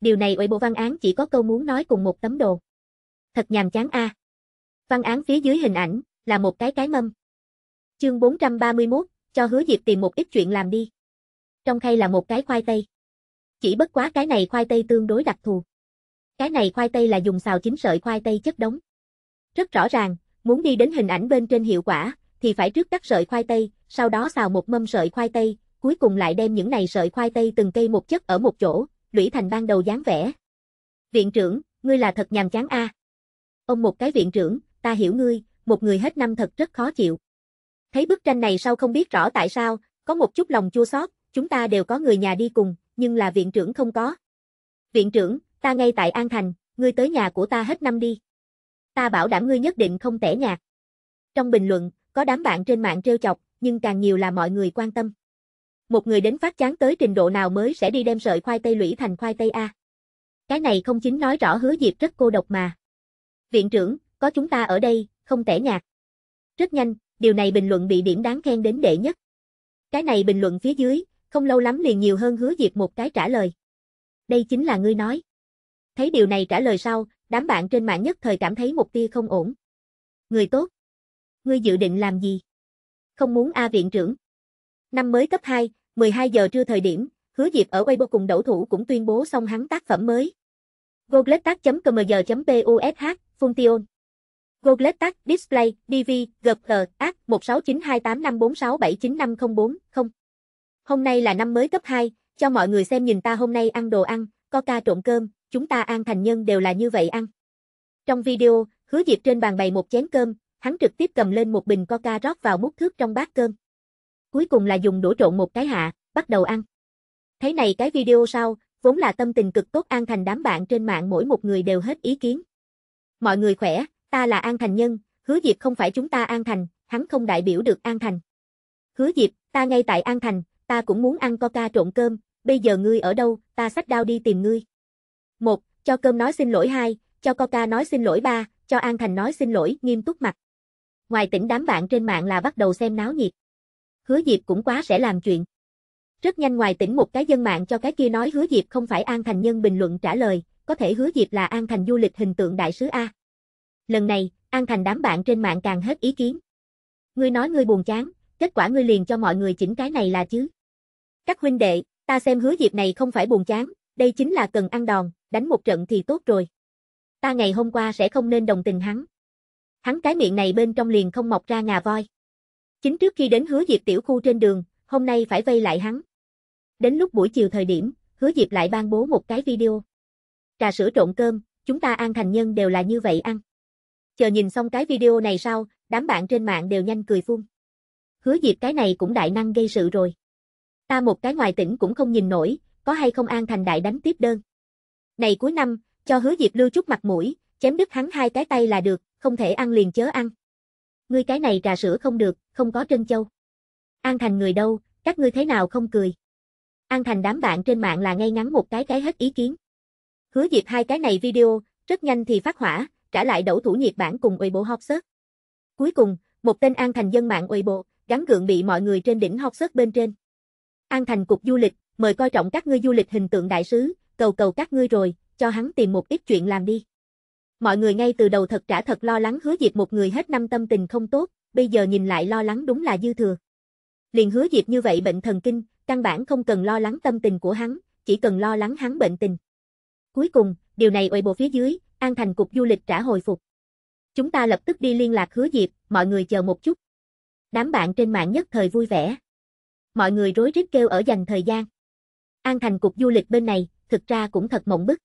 Điều này quầy bộ văn án chỉ có câu muốn nói cùng một tấm đồ. Thật nhàm chán a. À. Văn án phía dưới hình ảnh, là một cái cái mâm. Chương 431, cho hứa Diệp tìm một ít chuyện làm đi. Trong khay là một cái khoai tây. Chỉ bất quá cái này khoai tây tương đối đặc thù. Cái này khoai tây là dùng xào chín sợi khoai tây chất đống. Rất rõ ràng, Muốn đi đến hình ảnh bên trên hiệu quả, thì phải trước cắt sợi khoai tây, sau đó xào một mâm sợi khoai tây, cuối cùng lại đem những này sợi khoai tây từng cây một chất ở một chỗ, lũy thành ban đầu dáng vẻ Viện trưởng, ngươi là thật nhàm chán a. À. Ông một cái viện trưởng, ta hiểu ngươi, một người hết năm thật rất khó chịu. Thấy bức tranh này sau không biết rõ tại sao, có một chút lòng chua xót, chúng ta đều có người nhà đi cùng, nhưng là viện trưởng không có. Viện trưởng, ta ngay tại An Thành, ngươi tới nhà của ta hết năm đi ta bảo đảm ngươi nhất định không tẻ nhạt. Trong bình luận, có đám bạn trên mạng trêu chọc, nhưng càng nhiều là mọi người quan tâm. Một người đến phát chán tới trình độ nào mới sẽ đi đem sợi khoai tây lũy thành khoai tây A. Cái này không chính nói rõ hứa Diệp rất cô độc mà. Viện trưởng, có chúng ta ở đây, không tẻ nhạt. Rất nhanh, điều này bình luận bị điểm đáng khen đến đệ nhất. Cái này bình luận phía dưới, không lâu lắm liền nhiều hơn hứa Diệp một cái trả lời. Đây chính là ngươi nói. Thấy điều này trả lời sau, Đám bạn trên mạng nhất thời cảm thấy một tia không ổn. Người tốt. Ngươi dự định làm gì? Không muốn A viện trưởng. Năm mới cấp 2, 12 giờ trưa thời điểm, Hứa Diệp ở Weibo cùng đấu thủ cũng tuyên bố xong hắn tác phẩm mới. Goglettac.cmg.push, Function. Goglettac Display, DV, GPG, AC 1692854679504, Hôm nay là năm mới cấp 2, cho mọi người xem nhìn ta hôm nay ăn đồ ăn, có ca trộn cơm, chúng ta An Thành Nhân đều là như vậy ăn. Trong video, hứa Diệp trên bàn bày một chén cơm, hắn trực tiếp cầm lên một bình coca rót vào múc thước trong bát cơm. Cuối cùng là dùng đũa trộn một cái hạ, bắt đầu ăn. Thế này cái video sau, vốn là tâm tình cực tốt An Thành đám bạn trên mạng mỗi một người đều hết ý kiến. Mọi người khỏe, ta là An Thành Nhân, hứa Diệp không phải chúng ta An Thành, hắn không đại biểu được An Thành. Hứa Diệp, ta ngay tại An Thành, ta cũng muốn ăn coca trộn cơm, bây giờ ngươi ở đâu, ta xách đao đi tìm ngươi một Cho cơm nói xin lỗi hai Cho coca nói xin lỗi ba Cho An Thành nói xin lỗi nghiêm túc mặt. Ngoài tỉnh đám bạn trên mạng là bắt đầu xem náo nhiệt. Hứa Diệp cũng quá sẽ làm chuyện. Rất nhanh ngoài tỉnh một cái dân mạng cho cái kia nói Hứa Diệp không phải An Thành nhân bình luận trả lời, có thể Hứa Diệp là An Thành du lịch hình tượng đại sứ A. Lần này, An Thành đám bạn trên mạng càng hết ý kiến. Ngươi nói ngươi buồn chán, kết quả ngươi liền cho mọi người chỉnh cái này là chứ. Các huynh đệ, ta xem Hứa Diệp này không phải buồn chán, đây chính là cần ăn đòn, đánh một trận thì tốt rồi. Ta ngày hôm qua sẽ không nên đồng tình hắn. Hắn cái miệng này bên trong liền không mọc ra ngà voi. Chính trước khi đến hứa diệp tiểu khu trên đường, hôm nay phải vây lại hắn. Đến lúc buổi chiều thời điểm, hứa diệp lại ban bố một cái video. Trà sữa trộn cơm, chúng ta ăn thành nhân đều là như vậy ăn. Chờ nhìn xong cái video này sau, đám bạn trên mạng đều nhanh cười phun. Hứa Diệp cái này cũng đại năng gây sự rồi. Ta một cái ngoài tỉnh cũng không nhìn nổi, có hay không An Thành Đại đánh tiếp đơn. Này cuối năm, cho hứa Diệp Lưu chút mặt mũi, chém đứt hắn hai cái tay là được, không thể ăn liền chớ ăn. Ngươi cái này trà sữa không được, không có trân châu. An Thành người đâu, các ngươi thế nào không cười. An Thành đám bạn trên mạng là ngay ngắn một cái cái hết ý kiến. Hứa Diệp hai cái này video, rất nhanh thì phát hỏa, trả lại đậu thủ nhiệt bản cùng Weibo học sớt. Cuối cùng, một tên An Thành dân mạng Weibo, gắn gượng bị mọi người trên đỉnh học sớt bên trên. An Thành cục du lịch, mời coi trọng các ngươi du lịch hình tượng đại sứ, cầu cầu các ngươi rồi, cho hắn tìm một ít chuyện làm đi. Mọi người ngay từ đầu thật trả thật lo lắng hứa diệt một người hết năm tâm tình không tốt, bây giờ nhìn lại lo lắng đúng là dư thừa. Liền hứa diệt như vậy bệnh thần kinh, căn bản không cần lo lắng tâm tình của hắn, chỉ cần lo lắng hắn bệnh tình. Cuối cùng, điều này ủy bộ phía dưới, An Thành Cục Du lịch trả hồi phục. Chúng ta lập tức đi liên lạc hứa diệp, mọi người chờ một chút. Đám bạn trên mạng nhất thời vui vẻ. Mọi người rối rít kêu ở dành thời gian. An Thành cục du lịch bên này, thực ra cũng thật mộng bức.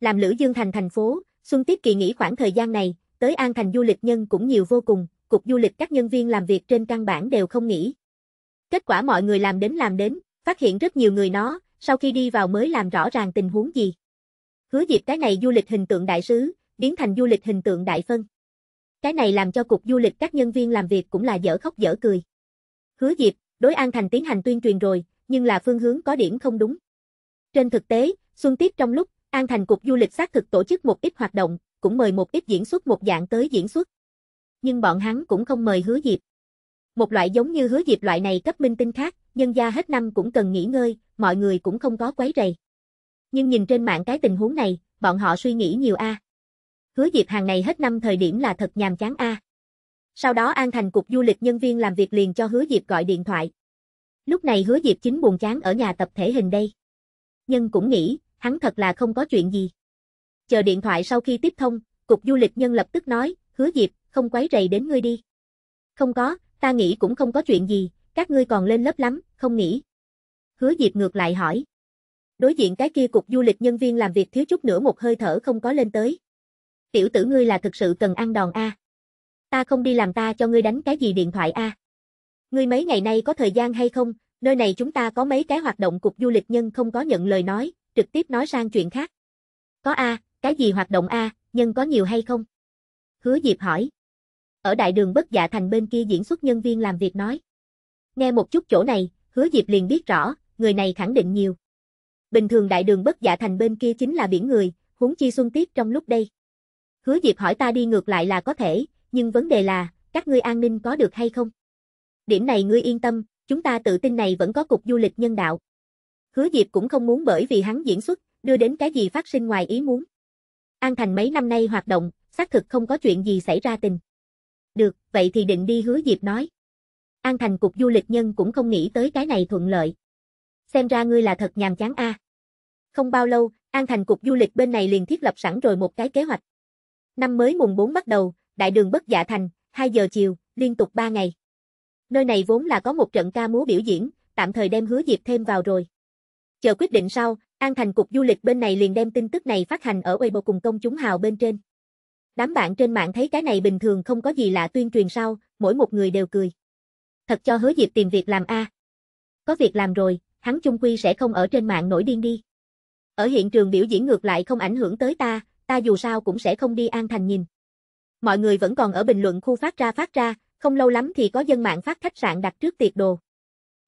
Làm Lữ Dương Thành thành phố, Xuân Tiết kỳ nghỉ khoảng thời gian này, tới An Thành du lịch nhân cũng nhiều vô cùng, cục du lịch các nhân viên làm việc trên căn bản đều không nghỉ. Kết quả mọi người làm đến làm đến, phát hiện rất nhiều người nó, sau khi đi vào mới làm rõ ràng tình huống gì. Hứa dịp cái này du lịch hình tượng đại sứ, biến thành du lịch hình tượng đại phân. Cái này làm cho cục du lịch các nhân viên làm việc cũng là dở khóc dở cười. Hứa dịp, đối An Thành tiến hành tuyên truyền rồi, nhưng là phương hướng có điểm không đúng. Trên thực tế, Xuân Tiết trong lúc, An Thành Cục Du lịch xác thực tổ chức một ít hoạt động, cũng mời một ít diễn xuất một dạng tới diễn xuất. Nhưng bọn hắn cũng không mời hứa dịp. Một loại giống như hứa dịp loại này cấp minh tinh khác, nhân gia hết năm cũng cần nghỉ ngơi, mọi người cũng không có quấy rầy. Nhưng nhìn trên mạng cái tình huống này, bọn họ suy nghĩ nhiều a. Hứa dịp hàng này hết năm thời điểm là thật nhàm chán a. Sau đó An Thành Cục Du lịch nhân viên làm việc liền cho hứa dịp gọi điện thoại. Lúc này hứa Diệp chính buồn chán ở nhà tập thể hình đây. Nhân cũng nghĩ, hắn thật là không có chuyện gì. Chờ điện thoại sau khi tiếp thông, cục du lịch nhân lập tức nói, hứa Diệp, không quấy rầy đến ngươi đi. Không có, ta nghĩ cũng không có chuyện gì, các ngươi còn lên lớp lắm, không nghĩ. Hứa Diệp ngược lại hỏi. Đối diện cái kia cục du lịch nhân viên làm việc thiếu chút nữa một hơi thở không có lên tới. Tiểu tử ngươi là thực sự cần ăn đòn a. Ta không đi làm ta cho ngươi đánh cái gì điện thoại a. Ngươi mấy ngày nay có thời gian hay không? Nơi này chúng ta có mấy cái hoạt động cục du lịch nhân không có nhận lời nói, trực tiếp nói sang chuyện khác. Có a, cái gì hoạt động a, nhân có nhiều hay không? Hứa Diệp hỏi. Ở đại đường Bất Dạ Thành bên kia diễn xuất nhân viên làm việc nói. Nghe một chút chỗ này, Hứa Diệp liền biết rõ, người này khẳng định nhiều. Bình thường đại đường Bất Dạ Thành bên kia chính là biển người, huống chi xuân tiết trong lúc đây. Hứa Diệp hỏi ta đi ngược lại là có thể, nhưng vấn đề là, các ngươi an ninh có được hay không? Điểm này ngươi yên tâm, chúng ta tự tin này vẫn có cục du lịch nhân đạo. Hứa Diệp cũng không muốn bởi vì hắn diễn xuất, đưa đến cái gì phát sinh ngoài ý muốn. An Thành mấy năm nay hoạt động, xác thực không có chuyện gì xảy ra tình. Được, vậy thì định đi Hứa Diệp nói. An Thành cục du lịch nhân cũng không nghĩ tới cái này thuận lợi. Xem ra ngươi là thật nhàm chán a. À. Không bao lâu, An Thành cục du lịch bên này liền thiết lập sẵn rồi một cái kế hoạch. Năm mới mùng 4 bắt đầu, đại đường bất dạ thành, 2 giờ chiều, liên tục 3 ngày nơi này vốn là có một trận ca múa biểu diễn, tạm thời đem hứa Diệp thêm vào rồi. Chờ quyết định sau, An Thành Cục Du lịch bên này liền đem tin tức này phát hành ở Weibo cùng công chúng hào bên trên. Đám bạn trên mạng thấy cái này bình thường không có gì lạ tuyên truyền sau, mỗi một người đều cười. Thật cho hứa Diệp tìm việc làm a. Có việc làm rồi, hắn chung quy sẽ không ở trên mạng nổi điên đi. Ở hiện trường biểu diễn ngược lại không ảnh hưởng tới ta, ta dù sao cũng sẽ không đi An Thành nhìn. Mọi người vẫn còn ở bình luận khu phát ra phát ra, không lâu lắm thì có dân mạng phát khách sạn đặt trước tiệc đồ.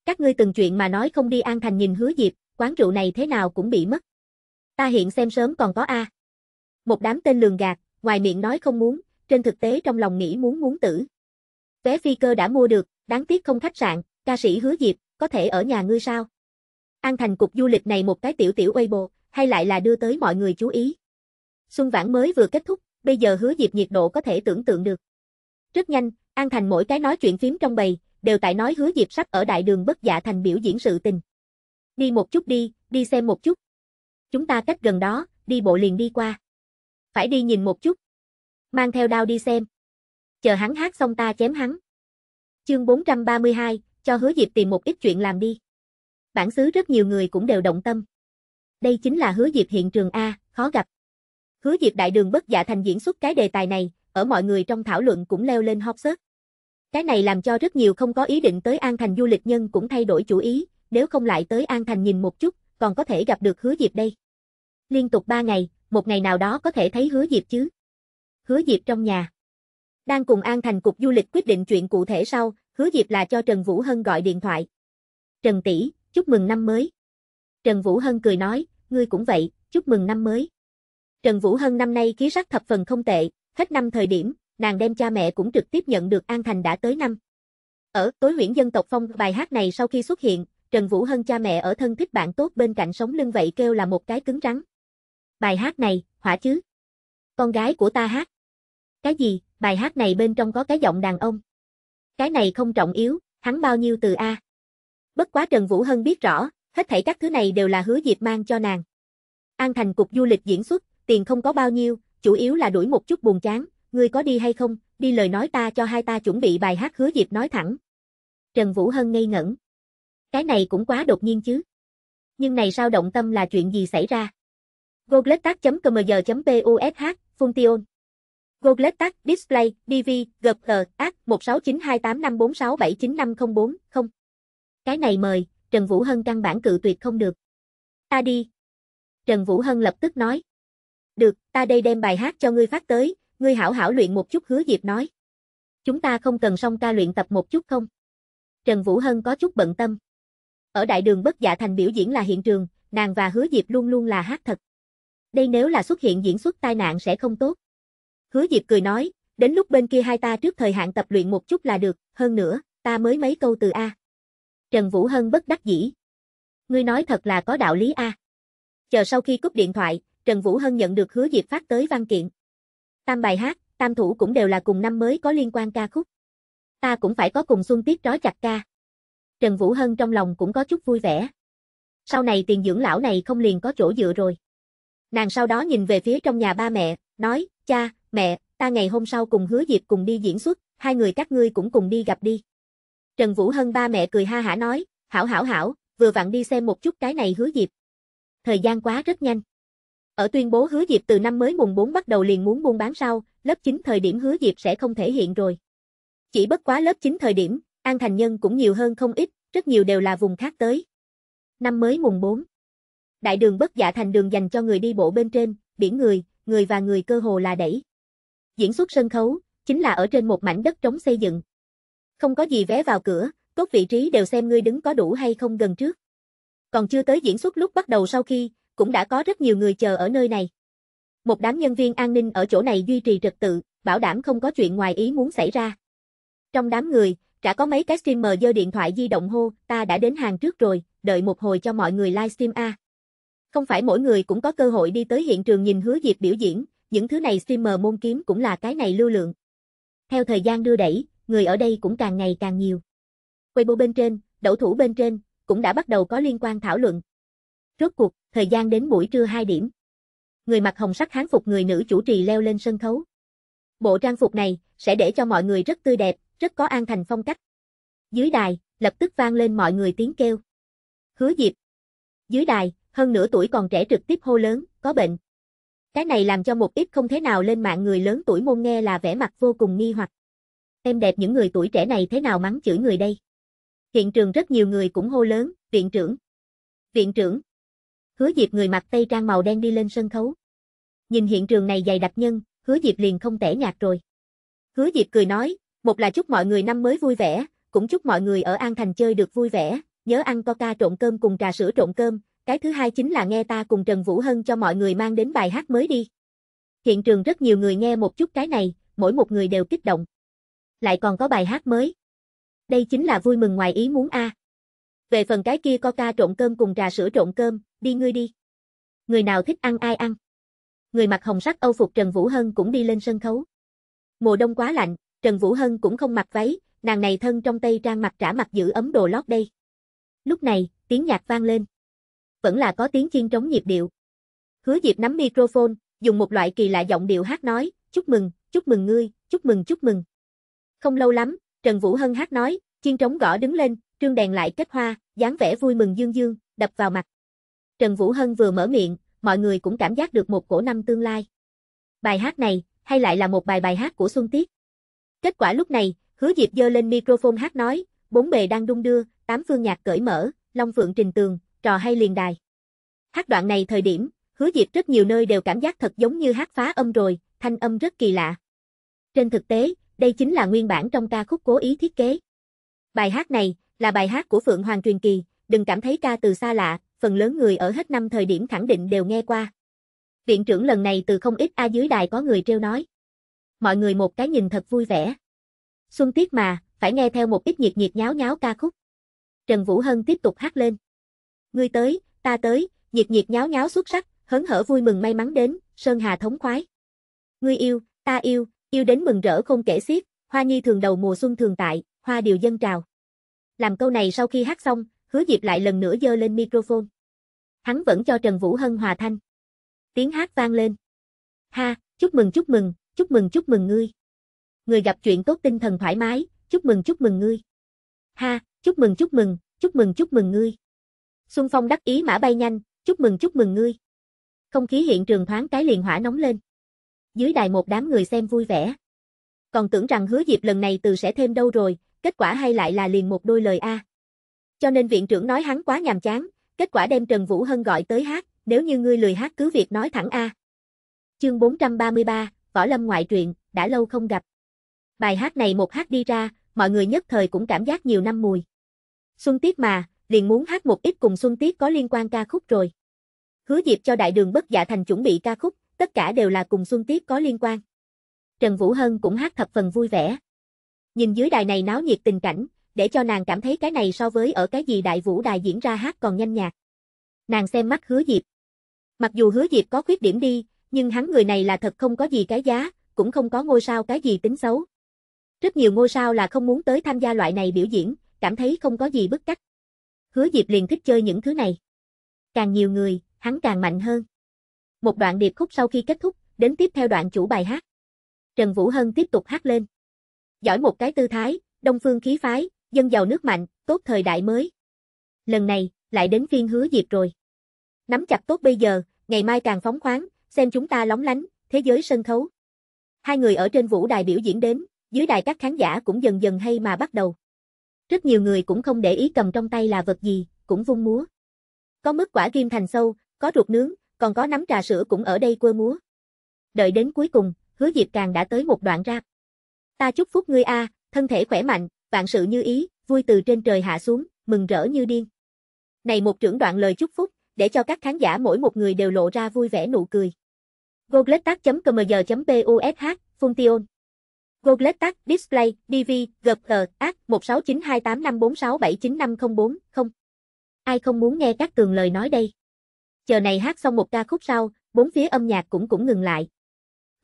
Các ngươi từng chuyện mà nói không đi An Thành nhìn hứa dịp, quán rượu này thế nào cũng bị mất. Ta hiện xem sớm còn có A. Một đám tên lường gạt, ngoài miệng nói không muốn, trên thực tế trong lòng nghĩ muốn muốn tử. Vé phi cơ đã mua được, đáng tiếc không khách sạn, ca sĩ hứa dịp, có thể ở nhà ngươi sao? An Thành cục du lịch này một cái tiểu tiểu Weibo, hay lại là đưa tới mọi người chú ý. Xuân vãn mới vừa kết thúc, bây giờ hứa dịp nhiệt độ có thể tưởng tượng được. Rất nhanh, An Thành mỗi cái nói chuyện phím trong bầy, đều tại nói hứa Diệp sắp ở đại đường bất dạ thành biểu diễn sự tình. Đi một chút đi, đi xem một chút. Chúng ta cách gần đó, đi bộ liền đi qua. Phải đi nhìn một chút. Mang theo đao đi xem. Chờ hắn hát xong ta chém hắn. Chương 432, cho hứa Diệp tìm một ít chuyện làm đi. Bản xứ rất nhiều người cũng đều động tâm. Đây chính là hứa Diệp hiện trường A, khó gặp. Hứa Diệp đại đường bất dạ thành diễn xuất cái đề tài này, ở mọi người trong thảo luận cũng leo lên hot search. Cái này làm cho rất nhiều không có ý định tới An Thành du lịch nhân cũng thay đổi chủ ý, nếu không lại tới An Thành nhìn một chút, còn có thể gặp được hứa Diệp đây. Liên tục 3 ngày, một ngày nào đó có thể thấy hứa Diệp chứ. Hứa Diệp trong nhà. Đang cùng An Thành Cục Du lịch quyết định chuyện cụ thể sau, hứa Diệp là cho Trần Vũ Hân gọi điện thoại. Trần Tỷ, chúc mừng năm mới. Trần Vũ Hân cười nói, ngươi cũng vậy, chúc mừng năm mới. Trần Vũ Hân năm nay khí sắc thập phần không tệ, Hết năm thời điểm, nàng đem cha mẹ cũng trực tiếp nhận được An Thành đã tới năm. Ở tối huyễn dân tộc phong bài hát này sau khi xuất hiện, Trần Vũ Hân cha mẹ ở thân thích bạn tốt bên cạnh sống lưng vậy kêu là một cái cứng rắn. Bài hát này, hỏa chứ. Con gái của ta hát. Cái gì, bài hát này bên trong có cái giọng đàn ông. Cái này không trọng yếu, hắn bao nhiêu từ A. Bất quá Trần Vũ Hân biết rõ, hết thảy các thứ này đều là hứa diệp mang cho nàng. An thành cục du lịch diễn xuất, tiền không có bao nhiêu, chủ yếu là đuổi một chút buồn chán, ngươi có đi hay không, đi lời nói ta cho hai ta chuẩn bị bài hát hứa dịp nói thẳng. Trần Vũ Hân ngây ngẩn. Cái này cũng quá đột nhiên chứ. Nhưng này sao động tâm là chuyện gì xảy ra? Gogletac.cmg.push, Function. Gogletac, Display, DV, GPG, AC 1692854679504, không. Cái này mời, Trần Vũ Hân căn bản cự tuyệt không được. Ta đi. Trần Vũ Hân lập tức nói. Được, ta đây đem bài hát cho ngươi phát tới, ngươi hảo hảo luyện một chút hứa Diệp nói. Chúng ta không cần song ca luyện tập một chút không? Trần Vũ Hân có chút bận tâm. Ở đại đường bất dạ thành biểu diễn là hiện trường, nàng và hứa Diệp luôn luôn là hát thật. Đây nếu là xuất hiện diễn xuất tai nạn sẽ không tốt. Hứa Diệp cười nói, đến lúc bên kia hai ta trước thời hạn tập luyện một chút là được, hơn nữa, ta mới mấy câu từ A. Trần Vũ Hân bất đắc dĩ. Ngươi nói thật là có đạo lý A. Chờ sau khi cúp điện thoại, Trần Vũ Hân nhận được hứa Diệp phát tới văn kiện. Tam bài hát, tam thủ cũng đều là cùng năm mới có liên quan ca khúc. Ta cũng phải có cùng xuân tiết trói chặt ca. Trần Vũ Hân trong lòng cũng có chút vui vẻ. Sau này tiền dưỡng lão này không liền có chỗ dựa rồi. Nàng sau đó nhìn về phía trong nhà ba mẹ, nói, cha, mẹ, ta ngày hôm sau cùng hứa Diệp cùng đi diễn xuất, hai người các ngươi cũng cùng đi gặp đi. Trần Vũ Hân ba mẹ cười ha hả nói, hảo hảo hảo, vừa vặn đi xem một chút cái này hứa Diệp. Thời gian quá rất nhanh. Ở tuyên bố hứa dịp từ năm mới mùng 4 bắt đầu liền muốn buôn bán sau, lớp 9 thời điểm hứa dịp sẽ không thể hiện rồi. Chỉ bất quá lớp 9 thời điểm, An Thành Nhân cũng nhiều hơn không ít, rất nhiều đều là vùng khác tới. Năm mới mùng 4 Đại đường bất dạ thành đường dành cho người đi bộ bên trên, biển người, người và người cơ hồ là đẩy. Diễn xuất sân khấu, chính là ở trên một mảnh đất trống xây dựng. Không có gì vé vào cửa, tốt vị trí đều xem ngươi đứng có đủ hay không gần trước. Còn chưa tới diễn xuất lúc bắt đầu sau khi, cũng đã có rất nhiều người chờ ở nơi này. Một đám nhân viên an ninh ở chỗ này duy trì trật tự, bảo đảm không có chuyện ngoài ý muốn xảy ra. Trong đám người, chả có mấy cái streamer giơ điện thoại di động hô, ta đã đến hàng trước rồi, đợi một hồi cho mọi người livestream a. Không phải mỗi người cũng có cơ hội đi tới hiện trường nhìn hứa dịp biểu diễn, những thứ này streamer môn kiếm cũng là cái này lưu lượng. Theo thời gian đưa đẩy, người ở đây cũng càng ngày càng nhiều. Weibo bên trên, đấu thủ bên trên, cũng đã bắt đầu có liên quan thảo luận. Rốt cuộc, thời gian đến buổi trưa 2 điểm. Người mặc hồng sắc hán phục người nữ chủ trì leo lên sân khấu. Bộ trang phục này sẽ để cho mọi người rất tươi đẹp, rất có an thành phong cách. Dưới đài, lập tức vang lên mọi người tiếng kêu. Hứa Diệp. Dưới đài, hơn nửa tuổi còn trẻ trực tiếp hô lớn, có bệnh. Cái này làm cho một ít không thế nào lên mạng người lớn tuổi môn nghe là vẻ mặt vô cùng nghi hoặc. Em đẹp những người tuổi trẻ này thế nào mắng chửi người đây? Hiện trường rất nhiều người cũng hô lớn, viện trưởng. Viện trưởng. Hứa Diệp người mặc tây trang màu đen đi lên sân khấu. Nhìn hiện trường này dày đặc nhân, Hứa Diệp liền không tẻ nhạt rồi. Hứa Diệp cười nói, một là chúc mọi người năm mới vui vẻ, cũng chúc mọi người ở An Thành chơi được vui vẻ, nhớ ăn coca trộn cơm cùng trà sữa trộn cơm, cái thứ hai chính là nghe ta cùng Trần Vũ Hân cho mọi người mang đến bài hát mới đi. Hiện trường rất nhiều người nghe một chút cái này, mỗi một người đều kích động. Lại còn có bài hát mới. Đây chính là vui mừng ngoài ý muốn a. À. Về phần cái kia coca trộn cơm cùng trà sữa trộn cơm, đi ngươi đi. Người nào thích ăn ai ăn. Người mặc hồng sắc Âu phục Trần Vũ Hân cũng đi lên sân khấu. Mùa đông quá lạnh, Trần Vũ Hân cũng không mặc váy, nàng này thân trong tay trang mặt trả mặt giữ ấm đồ lót đây. Lúc này, tiếng nhạc vang lên. Vẫn là có tiếng chiên trống nhịp điệu. Hứa Diệp nắm microphone, dùng một loại kỳ lạ giọng điệu hát nói, chúc mừng, chúc mừng ngươi, chúc mừng chúc mừng. Không lâu lắm, Trần Vũ Hân hát nói, chiên trống gõ đứng lên, trương đèn lại kết hoa, dáng vẻ vui mừng dương dương, đập vào mặt. Trần Vũ Hân vừa mở miệng, mọi người cũng cảm giác được một cổ năm tương lai. Bài hát này, hay lại là một bài bài hát của Xuân Tiết. Kết quả lúc này, Hứa Diệp dơ lên microphone hát nói, bốn bề đang đung đưa, tám phương nhạc cởi mở, long phượng trình tường, trò hay liền đài. Hát đoạn này thời điểm, Hứa Diệp rất nhiều nơi đều cảm giác thật giống như hát phá âm rồi, thanh âm rất kỳ lạ. Trên thực tế, đây chính là nguyên bản trong ca khúc cố ý thiết kế. Bài hát này là bài hát của Phượng Hoàng truyền kỳ, đừng cảm thấy ca từ xa lạ, phần lớn người ở hết năm thời điểm khẳng định đều nghe qua. Viện trưởng lần này từ không ít A dưới đài có người treo nói. Mọi người một cái nhìn thật vui vẻ. Xuân tiết mà, phải nghe theo một ít nhiệt nhiệt nháo nháo ca khúc. Trần Vũ Hân tiếp tục hát lên. Ngươi tới, ta tới, nhiệt nhiệt nháo nháo xuất sắc, hớn hở vui mừng may mắn đến, Sơn Hà thống khoái. Ngươi yêu, ta yêu, yêu đến mừng rỡ không kể xiết, hoa nhi thường đầu mùa xuân thường tại, hoa điều dân trào. Làm câu này sau khi hát xong, hứa Diệp lại lần nữa dơ lên microphone hắn vẫn cho Trần Vũ Hân hòa thanh. Tiếng hát vang lên. Ha, chúc mừng chúc mừng, chúc mừng chúc mừng ngươi. Người gặp chuyện tốt tinh thần thoải mái, chúc mừng chúc mừng ngươi. Ha, chúc mừng chúc mừng, chúc mừng chúc mừng ngươi. Xuân Phong đắc ý mã bay nhanh, chúc mừng chúc mừng ngươi. Không khí hiện trường thoáng cái liền hỏa nóng lên. Dưới đài một đám người xem vui vẻ. Còn tưởng rằng hứa dịp lần này từ sẽ thêm đâu rồi, kết quả hay lại là liền một đôi lời A. Cho nên viện trưởng nói hắn quá nhàm chán, Kết quả đem Trần Vũ Hân gọi tới hát, nếu như ngươi lười hát cứ việc nói thẳng A. Chương 433, Võ Lâm Ngoại truyện, đã lâu không gặp. Bài hát này một hát đi ra, mọi người nhất thời cũng cảm giác nhiều năm mùi. Xuân Tiết mà, liền muốn hát một ít cùng Xuân Tiết có liên quan ca khúc rồi. Hứa Diệp cho đại đường bất giả dạ thành chuẩn bị ca khúc, tất cả đều là cùng Xuân Tiết có liên quan. Trần Vũ Hân cũng hát thập phần vui vẻ. Nhìn dưới đài này náo nhiệt tình cảnh, để cho nàng cảm thấy cái này so với ở cái gì đại vũ đài diễn ra hát còn nhanh nhạt. Nàng xem mắt hứa diệp. Mặc dù hứa diệp có khuyết điểm đi, nhưng hắn người này là thật không có gì cái giá, cũng không có ngôi sao cái gì tính xấu. Rất nhiều ngôi sao là không muốn tới tham gia loại này biểu diễn, cảm thấy không có gì bức cách. Hứa Diệp liền thích chơi những thứ này. Càng nhiều người, hắn càng mạnh hơn. Một đoạn điệp khúc sau khi kết thúc, đến tiếp theo đoạn chủ bài hát. Trần Vũ Hân tiếp tục hát lên. Giỏi một cái tư thái, đông phương khí phái, dân giàu nước mạnh, tốt thời đại mới. Lần này, lại đến phiên hứa Diệp rồi. Nắm chặt tốt bây giờ, ngày mai càng phóng khoáng, xem chúng ta lóng lánh, thế giới sân khấu. Hai người ở trên vũ đài biểu diễn đến, dưới đài các khán giả cũng dần dần hay mà bắt đầu. Rất nhiều người cũng không để ý cầm trong tay là vật gì, cũng vung múa. Có mức quả kim thành sâu, có ruột nướng, còn có nắm trà sữa cũng ở đây quơ múa. Đợi đến cuối cùng, hứa Diệp càng đã tới một đoạn rap. Ta chúc phúc ngươi a, à, thân thể khỏe mạnh, vạn sự như ý, vui từ trên trời hạ xuống, mừng rỡ như điên. Này một trưởng đoạn lời chúc phúc, để cho các khán giả mỗi một người đều lộ ra vui vẻ nụ cười. Gobletag.cmg.push, Function Gobletag, Display, DV, GG, AC, 1692854679504, 0. Ai không muốn nghe các cường lời nói đây? Chờ này hát xong một ca khúc sau, bốn phía âm nhạc cũng cũng ngừng lại.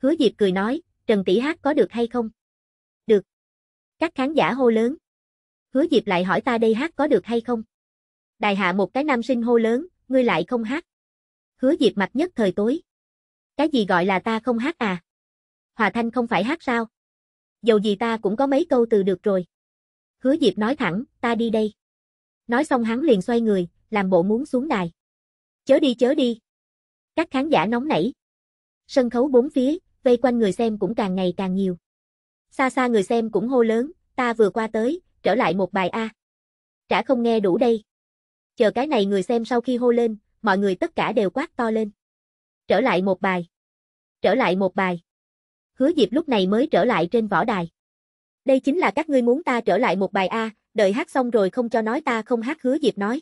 Hứa Diệp cười nói, Trần Tỷ hát có được hay không? Các khán giả hô lớn. Hứa Diệp lại hỏi ta đây hát có được hay không? đài hạ một cái nam sinh hô lớn, ngươi lại không hát. Hứa Diệp mặt nhất thời tối. Cái gì gọi là ta không hát à? Hòa Thanh không phải hát sao? Dầu gì ta cũng có mấy câu từ được rồi. Hứa Diệp nói thẳng, ta đi đây. Nói xong hắn liền xoay người, làm bộ muốn xuống đài. Chớ đi chớ đi. Các khán giả nóng nảy. Sân khấu bốn phía, vây quanh người xem cũng càng ngày càng nhiều. Xa xa người xem cũng hô lớn, ta vừa qua tới, trở lại một bài A. Trả không nghe đủ đây. Chờ cái này người xem sau khi hô lên, mọi người tất cả đều quát to lên. Trở lại một bài. Trở lại một bài. Hứa Diệp lúc này mới trở lại trên võ đài. Đây chính là các ngươi muốn ta trở lại một bài A, đợi hát xong rồi không cho nói ta không hát Hứa Diệp nói.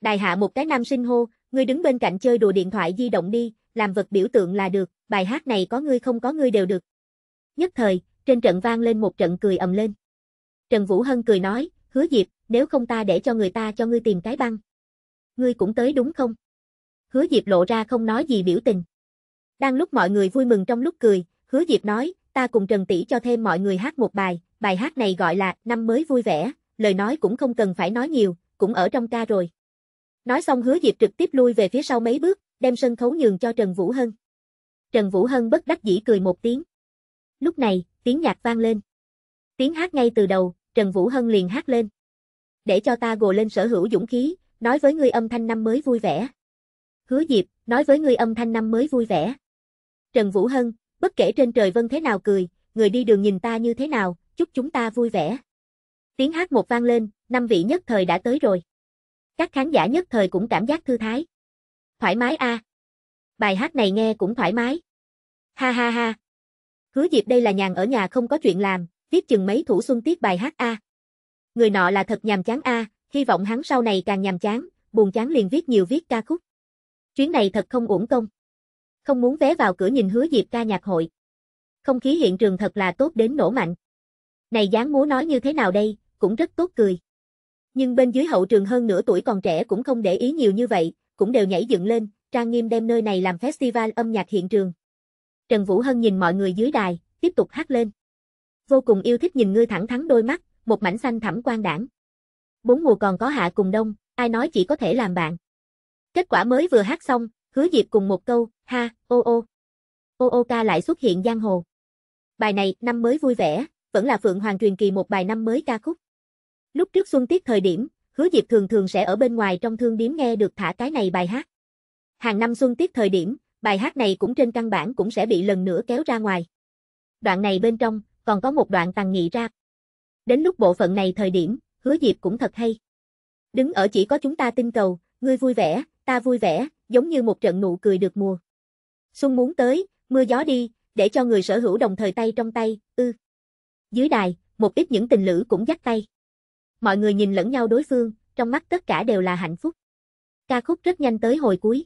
Đài hạ một cái nam sinh hô, ngươi đứng bên cạnh chơi đùa điện thoại di động đi, làm vật biểu tượng là được, bài hát này có ngươi không có ngươi đều được. Nhất thời, trên trận vang lên một trận cười ầm lên. Trần Vũ Hân cười nói, hứa Diệp, nếu không ta để cho người ta cho ngươi tìm cái băng. Ngươi cũng tới đúng không? Hứa Diệp lộ ra không nói gì biểu tình. Đang lúc mọi người vui mừng trong lúc cười, hứa Diệp nói, ta cùng Trần Tỷ cho thêm mọi người hát một bài, bài hát này gọi là Năm mới vui vẻ, lời nói cũng không cần phải nói nhiều, cũng ở trong ca rồi. Nói xong hứa Diệp trực tiếp lui về phía sau mấy bước, đem sân khấu nhường cho Trần Vũ Hân. Trần Vũ Hân bất đắc dĩ cười một tiếng. Lúc này, tiếng nhạc vang lên. Tiếng hát ngay từ đầu, Trần Vũ Hân liền hát lên. Để cho ta gồ lên sở hữu dũng khí, nói với ngươi âm thanh năm mới vui vẻ. Hứa Diệp, nói với ngươi âm thanh năm mới vui vẻ. Trần Vũ Hân, bất kể trên trời vân thế nào cười, người đi đường nhìn ta như thế nào, chúc chúng ta vui vẻ. Tiếng hát một vang lên, năm vị nhất thời đã tới rồi. Các khán giả nhất thời cũng cảm giác thư thái. Thoải mái a. À. Bài hát này nghe cũng thoải mái. Ha ha ha, Hứa Diệp đây là nhàn ở nhà không có chuyện làm, viết chừng mấy thủ xuân tiết bài hát A. Người nọ là thật nhàm chán A, hy vọng hắn sau này càng nhàm chán, buồn chán liền viết nhiều viết ca khúc. Chuyến này thật không uổng công. Không muốn vé vào cửa nhìn hứa Diệp ca nhạc hội. Không khí hiện trường thật là tốt đến nổ mạnh. Này dáng múa nói như thế nào đây, cũng rất tốt cười. Nhưng bên dưới hậu trường hơn nửa tuổi còn trẻ cũng không để ý nhiều như vậy, cũng đều nhảy dựng lên, trang nghiêm đem nơi này làm festival âm nhạc hiện trường. Trần Vũ Hân nhìn mọi người dưới đài, tiếp tục hát lên. Vô cùng yêu thích nhìn ngươi thẳng thắn đôi mắt, một mảnh xanh thẳm quang đảng. Bốn mùa còn có hạ cùng đông, ai nói chỉ có thể làm bạn. Kết quả mới vừa hát xong, hứa diệp cùng một câu, ha, ô ô. Ô ô ca lại xuất hiện giang hồ. Bài này, năm mới vui vẻ, vẫn là Phượng Hoàng truyền kỳ một bài năm mới ca khúc. Lúc trước xuân tiết thời điểm, hứa diệp thường thường sẽ ở bên ngoài trong thương điếm nghe được thả cái này bài hát. Hàng năm xuân tiết thời điểm, bài hát này cũng trên căn bản cũng sẽ bị lần nữa kéo ra ngoài. Đoạn này bên trong, còn có một đoạn tàn nghị ra. Đến lúc bộ phận này thời điểm, hứa diệp cũng thật hay. Đứng ở chỉ có chúng ta tinh cầu, ngươi vui vẻ, ta vui vẻ, giống như một trận nụ cười được mùa. Xuân muốn tới, mưa gió đi, để cho người sở hữu đồng thời tay trong tay, ư. Dưới đài, một ít những tình lữ cũng dắt tay. Mọi người nhìn lẫn nhau đối phương, trong mắt tất cả đều là hạnh phúc. Ca khúc rất nhanh tới hồi cuối.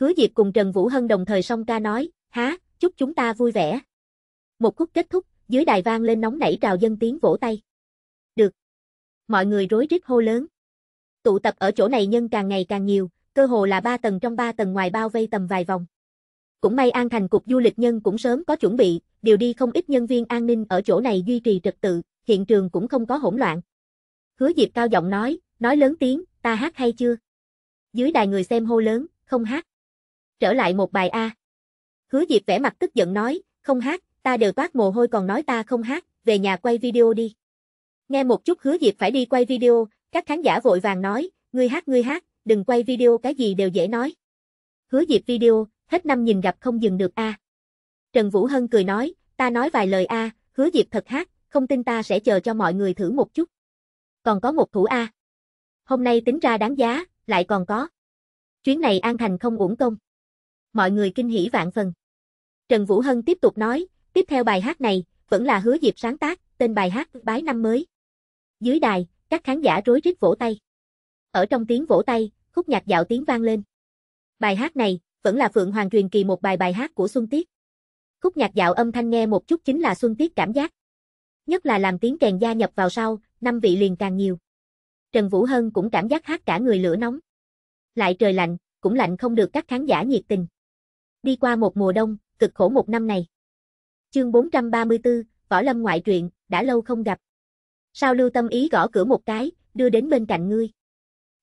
Hứa Diệp cùng Trần Vũ Hân đồng thời song ca nói, há, chúc chúng ta vui vẻ. Một khúc kết thúc, dưới đài vang lên nóng nảy trào dân tiếng vỗ tay. Được. Mọi người rối rít hô lớn. Tụ tập ở chỗ này nhân càng ngày càng nhiều, cơ hồ là ba tầng trong ba tầng ngoài bao vây tầm vài vòng. Cũng may An Thành Cục Du lịch Nhân cũng sớm có chuẩn bị, điều đi không ít nhân viên an ninh ở chỗ này duy trì trật tự, hiện trường cũng không có hỗn loạn. Hứa Diệp cao giọng nói, nói lớn tiếng, ta hát hay chưa? Dưới đài người xem hô lớn, không hát trở lại một bài A. Hứa Diệp vẻ mặt tức giận nói, không hát, ta đều toát mồ hôi còn nói ta không hát, về nhà quay video đi. Nghe một chút Hứa Diệp phải đi quay video, các khán giả vội vàng nói, ngươi hát ngươi hát, đừng quay video cái gì đều dễ nói. Hứa Diệp video, hết năm nhìn gặp không dừng được A. Trần Vũ Hân cười nói, ta nói vài lời A, Hứa Diệp thật hát, không tin ta sẽ chờ cho mọi người thử một chút. Còn có một thủ A. Hôm nay tính ra đáng giá, lại còn có. Chuyến này An Thành không uổng công mọi người kinh hỉ vạn phần. Trần Vũ Hân tiếp tục nói, tiếp theo bài hát này, vẫn là hứa dịp sáng tác, tên bài hát Bái Năm Mới. Dưới đài, các khán giả rối rít vỗ tay. Ở trong tiếng vỗ tay, khúc nhạc dạo tiếng vang lên. Bài hát này, vẫn là Phượng Hoàng truyền kỳ một bài bài hát của Xuân Tiết. Khúc nhạc dạo âm thanh nghe một chút chính là Xuân Tiết cảm giác. Nhất là làm tiếng kèn gia nhập vào sau, năm vị liền càng nhiều. Trần Vũ Hân cũng cảm giác hát cả người lửa nóng. Lại trời lạnh, cũng lạnh không được các khán giả nhiệt tình đi qua một mùa đông, cực khổ một năm này. Chương 434, Võ Lâm ngoại truyện, đã lâu không gặp. Sao lưu tâm ý gõ cửa một cái, đưa đến bên cạnh ngươi.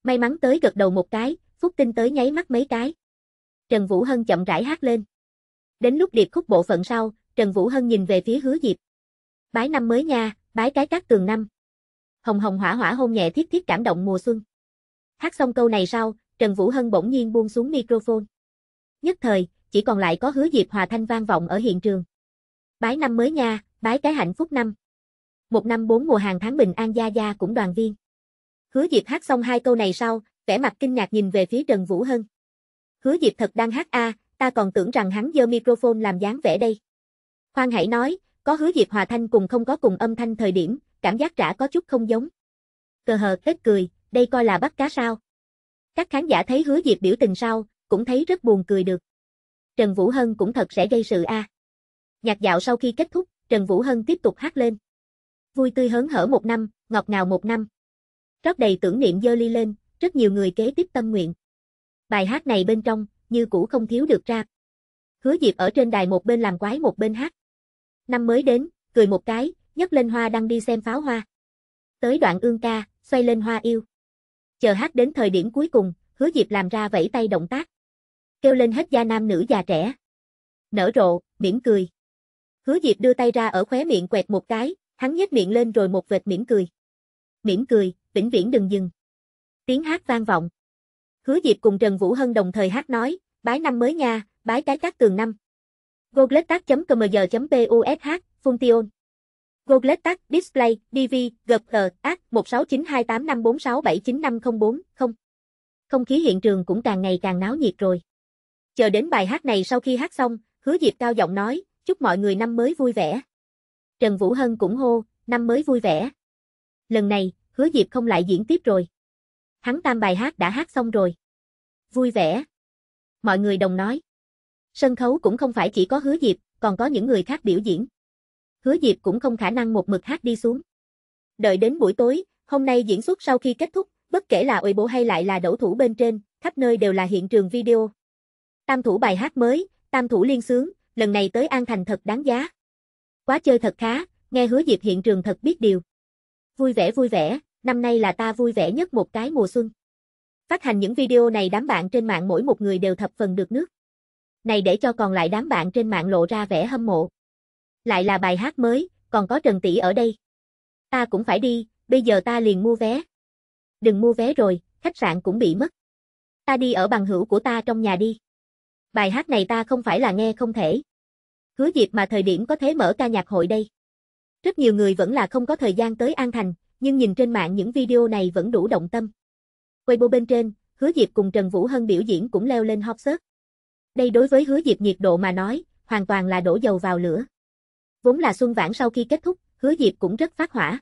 May mắn tới gật đầu một cái, Phúc Tinh tới nháy mắt mấy cái. Trần Vũ Hân chậm rãi hát lên. Đến lúc điệp khúc bộ phận sau, Trần Vũ Hân nhìn về phía hứa diệp. Bái năm mới nha, bái cái các tường năm. Hồng hồng hỏa hỏa hôn nhẹ thiết thiết cảm động mùa xuân. Hát xong câu này sau, Trần Vũ Hân bỗng nhiên buông xuống microphone. Nhất thời, chỉ còn lại có hứa Diệp Hòa Thanh vang vọng ở hiện trường. Bái năm mới nha, bái cái hạnh phúc năm. Một năm bốn mùa hàng tháng bình an gia gia cũng đoàn viên. Hứa Diệp hát xong hai câu này sau, vẻ mặt kinh ngạc nhìn về phía Trần Vũ Hân. Hứa Diệp thật đang hát a, à, ta còn tưởng rằng hắn dơ microphone làm dáng vẻ đây. Khoan hãy nói, có Hứa Diệp hòa thanh cùng không có cùng âm thanh thời điểm, cảm giác trả có chút không giống. Cờ hờ kết cười, đây coi là bắt cá sao. Các khán giả thấy Hứa Diệp biểu tình sau, cũng thấy rất buồn cười được. Trần Vũ Hân cũng thật sẽ gây sự a. À. Nhạc dạo sau khi kết thúc, Trần Vũ Hân tiếp tục hát lên. Vui tươi hớn hở một năm, ngọt ngào một năm. Rất đầy tưởng niệm dơ ly lên, rất nhiều người kế tiếp tâm nguyện. Bài hát này bên trong, như cũ không thiếu được ra. Hứa Diệp ở trên đài một bên làm quái một bên hát. Năm mới đến, cười một cái, nhấc lên hoa đăng đi xem pháo hoa. Tới đoạn ương ca, xoay lên hoa yêu. Chờ hát đến thời điểm cuối cùng, Hứa Diệp làm ra vẫy tay động tác kêu lên hết da nam nữ già trẻ. Nở rộ, mỉm cười. Hứa Diệp đưa tay ra ở khóe miệng quẹt một cái, hắn nhếch miệng lên rồi một vệt mỉm cười. Mỉm cười, vĩnh viễn đừng dừng. Tiếng hát vang vọng. Hứa Diệp cùng Trần Vũ Hân đồng thời hát nói, bái năm mới nha, bái cái các tường năm. Gogletac.cmg.push, Function. Gogletac, Display, DV, GPG, AC 1692854679504, không. Không khí hiện trường cũng càng ngày càng náo nhiệt rồi. Chờ đến bài hát này sau khi hát xong, hứa Diệp cao giọng nói, chúc mọi người năm mới vui vẻ. Trần Vũ Hân cũng hô, năm mới vui vẻ. Lần này, hứa Diệp không lại diễn tiếp rồi. Hắn tam bài hát đã hát xong rồi. Vui vẻ. Mọi người đồng nói. Sân khấu cũng không phải chỉ có hứa Diệp, còn có những người khác biểu diễn. Hứa Diệp cũng không khả năng một mực hát đi xuống. Đợi đến buổi tối, hôm nay diễn xuất sau khi kết thúc, bất kể là ủy bố hay lại là đấu thủ bên trên, khắp nơi đều là hiện trường video. Tam thủ bài hát mới, tam thủ liên sướng, lần này tới An Thành thật đáng giá. Quá chơi thật khá, nghe hứa Diệp hiện trường thật biết điều. Vui vẻ vui vẻ, năm nay là ta vui vẻ nhất một cái mùa xuân. Phát hành những video này đám bạn trên mạng mỗi một người đều thập phần được nước. Này để cho còn lại đám bạn trên mạng lộ ra vẻ hâm mộ. Lại là bài hát mới, còn có Trần Tỷ ở đây. Ta cũng phải đi, bây giờ ta liền mua vé. Đừng mua vé rồi, khách sạn cũng bị mất. Ta đi ở bằng hữu của ta trong nhà đi bài hát này ta không phải là nghe không thể. Hứa dịp mà thời điểm có thế mở ca nhạc hội đây. Rất nhiều người vẫn là không có thời gian tới An Thành, nhưng nhìn trên mạng những video này vẫn đủ động tâm. Weibo bên trên, Hứa Diệp cùng Trần Vũ Hân biểu diễn cũng leo lên hot search. Đây đối với Hứa Diệp nhiệt độ mà nói, hoàn toàn là đổ dầu vào lửa. Vốn là xuân vãn sau khi kết thúc, Hứa Diệp cũng rất phát hỏa.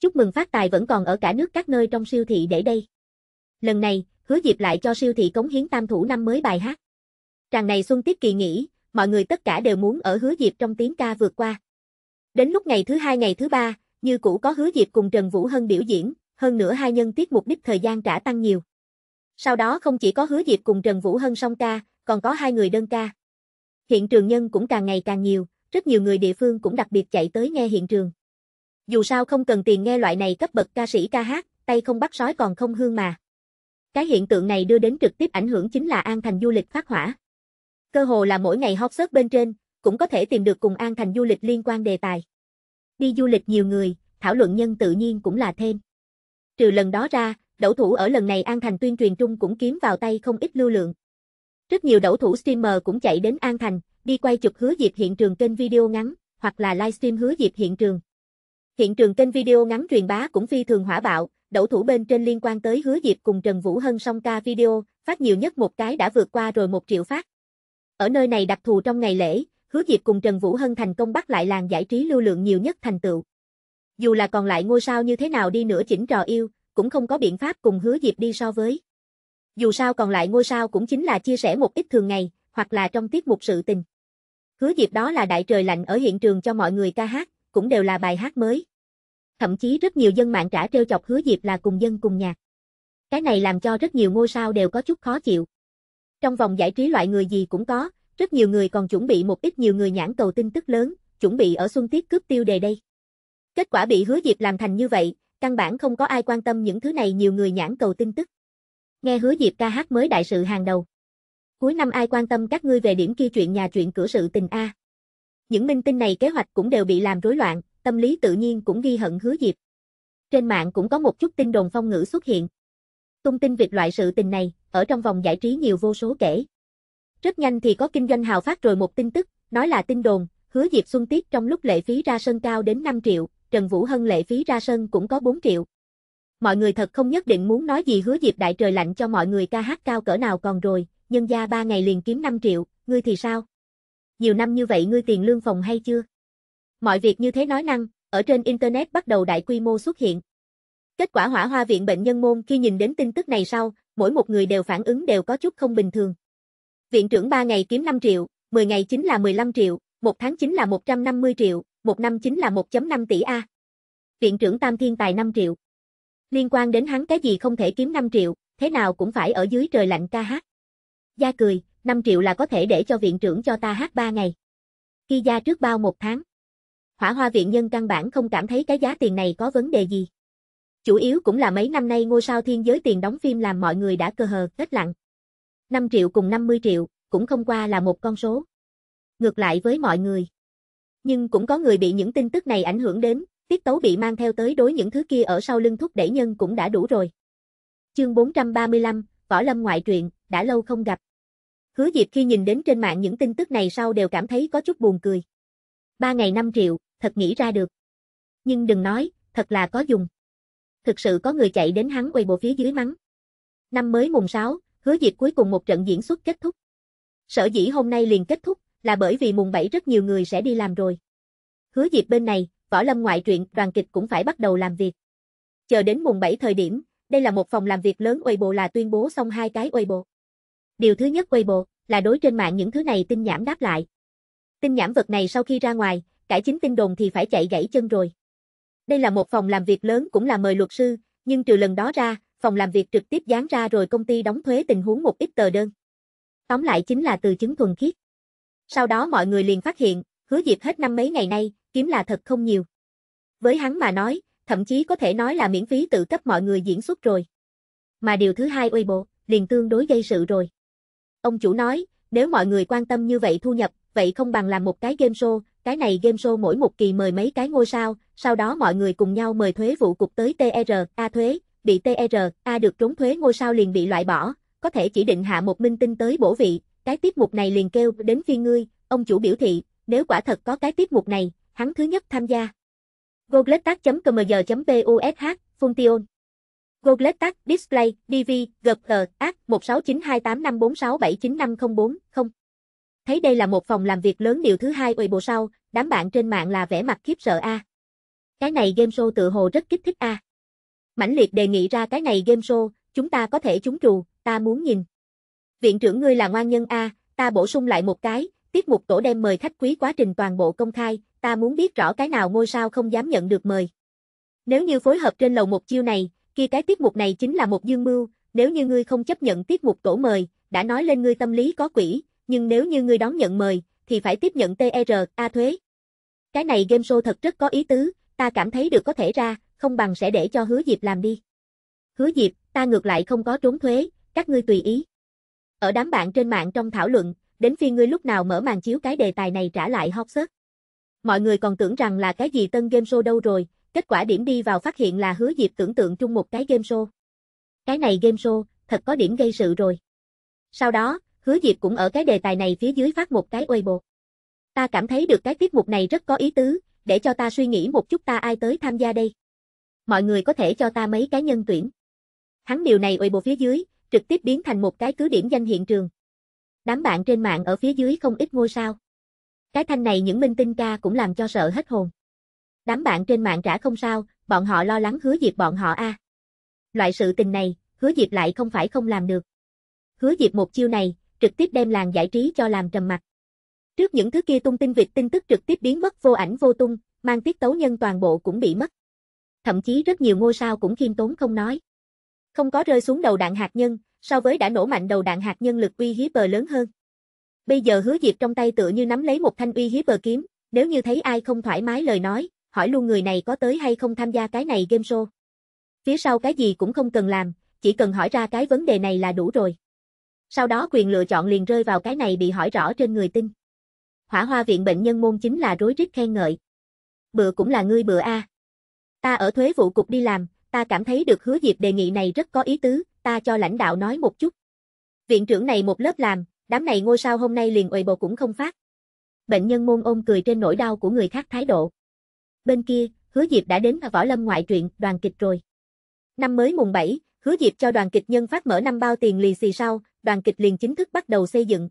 Chúc mừng phát tài vẫn còn ở cả nước các nơi trong siêu thị để đây. Lần này, Hứa Diệp lại cho siêu thị cống hiến tam thủ năm mới bài hát tràng này xuân tiết kỳ nghỉ, mọi người tất cả đều muốn ở hứa diệp trong tiếng ca vượt qua. Đến lúc ngày thứ hai ngày thứ ba, như cũ có hứa diệp cùng Trần Vũ Hân biểu diễn, hơn nữa hai nhân tiết mục đích thời gian trả tăng nhiều. Sau đó không chỉ có hứa diệp cùng Trần Vũ Hân song ca, còn có hai người đơn ca. Hiện trường nhân cũng càng ngày càng nhiều, rất nhiều người địa phương cũng đặc biệt chạy tới nghe hiện trường. Dù sao không cần tiền nghe loại này cấp bậc ca sĩ ca hát, tay không bắt sói còn không hương mà. Cái hiện tượng này đưa đến trực tiếp ảnh hưởng chính là An Thành du lịch phát hỏa. Cơ hồ là mỗi ngày hot search bên trên, cũng có thể tìm được cùng An Thành du lịch liên quan đề tài. Đi du lịch nhiều người, thảo luận nhân tự nhiên cũng là thêm. Trừ lần đó ra, đấu thủ ở lần này An Thành tuyên truyền trung cũng kiếm vào tay không ít lưu lượng. Rất nhiều đấu thủ streamer cũng chạy đến An Thành, đi quay chụp hứa dịp hiện trường kênh video ngắn, hoặc là livestream hứa dịp hiện trường. Hiện trường kênh video ngắn truyền bá cũng phi thường hỏa bạo, đấu thủ bên trên liên quan tới hứa dịp cùng Trần Vũ Hân song ca video, phát nhiều nhất một cái đã vượt qua rồi một triệu phát. Ở nơi này đặc thù trong ngày lễ, Hứa Diệp cùng Trần Vũ Hân thành công bắt lại làng giải trí lưu lượng nhiều nhất thành tựu. Dù là còn lại ngôi sao như thế nào đi nữa chỉnh trò yêu, cũng không có biện pháp cùng Hứa Diệp đi so với. Dù sao còn lại ngôi sao cũng chính là chia sẻ một ít thường ngày, hoặc là trong tiết mục sự tình. Hứa Diệp đó là đại trời lạnh ở hiện trường cho mọi người ca hát, cũng đều là bài hát mới. Thậm chí rất nhiều dân mạng trả trêu chọc Hứa Diệp là cùng dân cùng nhạc. Cái này làm cho rất nhiều ngôi sao đều có chút khó chịu. Trong vòng giải trí loại người gì cũng có, rất nhiều người còn chuẩn bị một ít nhiều người nhãn cầu tin tức lớn, chuẩn bị ở xuân tiết cướp tiêu đề đây. Kết quả bị hứa Diệp làm thành như vậy, căn bản không có ai quan tâm những thứ này nhiều người nhãn cầu tin tức. Nghe hứa Diệp ca hát mới đại sự hàng đầu. Cuối năm ai quan tâm các ngươi về điểm kia chuyện nhà chuyện cửa sự tình A. Những minh tinh này kế hoạch cũng đều bị làm rối loạn, tâm lý tự nhiên cũng ghi hận hứa Diệp. Trên mạng cũng có một chút tin đồn phong ngữ xuất hiện. Tung tin việc loại sự tình này, ở trong vòng giải trí nhiều vô số kể. Rất nhanh thì có kinh doanh hào phát rồi một tin tức, nói là tin đồn, hứa Diệp Xuân Tiết trong lúc lệ phí ra sân cao đến 5 triệu, Trần Vũ Hân lệ phí ra sân cũng có 4 triệu. Mọi người thật không nhất định muốn nói gì hứa Diệp đại trời lạnh cho mọi người ca hát cao cỡ nào còn rồi, nhân gia 3 ngày liền kiếm 5 triệu, ngươi thì sao? Nhiều năm như vậy ngươi tiền lương phòng hay chưa? Mọi việc như thế nói năng, ở trên Internet bắt đầu đại quy mô xuất hiện. Kết quả hỏa hoa viện bệnh nhân môn khi nhìn đến tin tức này sau, mỗi một người đều phản ứng đều có chút không bình thường. Viện trưởng 3 ngày kiếm 5 triệu, 10 ngày chính là 15 triệu, 1 tháng chính là 150 triệu, 1 năm chính là 1.5 tỷ A. Viện trưởng Tam Thiên Tài 5 triệu. Liên quan đến hắn cái gì không thể kiếm 5 triệu, thế nào cũng phải ở dưới trời lạnh ca hát. Gia cười, 5 triệu là có thể để cho viện trưởng cho ta hát 3 ngày. Khi gia trước bao 1 tháng. Hỏa hoa viện nhân căn bản không cảm thấy cái giá tiền này có vấn đề gì. Chủ yếu cũng là mấy năm nay ngôi sao thiên giới tiền đóng phim làm mọi người đã cơ hờ, ít lặng. 5 triệu cùng 50 triệu, cũng không qua là một con số. Ngược lại với mọi người. Nhưng cũng có người bị những tin tức này ảnh hưởng đến, tiết tấu bị mang theo tới đối những thứ kia ở sau lưng thúc đẩy nhân cũng đã đủ rồi. Chương 435, Võ Lâm ngoại truyện, đã lâu không gặp. Hứa Diệp khi nhìn đến trên mạng những tin tức này sau đều cảm thấy có chút buồn cười. Ba ngày 5 triệu, thật nghĩ ra được. Nhưng đừng nói, thật là có dùng thực sự có người chạy đến hắn quay bộ phía dưới mắng. Năm mới mùng 6, hứa diệt cuối cùng một trận diễn xuất kết thúc. Sở dĩ hôm nay liền kết thúc, là bởi vì mùng 7 rất nhiều người sẽ đi làm rồi. Hứa diệt bên này, võ lâm ngoại truyện, đoàn kịch cũng phải bắt đầu làm việc. Chờ đến mùng 7 thời điểm, đây là một phòng làm việc lớn quay bộ là tuyên bố xong hai cái quay bộ. Điều thứ nhất quay bộ là đối trên mạng những thứ này tin nhảm đáp lại. Tin nhảm vật này sau khi ra ngoài, cải chính tin đồn thì phải chạy gãy chân rồi. Đây là một phòng làm việc lớn cũng là mời luật sư, nhưng trừ lần đó ra, phòng làm việc trực tiếp dán ra rồi công ty đóng thuế tình huống một ít tờ đơn. Tóm lại chính là từ chứng thuần khiết. Sau đó mọi người liền phát hiện, hứa dịp hết năm mấy ngày nay, kiếm là thật không nhiều. Với hắn mà nói, thậm chí có thể nói là miễn phí tự cấp mọi người diễn xuất rồi. Mà điều thứ hai uy bộ, liền tương đối gây sự rồi. Ông chủ nói, nếu mọi người quan tâm như vậy thu nhập, vậy không bằng làm một cái game show, cái này game show mỗi một kỳ mời mấy cái ngôi sao, sau đó mọi người cùng nhau mời thuế vụ cục tới TRA thuế, bị TRA được trốn thuế ngôi sao liền bị loại bỏ, có thể chỉ định hạ một minh tinh tới bổ vị, cái tiết mục này liền kêu đến phi ngươi, ông chủ biểu thị, nếu quả thật có cái tiết mục này, hắn thứ nhất tham gia. Gogletac.cmg.push, Function Gogletac, Display, DV, GG, AC, 1692854679504, Thấy đây là một phòng làm việc lớn điều thứ hai ôi bộ sau, đám bạn trên mạng là vẻ mặt khiếp sợ a. À. Cái này game show tự hồ rất kích thích a. À. Mãnh liệt đề nghị ra cái này game show, chúng ta có thể chúng trù, ta muốn nhìn. Viện trưởng ngươi là ngoan nhân a, ta bổ sung lại một cái, tiết mục tổ đem mời khách quý quá trình toàn bộ công khai, ta muốn biết rõ cái nào ngôi sao không dám nhận được mời. Nếu như phối hợp trên lầu một chiêu này, kia cái tiết mục này chính là một dương mưu, nếu như ngươi không chấp nhận tiết mục tổ mời, đã nói lên ngươi tâm lý có quỷ, nhưng nếu như ngươi đón nhận mời, thì phải tiếp nhận TR, e A thuế. Cái này game show thật rất có ý tứ, ta cảm thấy được có thể ra, không bằng sẽ để cho hứa Diệp làm đi. Hứa Diệp, ta ngược lại không có trốn thuế, các ngươi tùy ý. Ở đám bạn trên mạng trong thảo luận, đến phiên ngươi lúc nào mở màn chiếu cái đề tài này trả lại hot search. Mọi người còn tưởng rằng là cái gì tân game show đâu rồi, kết quả điểm đi vào phát hiện là hứa Diệp tưởng tượng chung một cái game show. Cái này game show, thật có điểm gây sự rồi. Sau đó, hứa Diệp cũng ở cái đề tài này phía dưới phát một cái Weibo. Ta cảm thấy được cái tiết mục này rất có ý tứ, để cho ta suy nghĩ một chút ta ai tới tham gia đây. Mọi người có thể cho ta mấy cái nhân tuyển. Hắn điều này ôi bộ phía dưới, trực tiếp biến thành một cái cứ điểm danh hiện trường. Đám bạn trên mạng ở phía dưới không ít ngôi sao. Cái thanh này những minh tinh ca cũng làm cho sợ hết hồn. Đám bạn trên mạng trả không sao, bọn họ lo lắng hứa diệp bọn họ a. Loại sự tình này, hứa diệp lại không phải không làm được. Hứa diệp một chiêu này, trực tiếp đem làng giải trí cho làm trầm mặt. Trước những thứ kia tung tin vịt tin tức trực tiếp biến mất vô ảnh vô tung, mang tiết tấu nhân toàn bộ cũng bị mất. Thậm chí rất nhiều ngôi sao cũng khiêm tốn không nói. Không có rơi xuống đầu đạn hạt nhân, so với đã nổ mạnh đầu đạn hạt nhân lực uy hiếp bờ lớn hơn. Bây giờ hứa diệp trong tay tựa như nắm lấy một thanh uy hiếp bờ kiếm, nếu như thấy ai không thoải mái lời nói, hỏi luôn người này có tới hay không tham gia cái này game show. Phía sau cái gì cũng không cần làm, chỉ cần hỏi ra cái vấn đề này là đủ rồi. Sau đó quyền lựa chọn liền rơi vào cái này bị hỏi rõ trên người tinh Hỏa hoa viện bệnh nhân môn chính là rối rít khen ngợi. Bựa cũng là ngươi bựa a. Ta ở thuế vụ cục đi làm, ta cảm thấy được hứa diệp đề nghị này rất có ý tứ, ta cho lãnh đạo nói một chút. Viện trưởng này một lớp làm, đám này ngôi sao hôm nay liền ồi bồ cũng không phát. Bệnh nhân môn ôm cười trên nỗi đau của người khác thái độ. Bên kia, hứa diệp đã đến võ lâm ngoại truyện, đoàn kịch rồi. Năm mới mùng 7, hứa diệp cho đoàn kịch nhân phát mở năm bao tiền lì xì sau, đoàn kịch liền chính thức bắt đầu xây dựng.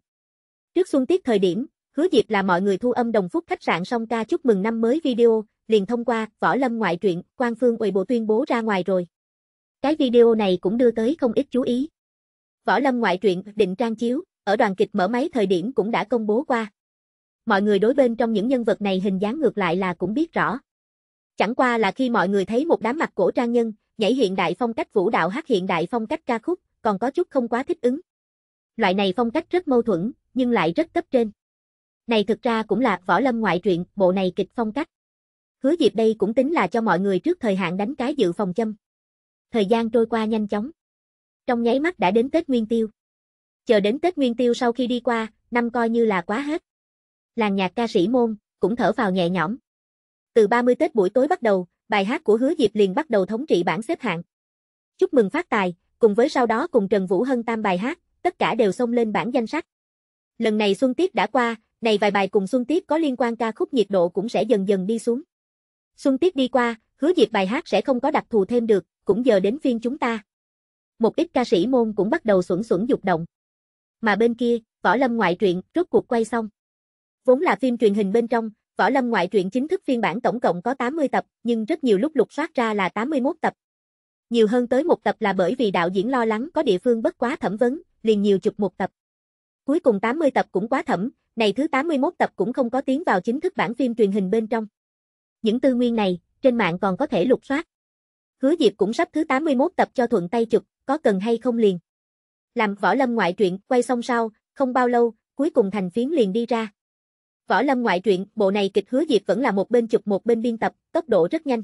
Trước xuân tiết thời điểm, Hứa Diệp là mọi người thu âm đồng phúc khách sạn song ca chúc mừng năm mới video, liền thông qua Võ Lâm ngoại truyện, quan phương ủy bộ tuyên bố ra ngoài rồi. Cái video này cũng đưa tới không ít chú ý. Võ Lâm ngoại truyện định trang chiếu, ở đoàn kịch mở máy thời điểm cũng đã công bố qua. Mọi người đối bên trong những nhân vật này hình dáng ngược lại là cũng biết rõ. Chẳng qua là khi mọi người thấy một đám mặt cổ trang nhân, nhảy hiện đại phong cách vũ đạo hát hiện đại phong cách ca khúc, còn có chút không quá thích ứng. Loại này phong cách rất mâu thuẫn, nhưng lại rất cấp trên. Này thực ra cũng là võ lâm ngoại truyện, bộ này kịch phong cách. Hứa dịp đây cũng tính là cho mọi người trước thời hạn đánh cái dự phòng châm. Thời gian trôi qua nhanh chóng. Trong nháy mắt đã đến Tết Nguyên Tiêu. Chờ đến Tết Nguyên Tiêu sau khi đi qua, năm coi như là quá hết. Làng nhạc ca sĩ môn, cũng thở vào nhẹ nhõm. Từ 30 Tết buổi tối bắt đầu, bài hát của Hứa Diệp liền bắt đầu thống trị bảng xếp hạng. Chúc mừng phát tài, cùng với sau đó cùng Trần Vũ Hân tam bài hát, tất cả đều xông lên bảng danh sách. Lần này xuân tiết đã qua, này vài bài cùng Xuân Tiết có liên quan ca khúc nhiệt độ cũng sẽ dần dần đi xuống. Xuân Tiết đi qua, hứa dịp bài hát sẽ không có đặc thù thêm được, cũng giờ đến phiên chúng ta. Một ít ca sĩ môn cũng bắt đầu xuẩn xuẩn dục động. Mà bên kia, Võ Lâm ngoại truyện rốt cuộc quay xong. Vốn là phim truyền hình bên trong, Võ Lâm ngoại truyện chính thức phiên bản tổng cộng có 80 tập, nhưng rất nhiều lúc lục soát ra là 81 tập. Nhiều hơn tới một tập là bởi vì đạo diễn lo lắng có địa phương bất quá thẩm vấn, liền nhiều chụp một tập. Cuối cùng 80 tập cũng quá thẩm, này thứ 81 tập cũng không có tiến vào chính thức bản phim truyền hình bên trong. Những tư nguyên này, trên mạng còn có thể lục soát. Hứa Diệp cũng sắp thứ 81 tập cho thuận tay chụp, có cần hay không liền. Làm võ lâm ngoại truyện, quay xong sau, không bao lâu, cuối cùng thành phiến liền đi ra. Võ lâm ngoại truyện, bộ này kịch Hứa Diệp vẫn là một bên chụp một bên biên tập, tốc độ rất nhanh.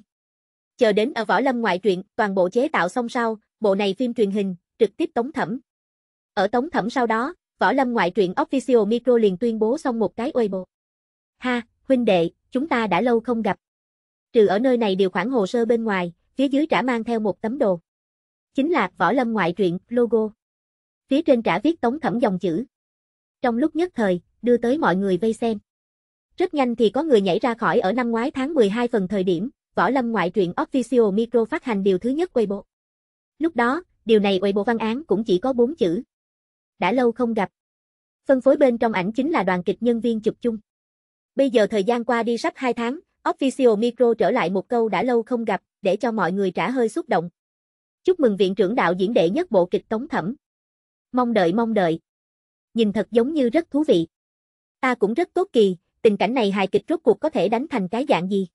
Chờ đến ở võ lâm ngoại truyện, toàn bộ chế tạo xong sau, bộ này phim truyền hình, trực tiếp tống thẩm. Ở tống thẩm sau đó, Võ Lâm Ngoại truyện Official Micro liền tuyên bố xong một cái Weibo. Ha, huynh đệ, chúng ta đã lâu không gặp. Trừ ở nơi này điều khoản hồ sơ bên ngoài, phía dưới trả mang theo một tấm đồ. Chính là Võ Lâm Ngoại truyện logo. Phía trên trả viết tống thẩm dòng chữ. Trong lúc nhất thời, đưa tới mọi người vây xem. Rất nhanh thì có người nhảy ra khỏi ở năm ngoái tháng 12 phần thời điểm, Võ Lâm Ngoại truyện Official Micro phát hành điều thứ nhất Weibo. Lúc đó, điều này Weibo văn án cũng chỉ có bốn chữ, đã lâu không gặp. Phân phối bên trong ảnh chính là đoàn kịch nhân viên chụp chung. Bây giờ thời gian qua đi sắp 2 tháng, Official Micro trở lại một câu đã lâu không gặp, để cho mọi người trả hơi xúc động. Chúc mừng viện trưởng đạo diễn đệ nhất bộ kịch tống thẩm. Mong đợi mong đợi. Nhìn thật giống như rất thú vị. Ta cũng rất tốt kỳ, tình cảnh này hài kịch rốt cuộc có thể đánh thành cái dạng gì.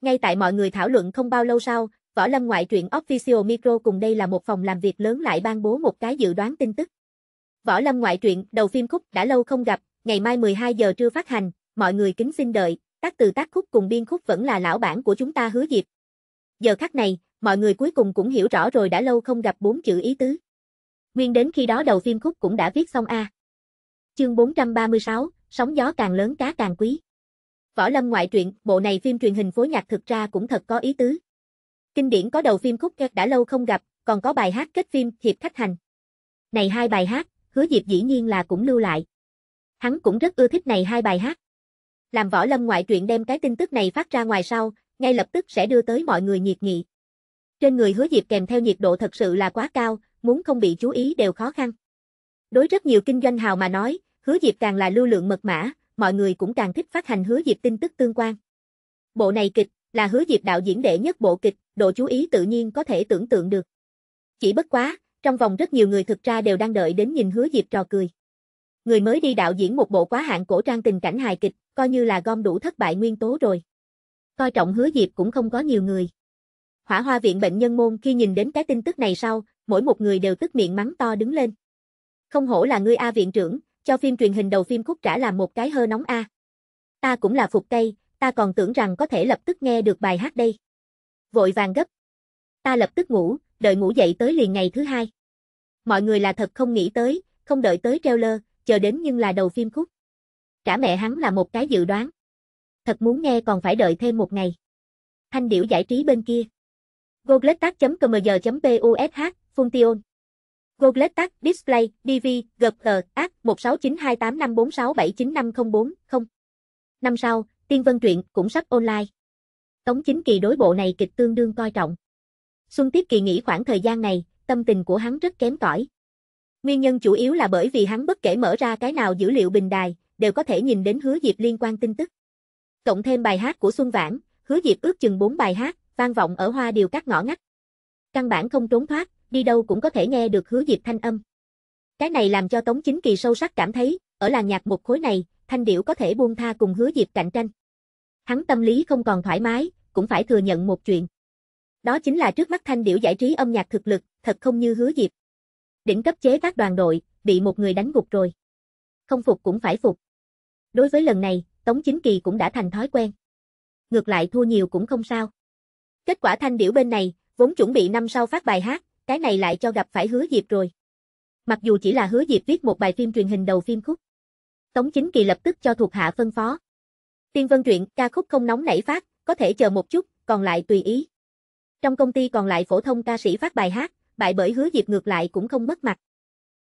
Ngay tại mọi người thảo luận không bao lâu sau, Võ Lâm ngoại truyện Official Micro cùng đây là một phòng làm việc lớn lại ban bố một cái dự đoán tin tức. Võ Lâm ngoại truyện, đầu phim khúc đã lâu không gặp, ngày mai 12 giờ trưa phát hành, mọi người kính xin đợi, tác từ tác khúc cùng biên khúc vẫn là lão bản của chúng ta hứa dịp. Giờ khắc này, mọi người cuối cùng cũng hiểu rõ rồi đã lâu không gặp bốn chữ ý tứ. Nguyên đến khi đó đầu phim khúc cũng đã viết xong a. Chương 436, sóng gió càng lớn cá càng quý. Võ Lâm ngoại truyện, bộ này phim truyền hình phối nhạc thực ra cũng thật có ý tứ. Kinh điển có đầu phim khúc đã lâu không gặp, còn có bài hát kết phim Hiệp khách hành. Này hai bài hát, hứa Diệp dĩ nhiên là cũng lưu lại. Hắn cũng rất ưa thích này hai bài hát. Làm võ lâm ngoại truyện đem cái tin tức này phát ra ngoài sau, ngay lập tức sẽ đưa tới mọi người nhiệt nghị. Trên người hứa Diệp kèm theo nhiệt độ thật sự là quá cao, muốn không bị chú ý đều khó khăn. Đối rất nhiều kinh doanh hào mà nói, hứa Diệp càng là lưu lượng mật mã, mọi người cũng càng thích phát hành hứa Diệp tin tức tương quan. Bộ này kịch, là hứa Diệp đạo diễn đệ nhất bộ kịch, độ chú ý tự nhiên có thể tưởng tượng được. Chỉ bất quá, trong vòng rất nhiều người thực ra đều đang đợi đến nhìn hứa Diệp trò cười. Người mới đi đạo diễn một bộ quá hạn cổ trang tình cảnh hài kịch, coi như là gom đủ thất bại nguyên tố rồi. Coi trọng hứa Diệp cũng không có nhiều người. Hỏa hoa viện bệnh nhân môn khi nhìn đến cái tin tức này sau, mỗi một người đều tức miệng mắng to đứng lên. Không hổ là ngươi A viện trưởng, cho phim truyền hình đầu phim khúc trả làm một cái hơ nóng A. Ta cũng là phục cây, ta còn tưởng rằng có thể lập tức nghe được bài hát đây. Vội vàng gấp. Ta lập tức ngủ, đợi ngủ dậy tới liền ngày thứ hai. Mọi người là thật không nghĩ tới, không đợi tới trailer, chờ đến nhưng là đầu phim khúc. Trả mẹ hắn là một cái dự đoán. Thật muốn nghe còn phải đợi thêm một ngày. Thanh điểu giải trí bên kia. Goglettac.cmg.posh, Function. Goglettac Display, DV, GPG, AC 16928546795040, Năm sau, Tiên Vân Truyện cũng sắp online. Tống Chính Kỳ đối bộ này kịch tương đương coi trọng. Xuân tiếp Kỳ nghỉ khoảng thời gian này, tâm tình của hắn rất kém cỏi. Nguyên nhân chủ yếu là bởi vì hắn bất kể mở ra cái nào dữ liệu bình đài, đều có thể nhìn đến hứa Diệp liên quan tin tức. Cộng thêm bài hát của Xuân Vãn, hứa Diệp ước chừng 4 bài hát, vang vọng ở hoa điều các ngõ ngách. Căn bản không trốn thoát, đi đâu cũng có thể nghe được hứa Diệp thanh âm. Cái này làm cho Tống Chính Kỳ sâu sắc cảm thấy, ở làng nhạc một khối này, thanh điệu có thể buông tha cùng hứa Diệp cạnh tranh. Hắn tâm lý không còn thoải mái, cũng phải thừa nhận một chuyện. Đó chính là trước mắt thanh điểu giải trí âm nhạc thực lực, thật không như hứa dịp. Đỉnh cấp chế tác đoàn đội, bị một người đánh gục rồi. Không phục cũng phải phục. Đối với lần này, Tống Chính Kỳ cũng đã thành thói quen. Ngược lại thua nhiều cũng không sao. Kết quả thanh điểu bên này, vốn chuẩn bị năm sau phát bài hát, cái này lại cho gặp phải hứa dịp rồi. Mặc dù chỉ là hứa dịp viết một bài phim truyền hình đầu phim khúc. Tống Chính Kỳ lập tức cho thuộc hạ phân phó. Tiên Vân Truyện, ca khúc không nóng nảy phát, có thể chờ một chút, còn lại tùy ý. Trong công ty còn lại phổ thông ca sĩ phát bài hát, bại bởi hứa dịp ngược lại cũng không mất mặt.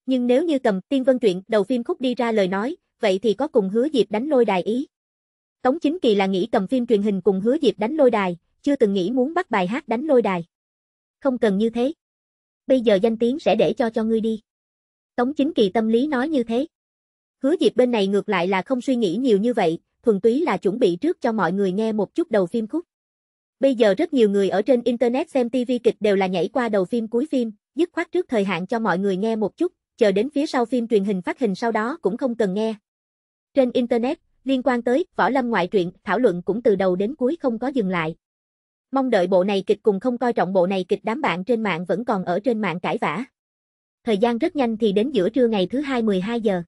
Nhưng nếu như cầm Tiên Vân Truyện đầu phim khúc đi ra lời nói, vậy thì có cùng hứa dịp đánh lôi đài ý. Tống Chính Kỳ là nghĩ cầm phim truyền hình cùng hứa dịp đánh lôi đài, chưa từng nghĩ muốn bắt bài hát đánh lôi đài. Không cần như thế. Bây giờ danh tiếng sẽ để cho cho ngươi đi. Tống Chính Kỳ tâm lý nói như thế. Hứa dịp bên này ngược lại là không suy nghĩ nhiều như vậy, thuần túy là chuẩn bị trước cho mọi người nghe một chút đầu phim khúc. Bây giờ rất nhiều người ở trên Internet xem TV kịch đều là nhảy qua đầu phim cuối phim, dứt khoát trước thời hạn cho mọi người nghe một chút, chờ đến phía sau phim truyền hình phát hình sau đó cũng không cần nghe. Trên Internet, liên quan tới Võ Lâm ngoại truyện, thảo luận cũng từ đầu đến cuối không có dừng lại. Mong đợi bộ này kịch cùng không coi trọng bộ này kịch đám bạn trên mạng vẫn còn ở trên mạng cãi vã. Thời gian rất nhanh thì đến giữa trưa ngày thứ hai 12 giờ.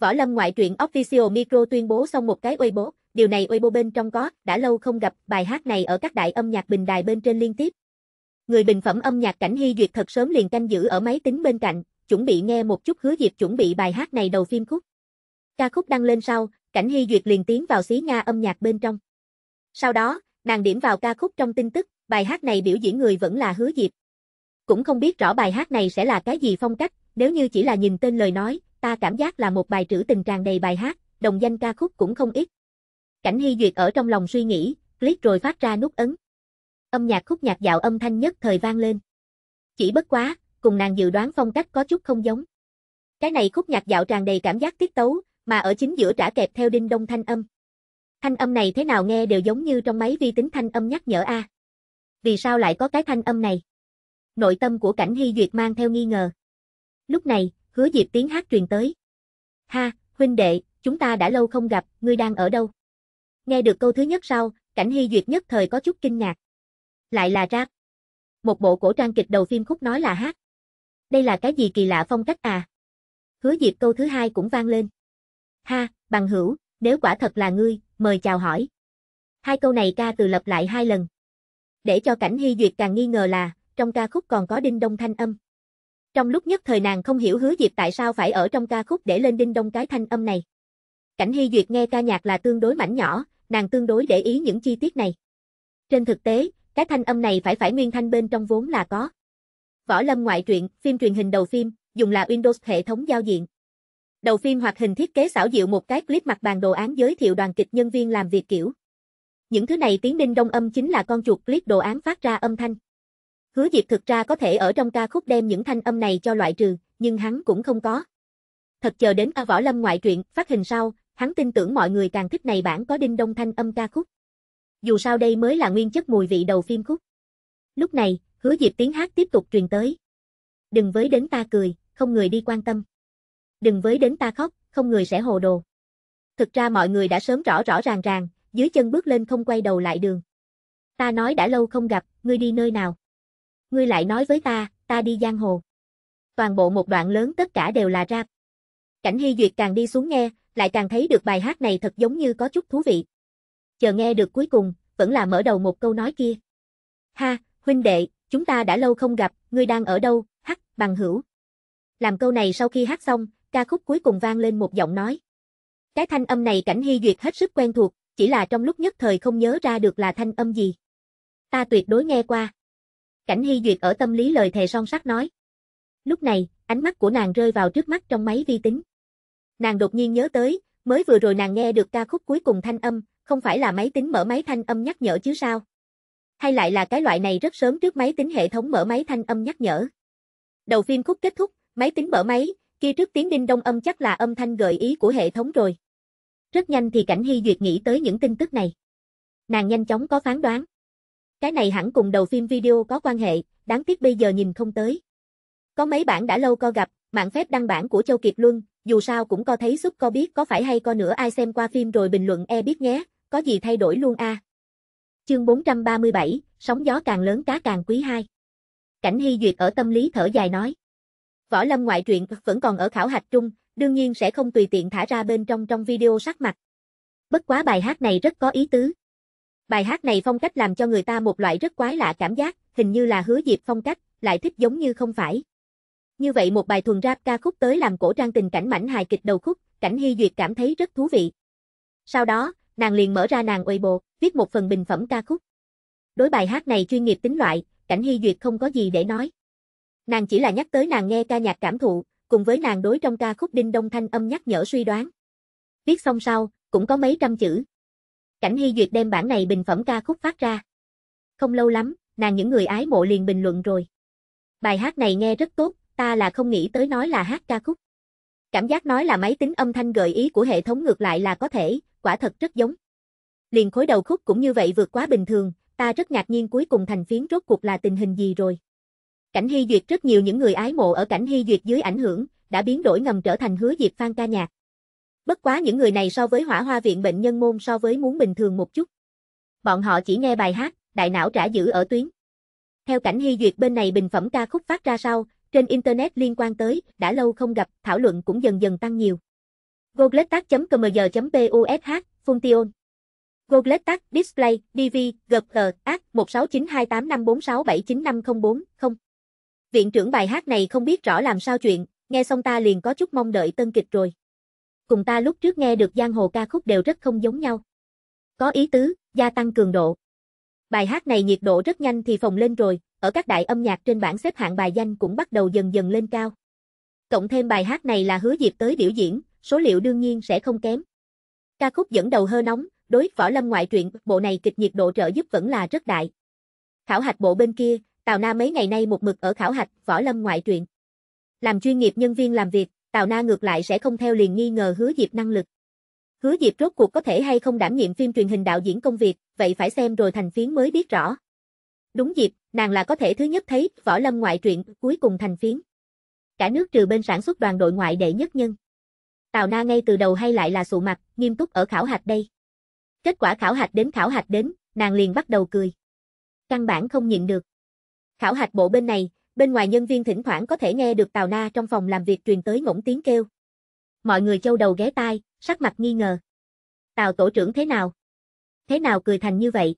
Võ Lâm ngoại truyện Official Micro tuyên bố xong một cái Weibo, điều này Weibo bên trong có, đã lâu không gặp, bài hát này ở các đại âm nhạc bình đài bên trên liên tiếp. Người bình phẩm âm nhạc cảnh hy duyệt thật sớm liền canh giữ ở máy tính bên cạnh, chuẩn bị nghe một chút hứa dịp chuẩn bị bài hát này đầu phim khúc. Ca khúc đăng lên sau, cảnh hy duyệt liền tiến vào xí Nga âm nhạc bên trong. Sau đó, nàng điểm vào ca khúc trong tin tức, bài hát này biểu diễn người vẫn là hứa dịp. Cũng không biết rõ bài hát này sẽ là cái gì phong cách, nếu như chỉ là nhìn tên lời nói, ta cảm giác là một bài trữ tình tràn đầy bài hát, đồng danh ca khúc cũng không ít. Cảnh Hy Duyệt ở trong lòng suy nghĩ, click rồi phát ra nút ấn. Âm nhạc khúc nhạc dạo âm thanh nhất thời vang lên. Chỉ bất quá, cùng nàng dự đoán phong cách có chút không giống. Cái này khúc nhạc dạo tràn đầy cảm giác tiết tấu, mà ở chính giữa trả kẹp theo đinh đông thanh âm. Thanh âm này thế nào nghe đều giống như trong máy vi tính thanh âm nhắc nhở a. Vì sao lại có cái thanh âm này? Nội tâm của Cảnh Hy Duyệt mang theo nghi ngờ. Lúc này, Hứa Diệp tiếng hát truyền tới. Ha, huynh đệ, chúng ta đã lâu không gặp, ngươi đang ở đâu? Nghe được câu thứ nhất sau, cảnh hy duyệt nhất thời có chút kinh ngạc. Lại là rap. Một bộ cổ trang kịch đầu phim khúc nói là hát. Đây là cái gì kỳ lạ phong cách à? Hứa Diệp câu thứ hai cũng vang lên. Ha, bằng hữu, nếu quả thật là ngươi, mời chào hỏi. Hai câu này ca từ lập lại hai lần. Để cho cảnh hy duyệt càng nghi ngờ là, trong ca khúc còn có đinh đông thanh âm. Trong lúc nhất thời nàng không hiểu hứa Diệp tại sao phải ở trong ca khúc để lên đinh đông cái thanh âm này. Cảnh hy duyệt nghe ca nhạc là tương đối mảnh nhỏ, nàng tương đối để ý những chi tiết này. Trên thực tế, cái thanh âm này phải phải nguyên thanh bên trong vốn là có. Võ Lâm ngoại truyện, phim truyền hình đầu phim, dùng là Windows hệ thống giao diện. Đầu phim hoạt hình thiết kế xảo diệu một cái clip mặt bàn đồ án giới thiệu đoàn kịch nhân viên làm việc kiểu. Những thứ này tiếng ninh đông âm chính là con chuột clip đồ án phát ra âm thanh. Hứa Diệp thực ra có thể ở trong ca khúc đem những thanh âm này cho loại trừ, nhưng hắn cũng không có. Thật chờ đến A Võ Lâm ngoại truyện, phát hình sau, hắn tin tưởng mọi người càng thích này bản có đinh đông thanh âm ca khúc. Dù sao đây mới là nguyên chất mùi vị đầu phim khúc. Lúc này, hứa Diệp tiếng hát tiếp tục truyền tới. Đừng với đến ta cười, không người đi quan tâm. Đừng với đến ta khóc, không người sẽ hồ đồ. Thực ra mọi người đã sớm rõ rõ ràng ràng, dưới chân bước lên không quay đầu lại đường. Ta nói đã lâu không gặp, ngươi đi nơi nào? Ngươi lại nói với ta, ta đi giang hồ. Toàn bộ một đoạn lớn tất cả đều là rap. Cảnh Hy Duyệt càng đi xuống nghe, lại càng thấy được bài hát này thật giống như có chút thú vị. Chờ nghe được cuối cùng, vẫn là mở đầu một câu nói kia. Ha, huynh đệ, chúng ta đã lâu không gặp, ngươi đang ở đâu, hắc, bằng hữu. Làm câu này sau khi hát xong, ca khúc cuối cùng vang lên một giọng nói. Cái thanh âm này cảnh hy duyệt hết sức quen thuộc, chỉ là trong lúc nhất thời không nhớ ra được là thanh âm gì. Ta tuyệt đối nghe qua. Cảnh hy duyệt ở tâm lý lời thề son sắt nói. Lúc này, ánh mắt của nàng rơi vào trước mắt trong máy vi tính nàng đột nhiên nhớ tới, mới vừa rồi nàng nghe được ca khúc cuối cùng thanh âm, không phải là máy tính mở máy thanh âm nhắc nhở chứ sao? Hay lại là cái loại này rất sớm trước máy tính hệ thống mở máy thanh âm nhắc nhở? Đầu phim khúc kết thúc, máy tính mở máy, kia trước tiếng đinh đông âm chắc là âm thanh gợi ý của hệ thống rồi. Rất nhanh thì Cảnh Hy Duyệt nghĩ tới những tin tức này. Nàng nhanh chóng có phán đoán. Cái này hẳn cùng đầu phim video có quan hệ, đáng tiếc bây giờ nhìn không tới. Có mấy bản đã lâu co gặp, mạng phép đăng bản của Châu Kiệt Luân, dù sao cũng co thấy giúp co biết có phải hay co nữa ai xem qua phim rồi bình luận e biết nhé, có gì thay đổi luôn a. À. Chương 437, sóng gió càng lớn cá càng quý hai. Cảnh Hy Duyệt ở tâm lý thở dài nói. Võ Lâm ngoại truyện vẫn còn ở khảo hạch trung, đương nhiên sẽ không tùy tiện thả ra bên trong trong video sắc mặt. Bất quá bài hát này rất có ý tứ. Bài hát này phong cách làm cho người ta một loại rất quái lạ cảm giác, hình như là hứa dịp phong cách, lại thích giống như không phải. Như vậy một bài thuần rap ca khúc tới làm cổ trang tình cảnh mảnh hài kịch đầu khúc, cảnh hy duyệt cảm thấy rất thú vị. Sau đó, nàng liền mở ra nàng Weibo, viết một phần bình phẩm ca khúc. Đối bài hát này chuyên nghiệp tính loại, cảnh hy duyệt không có gì để nói. Nàng chỉ là nhắc tới nàng nghe ca nhạc cảm thụ, cùng với nàng đối trong ca khúc Đinh Đông Thanh âm nhắc nhở suy đoán. Viết xong sau, cũng có mấy trăm chữ. Cảnh Hy Duyệt đem bản này bình phẩm ca khúc phát ra. Không lâu lắm, nàng những người ái mộ liền bình luận rồi. Bài hát này nghe rất tốt, ta là không nghĩ tới nói là hát ca khúc. Cảm giác nói là máy tính âm thanh gợi ý của hệ thống ngược lại là có thể, quả thật rất giống. Liền khối đầu khúc cũng như vậy vượt quá bình thường, ta rất ngạc nhiên cuối cùng thành phiến rốt cuộc là tình hình gì rồi. Cảnh Hy Duyệt rất nhiều những người ái mộ ở cảnh Hy Duyệt dưới ảnh hưởng, đã biến đổi ngầm trở thành hứa Diệp phan ca nhạc. Bất quá những người này so với hỏa hoa viện bệnh nhân môn so với muốn bình thường một chút. Bọn họ chỉ nghe bài hát, đại não trả giữ ở tuyến. Theo cảnh Hy Duyệt bên này bình phẩm ca khúc phát ra sau, trên Internet liên quan tới, đã lâu không gặp, thảo luận cũng dần dần tăng nhiều. gogletac comg posh Function Gogletac, Display, DV, GG, AC, 16928546795040, Viện trưởng bài hát này không biết rõ làm sao chuyện, nghe xong ta liền có chút mong đợi tân kịch rồi. Cùng ta lúc trước nghe được giang hồ ca khúc đều rất không giống nhau. Có ý tứ, gia tăng cường độ. Bài hát này nhiệt độ rất nhanh thì phồng lên rồi, ở các đại âm nhạc trên bảng xếp hạng bài danh cũng bắt đầu dần dần lên cao. Cộng thêm bài hát này là hứa Diệp tới biểu diễn, số liệu đương nhiên sẽ không kém. Ca khúc dẫn đầu hơ nóng, đối võ lâm ngoại truyện, bộ này kịch nhiệt độ trợ giúp vẫn là rất đại. Khảo hạch bộ bên kia, Tào Na mấy ngày nay một mực ở khảo hạch võ lâm ngoại truyện. Làm chuyên nghiệp nhân viên làm việc, Tào Na ngược lại sẽ không theo liền nghi ngờ hứa Diệp năng lực. Hứa Diệp rốt cuộc có thể hay không đảm nhiệm phim truyền hình đạo diễn công việc, vậy phải xem rồi thành phiến mới biết rõ. Đúng dịp, nàng là có thể thứ nhất thấy võ lâm ngoại truyện cuối cùng thành phiến. Cả nước trừ bên sản xuất đoàn đội ngoại đệ nhất nhân. Tào Na ngay từ đầu hay lại là sụ mặt, nghiêm túc ở khảo hạch đây. Kết quả khảo hạch đến khảo hạch đến, nàng liền bắt đầu cười. Căn bản không nhịn được. Khảo hạch bộ bên này, bên ngoài nhân viên thỉnh thoảng có thể nghe được Tào Na trong phòng làm việc truyền tới ngỗng tiếng kêu. Mọi người châu đầu ghé tai, sắc mặt nghi ngờ. Tào tổ trưởng thế nào? Thế nào cười thành như vậy?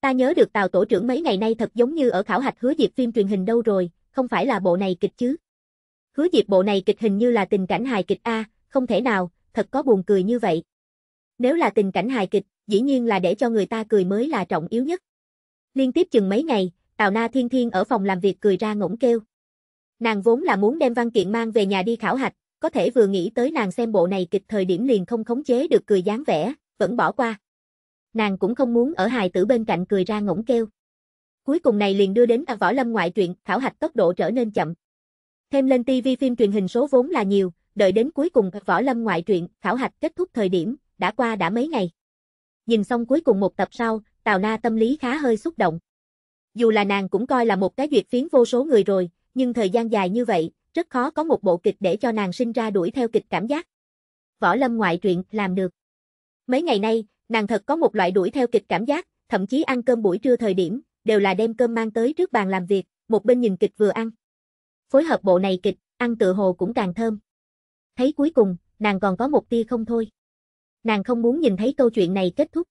Ta nhớ được Tào tổ trưởng mấy ngày nay thật giống như ở khảo hạch hứa diệp phim truyền hình đâu rồi, không phải là bộ này kịch chứ? Hứa diệp bộ này kịch hình như là tình cảnh hài kịch A, không thể nào, thật có buồn cười như vậy. Nếu là tình cảnh hài kịch, dĩ nhiên là để cho người ta cười mới là trọng yếu nhất. Liên tiếp chừng mấy ngày, Tào Na Thiên Thiên ở phòng làm việc cười ra ngỗng kêu. Nàng vốn là muốn đem văn kiện mang về nhà đi khảo hạch, có thể vừa nghĩ tới nàng xem bộ này kịch thời điểm liền không khống chế được cười dáng vẻ, vẫn bỏ qua. Nàng cũng không muốn ở hài tử bên cạnh cười ra ngỗng kêu. Cuối cùng này liền đưa đến à võ lâm ngoại truyện, khảo hạch tốc độ trở nên chậm. Thêm lên TV phim truyền hình số vốn là nhiều, đợi đến cuối cùng võ lâm ngoại truyện, khảo hạch kết thúc thời điểm, đã qua đã mấy ngày. Nhìn xong cuối cùng một tập sau, Tào Na tâm lý khá hơi xúc động. Dù là nàng cũng coi là một cái duyệt phiến vô số người rồi, nhưng thời gian dài như vậy, rất khó có một bộ kịch để cho nàng sinh ra đuổi theo kịch cảm giác. Võ Lâm ngoại truyện làm được. Mấy ngày nay, nàng thật có một loại đuổi theo kịch cảm giác, thậm chí ăn cơm buổi trưa thời điểm, đều là đem cơm mang tới trước bàn làm việc, một bên nhìn kịch vừa ăn. Phối hợp bộ này kịch, ăn tựa hồ cũng càng thơm. Thấy cuối cùng, nàng còn có một tia không thôi. Nàng không muốn nhìn thấy câu chuyện này kết thúc.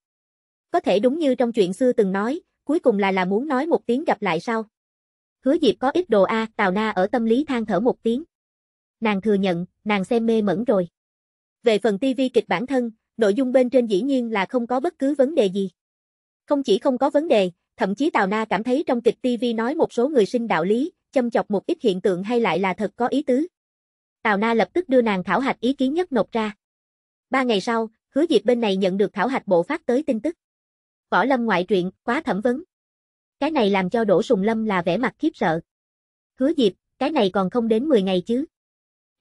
Có thể đúng như trong chuyện xưa từng nói, cuối cùng là là muốn nói một tiếng gặp lại sau. Hứa Diệp có ít đồ a, Tào Na ở tâm lý than thở một tiếng. Nàng thừa nhận, nàng xem mê mẩn rồi. Về phần TV kịch bản thân, nội dung bên trên dĩ nhiên là không có bất cứ vấn đề gì. Không chỉ không có vấn đề, thậm chí Tào Na cảm thấy trong kịch TV nói một số người sinh đạo lý, châm chọc một ít hiện tượng hay lại là thật có ý tứ. Tào Na lập tức đưa nàng khảo hạch ý kiến nhất nộp ra. Ba ngày sau, Hứa Diệp bên này nhận được khảo hạch bộ phát tới tin tức. Võ Lâm ngoại truyện, quá thẩm vấn. Cái này làm cho Đỗ Sùng Lâm là vẻ mặt khiếp sợ. Hứa Diệp, cái này còn không đến 10 ngày chứ.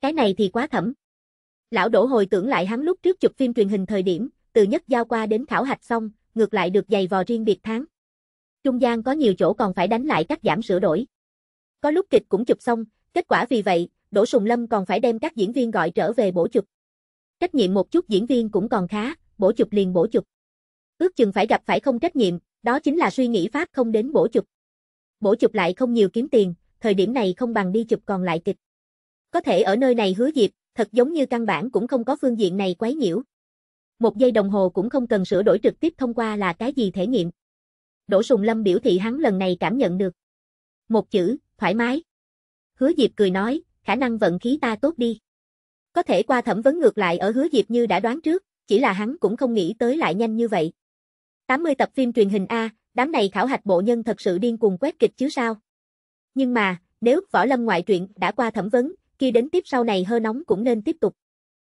Cái này thì quá thẩm. Lão Đỗ hồi tưởng lại hắn lúc trước chụp phim truyền hình thời điểm, từ nhất giao qua đến khảo hạch xong, ngược lại được giày vò riêng biệt tháng. Trung gian có nhiều chỗ còn phải đánh lại cắt giảm sửa đổi. Có lúc kịch cũng chụp xong, kết quả vì vậy, Đỗ Sùng Lâm còn phải đem các diễn viên gọi trở về bổ chụp. Trách nhiệm một chút diễn viên cũng còn khá, bổ chụp liền bổ chụp. Ước chừng phải gặp phải không trách nhiệm, đó chính là suy nghĩ Pháp không đến bổ chụp. Bổ chụp lại không nhiều kiếm tiền, thời điểm này không bằng đi chụp còn lại kịch. Có thể ở nơi này hứa dịp, thật giống như căn bản cũng không có phương diện này quấy nhiễu. Một giây đồng hồ cũng không cần sửa đổi trực tiếp thông qua là cái gì thể nghiệm. Đỗ Sùng Lâm biểu thị hắn lần này cảm nhận được. Một chữ, thoải mái. Hứa Diệp cười nói, khả năng vận khí ta tốt đi. Có thể qua thẩm vấn ngược lại ở Hứa Diệp như đã đoán trước, chỉ là hắn cũng không nghĩ tới lại nhanh như vậy. 80 tập phim truyền hình A, đám này khảo hạch bộ nhân thật sự điên cuồng quét kịch chứ sao. Nhưng mà, nếu võ lâm ngoại truyện đã qua thẩm vấn, kia đến tiếp sau này hơ nóng cũng nên tiếp tục.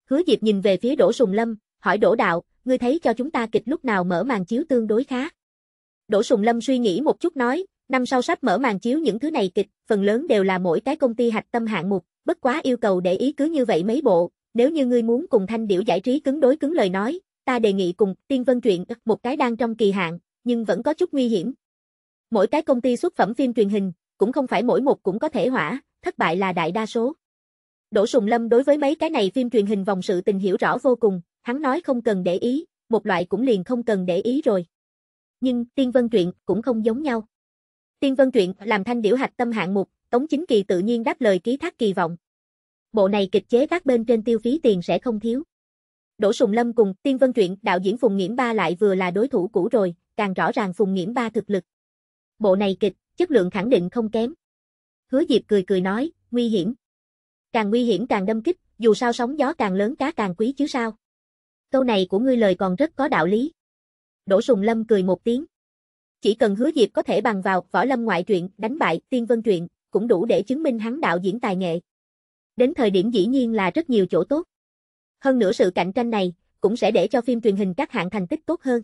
Hứa Diệp nhìn về phía Đỗ Sùng Lâm, hỏi Đỗ Đạo, ngươi thấy cho chúng ta kịch lúc nào mở màn chiếu tương đối khá. Đỗ Sùng Lâm suy nghĩ một chút nói, năm sau sắp mở màn chiếu những thứ này kịch, phần lớn đều là mỗi cái công ty hạch tâm hạng mục, bất quá yêu cầu để ý cứ như vậy mấy bộ, nếu như ngươi muốn cùng thanh điểu giải trí cứng đối cứng lời nói, ta đề nghị cùng Tiên Vân Truyện một cái đang trong kỳ hạn, nhưng vẫn có chút nguy hiểm. Mỗi cái công ty xuất phẩm phim truyền hình, cũng không phải mỗi một cũng có thể hỏa, thất bại là đại đa số. Đỗ Sùng Lâm đối với mấy cái này phim truyền hình vòng sự tình hiểu rõ vô cùng, hắn nói không cần để ý, một loại cũng liền không cần để ý rồi. Nhưng Tiên Vân Truyện cũng không giống nhau. Tiên Vân Truyện làm thanh điểu hạch tâm hạng mục, Tống Chính Kỳ tự nhiên đáp lời ký thác kỳ vọng. Bộ này kịch chế các bên trên tiêu phí tiền sẽ không thiếu. Đỗ Sùng Lâm cùng Tiên Vân Truyện đạo diễn Phùng Nghiễm Ba lại vừa là đối thủ cũ rồi, càng rõ ràng Phùng Nghiễm Ba thực lực. Bộ này kịch, chất lượng khẳng định không kém. Hứa Diệp cười cười nói, nguy hiểm. Càng nguy hiểm càng đâm kích, dù sao sóng gió càng lớn cá càng quý chứ sao. Câu này của ngươi lời còn rất có đạo lý. Đỗ Sùng Lâm cười một tiếng. Chỉ cần Hứa Diệp có thể bằng vào võ lâm ngoại truyện, đánh bại Tiên Vân Truyện, cũng đủ để chứng minh hắn đạo diễn tài nghệ. Đến thời điểm dĩ nhiên là rất nhiều chỗ tốt. Hơn nữa sự cạnh tranh này cũng sẽ để cho phim truyền hình các hạng thành tích tốt hơn.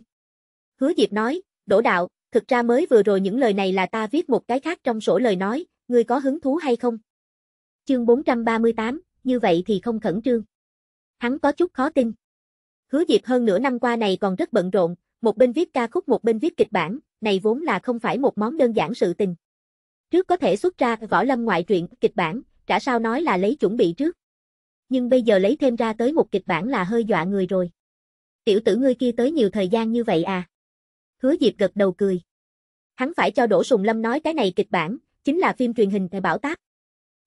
Hứa Diệp nói, đỗ đạo, thực ra mới vừa rồi những lời này là ta viết một cái khác trong sổ lời nói, ngươi có hứng thú hay không? Chương 438, như vậy thì không khẩn trương. Hắn có chút khó tin. Hứa Diệp hơn nửa năm qua này còn rất bận rộn, một bên viết ca khúc một bên viết kịch bản, này vốn là không phải một món đơn giản sự tình. Trước có thể xuất ra võ lâm ngoại truyện, kịch bản, trả sao nói là lấy chuẩn bị trước nhưng bây giờ lấy thêm ra tới một kịch bản là hơi dọa người rồi. Tiểu tử ngươi kia tới nhiều thời gian như vậy à? Hứa Diệp gật đầu cười. Hắn phải cho Đỗ Sùng Lâm nói cái này kịch bản, chính là phim truyền hình thời bảo tác.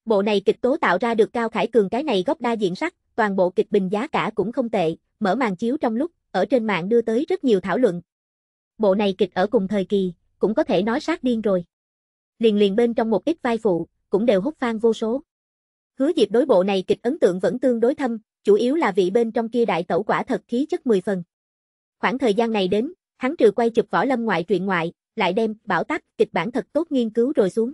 Bộ này kịch tố tạo ra được Cao Khải Cường cái này gốc đa diện sắc, toàn bộ kịch bình giá cả cũng không tệ, mở màn chiếu trong lúc, ở trên mạng đưa tới rất nhiều thảo luận. Bộ này kịch ở cùng thời kỳ, cũng có thể nói sát điên rồi. Liền liền bên trong một ít vai phụ, cũng đều hút fan vô số. Hứa Diệp đối bộ này kịch ấn tượng vẫn tương đối thâm, chủ yếu là vị bên trong kia đại tẩu quả thật khí chất 10 phần. Khoảng thời gian này đến, hắn trừ quay chụp võ lâm ngoại truyện ngoại, lại đem bảo tác kịch bản thật tốt nghiên cứu rồi xuống.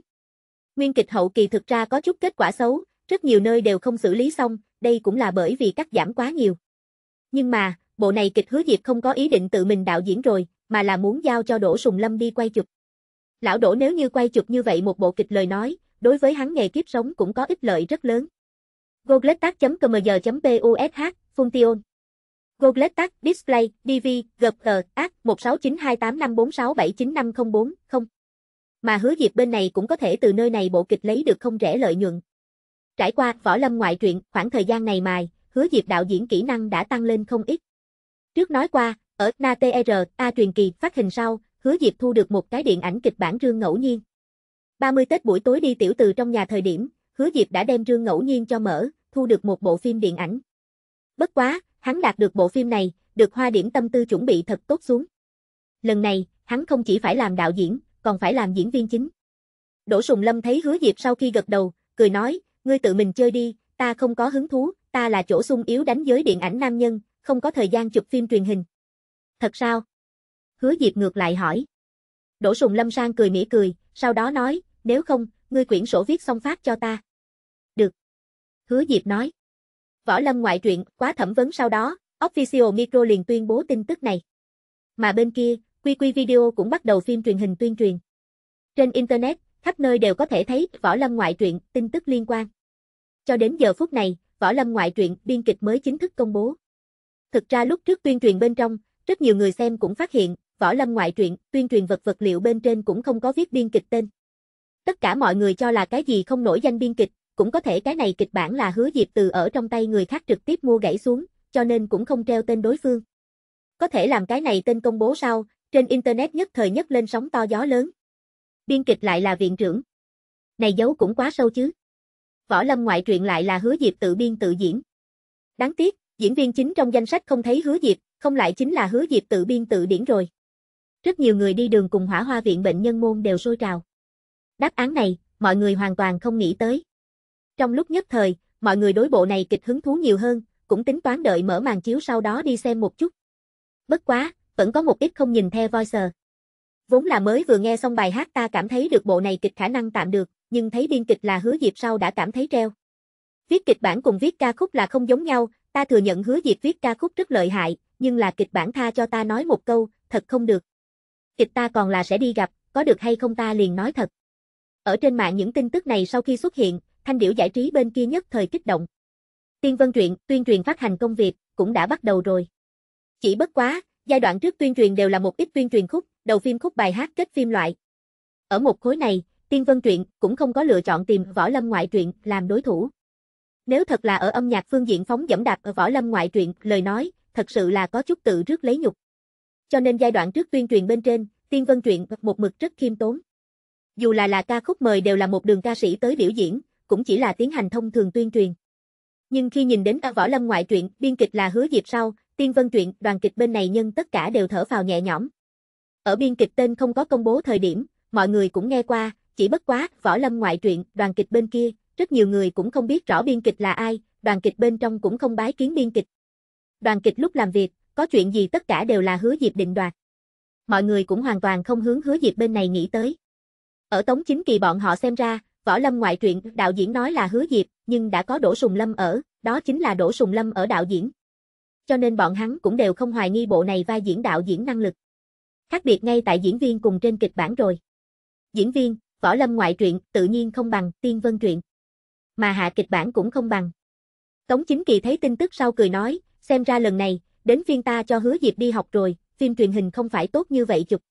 Nguyên kịch hậu kỳ thực ra có chút kết quả xấu, rất nhiều nơi đều không xử lý xong, đây cũng là bởi vì cắt giảm quá nhiều. Nhưng mà, bộ này kịch hứa Diệp không có ý định tự mình đạo diễn rồi, mà là muốn giao cho Đỗ Sùng Lâm đi quay chụp. Lão Đỗ nếu như quay chụp như vậy một bộ kịch lời nói, đối với hắn nghề kiếp sống cũng có ích lợi rất lớn. Gogletac.cmg.push, Function Gogletac Display, DV, GPG, AC 1692854679504, không. Mà hứa dịp bên này cũng có thể từ nơi này bộ kịch lấy được không rẻ lợi nhuận. Trải qua võ lâm ngoại truyện, khoảng thời gian này mài, hứa dịp đạo diễn kỹ năng đã tăng lên không ít. Trước nói qua, ở NATR, e A truyền kỳ phát hình sau, hứa dịp thu được một cái điện ảnh kịch bản rương ngẫu nhiên. 30 Tết buổi tối đi tiểu từ trong nhà thời điểm, hứa Diệp đã đem rương ngẫu nhiên cho mở, thu được một bộ phim điện ảnh. Bất quá, hắn đạt được bộ phim này, được hoa điểm tâm tư chuẩn bị thật tốt xuống. Lần này, hắn không chỉ phải làm đạo diễn, còn phải làm diễn viên chính. Đỗ Sùng Lâm thấy hứa Diệp sau khi gật đầu, cười nói, ngươi tự mình chơi đi, ta không có hứng thú, ta là chỗ sung yếu đánh giới điện ảnh nam nhân, không có thời gian chụp phim truyền hình. Thật sao? Hứa Diệp ngược lại hỏi. Đỗ Sùng Lâm sang cười mỉa cười, sau đó nói, nếu không, ngươi quyển sổ viết xong phát cho ta. Được. Hứa Diệp nói. Võ Lâm ngoại truyện, quá thẩm vấn sau đó, Official Micro liền tuyên bố tin tức này. Mà bên kia, quy quy Video cũng bắt đầu phim truyền hình tuyên truyền. Trên Internet, khắp nơi đều có thể thấy Võ Lâm ngoại truyện, tin tức liên quan. Cho đến giờ phút này, Võ Lâm ngoại truyện, biên kịch mới chính thức công bố. Thực ra lúc trước tuyên truyền bên trong, rất nhiều người xem cũng phát hiện, Võ Lâm ngoại truyện, tuyên truyền vật vật liệu bên trên cũng không có viết biên kịch tên. Tất cả mọi người cho là cái gì không nổi danh biên kịch, cũng có thể cái này kịch bản là hứa Diệp từ ở trong tay người khác trực tiếp mua gãy xuống, cho nên cũng không treo tên đối phương. Có thể làm cái này tên công bố sau, trên Internet nhất thời nhất lên sóng to gió lớn. Biên kịch lại là viện trưởng. Này giấu cũng quá sâu chứ. Võ Lâm ngoại truyện lại là hứa Diệp tự biên tự diễn. Đáng tiếc, diễn viên chính trong danh sách không thấy hứa Diệp, không lại chính là hứa Diệp tự biên tự điển rồi. Rất nhiều người đi đường cùng hỏa hoa viện bệnh nhân môn đều sôi trào. Đáp án này, mọi người hoàn toàn không nghĩ tới. Trong lúc nhất thời, mọi người đối bộ này kịch hứng thú nhiều hơn, cũng tính toán đợi mở màn chiếu sau đó đi xem một chút. Bất quá, vẫn có một ít không nhìn theo voice. Vốn là mới vừa nghe xong bài hát ta cảm thấy được bộ này kịch khả năng tạm được, nhưng thấy biên kịch là hứa dịp sau đã cảm thấy treo. Viết kịch bản cùng viết ca khúc là không giống nhau, ta thừa nhận hứa dịp viết ca khúc rất lợi hại, nhưng là kịch bản tha cho ta nói một câu, thật không được. Kịch ta còn là sẽ đi gặp, có được hay không ta liền nói thật. Ở trên mạng những tin tức này sau khi xuất hiện, thanh điểu giải trí bên kia nhất thời kích động. Tiên Vân Truyện, tuyên truyền phát hành công việc, cũng đã bắt đầu rồi. Chỉ bất quá, giai đoạn trước tuyên truyền đều là một ít tuyên truyền khúc, đầu phim khúc bài hát kết phim loại. Ở một khối này, Tiên Vân Truyện cũng không có lựa chọn tìm Võ Lâm Ngoại Truyện làm đối thủ. Nếu thật là ở âm nhạc phương diện phóng dẫm đạp ở Võ Lâm Ngoại Truyện, lời nói, thật sự là có chút tự rước lấy nhục. Cho nên giai đoạn trước tuyên truyền bên trên, Tiên Vân Truyện một mực rất khiêm tốn dù là là ca khúc mời đều là một đường ca sĩ tới biểu diễn, cũng chỉ là tiến hành thông thường tuyên truyền. Nhưng khi nhìn đến ca võ lâm ngoại truyện, biên kịch là hứa dịp sau, tiên vân truyện, đoàn kịch bên này nhân tất cả đều thở vào nhẹ nhõm. Ở biên kịch tên không có công bố thời điểm, mọi người cũng nghe qua, chỉ bất quá, võ lâm ngoại truyện, đoàn kịch bên kia, rất nhiều người cũng không biết rõ biên kịch là ai, đoàn kịch bên trong cũng không bái kiến biên kịch. Đoàn kịch lúc làm việc, có chuyện gì tất cả đều là hứa dịp định đoạt. Mọi người cũng hoàn toàn không hướng hứa dịp bên này nghĩ tới. Ở Tống Chính Kỳ bọn họ xem ra, võ lâm ngoại truyện đạo diễn nói là hứa diệp, nhưng đã có Đỗ Sùng Lâm ở, đó chính là Đỗ Sùng Lâm ở đạo diễn. Cho nên bọn hắn cũng đều không hoài nghi bộ này vai diễn đạo diễn năng lực. Khác biệt ngay tại diễn viên cùng trên kịch bản rồi. Diễn viên, võ lâm ngoại truyện tự nhiên không bằng tiên vân truyện. Mà hạ kịch bản cũng không bằng. Tống Chính Kỳ thấy tin tức sau cười nói, xem ra lần này, đến phiên ta cho hứa diệp đi học rồi, phim truyền hình không phải tốt như vậy chụp.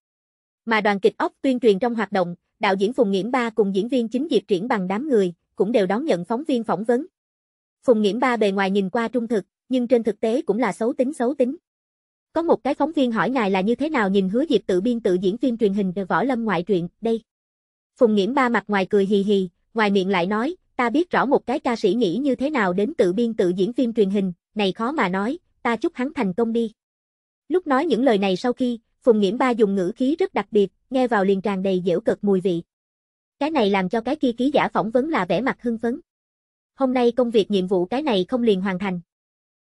Mà đoàn kịch ốc tuyên truyền trong hoạt động, đạo diễn Phùng Nghiễm Ba cùng diễn viên chính Diệp Triển bằng đám người, cũng đều đón nhận phóng viên phỏng vấn. Phùng Nghiễm Ba bề ngoài nhìn qua trung thực, nhưng trên thực tế cũng là xấu tính xấu tính. Có một cái phóng viên hỏi ngài là như thế nào nhìn hứa Diệp tự biên tự diễn phim truyền hình võ lâm ngoại truyện, đây. Phùng Nghiễm Ba mặt ngoài cười hì hì, ngoài miệng lại nói, ta biết rõ một cái ca sĩ nghĩ như thế nào đến tự biên tự diễn phim truyền hình, này khó mà nói, ta chúc hắn thành công đi. Lúc nói những lời này sau khi, Phùng Nghiễm Ba dùng ngữ khí rất đặc biệt, nghe vào liền tràn đầy dẻo cực mùi vị. Cái này làm cho cái kia ký giả phỏng vấn là vẻ mặt hưng phấn. Hôm nay công việc nhiệm vụ cái này không liền hoàn thành.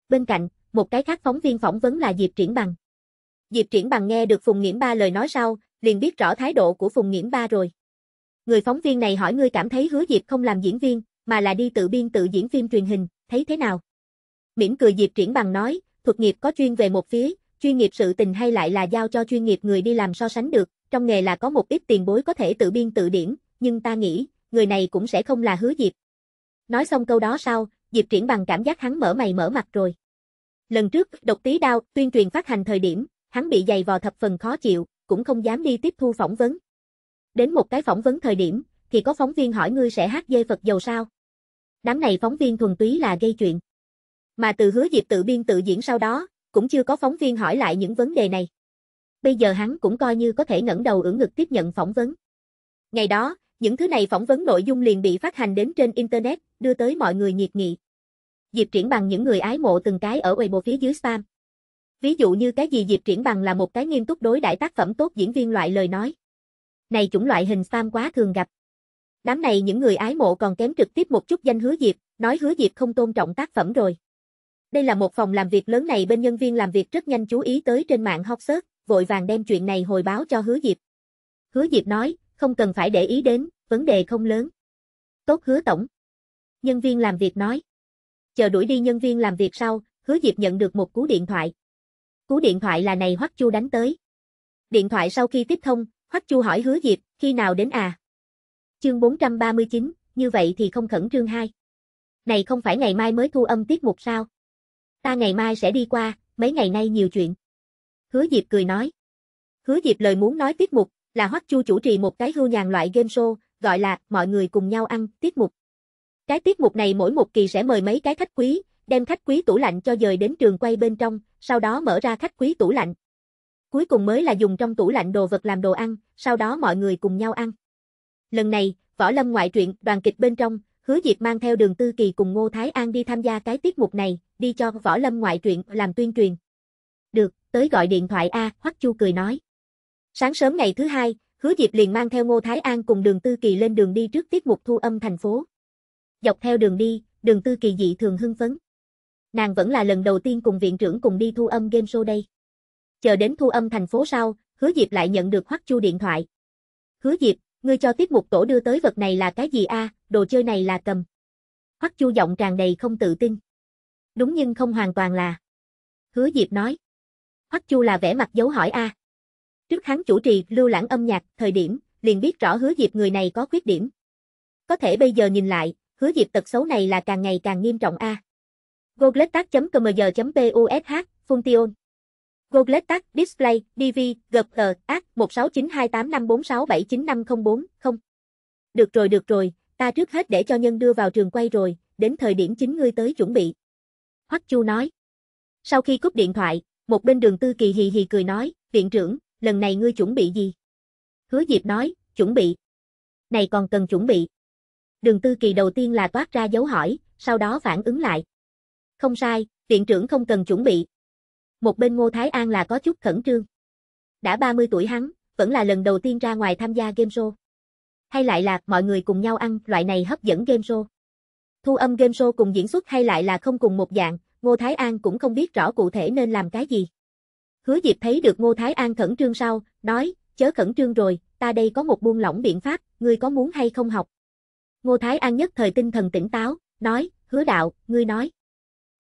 Bên cạnh, một cái khác phóng viên phỏng vấn là Diệp Triển Bằng. Diệp Triển Bằng nghe được Phùng Nghiễm Ba lời nói sau, liền biết rõ thái độ của Phùng Nghiễm Ba rồi. Người phóng viên này hỏi ngươi cảm thấy hứa Diệp không làm diễn viên, mà là đi tự biên tự diễn phim truyền hình, thấy thế nào? Mỉm cười Diệp Triển Bằng nói, thuật nghiệp có chuyên về một phía, chuyên nghiệp sự tình hay lại là giao cho chuyên nghiệp người đi làm so sánh được, trong nghề là có một ít tiền bối có thể tự biên tự điển, nhưng ta nghĩ, người này cũng sẽ không là hứa Diệp. Nói xong câu đó sau, Diệp Triển bằng cảm giác hắn mở mày mở mặt rồi. Lần trước, độc tí đao, tuyên truyền phát hành thời điểm, hắn bị dày vò thập phần khó chịu, cũng không dám đi tiếp thu phỏng vấn. Đến một cái phỏng vấn thời điểm, thì có phóng viên hỏi ngươi sẽ hát dê Phật dầu sao? Đám này phóng viên thuần túy là gây chuyện. Mà từ hứa Diệp tự biên tự diễn sau đó, cũng chưa có phóng viên hỏi lại những vấn đề này. Bây giờ hắn cũng coi như có thể ngẩng đầu ưỡn ngực tiếp nhận phỏng vấn. Ngày đó, những thứ này phỏng vấn nội dung liền bị phát hành đến trên Internet, đưa tới mọi người nhiệt nghị. Diệp Triển Bằng những người ái mộ từng cái ở Weibo phía dưới spam. Ví dụ như cái gì Diệp Triển Bằng là một cái nghiêm túc đối đại tác phẩm tốt diễn viên loại lời nói. Này chủng loại hình spam quá thường gặp. Đám này những người ái mộ còn kém trực tiếp một chút danh hứa Diệp, nói hứa Diệp không tôn trọng tác phẩm rồi. Đây là một phòng làm việc lớn này bên nhân viên làm việc rất nhanh chú ý tới trên mạng hot search, vội vàng đem chuyện này hồi báo cho Hứa Diệp. Hứa Diệp nói, không cần phải để ý đến, vấn đề không lớn. Tốt Hứa Tổng. Nhân viên làm việc nói. Chờ đuổi đi nhân viên làm việc sau, Hứa Diệp nhận được một cú điện thoại. Cú điện thoại là này Hoắc Chu đánh tới. Điện thoại sau khi tiếp thông, Hoắc Chu hỏi Hứa Diệp, khi nào đến à? Chương 439, như vậy thì không khẩn trương hai. Này không phải ngày mai mới thu âm tiết mục sao? ta ngày mai sẽ đi qua, mấy ngày nay nhiều chuyện. Hứa Diệp cười nói. Hứa Diệp lời muốn nói tiết mục, là Hoắc Chu chủ trì một cái hưu nhàn loại game show, gọi là Mọi người cùng nhau ăn, tiết mục. Cái tiết mục này mỗi một kỳ sẽ mời mấy cái khách quý, đem khách quý tủ lạnh cho dời đến trường quay bên trong, sau đó mở ra khách quý tủ lạnh. Cuối cùng mới là dùng trong tủ lạnh đồ vật làm đồ ăn, sau đó mọi người cùng nhau ăn. Lần này, Võ Lâm ngoại truyện, đoàn kịch bên trong, Hứa Diệp mang theo Đường Tư Kỳ cùng Ngô Thái An đi tham gia cái tiết mục này, đi cho võ lâm ngoại truyện làm tuyên truyền. Được, tới gọi điện thoại A, Hoắc Chu cười nói. Sáng sớm ngày thứ hai, Hứa Diệp liền mang theo Ngô Thái An cùng đường Tư Kỳ lên đường đi trước tiết mục thu âm thành phố. Dọc theo đường đi, đường Tư Kỳ dị thường hưng phấn. Nàng vẫn là lần đầu tiên cùng viện trưởng cùng đi thu âm game show đây. Chờ đến thu âm thành phố sau, Hứa Diệp lại nhận được Hoắc Chu điện thoại. Hứa Diệp, ngươi cho tiết mục tổ đưa tới vật này là cái gì a, đồ chơi này là cầm. Hoắc Chu giọng tràn đầy không tự tin đúng nhưng không hoàn toàn là. Hứa Diệp nói. Hoắc Chu là vẻ mặt dấu hỏi a. À. Trước hắn chủ trì lưu lãng âm nhạc, thời điểm, liền biết rõ Hứa Diệp người này có khuyết điểm. Có thể bây giờ nhìn lại, Hứa Diệp tật xấu này là càng ngày càng nghiêm trọng a. À. Gogletac.cmg.push, Function. Gogletac Display, DV, GPR, AC 1692854679504, không. Được rồi được rồi, ta trước hết để cho nhân đưa vào trường quay rồi, đến thời điểm chính ngươi tới chuẩn bị. Hoắc Chu nói. Sau khi cúp điện thoại, một bên đường tư kỳ hì hì cười nói, viện trưởng, lần này ngươi chuẩn bị gì? Hứa Diệp nói, chuẩn bị. Này còn cần chuẩn bị. Đường tư kỳ đầu tiên là toát ra dấu hỏi, sau đó phản ứng lại. Không sai, viện trưởng không cần chuẩn bị. Một bên Ngô Thái An là có chút khẩn trương. Đã 30 tuổi hắn, vẫn là lần đầu tiên ra ngoài tham gia game show. Hay lại là mọi người cùng nhau ăn loại này hấp dẫn game show. Thu âm game show cùng diễn xuất hay lại là không cùng một dạng, Ngô Thái An cũng không biết rõ cụ thể nên làm cái gì. Hứa Diệp thấy được Ngô Thái An khẩn trương sau, nói, chớ khẩn trương rồi, ta đây có một buông lỏng biện pháp, ngươi có muốn hay không học. Ngô Thái An nhất thời tinh thần tỉnh táo, nói, hứa đạo, ngươi nói.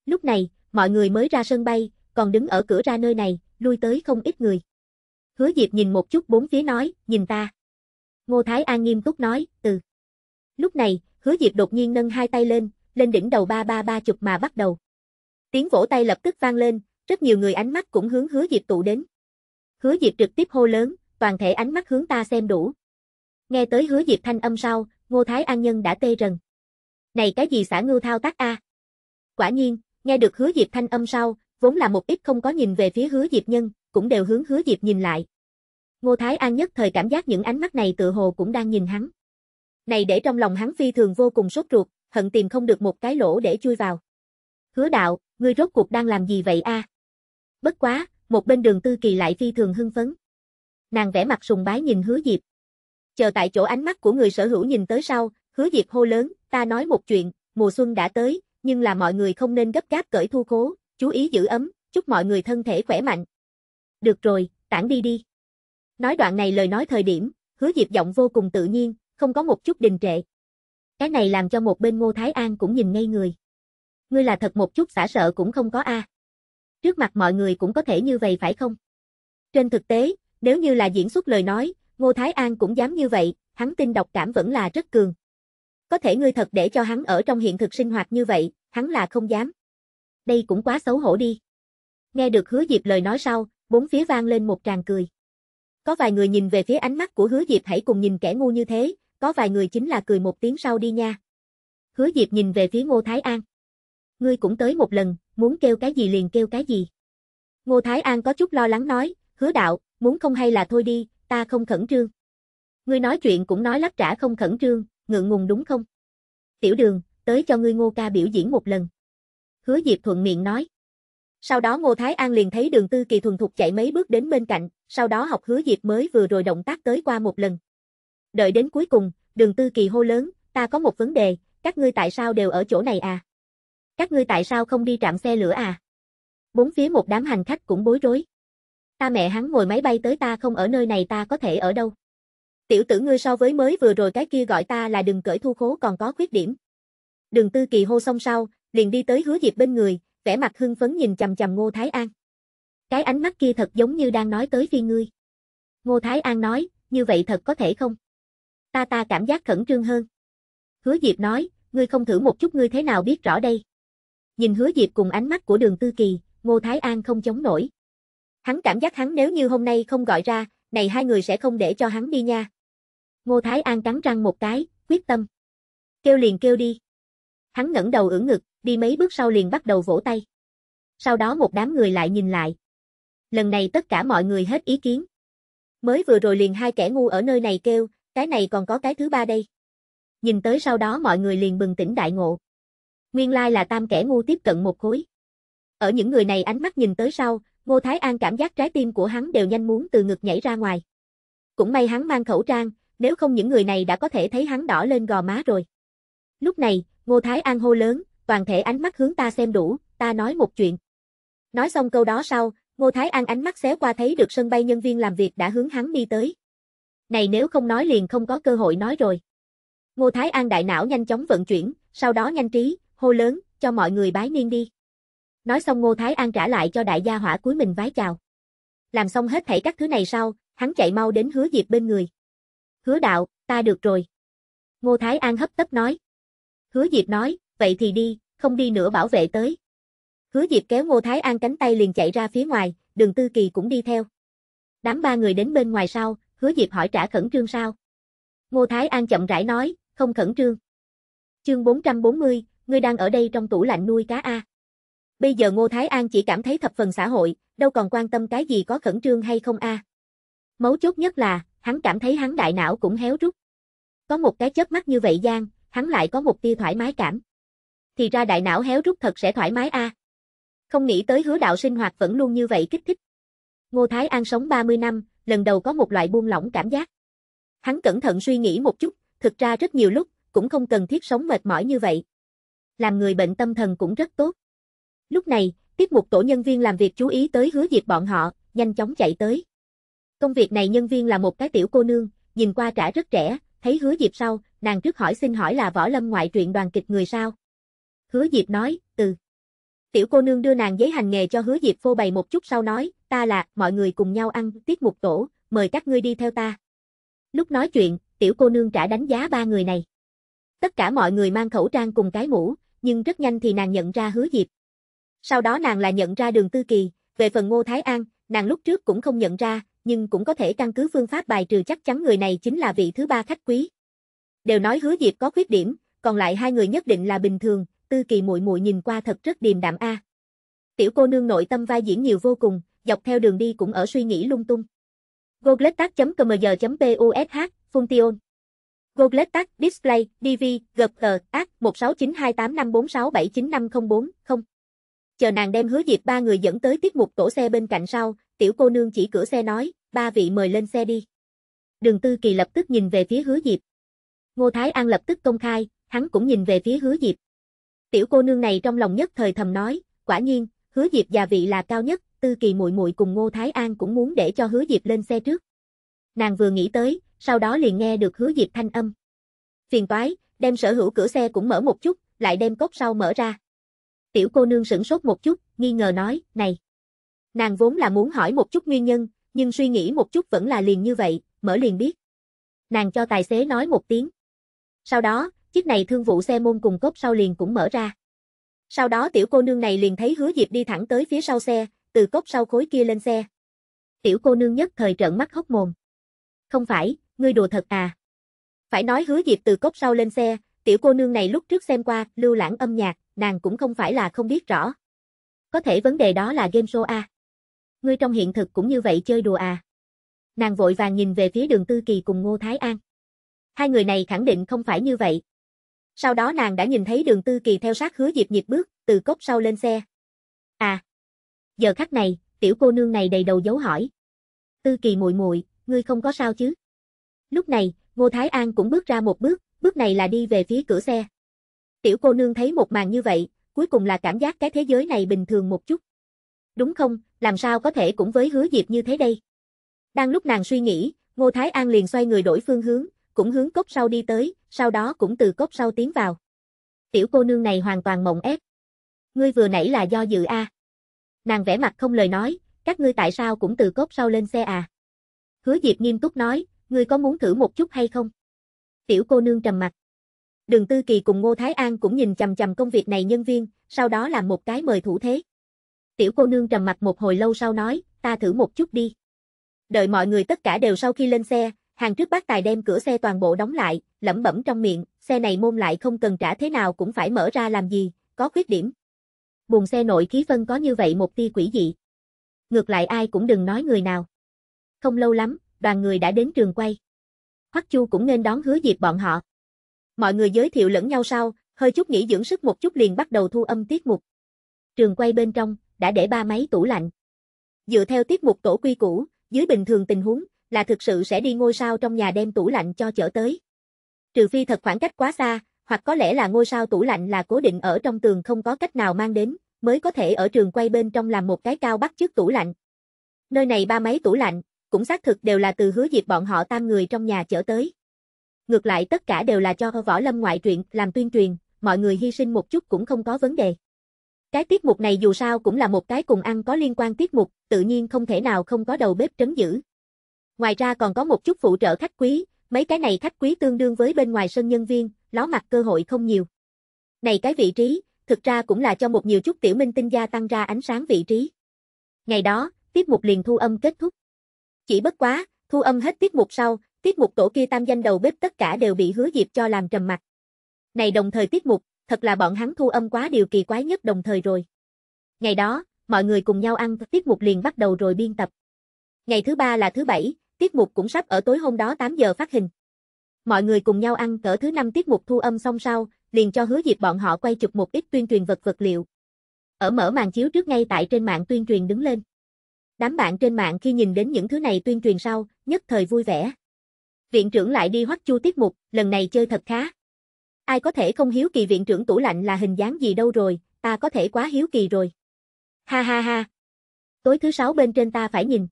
Lúc này, mọi người mới ra sân bay, còn đứng ở cửa ra nơi này, lui tới không ít người. Hứa Diệp nhìn một chút bốn phía nói, nhìn ta. Ngô Thái An nghiêm túc nói, từ Lúc này, hứa Diệp đột nhiên nâng hai tay lên, lên đỉnh đầu ba ba ba chục mà bắt đầu. Tiếng vỗ tay lập tức vang lên, rất nhiều người ánh mắt cũng hướng hứa Diệp tụ đến. Hứa Diệp trực tiếp hô lớn, toàn thể ánh mắt hướng ta xem đủ. Nghe tới hứa Diệp thanh âm sau, Ngô Thái An Nhân đã tê rần. Này cái gì xả ngưu thao tác a? À? Quả nhiên, nghe được hứa Diệp thanh âm sau, vốn là một ít không có nhìn về phía hứa Diệp nhân, cũng đều hướng hứa Diệp nhìn lại. Ngô Thái An nhất thời cảm giác những ánh mắt này tự hồ cũng đang nhìn hắn. Này để trong lòng hắn phi thường vô cùng sốt ruột, hận tìm không được một cái lỗ để chui vào. Hứa đạo, ngươi rốt cuộc đang làm gì vậy a? Bất quá, một bên đường tư kỳ lại phi thường hưng phấn. Nàng vẽ mặt sùng bái nhìn hứa diệp. Chờ tại chỗ ánh mắt của người sở hữu nhìn tới sau, hứa diệp hô lớn, ta nói một chuyện, mùa xuân đã tới, nhưng là mọi người không nên gấp gáp cởi thu khố, chú ý giữ ấm, chúc mọi người thân thể khỏe mạnh. Được rồi, tản đi đi. Nói đoạn này lời nói thời điểm, hứa diệp giọng vô cùng tự nhiên, không có một chút đình trệ. Cái này làm cho một bên Ngô Thái An cũng nhìn ngây người. Ngươi là thật một chút xả sợ cũng không có a. Trước mặt mọi người cũng có thể như vậy phải không? Trên thực tế, nếu như là diễn xuất lời nói, Ngô Thái An cũng dám như vậy, hắn tin độc cảm vẫn là rất cường. Có thể ngươi thật để cho hắn ở trong hiện thực sinh hoạt như vậy, hắn là không dám. Đây cũng quá xấu hổ đi. Nghe được Hứa Diệp lời nói sau, bốn phía vang lên một tràng cười. Có vài người nhìn về phía ánh mắt của Hứa Diệp hãy cùng nhìn kẻ ngu như thế, có vài người chính là cười một tiếng sau đi nha. Hứa Diệp nhìn về phía Ngô Thái An. Ngươi cũng tới một lần, muốn kêu cái gì liền kêu cái gì. Ngô Thái An có chút lo lắng nói, hứa đạo, muốn không hay là thôi đi, ta không khẩn trương. Ngươi nói chuyện cũng nói lắp trả không khẩn trương, ngượng ngùng đúng không? Tiểu đường, tới cho ngươi ngô ca biểu diễn một lần. Hứa Diệp thuận miệng nói. Sau đó Ngô Thái An liền thấy đường tư kỳ thuần thục chạy mấy bước đến bên cạnh, sau đó học hứa Diệp mới vừa rồi động tác tới qua một lần. Đợi đến cuối cùng, đường tư kỳ hô lớn, ta có một vấn đề, các ngươi tại sao đều ở chỗ này à? Các ngươi tại sao không đi trạm xe lửa à? Bốn phía một đám hành khách cũng bối rối. Ta mẹ hắn ngồi máy bay tới ta không ở nơi này ta có thể ở đâu? Tiểu tử ngươi so với mới vừa rồi cái kia gọi ta là đừng cởi thu khố còn có khuyết điểm. Đường tư kỳ hô xong sau, liền đi tới hứa diệp bên người, vẻ mặt hưng phấn nhìn chầm chầm Ngô Thái An. Cái ánh mắt kia thật giống như đang nói tới phi ngươi. Ngô Thái An nói, như vậy thật có thể không? ta ta cảm giác khẩn trương hơn. Hứa Diệp nói, ngươi không thử một chút ngươi thế nào biết rõ đây. Nhìn Hứa Diệp cùng ánh mắt của đường Tư Kỳ, Ngô Thái An không chống nổi. Hắn cảm giác hắn nếu như hôm nay không gọi ra, này hai người sẽ không để cho hắn đi nha. Ngô Thái An cắn răng một cái, quyết tâm. Kêu liền kêu đi. Hắn ngẩng đầu ưỡn ngực, đi mấy bước sau liền bắt đầu vỗ tay. Sau đó một đám người lại nhìn lại. Lần này tất cả mọi người hết ý kiến. Mới vừa rồi liền hai kẻ ngu ở nơi này kêu, cái này còn có cái thứ ba đây. Nhìn tới sau đó mọi người liền bừng tỉnh đại ngộ. Nguyên lai là tam kẻ ngu tiếp cận một khối. Ở những người này ánh mắt nhìn tới sau, Ngô Thái An cảm giác trái tim của hắn đều nhanh muốn từ ngực nhảy ra ngoài. Cũng may hắn mang khẩu trang, nếu không những người này đã có thể thấy hắn đỏ lên gò má rồi. Lúc này, Ngô Thái An hô lớn, toàn thể ánh mắt hướng ta xem đủ, ta nói một chuyện. Nói xong câu đó sau, Ngô Thái An ánh mắt xéo qua thấy được sân bay nhân viên làm việc đã hướng hắn đi tới. Này nếu không nói liền không có cơ hội nói rồi. Ngô Thái An đại não nhanh chóng vận chuyển, sau đó nhanh trí, hô lớn, cho mọi người bái niên đi. Nói xong Ngô Thái An trả lại cho đại gia hỏa cuối mình vái chào. Làm xong hết thảy các thứ này sau, hắn chạy mau đến hứa diệp bên người. Hứa đạo, ta được rồi. Ngô Thái An hấp tấp nói. Hứa diệp nói, vậy thì đi, không đi nữa bảo vệ tới. Hứa diệp kéo Ngô Thái An cánh tay liền chạy ra phía ngoài, đường Tư Kỳ cũng đi theo. Đám ba người đến bên ngoài sau, hứa Diệp hỏi trả khẩn trương sao? Ngô Thái An chậm rãi nói, không khẩn trương. Chương 440, ngươi đang ở đây trong tủ lạnh nuôi cá A. Bây giờ Ngô Thái An chỉ cảm thấy thập phần xã hội, đâu còn quan tâm cái gì có khẩn trương hay không A. Mấu chốt nhất là, hắn cảm thấy hắn đại não cũng héo rút. Có một cái chớp mắt như vậy gian, hắn lại có một tia thoải mái cảm. Thì ra đại não héo rút thật sẽ thoải mái A. Không nghĩ tới hứa đạo sinh hoạt vẫn luôn như vậy kích thích. Ngô Thái An sống 30 năm, lần đầu có một loại buông lỏng cảm giác. Hắn cẩn thận suy nghĩ một chút, thực ra rất nhiều lúc, cũng không cần thiết sống mệt mỏi như vậy. Làm người bệnh tâm thần cũng rất tốt. Lúc này, tiếp một tổ nhân viên làm việc chú ý tới hứa diệp bọn họ, nhanh chóng chạy tới. Công việc này nhân viên là một cái tiểu cô nương, nhìn qua trả rất trẻ, thấy hứa diệp sau, nàng trước hỏi xin hỏi là võ lâm ngoại truyện đoàn kịch người sao. Hứa diệp nói, từ. Tiểu cô nương đưa nàng giấy hành nghề cho hứa diệp phô bày một chút sau nói, ta là, mọi người cùng nhau ăn, tiết mục tổ, mời các ngươi đi theo ta. Lúc nói chuyện, tiểu cô nương trả đánh giá ba người này. Tất cả mọi người mang khẩu trang cùng cái mũ, nhưng rất nhanh thì nàng nhận ra hứa diệp. Sau đó nàng là nhận ra đường tư kỳ, về phần ngô Thái An, nàng lúc trước cũng không nhận ra, nhưng cũng có thể căn cứ phương pháp bài trừ chắc chắn người này chính là vị thứ ba khách quý. Đều nói hứa diệp có khuyết điểm, còn lại hai người nhất định là bình thường, tư kỳ muội muội nhìn qua thật rất điềm đạm a. Tiểu cô nương nội tâm vai diễn nhiều vô cùng, dọc theo đường đi cũng ở suy nghĩ lung tung. Gogletac.cmg.posh, Function. Gogletac, Display, DV, GG, AC, 16928546795040, Chờ nàng đem hứa dịp ba người dẫn tới tiết mục tổ xe bên cạnh sau, tiểu cô nương chỉ cửa xe nói, ba vị mời lên xe đi. Đường Tư Kỳ lập tức nhìn về phía hứa dịp. Ngô Thái An lập tức công khai, hắn cũng nhìn về phía hứa dịp. Tiểu cô nương này trong lòng nhất thời thầm nói, quả nhiên, hứa dịp già vị là cao nhất, Tư Kỳ muội muội cùng Ngô Thái An cũng muốn để cho Hứa Diệp lên xe trước. Nàng vừa nghĩ tới, sau đó liền nghe được Hứa Diệp thanh âm. Phiền toái, đem sở hữu cửa xe cũng mở một chút, lại đem cốc sau mở ra. Tiểu cô nương sửng sốt một chút, nghi ngờ nói, này. Nàng vốn là muốn hỏi một chút nguyên nhân, nhưng suy nghĩ một chút vẫn là liền như vậy, mở liền biết. Nàng cho tài xế nói một tiếng. Sau đó, chiếc này thương vụ xe môn cùng cốc sau liền cũng mở ra. Sau đó tiểu cô nương này liền thấy hứa Diệp đi thẳng tới phía sau xe, từ cốc sau khối kia lên xe. Tiểu cô nương nhất thời trợn mắt hốc mồm. Không phải, ngươi đùa thật à? Phải nói hứa Diệp từ cốc sau lên xe, tiểu cô nương này lúc trước xem qua, lưu lãng âm nhạc, nàng cũng không phải là không biết rõ. Có thể vấn đề đó là game show à? Ngươi trong hiện thực cũng như vậy chơi đùa à? Nàng vội vàng nhìn về phía đường Tư Kỳ cùng Ngô Thái An. Hai người này khẳng định không phải như vậy. Sau đó nàng đã nhìn thấy đường Tư Kỳ theo sát hứa Diệp nhịp bước, từ cốc sau lên xe. À, Giờ khắc này, tiểu cô nương này đầy đầu dấu hỏi. Tư kỳ muội muội, ngươi không có sao chứ? Lúc này, Ngô Thái An cũng bước ra một bước, bước này là đi về phía cửa xe. Tiểu cô nương thấy một màn như vậy, cuối cùng là cảm giác cái thế giới này bình thường một chút. Đúng không, làm sao có thể cũng với hứa diệp như thế đây? Đang lúc nàng suy nghĩ, Ngô Thái An liền xoay người đổi phương hướng, cũng hướng cốc sau đi tới, sau đó cũng từ cốc sau tiến vào. Tiểu cô nương này hoàn toàn mộng ép. Ngươi vừa nãy là do dự a. À. Nàng vẽ mặt không lời nói, các ngươi tại sao cũng từ cốt sau lên xe à? Hứa Diệp nghiêm túc nói, ngươi có muốn thử một chút hay không? Tiểu cô nương trầm mặt. Đường Tư Kỳ cùng Ngô Thái An cũng nhìn chầm chầm công việc này nhân viên, sau đó làm một cái mời thủ thế. Tiểu cô nương trầm mặt một hồi lâu sau nói, ta thử một chút đi. Đợi mọi người tất cả đều sau khi lên xe, hàng trước bác tài đem cửa xe toàn bộ đóng lại, lẩm bẩm trong miệng, xe này môn lại không cần trả thế nào cũng phải mở ra làm gì, có khuyết điểm buồn xe nội khí phân có như vậy một tia quỷ dị. Ngược lại ai cũng đừng nói người nào. Không lâu lắm, đoàn người đã đến trường quay. Hoắc Chu cũng nên đón hứa dịp bọn họ. Mọi người giới thiệu lẫn nhau sau, hơi chút nghỉ dưỡng sức một chút liền bắt đầu thu âm tiết mục. Trường quay bên trong, đã để ba máy tủ lạnh. Dựa theo tiết mục tổ quy cũ dưới bình thường tình huống, là thực sự sẽ đi ngôi sao trong nhà đem tủ lạnh cho chở tới. Trừ phi thật khoảng cách quá xa, hoặc có lẽ là ngôi sao tủ lạnh là cố định ở trong tường không có cách nào mang đến, mới có thể ở trường quay bên trong làm một cái cao bắt trước tủ lạnh. Nơi này ba máy tủ lạnh, cũng xác thực đều là từ hứa dịp bọn họ tam người trong nhà chở tới. Ngược lại tất cả đều là cho võ lâm ngoại truyện làm tuyên truyền, mọi người hy sinh một chút cũng không có vấn đề. Cái tiết mục này dù sao cũng là một cái cùng ăn có liên quan tiết mục, tự nhiên không thể nào không có đầu bếp trấn giữ. Ngoài ra còn có một chút phụ trợ khách quý, Mấy cái này khách quý tương đương với bên ngoài sân nhân viên, ló mặt cơ hội không nhiều. Này cái vị trí, thực ra cũng là cho một nhiều chút tiểu minh tinh gia tăng ra ánh sáng vị trí. Ngày đó, tiết mục liền thu âm kết thúc. Chỉ bất quá, thu âm hết tiết mục sau, tiết mục tổ kia tam danh đầu bếp tất cả đều bị hứa dịp cho làm trầm mặt. Này đồng thời tiết mục, thật là bọn hắn thu âm quá điều kỳ quái nhất đồng thời rồi. Ngày đó, mọi người cùng nhau ăn tiết mục liền bắt đầu rồi biên tập. Ngày thứ ba là thứ bảy, tiết mục cũng sắp ở tối hôm đó 8 giờ phát hình. Mọi người cùng nhau ăn cỡ thứ năm tiết mục thu âm xong sau, liền cho hứa dịp bọn họ quay chụp một ít tuyên truyền vật vật liệu. Ở mở màn chiếu trước ngay tại trên mạng tuyên truyền đứng lên. Đám bạn trên mạng khi nhìn đến những thứ này tuyên truyền sau, nhất thời vui vẻ. Viện trưởng lại đi hoắc chu tiết mục, lần này chơi thật khá. Ai có thể không hiếu kỳ viện trưởng tủ lạnh là hình dáng gì đâu rồi, ta có thể quá hiếu kỳ rồi. Ha ha ha. Tối thứ sáu bên trên ta phải nhìn.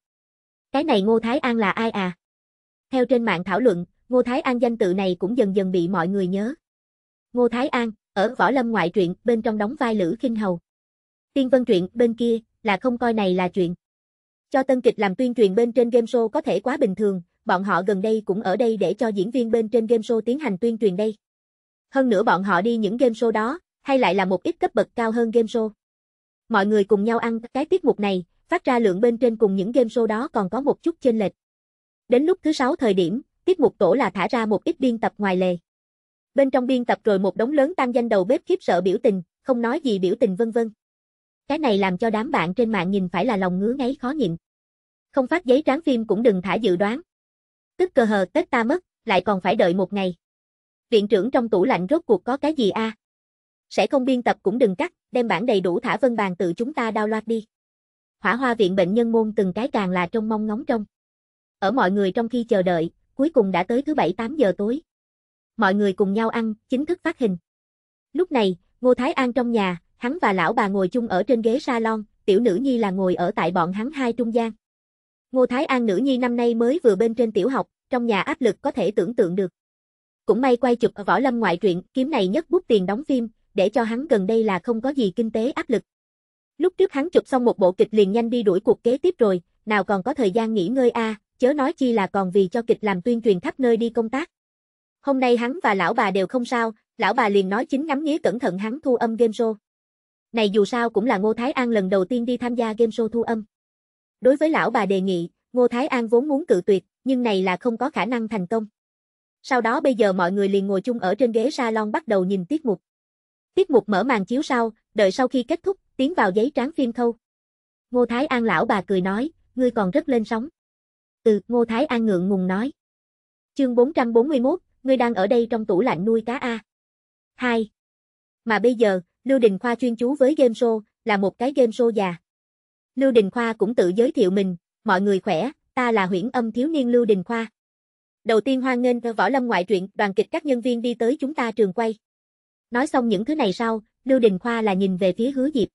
Cái này Ngô Thái An là ai à? Theo trên mạng thảo luận, Ngô Thái An danh tự này cũng dần dần bị mọi người nhớ. Ngô Thái An, ở Võ Lâm ngoại truyện, bên trong đóng vai Lữ Kinh Hầu. Tiên Vân truyện, bên kia, là không coi này là chuyện. Cho tân kịch làm tuyên truyền bên trên game show có thể quá bình thường, bọn họ gần đây cũng ở đây để cho diễn viên bên trên game show tiến hành tuyên truyền đây. Hơn nữa bọn họ đi những game show đó, hay lại là một ít cấp bậc cao hơn game show. Mọi người cùng nhau ăn cái tiết mục này, phát ra lượng bên trên cùng những game show đó còn có một chút chênh lệch. Đến lúc thứ sáu thời điểm, tiết mục tổ là thả ra một ít biên tập ngoài lề. Bên trong biên tập rồi một đống lớn tăng danh đầu bếp khiếp sợ biểu tình, không nói gì biểu tình vân vân. Cái này làm cho đám bạn trên mạng nhìn phải là lòng ngứa ngáy khó nhịn. Không phát giấy tráng phim cũng đừng thả dự đoán. Tức cơ hờ Tết ta mất, lại còn phải đợi một ngày. Viện trưởng trong tủ lạnh rốt cuộc có cái gì a? À? Sẽ không biên tập cũng đừng cắt, đem bản đầy đủ thả vân bàn tự chúng ta đao loạt đi hỏa hoa viện bệnh nhân môn từng cái càng là trông mong ngóng trông. Ở mọi người trong khi chờ đợi, cuối cùng đã tới thứ bảy 8 giờ tối. Mọi người cùng nhau ăn, chính thức phát hình. Lúc này, Ngô Thái An trong nhà, hắn và lão bà ngồi chung ở trên ghế salon, tiểu nữ nhi là ngồi ở tại bọn hắn hai trung gian. Ngô Thái An nữ nhi năm nay mới vừa bên trên tiểu học, trong nhà áp lực có thể tưởng tượng được. Cũng may quay chụp ở võ lâm ngoại truyện, kiếm này nhất bút tiền đóng phim, để cho hắn gần đây là không có gì kinh tế áp lực. Lúc trước hắn chụp xong một bộ kịch liền nhanh đi đuổi cuộc kế tiếp rồi, nào còn có thời gian nghỉ ngơi a, chớ nói chi là còn vì cho kịch làm tuyên truyền khắp nơi đi công tác. Hôm nay hắn và lão bà đều không sao, lão bà liền nói chính ngắm nghía cẩn thận hắn thu âm game show. Này dù sao cũng là Ngô Thái An lần đầu tiên đi tham gia game show thu âm. Đối với lão bà đề nghị, Ngô Thái An vốn muốn cự tuyệt, nhưng này là không có khả năng thành công. Sau đó bây giờ mọi người liền ngồi chung ở trên ghế salon bắt đầu nhìn tiết mục. Tiết mục mở màn chiếu sau, đợi sau khi kết thúc, tiến vào giấy tráng phim khâu. Ngô Thái An lão bà cười nói, ngươi còn rất lên sóng. Ừ, Ngô Thái An ngượng ngùng nói. Chương 441, ngươi đang ở đây trong tủ lạnh nuôi cá A. 2. Mà bây giờ, Lưu Đình Khoa chuyên chú với game show, là một cái game show già. Lưu Đình Khoa cũng tự giới thiệu mình, mọi người khỏe, ta là huyễn âm thiếu niên Lưu Đình Khoa. Đầu tiên hoan nghênh võ lâm ngoại truyện, đoàn kịch các nhân viên đi tới chúng ta trường quay. Nói xong những thứ này sau, Lưu Đình Khoa là nhìn về phía Hứa Diệp.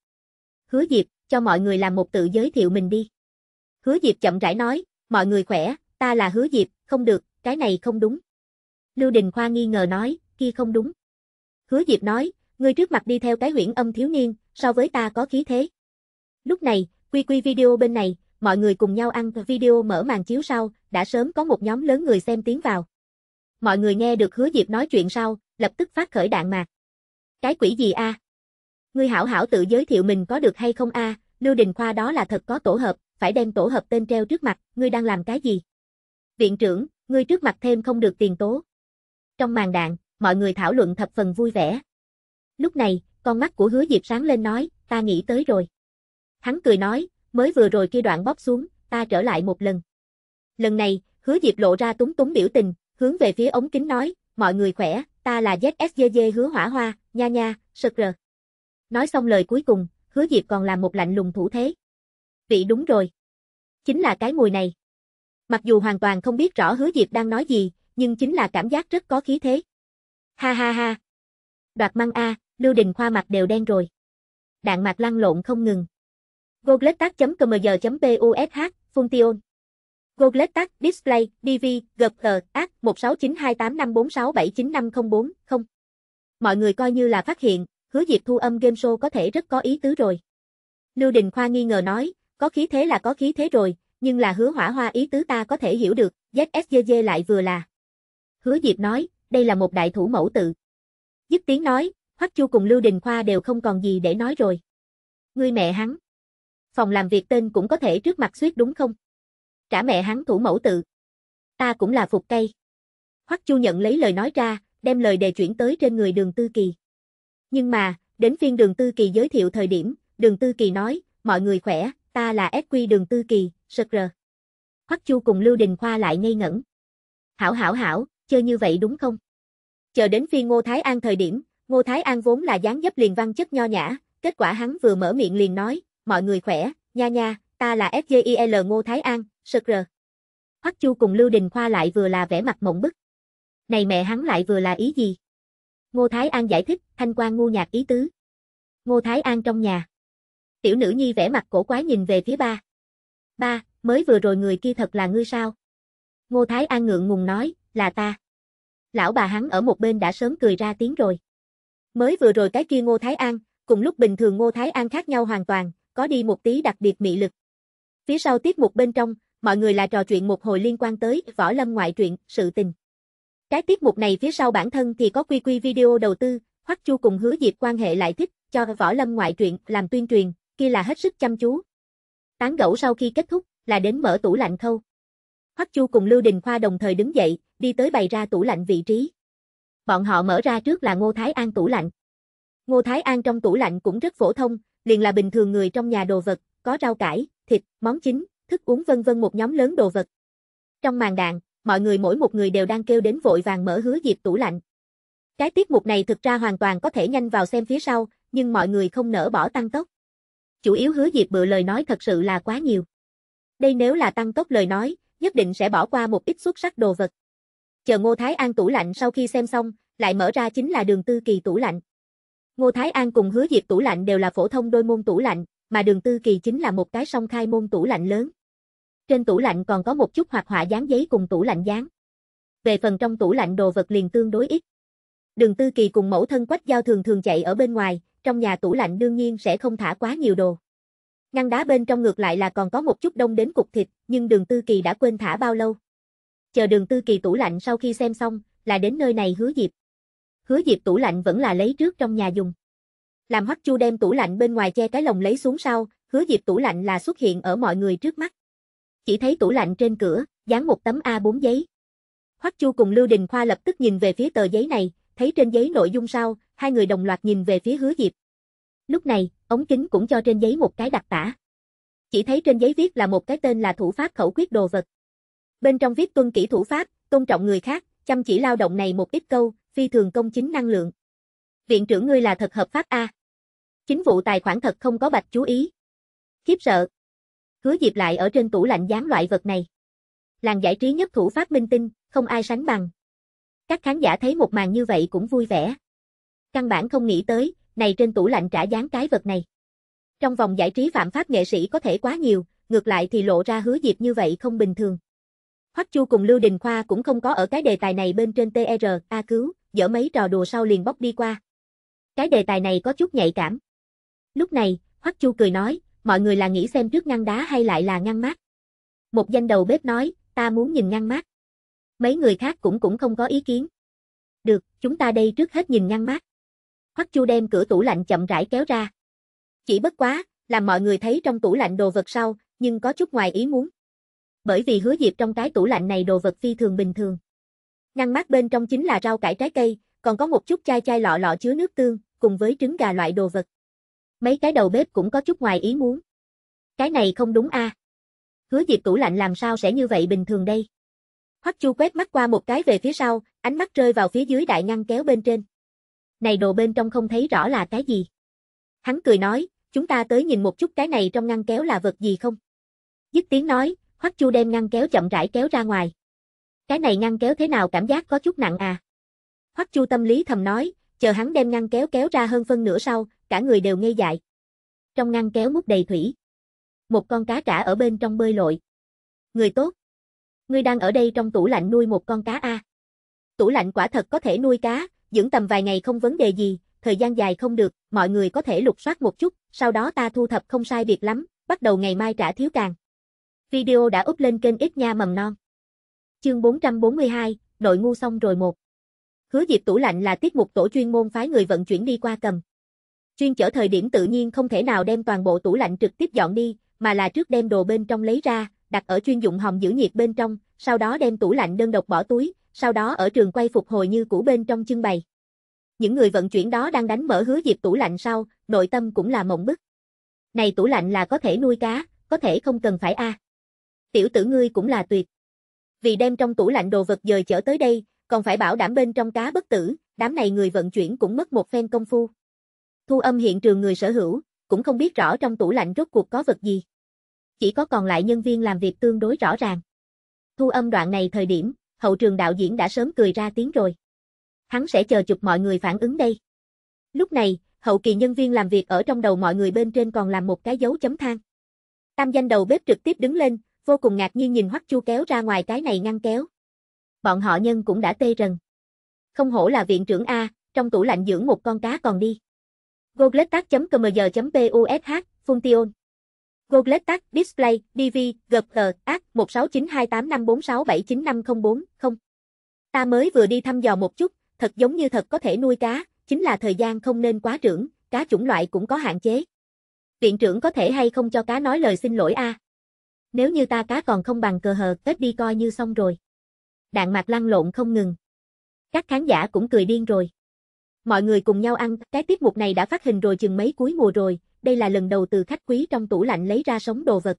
Hứa Diệp, cho mọi người làm một tự giới thiệu mình đi. Hứa Diệp chậm rãi nói, mọi người khỏe, ta là Hứa Diệp, không được, cái này không đúng. Lưu Đình Khoa nghi ngờ nói, kia không đúng. Hứa Diệp nói, ngươi trước mặt đi theo cái huyễn âm thiếu niên, so với ta có khí thế. Lúc này, quy quy video bên này, mọi người cùng nhau ăn video mở màn chiếu sau, đã sớm có một nhóm lớn người xem tiến vào. Mọi người nghe được Hứa Diệp nói chuyện sau, lập tức phát khởi đạn mạc. Cái quỷ gì a? Ngươi hảo hảo tự giới thiệu mình có được hay không a? Lưu Đình Khoa đó là thật có tổ hợp, phải đem tổ hợp tên treo trước mặt, ngươi đang làm cái gì? Viện trưởng, ngươi trước mặt thêm không được tiền tố. Trong màn đạn, mọi người thảo luận thập phần vui vẻ. Lúc này, con mắt của hứa Diệp sáng lên nói, ta nghĩ tới rồi. Hắn cười nói, mới vừa rồi kia đoạn bóp xuống, ta trở lại một lần. Lần này, hứa Diệp lộ ra túng túng biểu tình, hướng về phía ống kính nói, mọi người khỏe, ta là ZSJJ hứa hỏa hoa, nha nha, sực rờ. Nói xong lời cuối cùng, hứa Diệp còn làm một lạnh lùng thủ thế. Vị đúng rồi. Chính là cái mùi này. Mặc dù hoàn toàn không biết rõ hứa Diệp đang nói gì, nhưng chính là cảm giác rất có khí thế. Ha ha ha. Đoạt măng A, Lưu Đình Khoa mặt đều đen rồi. Đạn mạc lăn lộn không ngừng. Gogletac.cmg.push, Function. Gogletac, Display, DV, GPG, AC, 16928546795040, mọi người coi như là phát hiện, hứa Diệp thu âm game show có thể rất có ý tứ rồi. Lưu Đình Khoa nghi ngờ nói, có khí thế là có khí thế rồi, nhưng là hứa hỏa hoa ý tứ ta có thể hiểu được, ZSJJ lại vừa là. Hứa Diệp nói, đây là một đại thủ mẫu tự. Dứt tiếng nói, Hoắc Chu cùng Lưu Đình Khoa đều không còn gì để nói rồi. Ngươi mẹ hắn. Phòng làm việc tên cũng có thể trước mặt suýt đúng không? Trả mẹ hắn thủ mẫu tự. Ta cũng là phục cây. Hoắc Chu nhận lấy lời nói ra, đem lời đề chuyển tới trên người đường Tư Kỳ. Nhưng mà, đến phiên đường Tư Kỳ giới thiệu thời điểm, đường Tư Kỳ nói, mọi người khỏe, ta là SQ đường Tư Kỳ, sực rờ. Hoắc Chu cùng Lưu Đình Khoa lại ngây ngẩn. Hảo hảo hảo, chơi như vậy đúng không? Chờ đến phiên Ngô Thái An thời điểm, Ngô Thái An vốn là dáng dấp liền văn chất nho nhã, kết quả hắn vừa mở miệng liền nói, mọi người khỏe, nha nha, ta là FJIL Ngô Thái An, sực rờ. Hoắc Chu cùng Lưu Đình Khoa lại vừa là vẻ mặt mộng bức, này mẹ hắn lại vừa là ý gì? Ngô Thái An giải thích, thanh quan ngu nhạc ý tứ. Ngô Thái An trong nhà. Tiểu nữ nhi vẻ mặt cổ quái nhìn về phía ba. Ba, mới vừa rồi người kia thật là ngươi sao? Ngô Thái An ngượng ngùng nói, là ta. Lão bà hắn ở một bên đã sớm cười ra tiếng rồi. Mới vừa rồi cái kia Ngô Thái An, cùng lúc bình thường Ngô Thái An khác nhau hoàn toàn, có đi một tí đặc biệt mị lực. Phía sau tiết mục bên trong, mọi người là trò chuyện một hồi liên quan tới võ lâm ngoại truyện, sự tình. Cái tiết mục này phía sau bản thân thì có quy quy video đầu tư, Hoắc Chu cùng Hứa Diệp quan hệ lại thích, cho võ lâm ngoại truyện làm tuyên truyền, kia là hết sức chăm chú. Tán gẫu sau khi kết thúc, là đến mở tủ lạnh khâu. Hoắc Chu cùng Lưu Đình Khoa đồng thời đứng dậy, đi tới bày ra tủ lạnh vị trí. Bọn họ mở ra trước là Ngô Thái An tủ lạnh. Ngô Thái An trong tủ lạnh cũng rất phổ thông, liền là bình thường người trong nhà đồ vật, có rau cải, thịt, món chính, thức uống vân vân một nhóm lớn đồ vật. Trong màn đạn, mọi người mỗi một người đều đang kêu đến vội vàng mở hứa diệp tủ lạnh. Cái tiết mục này thực ra hoàn toàn có thể nhanh vào xem phía sau, nhưng mọi người không nỡ bỏ tăng tốc. Chủ yếu hứa diệp bựa lời nói thật sự là quá nhiều. Đây nếu là tăng tốc lời nói, nhất định sẽ bỏ qua một ít xuất sắc đồ vật. Chờ Ngô Thái An tủ lạnh sau khi xem xong, lại mở ra chính là đường tư kỳ tủ lạnh. Ngô Thái An cùng hứa diệp tủ lạnh đều là phổ thông đôi môn tủ lạnh, mà đường tư kỳ chính là một cái song khai môn tủ lạnh lớn. Trên tủ lạnh còn có một chút hoạt họa dán giấy cùng tủ lạnh dán. Về phần trong tủ lạnh đồ vật liền tương đối ít. Đường Tư Kỳ cùng mẫu thân Quách Giao thường thường chạy ở bên ngoài, trong nhà tủ lạnh đương nhiên sẽ không thả quá nhiều đồ. Ngăn đá bên trong ngược lại là còn có một chút đông đến cục thịt, nhưng đường Tư Kỳ đã quên thả bao lâu. Chờ đường Tư Kỳ tủ lạnh sau khi xem xong, là đến nơi này hứa dịp. Hứa dịp tủ lạnh vẫn là lấy trước trong nhà dùng. Làm hoắc chu đem tủ lạnh bên ngoài che cái lồng lấy xuống sau, hứa dịp tủ lạnh là xuất hiện ở mọi người trước mắt chỉ thấy tủ lạnh trên cửa, dán một tấm A4 giấy. Hoắc Chu cùng Lưu Đình Khoa lập tức nhìn về phía tờ giấy này, thấy trên giấy nội dung sau, hai người đồng loạt nhìn về phía Hứa Diệp. Lúc này, ống kính cũng cho trên giấy một cái đặc tả. Chỉ thấy trên giấy viết là một cái tên là thủ pháp khẩu quyết đồ vật. Bên trong viết tuân kỹ thủ pháp, tôn trọng người khác, chăm chỉ lao động này một ít câu, phi thường công chính năng lượng. Viện trưởng ngươi là thật hợp pháp a. Chính vụ tài khoản thật không có bạch chú ý. Khiếp sợ, Hứa Diệp lại ở trên tủ lạnh dán loại vật này. Làng giải trí nhất thủ phát minh tinh, không ai sánh bằng. Các khán giả thấy một màn như vậy cũng vui vẻ. Căn bản không nghĩ tới, này trên tủ lạnh trả dán cái vật này. Trong vòng giải trí phạm pháp nghệ sĩ có thể quá nhiều, ngược lại thì lộ ra hứa Diệp như vậy không bình thường. Hoắc Chu cùng Lưu Đình Khoa cũng không có ở cái đề tài này bên trên TR, A cứu, dở mấy trò đùa sau liền bóc đi qua. Cái đề tài này có chút nhạy cảm. Lúc này, Hoắc Chu cười nói, mọi người là nghĩ xem trước ngăn đá hay lại là ngăn mát. Một danh đầu bếp nói, ta muốn nhìn ngăn mát. Mấy người khác cũng cũng không có ý kiến. Được, chúng ta đây trước hết nhìn ngăn mát. Hoắc Chu đem cửa tủ lạnh chậm rãi kéo ra. Chỉ bất quá, làm mọi người thấy trong tủ lạnh đồ vật sau, nhưng có chút ngoài ý muốn. Bởi vì hứa diệp trong cái tủ lạnh này đồ vật phi thường bình thường. Ngăn mát bên trong chính là rau cải trái cây, còn có một chút chai chai lọ lọ chứa nước tương, cùng với trứng gà loại đồ vật. Mấy cái đầu bếp cũng có chút ngoài ý muốn. Cái này không đúng a. À? Hứa Diệp tủ lạnh làm sao sẽ như vậy bình thường đây? Hoắc Chu quét mắt qua một cái về phía sau, ánh mắt rơi vào phía dưới đại ngăn kéo bên trên. Này đồ bên trong không thấy rõ là cái gì. Hắn cười nói, chúng ta tới nhìn một chút cái này trong ngăn kéo là vật gì không? Dứt tiếng nói, Hoắc Chu đem ngăn kéo chậm rãi kéo ra ngoài. Cái này ngăn kéo thế nào cảm giác có chút nặng à? Hoắc Chu tâm lý thầm nói, chờ hắn đem ngăn kéo kéo ra hơn phân nửa sau, cả người đều ngây dại. Trong ngăn kéo mút đầy thủy. Một con cá trả ở bên trong bơi lội. Người tốt. Ngươi đang ở đây trong tủ lạnh nuôi một con cá A. Tủ lạnh quả thật có thể nuôi cá, dưỡng tầm vài ngày không vấn đề gì, thời gian dài không được, mọi người có thể lục soát một chút, sau đó ta thu thập không sai việc lắm, bắt đầu ngày mai trả thiếu càng. Video đã up lên kênh ít nha mầm non. Chương 442, đội ngu xong rồi một. Hứa dịp tủ lạnh là tiết mục tổ chuyên môn phái người vận chuyển đi qua cầm. Chuyên chở thời điểm tự nhiên không thể nào đem toàn bộ tủ lạnh trực tiếp dọn đi, mà là trước đem đồ bên trong lấy ra, đặt ở chuyên dụng hòm giữ nhiệt bên trong, sau đó đem tủ lạnh đơn độc bỏ túi, sau đó ở trường quay phục hồi như cũ bên trong trưng bày. Những người vận chuyển đó đang đánh mở hứa diệp tủ lạnh sau, nội tâm cũng là mộng bức. Này tủ lạnh là có thể nuôi cá, có thể không cần phải a. Tiểu tử ngươi cũng là tuyệt. Vì đem trong tủ lạnh đồ vật dời chở tới đây, còn phải bảo đảm bên trong cá bất tử, đám này người vận chuyển cũng mất một phen công phu. Thu âm hiện trường người sở hữu, cũng không biết rõ trong tủ lạnh rốt cuộc có vật gì. Chỉ có còn lại nhân viên làm việc tương đối rõ ràng. Thu âm đoạn này thời điểm, hậu trường đạo diễn đã sớm cười ra tiếng rồi. Hắn sẽ chờ chụp mọi người phản ứng đây. Lúc này, hậu kỳ nhân viên làm việc ở trong đầu mọi người bên trên còn làm một cái dấu chấm than. Tam danh đầu bếp trực tiếp đứng lên, vô cùng ngạc nhiên nhìn Hoắc Chu kéo ra ngoài cái này ngăn kéo. Bọn họ nhân cũng đã tê rần. Không hổ là viện trưởng A, trong tủ lạnh dưỡng một con cá còn đi. Gogletac.cmg.push, Function. Gogletac Display, DV, GPG, AC 16928546795040, Ta mới vừa đi thăm dò một chút, thật giống như thật có thể nuôi cá, chính là thời gian không nên quá trưởng, cá chủng loại cũng có hạn chế. Viện trưởng có thể hay không cho cá nói lời xin lỗi a? À? Nếu như ta cá còn không bằng cờ hờ, tết đi coi như xong rồi. Đạn mạc lăn lộn không ngừng. Các khán giả cũng cười điên rồi. Mọi người cùng nhau ăn, cái tiết mục này đã phát hình rồi chừng mấy cuối mùa rồi, đây là lần đầu từ khách quý trong tủ lạnh lấy ra sống đồ vật.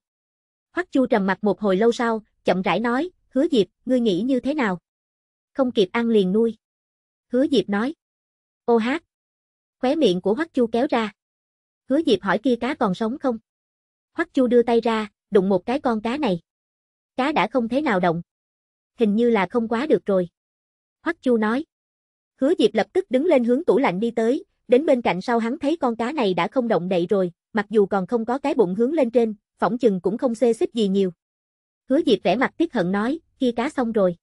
Hoắc Chu trầm mặt một hồi lâu sau, chậm rãi nói, Hứa Diệp, ngươi nghĩ như thế nào? Không kịp ăn liền nuôi. Hứa Diệp nói. Ô hát. Khóe miệng của Hoắc Chu kéo ra. Hứa Diệp hỏi kia cá còn sống không? Hoắc Chu đưa tay ra, đụng một cái con cá này. Cá đã không thế nào động. Hình như là không quá được rồi. Hoắc Chu nói. Hứa Diệp lập tức đứng lên hướng tủ lạnh đi tới, đến bên cạnh sau hắn thấy con cá này đã không động đậy rồi, mặc dù còn không có cái bụng hướng lên trên, phỏng chừng cũng không xê xích gì nhiều. Hứa Diệp vẻ mặt tiếc hận nói, khi cá xong rồi.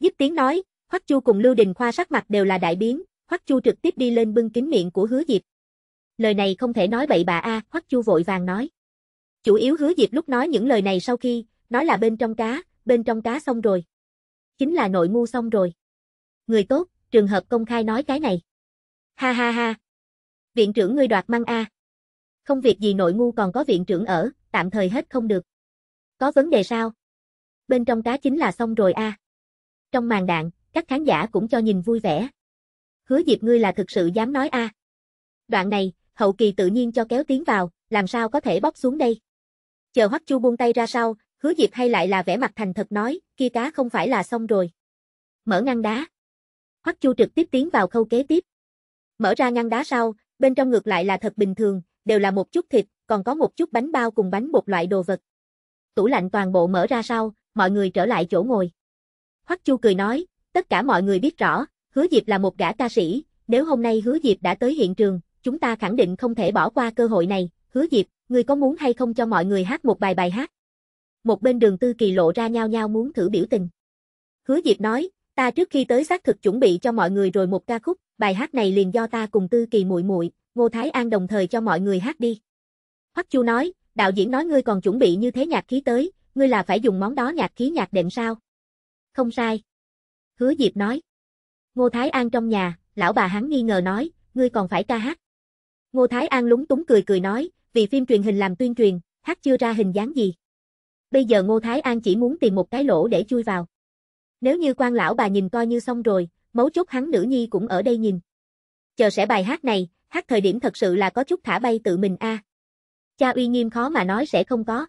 giúp tiếng nói, Hoắc Chu cùng Lưu Đình Khoa sắc mặt đều là đại biến, Hoắc Chu trực tiếp đi lên bưng kính miệng của Hứa Diệp. Lời này không thể nói bậy bạ a, Hoắc Chu vội vàng nói. Chủ yếu Hứa Diệp lúc nói những lời này sau khi, nói là bên trong cá, bên trong cá xong rồi. Chính là nội ngu xong rồi. Người tốt, trường hợp công khai nói cái này. Ha ha ha. Viện trưởng ngươi đoạt măng a. Không việc gì nội ngu còn có viện trưởng ở, tạm thời hết không được. Có vấn đề sao? Bên trong cá chính là xong rồi a. Trong màn đạn, các khán giả cũng cho nhìn vui vẻ. Hứa Diệp ngươi là thực sự dám nói a. Đoạn này, hậu kỳ tự nhiên cho kéo tiếng vào, làm sao có thể bóc xuống đây. Chờ Hoắc Chu buông tay ra sau, Hứa Diệp hay lại là vẻ mặt thành thật nói, kia cá không phải là xong rồi. Mở ngăn đá. Hoắc Chu trực tiếp tiến vào khâu kế tiếp. Mở ra ngăn đá sau, bên trong ngược lại là thật bình thường, đều là một chút thịt, còn có một chút bánh bao cùng bánh bột loại đồ vật. Tủ lạnh toàn bộ mở ra sau, mọi người trở lại chỗ ngồi. Hoắc Chu cười nói, tất cả mọi người biết rõ, Hứa Diệp là một gã ca sĩ, nếu hôm nay Hứa Diệp đã tới hiện trường, chúng ta khẳng định không thể bỏ qua cơ hội này, Hứa Diệp, ngươi có muốn hay không cho mọi người hát một bài bài hát? Một bên đường tư kỳ lộ ra nhao nhau muốn thử biểu tình. Hứa Diệp nói, Ta trước khi tới xác thực chuẩn bị cho mọi người rồi một ca khúc, bài hát này liền do ta cùng Tư Kỳ muội muội, Ngô Thái An đồng thời cho mọi người hát đi. Hoắc Chu nói, đạo diễn nói ngươi còn chuẩn bị như thế nhạc khí tới, ngươi là phải dùng món đó nhạc khí nhạc đệm sao? Không sai. Hứa Diệp nói. Ngô Thái An trong nhà, lão bà hắn nghi ngờ nói, ngươi còn phải ca hát. Ngô Thái An lúng túng cười cười nói, vì phim truyền hình làm tuyên truyền, hát chưa ra hình dáng gì. Bây giờ Ngô Thái An chỉ muốn tìm một cái lỗ để chui vào. Nếu như quan lão bà nhìn coi như xong rồi, mấu chốt hắn nữ nhi cũng ở đây nhìn. Chờ sẽ bài hát này, hát thời điểm thật sự là có chút thả bay tự mình a. À. Cha uy nghiêm khó mà nói sẽ không có.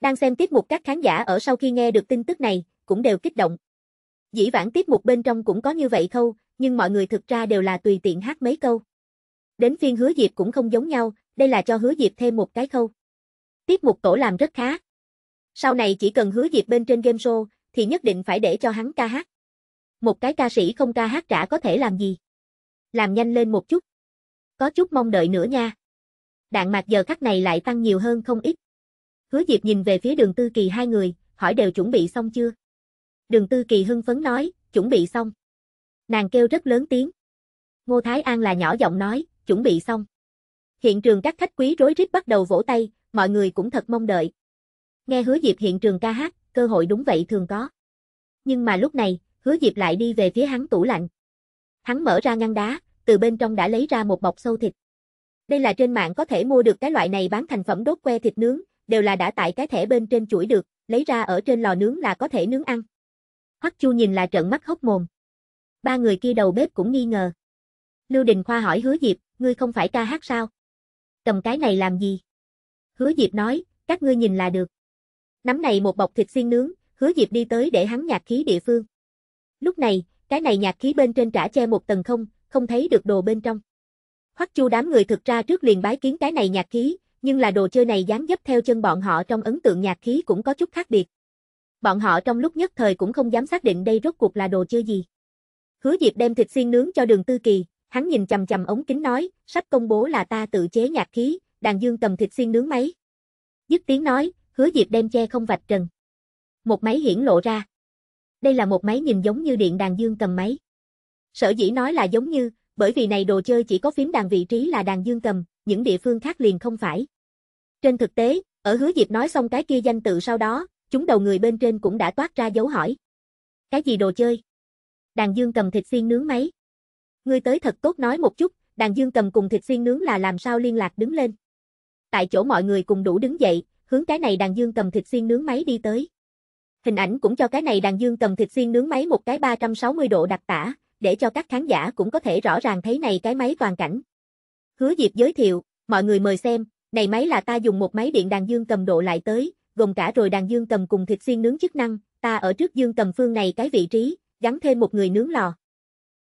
Đang xem tiết mục các khán giả ở sau khi nghe được tin tức này, cũng đều kích động. Dĩ vãng tiết mục bên trong cũng có như vậy khâu, nhưng mọi người thực ra đều là tùy tiện hát mấy câu. Đến phiên hứa Diệp cũng không giống nhau, đây là cho hứa Diệp thêm một cái khâu. Tiết mục tổ làm rất khá. Sau này chỉ cần hứa Diệp bên trên game show, thì nhất định phải để cho hắn ca hát. Một cái ca sĩ không ca hát trả có thể làm gì? Làm nhanh lên một chút. Có chút mong đợi nữa nha. Đạn mạc giờ khắc này lại tăng nhiều hơn không ít. Hứa Diệp nhìn về phía đường Tư Kỳ hai người, hỏi đều chuẩn bị xong chưa? Đường Tư Kỳ hưng phấn nói, chuẩn bị xong. Nàng kêu rất lớn tiếng. Ngô Thái An là nhỏ giọng nói, chuẩn bị xong. Hiện trường các khách quý rối rít bắt đầu vỗ tay, mọi người cũng thật mong đợi. Nghe Hứa Diệp hiện trường ca hát, cơ hội đúng vậy thường có. Nhưng mà lúc này, hứa Diệp lại đi về phía hắn tủ lạnh. Hắn mở ra ngăn đá, từ bên trong đã lấy ra một bọc sâu thịt. Đây là trên mạng có thể mua được cái loại này bán thành phẩm đốt que thịt nướng, đều là đã tại cái thẻ bên trên chuỗi được, lấy ra ở trên lò nướng là có thể nướng ăn. Hoắc Chu nhìn là trợn mắt hốc mồm. Ba người kia đầu bếp cũng nghi ngờ. Lưu Đình Khoa hỏi Hứa Diệp, ngươi không phải ca hát sao? Cầm cái này làm gì? Hứa Diệp nói, các ngươi nhìn là được nắm này một bọc thịt xiên nướng, hứa Diệp đi tới để hắn nhạc khí địa phương. Lúc này, cái này nhạc khí bên trên trả che một tầng không, không thấy được đồ bên trong. Hoắc Chu đám người thực ra trước liền bái kiến cái này nhạc khí, nhưng là đồ chơi này dáng dấp theo chân bọn họ trong ấn tượng nhạc khí cũng có chút khác biệt. Bọn họ trong lúc nhất thời cũng không dám xác định đây rốt cuộc là đồ chơi gì. Hứa Diệp đem thịt xiên nướng cho Đường Tư Kỳ, hắn nhìn chằm chằm ống kính nói, sắp công bố là ta tự chế nhạc khí, Đàn Dương cầm thịt xiên nướng máy. Dứt tiếng nói, hứa Diệp đem che không vạch trần. Một máy hiển lộ ra. Đây là một máy nhìn giống như điện đàn dương cầm máy. Sở dĩ nói là giống như, bởi vì này đồ chơi chỉ có phím đàn vị trí là đàn dương cầm, những địa phương khác liền không phải. Trên thực tế, ở hứa Diệp nói xong cái kia danh tự sau đó, chúng đầu người bên trên cũng đã toát ra dấu hỏi. Cái gì đồ chơi? Đàn dương cầm thịt xiên nướng máy. Ngươi tới thật tốt nói một chút, đàn dương cầm cùng thịt xiên nướng là làm sao liên lạc đứng lên. Tại chỗ mọi người cùng đủ đứng dậy, hướng cái này đàn dương cầm thịt xiên nướng máy đi tới. Hình ảnh cũng cho cái này đàn dương cầm thịt xiên nướng máy một cái 360 độ đặc tả, để cho các khán giả cũng có thể rõ ràng thấy này cái máy toàn cảnh. Hứa Diệp giới thiệu, mọi người mời xem, này máy là ta dùng một máy điện đàn dương cầm độ lại tới, gồm cả rồi đàn dương cầm cùng thịt xiên nướng chức năng, ta ở trước dương cầm phương này cái vị trí, gắn thêm một người nướng lò.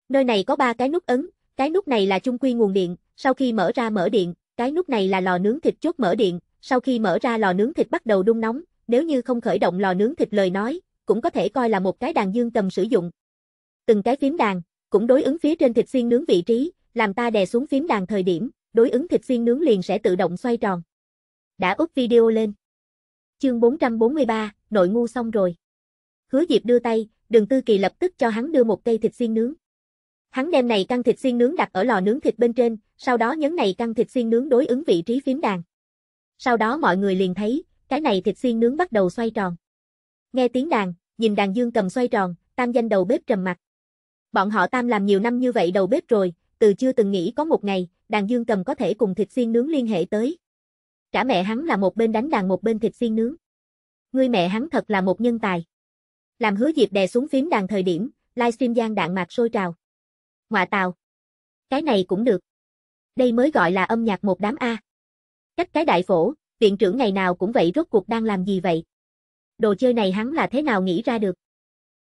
Nơi này có ba cái nút ấn, cái nút này là trung quy nguồn điện, sau khi mở ra mở điện, cái nút này là lò nướng thịt chốt mở điện, sau khi mở ra lò nướng thịt bắt đầu đun nóng, nếu như không khởi động lò nướng thịt lời nói, cũng có thể coi là một cái đàn dương tầm sử dụng. Từng cái phím đàn, cũng đối ứng phía trên thịt xiên nướng vị trí, làm ta đè xuống phím đàn thời điểm, đối ứng thịt xiên nướng liền sẽ tự động xoay tròn. Đã úp video lên. Chương 443, nội ngu xong rồi. Hứa Diệp đưa tay, Đường Tư Kỳ lập tức cho hắn đưa một cây thịt xiên nướng. Hắn đem này căn thịt xiên nướng đặt ở lò nướng thịt bên trên, sau đó nhấn này căn thịt xiên nướng đối ứng vị trí phím đàn. Sau đó mọi người liền thấy, cái này thịt xiên nướng bắt đầu xoay tròn. Nghe tiếng đàn, nhìn đàn dương cầm xoay tròn, tam danh đầu bếp trầm mặt. Bọn họ tam làm nhiều năm như vậy đầu bếp rồi, từ chưa từng nghĩ có một ngày, đàn dương cầm có thể cùng thịt xiên nướng liên hệ tới. Cả mẹ hắn là một bên đánh đàn một bên thịt xiên nướng. Ngươi mẹ hắn thật là một nhân tài. Làm hứa dịp đè xuống phím đàn thời điểm, livestream gian đạn mạc sôi trào. Ngoạ tào. Cái này cũng được. Đây mới gọi là âm nhạc một đám A. Cách cái đại phổ, viện trưởng ngày nào cũng vậy rốt cuộc đang làm gì vậy? Đồ chơi này hắn là thế nào nghĩ ra được?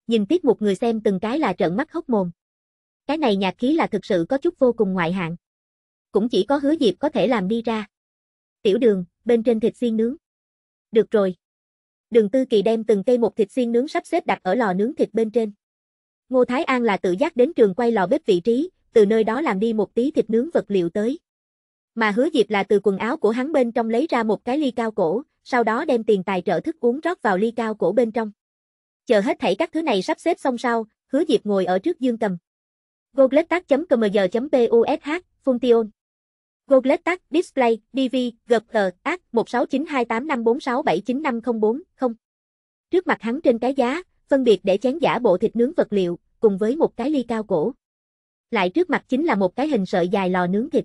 Nhìn tiết một người xem từng cái là trợn mắt hốc mồm. Cái này nhạc khí là thực sự có chút vô cùng ngoại hạng. Cũng chỉ có hứa diệp có thể làm đi ra. Tiểu đường, bên trên thịt xiên nướng. Được rồi. Đường Tư Kỳ đem từng cây một thịt xiên nướng sắp xếp đặt ở lò nướng thịt bên trên. Ngô Thái An là tự giác đến trường quay lò bếp vị trí, từ nơi đó làm đi một tí thịt nướng vật liệu tới. Mà hứa Diệp là từ quần áo của hắn bên trong lấy ra một cái ly cao cổ, sau đó đem tiền tài trợ thức uống rót vào ly cao cổ bên trong. Chờ hết thảy các thứ này sắp xếp xong sau, hứa Diệp ngồi ở trước dương cầm. Gogletac.cmg.push, Function. Gogletac Display, DV, GPR, AC 1692854679504, 0. Trước mặt hắn trên cái giá, phân biệt để chén giả bộ thịt nướng vật liệu, cùng với một cái ly cao cổ. Lại trước mặt chính là một cái hình sợi dài lò nướng thịt.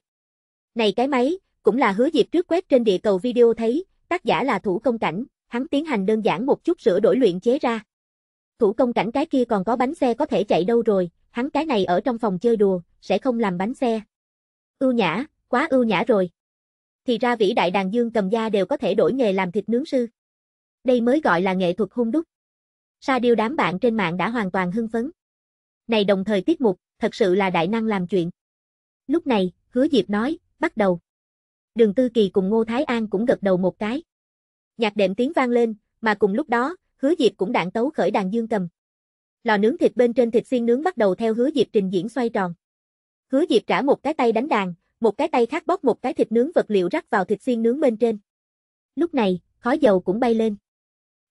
Này cái máy, cũng là hứa dịp trước quét trên địa cầu video thấy, tác giả là thủ công cảnh, hắn tiến hành đơn giản một chút sửa đổi luyện chế ra. Thủ công cảnh cái kia còn có bánh xe có thể chạy đâu rồi, hắn cái này ở trong phòng chơi đùa, sẽ không làm bánh xe. Ưu nhã, quá ưu nhã rồi. Thì ra vĩ đại đàn dương cầm da đều có thể đổi nghề làm thịt nướng sư. Đây mới gọi là nghệ thuật hung đúc. Sa điêu đám bạn trên mạng đã hoàn toàn hưng phấn. Này đồng thời tiết mục, thật sự là đại năng làm chuyện. Lúc này, hứa diệp nói, bắt đầu. Đường Tư Kỳ cùng Ngô Thái An cũng gật đầu một cái. Nhạc đệm tiếng vang lên, mà cùng lúc đó, Hứa Diệp cũng đạn tấu khởi đàn dương cầm. Lò nướng thịt bên trên thịt xiên nướng bắt đầu theo Hứa Diệp trình diễn xoay tròn. Hứa Diệp trả một cái tay đánh đàn, một cái tay khác bóp một cái thịt nướng vật liệu rắc vào thịt xiên nướng bên trên. Lúc này, khói dầu cũng bay lên.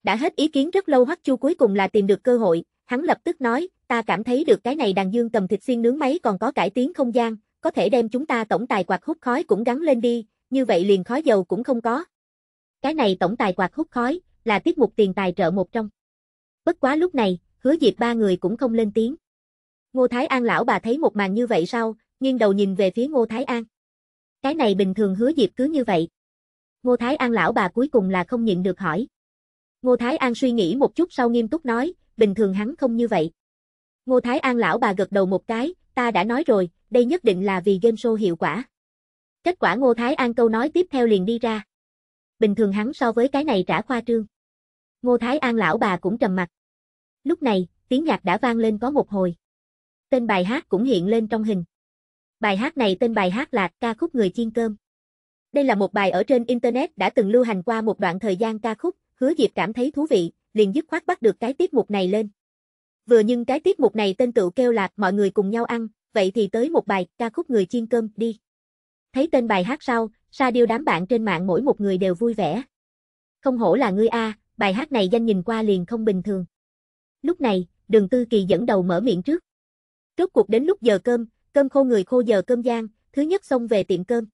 Đã hết ý kiến rất lâu Hoắc Chu cuối cùng là tìm được cơ hội, hắn lập tức nói, ta cảm thấy được cái này đàn dương cầm thịt xiên nướng máy còn có cải tiến không gian, có thể đem chúng ta tổng tài quạt hút khói cũng gắn lên đi, như vậy liền khói dầu cũng không có. Cái này tổng tài quạt hút khói, là tiết mục tiền tài trợ một trong. Bất quá lúc này, hứa diệp ba người cũng không lên tiếng. Ngô Thái An lão bà thấy một màn như vậy sau, nghiêng đầu nhìn về phía Ngô Thái An. Cái này bình thường hứa diệp cứ như vậy. Ngô Thái An lão bà cuối cùng là không nhịn được hỏi. Ngô Thái An suy nghĩ một chút sau nghiêm túc nói, bình thường hắn không như vậy. Ngô Thái An lão bà gật đầu một cái, ta đã nói rồi, đây nhất định là vì game show hiệu quả. Kết quả Ngô Thái An câu nói tiếp theo liền đi ra. Bình thường hắn so với cái này trả khoa trương. Ngô Thái An lão bà cũng trầm mặt. Lúc này, tiếng nhạc đã vang lên có một hồi. Tên bài hát cũng hiện lên trong hình. Bài hát này tên bài hát là Ca khúc Người Chiên Cơm. Đây là một bài ở trên Internet đã từng lưu hành qua một đoạn thời gian ca khúc, hứa Diệp cảm thấy thú vị, liền dứt khoát bắt được cái tiết mục này lên. Vừa nhưng cái tiết mục này tên tự kêu là Mọi người cùng nhau ăn, vậy thì tới một bài ca khúc người chiên cơm đi. Thấy tên bài hát sau, Sa Điêu đám bạn trên mạng mỗi một người đều vui vẻ. Không hổ là ngươi A, bài hát này danh nhìn qua liền không bình thường. Lúc này, đường tư kỳ dẫn đầu mở miệng trước. Rốt cuộc đến lúc giờ cơm, cơm khô người khô giờ cơm gian, thứ nhất xông về tiệm cơm.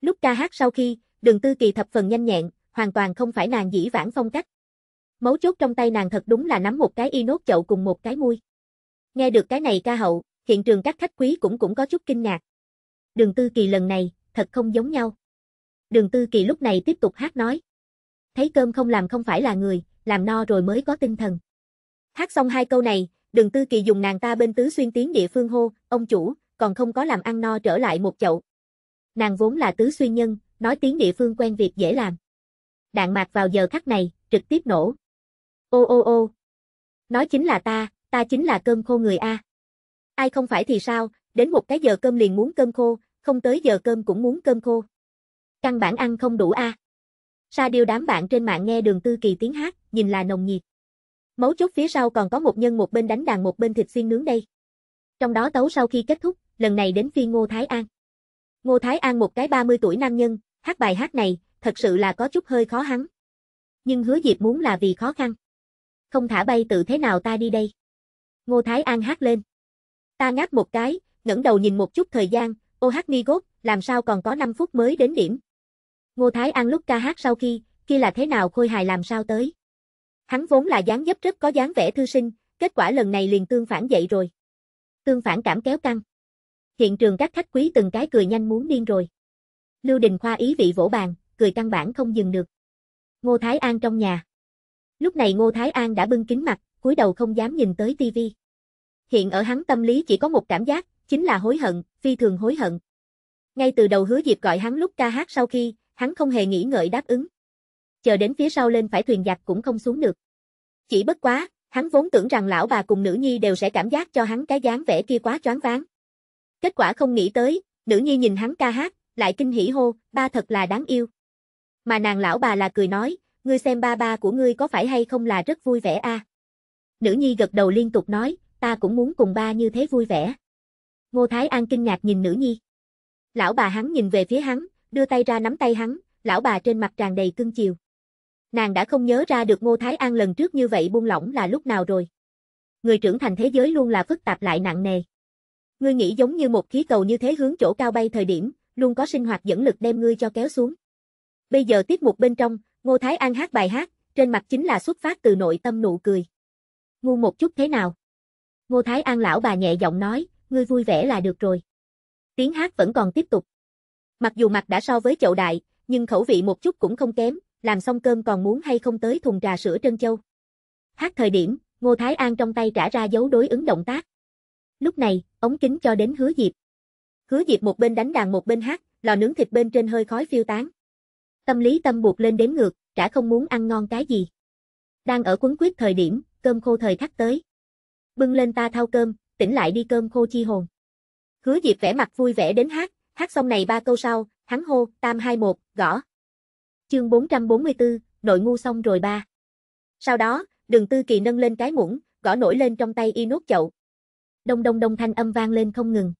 Lúc ca hát sau khi, đường tư kỳ thập phần nhanh nhẹn, hoàn toàn không phải nàng dĩ vãng phong cách. Mấu chốt trong tay nàng thật đúng là nắm một cái y nốt chậu cùng một cái muôi. Nghe được cái này ca hậu, hiện trường các khách quý cũng cũng có chút kinh ngạc. Đường Tư Kỳ lần này, thật không giống nhau. Đường Tư Kỳ lúc này tiếp tục hát nói. Thấy cơm không làm không phải là người, làm no rồi mới có tinh thần. Hát xong hai câu này, đường Tư Kỳ dùng nàng ta bên tứ xuyên tiếng địa phương hô, ông chủ, còn không có làm ăn no trở lại một chậu. Nàng vốn là tứ xuyên nhân, nói tiếng địa phương quen việc dễ làm. Đạn mạc vào giờ khắc này, trực tiếp nổ. Ô ô ô. Nói chính là ta, ta chính là cơm khô người A. Ai không phải thì sao, đến một cái giờ cơm liền muốn cơm khô, không tới giờ cơm cũng muốn cơm khô. Căn bản ăn không đủ a. Sa điều đám bạn trên mạng nghe đường tư kỳ tiếng hát, nhìn là nồng nhiệt. Mấu chốt phía sau còn có một nhân một bên đánh đàn một bên thịt xiên nướng đây. Trong đó tấu sau khi kết thúc, lần này đến phi Ngô Thái An. Ngô Thái An một cái 30 tuổi nam nhân, hát bài hát này, thật sự là có chút hơi khó hắn. Nhưng hứa diệp muốn là vì khó khăn. Không thả bay tự thế nào ta đi đây. Ngô Thái An hát lên. Ta ngáp một cái, ngẩng đầu nhìn một chút thời gian, ô hát ni gốt, làm sao còn có 5 phút mới đến điểm. Ngô Thái An lúc ca hát sau khi, khi là thế nào khôi hài làm sao tới. Hắn vốn là dáng dấp rất có dáng vẻ thư sinh, kết quả lần này liền tương phản dậy rồi. Tương phản cảm kéo căng. Hiện trường các khách quý từng cái cười nhanh muốn điên rồi. Lưu Đình Khoa ý vị vỗ bàn, cười căn bản không dừng được. Ngô Thái An trong nhà. Lúc này Ngô Thái An đã bưng kính mặt, cúi đầu không dám nhìn tới tivi hiện ở hắn tâm lý chỉ có một cảm giác, chính là hối hận, phi thường hối hận. Ngay từ đầu hứa Diệp gọi hắn lúc ca hát sau khi, hắn không hề nghĩ ngợi đáp ứng. Chờ đến phía sau lên phải thuyền giặc cũng không xuống được. Chỉ bất quá, hắn vốn tưởng rằng lão bà cùng nữ nhi đều sẽ cảm giác cho hắn cái dáng vẻ kia quá choáng váng. Kết quả không nghĩ tới, nữ nhi nhìn hắn ca hát, lại kinh hỉ hô, ba thật là đáng yêu. Mà nàng lão bà là cười nói, ngươi xem ba ba của ngươi có phải hay không là rất vui vẻ a. À? Nữ nhi gật đầu liên tục nói, ta cũng muốn cùng ba như thế vui vẻ. Ngô Thái An kinh ngạc nhìn nữ nhi. Lão bà hắn nhìn về phía hắn, đưa tay ra nắm tay hắn, lão bà trên mặt tràn đầy cưng chiều. Nàng đã không nhớ ra được Ngô Thái An lần trước như vậy buông lỏng là lúc nào rồi. Người trưởng thành thế giới luôn là phức tạp lại nặng nề. Ngươi nghĩ giống như một khí cầu như thế hướng chỗ cao bay thời điểm, luôn có sinh hoạt dẫn lực đem ngươi cho kéo xuống. Bây giờ tiết mục bên trong, Ngô Thái An hát bài hát, trên mặt chính là xuất phát từ nội tâm nụ cười. Ngu một chút thế nào? Ngô Thái An lão bà nhẹ giọng nói, ngươi vui vẻ là được rồi. Tiếng hát vẫn còn tiếp tục. Mặc dù mặt đã so với chậu đại, nhưng khẩu vị một chút cũng không kém, làm xong cơm còn muốn hay không tới thùng trà sữa trân châu. Hát thời điểm, Ngô Thái An trong tay trả ra dấu đối ứng động tác. Lúc này, ống kính cho đến hứa diệp. Hứa diệp một bên đánh đàn một bên hát, lò nướng thịt bên trên hơi khói phiêu tán. Tâm lý tâm buộc lên đếm ngược, trả không muốn ăn ngon cái gì. Đang ở quấn quyết thời điểm, cơm khô thời khắc tới bưng lên ta thao cơm, tỉnh lại đi cơm khô chi hồn. Hứa Diệp vẻ mặt vui vẻ đến hát, hát xong này ba câu sau, hắn hô, tam hai một, gõ. Chương 444, nội ngu xong rồi ba. Sau đó, đường tư kỳ nâng lên cái muỗng, gõ nổi lên trong tay y nốt chậu. Đông đông đông thanh âm vang lên không ngừng.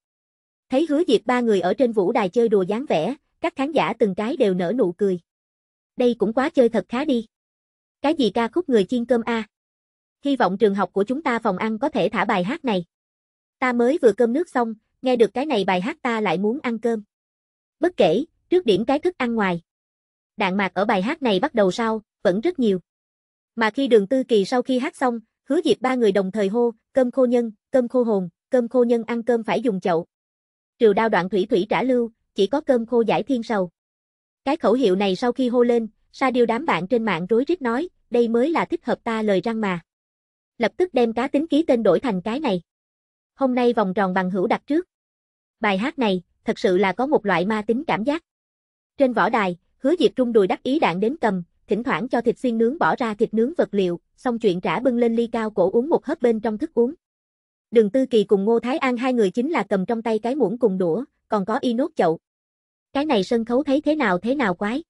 Thấy hứa diệp ba người ở trên vũ đài chơi đùa dáng vẻ, các khán giả từng cái đều nở nụ cười. Đây cũng quá chơi thật khá đi. Cái gì ca khúc người chiên cơm a? À? hy vọng trường học của chúng ta phòng ăn có thể thả bài hát này. Ta mới vừa cơm nước xong, nghe được cái này bài hát ta lại muốn ăn cơm. Bất kể, trước điểm cái thức ăn ngoài. Đạn mạc ở bài hát này bắt đầu sau, vẫn rất nhiều. Mà khi đường tư kỳ sau khi hát xong, hứa diệp ba người đồng thời hô, cơm khô nhân, cơm khô hồn, cơm khô nhân ăn cơm phải dùng chậu. triều đao đoạn thủy thủy trả lưu, chỉ có cơm khô giải thiên sầu. Cái khẩu hiệu này sau khi hô lên, Sa Điêu đám bạn trên mạng rối rít nói, đây mới là thích hợp ta lời răng mà lập tức đem cá tính ký tên đổi thành cái này. Hôm nay vòng tròn bằng hữu đặt trước. Bài hát này, thật sự là có một loại ma tính cảm giác. Trên võ đài, hứa Diệp trung đùi đắc ý đạn đến cầm, thỉnh thoảng cho thịt xiên nướng bỏ ra thịt nướng vật liệu, xong chuyện trả bưng lên ly cao cổ uống một hớp bên trong thức uống. Đường Tư Kỳ cùng Ngô Thái An hai người chính là cầm trong tay cái muỗng cùng đũa, còn có y nốt chậu. Cái này sân khấu thấy thế nào thế nào quái.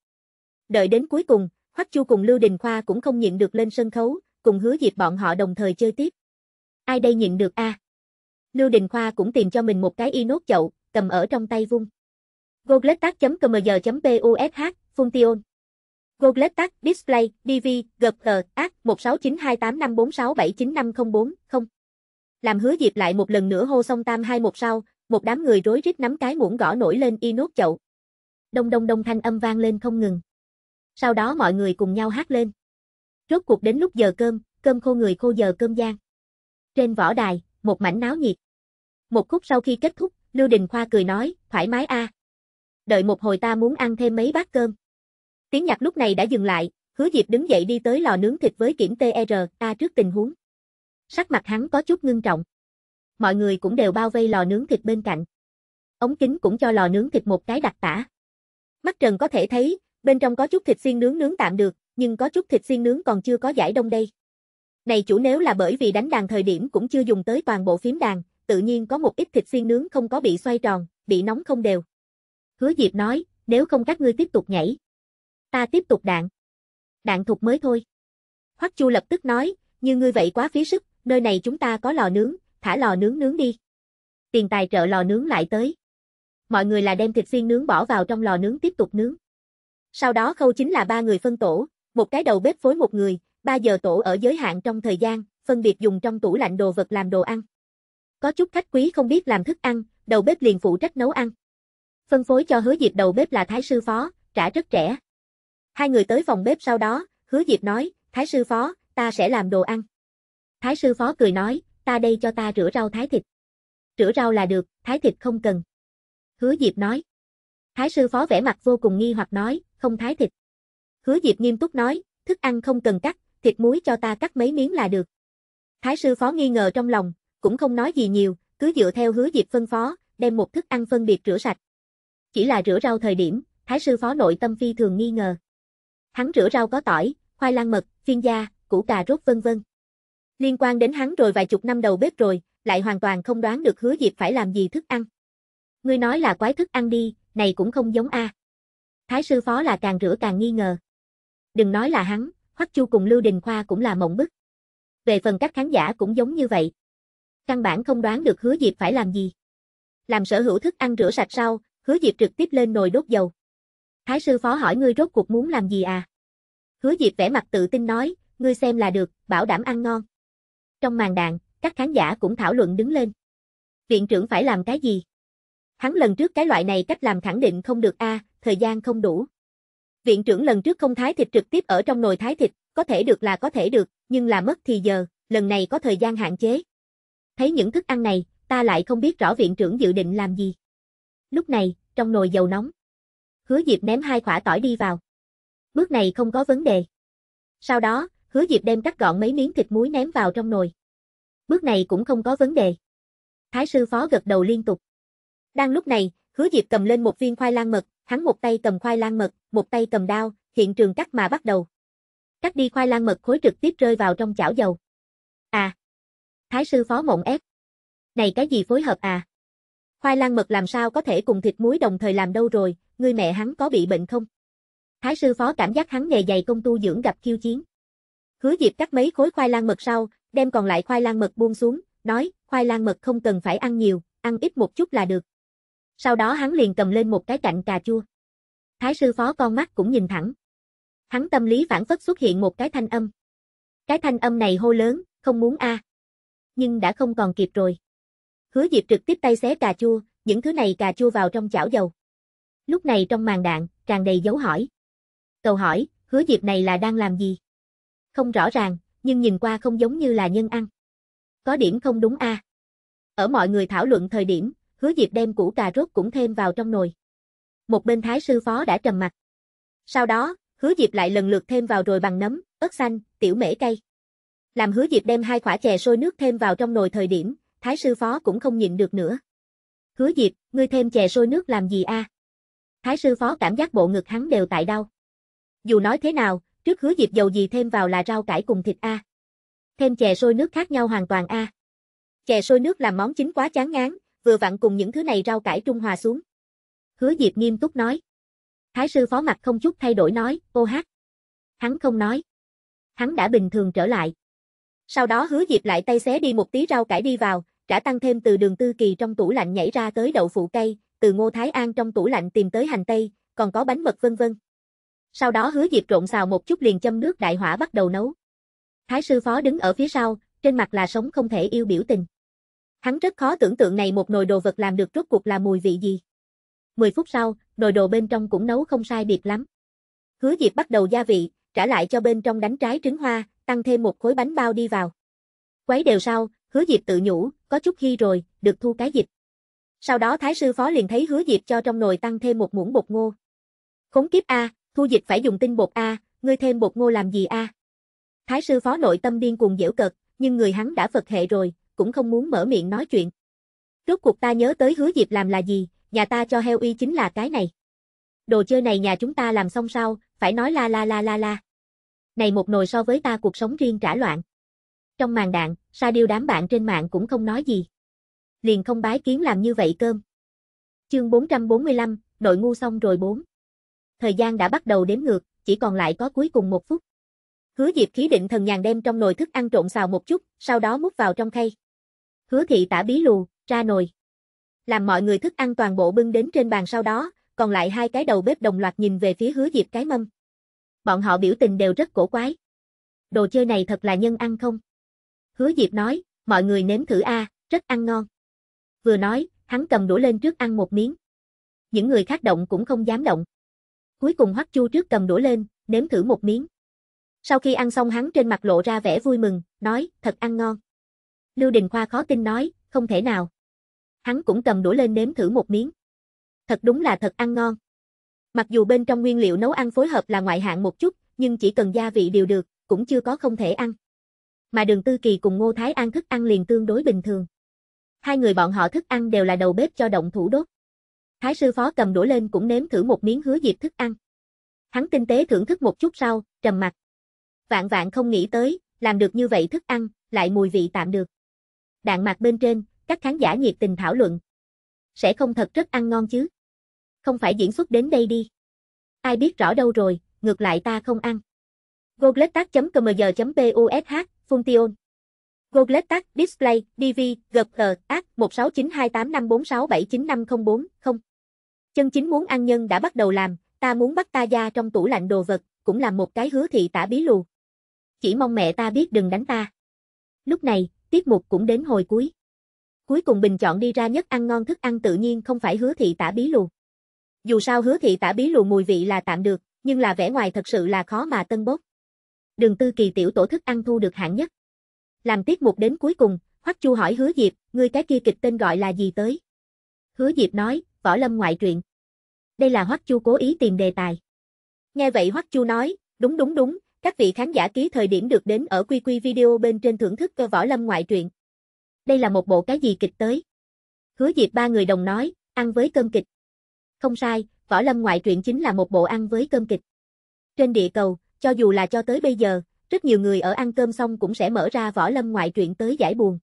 Đợi đến cuối cùng, Hoắc Chu cùng Lưu Đình Khoa cũng không nhịn được lên sân khấu, cùng hứa dịp bọn họ đồng thời chơi tiếp. Ai đây nhịn được a? À? Lưu Đình Khoa cũng tìm cho mình một cái inox chậu, cầm ở trong tay vung. Gogletac.cmg.push, Function. Gogletac, Display, DV, GG, AC 1692854679504, Làm hứa dịp lại một lần nữa hô xong tam hai một sau, một đám người rối rít nắm cái muỗng gõ nổi lên inox chậu. Đông đông đông thanh âm vang lên không ngừng. Sau đó mọi người cùng nhau hát lên. Rốt cuộc đến lúc giờ cơm, cơm khô người khô giờ cơm gian. Trên võ đài, một mảnh náo nhiệt. Một khúc sau khi kết thúc, Lưu Đình Khoa cười nói, thoải mái a. Đợi một hồi ta muốn ăn thêm mấy bát cơm. Tiếng nhạc lúc này đã dừng lại, Hứa Diệp đứng dậy đi tới lò nướng thịt với kiểm ta trước tình huống. Sắc mặt hắn có chút ngưng trọng. Mọi người cũng đều bao vây lò nướng thịt bên cạnh. Ống kính cũng cho lò nướng thịt một cái đặc tả. Mắt Trần có thể thấy, bên trong có chút thịt xiên nướng nướng tạm được, nhưng có chút thịt xiên nướng còn chưa có giải đông đây. Này chủ nếu là bởi vì đánh đàn thời điểm cũng chưa dùng tới toàn bộ phím đàn, tự nhiên có một ít thịt xiên nướng không có bị xoay tròn, bị nóng không đều. Hứa Diệp nói, nếu không các ngươi tiếp tục nhảy. Ta tiếp tục đạn. Đạn thục mới thôi. Hoắc Chu lập tức nói, như ngươi vậy quá phí sức, nơi này chúng ta có lò nướng, thả lò nướng nướng đi. Tiền tài trợ lò nướng lại tới. Mọi người là đem thịt xiên nướng bỏ vào trong lò nướng tiếp tục nướng. Sau đó khâu chính là ba người phân tổ, một cái đầu bếp phối một người, 3 giờ tổ ở giới hạn trong thời gian, phân biệt dùng trong tủ lạnh đồ vật làm đồ ăn. Có chút khách quý không biết làm thức ăn, đầu bếp liền phụ trách nấu ăn. Phân phối cho Hứa Diệp đầu bếp là thái sư phó, trả rất trẻ. Hai người tới phòng bếp sau đó, Hứa Diệp nói, thái sư phó, ta sẽ làm đồ ăn. Thái sư phó cười nói, ta đây cho ta rửa rau thái thịt. Rửa rau là được, thái thịt không cần. Hứa Diệp nói. Thái sư phó vẻ mặt vô cùng nghi hoặc nói, không thái thịt. Hứa Diệp nghiêm túc nói, thức ăn không cần cắt, thịt muối cho ta cắt mấy miếng là được. Thái sư phó nghi ngờ trong lòng, cũng không nói gì nhiều, cứ dựa theo hứa Diệp phân phó, đem một thức ăn phân biệt rửa sạch. Chỉ là rửa rau thời điểm, thái sư phó nội tâm phi thường nghi ngờ. Hắn rửa rau có tỏi, khoai lang mật, phiên gia, củ cà rốt vân vân. Liên quan đến hắn rồi vài chục năm đầu bếp rồi, lại hoàn toàn không đoán được hứa Diệp phải làm gì thức ăn. Ngươi nói là quái thức ăn đi, này cũng không giống a. À. Thái sư phó là càng rửa càng nghi ngờ. Đừng nói là hắn, Hoắc Chu cùng Lưu Đình Khoa cũng là mộng bức. Về phần các khán giả cũng giống như vậy. Căn bản không đoán được Hứa Diệp phải làm gì. Làm sở hữu thức ăn rửa sạch sau, Hứa Diệp trực tiếp lên nồi đốt dầu. Thái sư phó hỏi ngươi rốt cuộc muốn làm gì à? Hứa Diệp vẻ mặt tự tin nói, ngươi xem là được, bảo đảm ăn ngon. Trong màn đạn, các khán giả cũng thảo luận đứng lên. Viện trưởng phải làm cái gì? Hắn lần trước cái loại này cách làm khẳng định không được a, à, thời gian không đủ. Viện trưởng lần trước không thái thịt trực tiếp ở trong nồi thái thịt, có thể được là có thể được, nhưng là mất thì giờ, lần này có thời gian hạn chế. Thấy những thức ăn này, ta lại không biết rõ viện trưởng dự định làm gì. Lúc này, trong nồi dầu nóng, Hứa Diệp ném hai quả tỏi đi vào. Bước này không có vấn đề. Sau đó, Hứa Diệp đem cắt gọn mấy miếng thịt muối ném vào trong nồi. Bước này cũng không có vấn đề. Thái sư phó gật đầu liên tục. Đang lúc này, Hứa Diệp cầm lên một viên khoai lang mật, Hắn một tay cầm khoai lang mật, một tay cầm đao, hiện trường cắt mà bắt đầu. Cắt đi khoai lang mật khối trực tiếp rơi vào trong chảo dầu. À! Thái sư phó mộng ép. Này cái gì phối hợp à? Khoai lang mật làm sao có thể cùng thịt muối đồng thời làm đâu rồi, người mẹ hắn có bị bệnh không? Thái sư phó cảm giác hắn nghề dày công tu dưỡng gặp khiêu chiến. Hứa Diệp cắt mấy khối khoai lang mật sau, đem còn lại khoai lang mật buông xuống, nói, khoai lang mật không cần phải ăn nhiều, ăn ít một chút là được. Sau đó hắn liền cầm lên một cái cạnh cà chua. Thái sư phó con mắt cũng nhìn thẳng. Hắn tâm lý phản phất xuất hiện một cái thanh âm. Cái thanh âm này hô lớn, không muốn a. Nhưng đã không còn kịp rồi. Hứa Diệp trực tiếp tay xé cà chua, những thứ này cà chua vào trong chảo dầu. Lúc này trong màn đạn, tràn đầy dấu hỏi. câu hỏi, hứa Diệp này là đang làm gì? Không rõ ràng, nhưng nhìn qua không giống như là nhân ăn. Có điểm không đúng a. Ở mọi người thảo luận thời điểm, hứa Diệp đem củ cà rốt cũng thêm vào trong nồi. Một bên thái sư phó đã trầm mặt. Sau đó, hứa Diệp lại lần lượt thêm vào rồi bằng nấm, ớt xanh, tiểu mễ cây. Làm hứa Diệp đem hai quả chè sôi nước thêm vào trong nồi thời điểm, thái sư phó cũng không nhịn được nữa. Hứa Diệp, ngươi thêm chè sôi nước làm gì a? Thái sư phó cảm giác bộ ngực hắn đều tại đau. Dù nói thế nào, trước hứa Diệp dầu gì thêm vào là rau cải cùng thịt a. Thêm chè sôi nước khác nhau hoàn toàn a. Chè sôi nước làm món chính quá chán ngán, vừa vặn cùng những thứ này rau cải trung hòa xuống. Hứa Diệp nghiêm túc nói. Thái sư phó mặt không chút thay đổi nói, ô hát. Hắn không nói. Hắn đã bình thường trở lại. Sau đó hứa Diệp lại tay xé đi một tí rau cải đi vào, trả tăng thêm từ đường tư kỳ trong tủ lạnh nhảy ra tới đậu phụ cây, từ ngô thái an trong tủ lạnh tìm tới hành tây, còn có bánh mật vân vân. Sau đó hứa Diệp trộn xào một chút liền châm nước đại hỏa bắt đầu nấu. Thái sư phó đứng ở phía sau, trên mặt là sống không thể yêu biểu tình. Hắn rất khó tưởng tượng này một nồi đồ vật làm được rốt cuộc là mùi vị gì. 10 phút sau, nồi đồ bên trong cũng nấu không sai biệt lắm. Hứa Diệp bắt đầu gia vị, trả lại cho bên trong đánh trái trứng hoa, tăng thêm một khối bánh bao đi vào. Quấy đều sau, Hứa Diệp tự nhủ, có chút khi rồi, được thu cái dịch. Sau đó Thái sư phó liền thấy Hứa Diệp cho trong nồi tăng thêm một muỗng bột ngô. Khốn kiếp A, thu dịch phải dùng tinh bột A, ngươi thêm bột ngô làm gì A? Thái sư phó nội tâm điên cuồng dễu cợt, nhưng người hắn đã Phật hệ rồi, cũng không muốn mở miệng nói chuyện. Rốt cuộc ta nhớ tới hứa Diệp làm là gì, nhà ta cho heo y chính là cái này. Đồ chơi này nhà chúng ta làm xong sao, phải nói la la la la la. Này một nồi so với ta cuộc sống riêng trả loạn. Trong màn đạn, sa điêu đám bạn trên mạng cũng không nói gì. Liền không bái kiến làm như vậy cơm. Chương 445, nội ngu xong rồi 4. Thời gian đã bắt đầu đếm ngược, chỉ còn lại có cuối cùng một phút. Hứa Diệp khí định thần nhàn đem trong nồi thức ăn trộn xào một chút, sau đó múc vào trong khay hứa thị tả bí lù, ra nồi. Làm mọi người thức ăn toàn bộ bưng đến trên bàn sau đó, còn lại hai cái đầu bếp đồng loạt nhìn về phía hứa diệp cái mâm. Bọn họ biểu tình đều rất cổ quái. Đồ chơi này thật là nhân ăn không? Hứa diệp nói, mọi người nếm thử a, rất ăn ngon. Vừa nói, hắn cầm đũa lên trước ăn một miếng. Những người khác động cũng không dám động. Cuối cùng Hoắc Chu trước cầm đũa lên, nếm thử một miếng. Sau khi ăn xong hắn trên mặt lộ ra vẻ vui mừng, nói, thật ăn ngon. Lưu Đình Khoa khó tin nói, không thể nào. Hắn cũng cầm đũa lên nếm thử một miếng. Thật đúng là thật ăn ngon. Mặc dù bên trong nguyên liệu nấu ăn phối hợp là ngoại hạng một chút, nhưng chỉ cần gia vị đều được, cũng chưa có không thể ăn. Mà đường Tư Kỳ cùng Ngô Thái An thức ăn liền tương đối bình thường. Hai người bọn họ thức ăn đều là đầu bếp cho động thủ đốt. Thái sư phó cầm đũa lên cũng nếm thử một miếng hứa dịp thức ăn. Hắn tinh tế thưởng thức một chút sau, trầm mặt. Vạn vạn không nghĩ tới, làm được như vậy thức ăn, lại mùi vị tạm được đạn mạc bên trên, các khán giả nhiệt tình thảo luận. Sẽ không thật rất ăn ngon chứ? Không phải diễn xuất đến đây đi. Ai biết rõ đâu rồi, ngược lại ta không ăn. gogletac comg posh funtion Gogletac, Display, DV, GG, AC, 1692854679504, 0. Chân chính muốn ăn nhân đã bắt đầu làm, ta muốn bắt ta ra trong tủ lạnh đồ vật, cũng là một cái hứa thị tả bí lù. Chỉ mong mẹ ta biết đừng đánh ta. Lúc này, tiết mục cũng đến hồi cuối. Cuối cùng bình chọn đi ra nhất ăn ngon thức ăn tự nhiên không phải hứa thị tả bí lù. Dù sao hứa thị tả bí lù mùi vị là tạm được, nhưng là vẻ ngoài thật sự là khó mà tân bốc. Đường tư kỳ tiểu tổ thức ăn thu được hạng nhất. Làm tiết mục đến cuối cùng, Hoắc Chu hỏi Hứa Diệp, ngươi cái kia kịch tên gọi là gì tới? Hứa Diệp nói, võ lâm ngoại truyện. Đây là Hoắc Chu cố ý tìm đề tài. Nghe vậy Hoắc Chu nói, đúng đúng đúng, các vị khán giả ký thời điểm được đến ở quy quy video bên trên thưởng thức cơ võ lâm ngoại truyện. Đây là một bộ cái gì kịch tới? Hứa Diệp ba người đồng nói, ăn với cơm kịch. Không sai, võ lâm ngoại truyện chính là một bộ ăn với cơm kịch. Trên địa cầu, cho dù là cho tới bây giờ, rất nhiều người ở ăn cơm xong cũng sẽ mở ra võ lâm ngoại truyện tới giải buồn.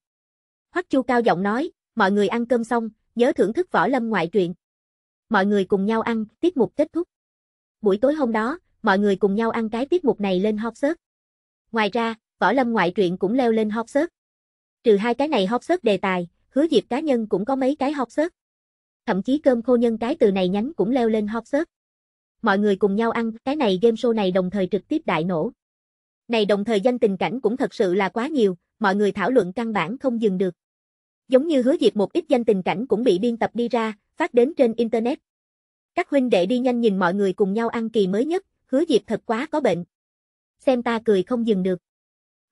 Hoắc Chu cao giọng nói, mọi người ăn cơm xong, nhớ thưởng thức võ lâm ngoại truyện. Mọi người cùng nhau ăn, tiết mục kết thúc. Buổi tối hôm đó, mọi người cùng nhau ăn cái tiết mục này lên hot Hotsearch. Ngoài ra, võ lâm ngoại truyện cũng leo lên hot Hotsearch. Trừ hai cái này hot Hotsearch đề tài, hứa diệp cá nhân cũng có mấy cái hot Hotsearch. Thậm chí cơm khô nhân cái từ này nhánh cũng leo lên hot Hotsearch. Mọi người cùng nhau ăn, cái này game show này đồng thời trực tiếp đại nổ. Này đồng thời danh tình cảnh cũng thật sự là quá nhiều, mọi người thảo luận căn bản không dừng được. Giống như hứa diệp một ít danh tình cảnh cũng bị biên tập đi ra, phát đến trên Internet. Các huynh đệ đi nhanh nhìn mọi người cùng nhau ăn kỳ mới nhất, hứa Diệp thật quá có bệnh. Xem ta cười không dừng được.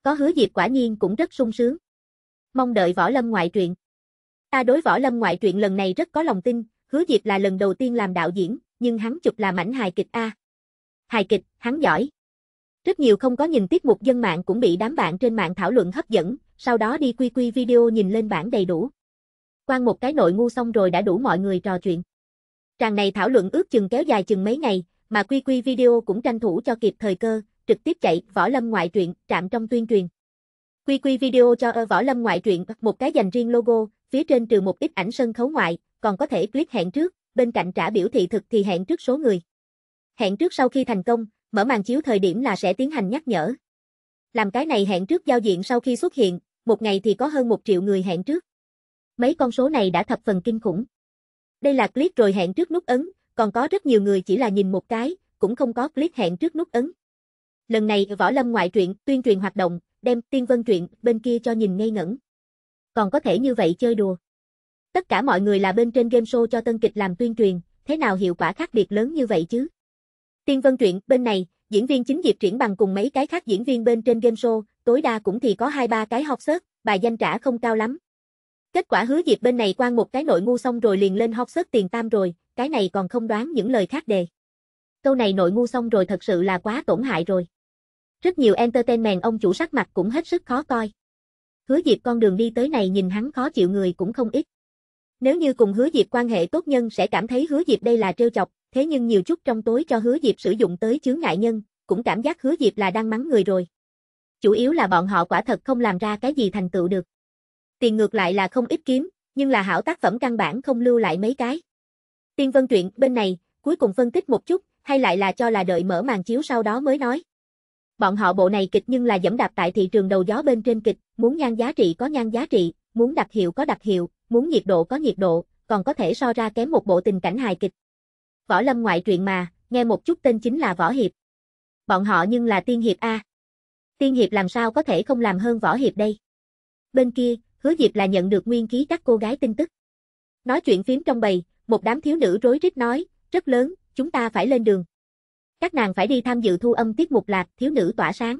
Có hứa Diệp quả nhiên cũng rất sung sướng. Mong đợi võ lâm ngoại truyện. Ta đối võ lâm ngoại truyện lần này rất có lòng tin, hứa Diệp là lần đầu tiên làm đạo diễn, nhưng hắn chụp là mảnh hài kịch A. Hài kịch, hắn giỏi. Rất nhiều không có nhìn tiết mục dân mạng cũng bị đám bạn trên mạng thảo luận hấp dẫn, sau đó đi quy quy video nhìn lên bản đầy đủ. Quan một cái nội ngu xong rồi đã đủ mọi người trò chuyện. Tràng này thảo luận ước chừng kéo dài chừng mấy ngày, mà Quy Quy Video cũng tranh thủ cho kịp thời cơ, trực tiếp chạy Võ Lâm Ngoại truyện, trạm trong tuyên truyền. Quy Quy Video cho ở Võ Lâm Ngoại truyện một cái dành riêng logo, phía trên trừ một ít ảnh sân khấu ngoại, còn có thể click hẹn trước, bên cạnh trả biểu thị thực thì hẹn trước số người. Hẹn trước sau khi thành công, mở màn chiếu thời điểm là sẽ tiến hành nhắc nhở. Làm cái này hẹn trước giao diện sau khi xuất hiện, một ngày thì có hơn một triệu người hẹn trước. Mấy con số này đã thập phần kinh khủng. Đây là click rồi hẹn trước nút ấn, còn có rất nhiều người chỉ là nhìn một cái, cũng không có click hẹn trước nút ấn. Lần này Võ Lâm ngoại truyện tuyên truyền hoạt động, đem Tiên Vân truyện bên kia cho nhìn ngây ngẩn. Còn có thể như vậy chơi đùa. Tất cả mọi người là bên trên game show cho tân kịch làm tuyên truyền, thế nào hiệu quả khác biệt lớn như vậy chứ? Tiên Vân truyện bên này, diễn viên chính Diệp Triển bằng cùng mấy cái khác diễn viên bên trên game show, tối đa cũng thì có 2 3 cái học sớt, bài danh trả không cao lắm. Kết quả hứa Diệp bên này quan một cái nội ngu xong rồi liền lên học sớt tiền tam rồi, cái này còn không đoán những lời khác đề. Câu này nội ngu xong rồi thật sự là quá tổn hại rồi. Rất nhiều entertainment ông chủ sắc mặt cũng hết sức khó coi. Hứa Diệp con đường đi tới này nhìn hắn khó chịu người cũng không ít. Nếu như cùng Hứa Diệp quan hệ tốt nhân sẽ cảm thấy Hứa Diệp đây là trêu chọc, thế nhưng nhiều chút trong tối cho Hứa Diệp sử dụng tới chướng ngại nhân, cũng cảm giác Hứa Diệp là đang mắng người rồi. Chủ yếu là bọn họ quả thật không làm ra cái gì thành tựu được. Tiền ngược lại là không ít kiếm, nhưng là hảo tác phẩm căn bản không lưu lại mấy cái. Tiên Vân Truyện bên này, cuối cùng phân tích một chút, hay lại là cho là đợi mở màn chiếu sau đó mới nói. Bọn họ bộ này kịch nhưng là dẫm đạp tại thị trường đầu gió bên trên kịch, muốn nhan giá trị có nhan giá trị, muốn đặc hiệu có đặc hiệu, muốn nhiệt độ có nhiệt độ, còn có thể so ra kém một bộ tình cảnh hài kịch. Võ lâm ngoại truyện mà, nghe một chút tên chính là Võ Hiệp. Bọn họ nhưng là Tiên Hiệp A. Tiên Hiệp làm sao có thể không làm hơn Võ Hiệp đây? Bên kia, hứa Diệp là nhận được nguyên khí các cô gái tin tức. Nói chuyện phím trong bầy, một đám thiếu nữ rối rít nói, rất lớn, chúng ta phải lên đường. Các nàng phải đi tham dự thu âm tiết mục lạc, thiếu nữ tỏa sáng.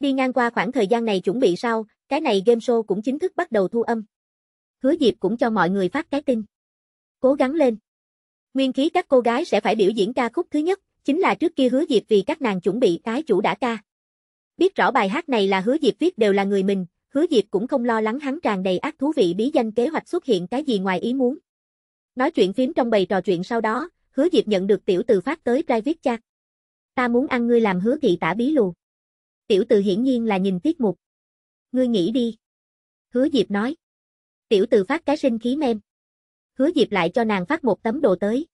Đi ngang qua khoảng thời gian này chuẩn bị sau, cái này game show cũng chính thức bắt đầu thu âm. Hứa Diệp cũng cho mọi người phát cái tin. Cố gắng lên. Nguyên khí các cô gái sẽ phải biểu diễn ca khúc thứ nhất, chính là trước kia Hứa Diệp vì các nàng chuẩn bị cái chủ đã ca. Biết rõ bài hát này là Hứa Diệp viết đều là người mình, Hứa Diệp cũng không lo lắng hắn tràn đầy ác thú vị bí danh kế hoạch xuất hiện cái gì ngoài ý muốn. Nói chuyện phím trong bầy trò chuyện sau đó, hứa Diệp nhận được tiểu từ phát tới private chat. Ta muốn ăn ngươi làm hứa thị tả bí lù. Tiểu từ hiển nhiên là nhìn tiết mục. Ngươi nghĩ đi. Hứa Diệp nói. Tiểu từ phát cái sinh khí mem. Hứa Diệp lại cho nàng phát một tấm đồ tới.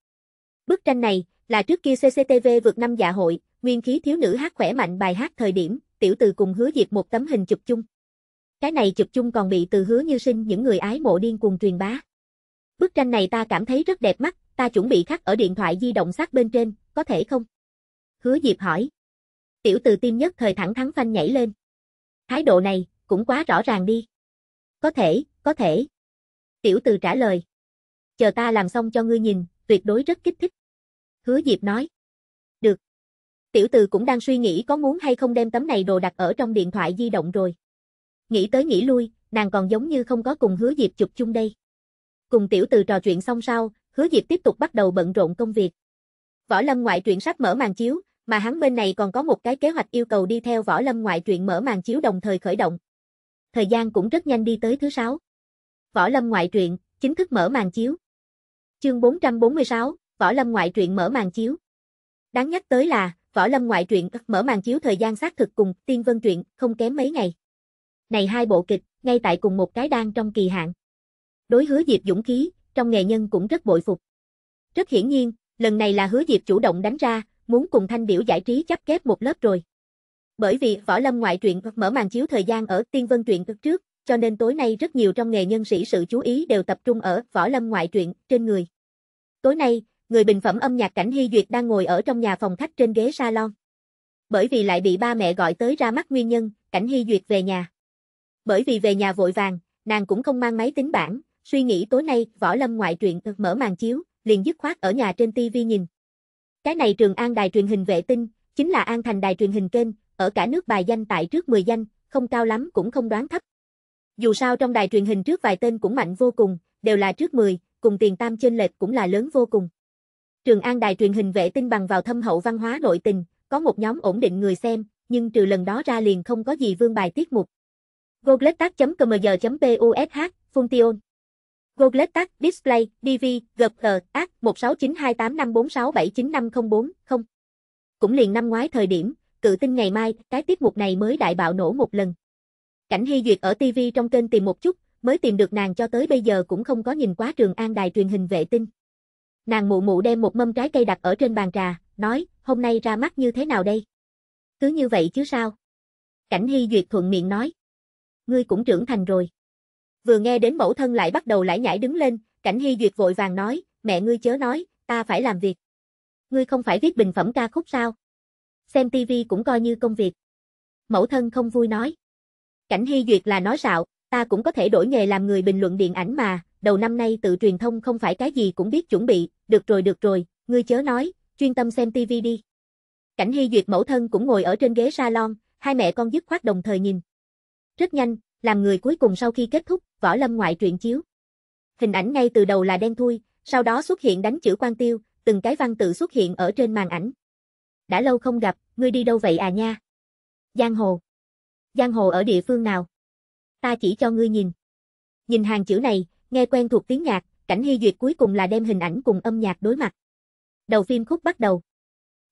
Bức tranh này, là trước kia CCTV vượt năm dạ hội, nguyên khí thiếu nữ hát khỏe mạnh bài hát thời điểm, tiểu từ cùng hứa Diệp một tấm hình chụp chung. Cái này chụp chung còn bị từ hứa như sinh những người ái mộ điên cùng truyền bá. Bức tranh này ta cảm thấy rất đẹp mắt, ta chuẩn bị khắc ở điện thoại di động sát bên trên, có thể không? Hứa Diệp hỏi. Tiểu từ tim nhất thời thẳng thắn phanh nhảy lên. Thái độ này, cũng quá rõ ràng đi. Có thể, có thể. Tiểu từ trả lời. Chờ ta làm xong cho ngươi nhìn, tuyệt đối rất kích thích. Hứa Diệp nói. Được. Tiểu từ cũng đang suy nghĩ có muốn hay không đem tấm này đồ đặt ở trong điện thoại di động rồi. Nghĩ tới nghĩ lui, nàng còn giống như không có cùng hứa Diệp chụp chung đây. Cùng tiểu từ trò chuyện xong sau, hứa Diệp tiếp tục bắt đầu bận rộn công việc. Võ Lâm ngoại truyện sắp mở màn chiếu, mà hắn bên này còn có một cái kế hoạch yêu cầu đi theo Võ Lâm ngoại truyện mở màn chiếu đồng thời khởi động. Thời gian cũng rất nhanh đi tới thứ sáu. Võ Lâm ngoại truyện, chính thức mở màn chiếu. Chương 446, Võ Lâm ngoại truyện mở màn chiếu. Đáng nhắc tới là, Võ Lâm ngoại truyện mở màn chiếu thời gian xác thực cùng Tiên Vân truyện, không kém mấy ngày. Này hai bộ kịch, ngay tại cùng một cái đang trong kỳ hạn đối hứa Diệp dũng khí, trong nghề nhân cũng rất bội phục. Rất hiển nhiên, lần này là hứa Diệp chủ động đánh ra, muốn cùng thanh biểu giải trí chấp kép một lớp rồi. Bởi vì Võ Lâm ngoại truyện mở màn chiếu thời gian ở Tiên Vân truyện trước, cho nên tối nay rất nhiều trong nghề nhân sĩ sự chú ý đều tập trung ở Võ Lâm ngoại truyện trên người. Tối nay, người bình phẩm âm nhạc Cảnh Hy Duyệt đang ngồi ở trong nhà phòng khách trên ghế salon. Bởi vì lại bị ba mẹ gọi tới ra mắt nguyên nhân, Cảnh Hy Duyệt về nhà. Bởi vì về nhà vội vàng, nàng cũng không mang máy tính bảng, suy nghĩ tối nay, võ lâm ngoại truyện mở màn chiếu, liền dứt khoát ở nhà trên tivi nhìn. Cái này Trường An đài truyền hình vệ tinh, chính là An Thành đài truyền hình kênh, ở cả nước bài danh tại trước 10 danh, không cao lắm cũng không đoán thấp. Dù sao trong đài truyền hình trước vài tên cũng mạnh vô cùng, đều là trước 10, cùng tiền tam trên lệch cũng là lớn vô cùng. Trường An đài truyền hình vệ tinh bằng vào thâm hậu văn hóa nội tình, có một nhóm ổn định người xem, nhưng trừ lần đó ra liền không có gì vương bài tiết mục. Googletag.com.giờ.push, Function Google Tag Display DV GG AG 1692854679504 0. Cũng liền năm ngoái thời điểm, cự tinh ngày mai, cái tiết mục này mới đại bạo nổ một lần. Cảnh Hy Duyệt ở TV trong kênh tìm một chút, mới tìm được nàng cho tới bây giờ cũng không có nhìn quá trường an đài truyền hình vệ tinh. Nàng mụ mụ đem một mâm trái cây đặt ở trên bàn trà, nói, hôm nay ra mắt như thế nào đây? Cứ như vậy chứ sao? Cảnh Hy Duyệt thuận miệng nói. Ngươi cũng trưởng thành rồi. Vừa nghe đến mẫu thân lại bắt đầu lải nhải đứng lên, Cảnh Hy Duyệt vội vàng nói, mẹ ngươi chớ nói, ta phải làm việc. Ngươi không phải viết bình phẩm ca khúc sao? Xem tivi cũng coi như công việc. Mẫu thân không vui nói. Cảnh Hy Duyệt là nói rạo, ta cũng có thể đổi nghề làm người bình luận điện ảnh mà, đầu năm nay tự truyền thông không phải cái gì cũng biết chuẩn bị, được rồi được rồi, ngươi chớ nói, chuyên tâm xem tivi đi. Cảnh Hy Duyệt mẫu thân cũng ngồi ở trên ghế salon, hai mẹ con dứt khoát đồng thời nhìn. Rất nhanh, làm người cuối cùng sau khi kết thúc, võ lâm ngoại truyện chiếu. Hình ảnh ngay từ đầu là đen thui, sau đó xuất hiện đánh chữ quan tiêu, từng cái văn tự xuất hiện ở trên màn ảnh. Đã lâu không gặp, ngươi đi đâu vậy à nha? Giang hồ. Giang hồ ở địa phương nào? Ta chỉ cho ngươi nhìn. Nhìn hàng chữ này, nghe quen thuộc tiếng nhạc, cảnh hy duyệt cuối cùng là đem hình ảnh cùng âm nhạc đối mặt. Đầu phim khúc bắt đầu.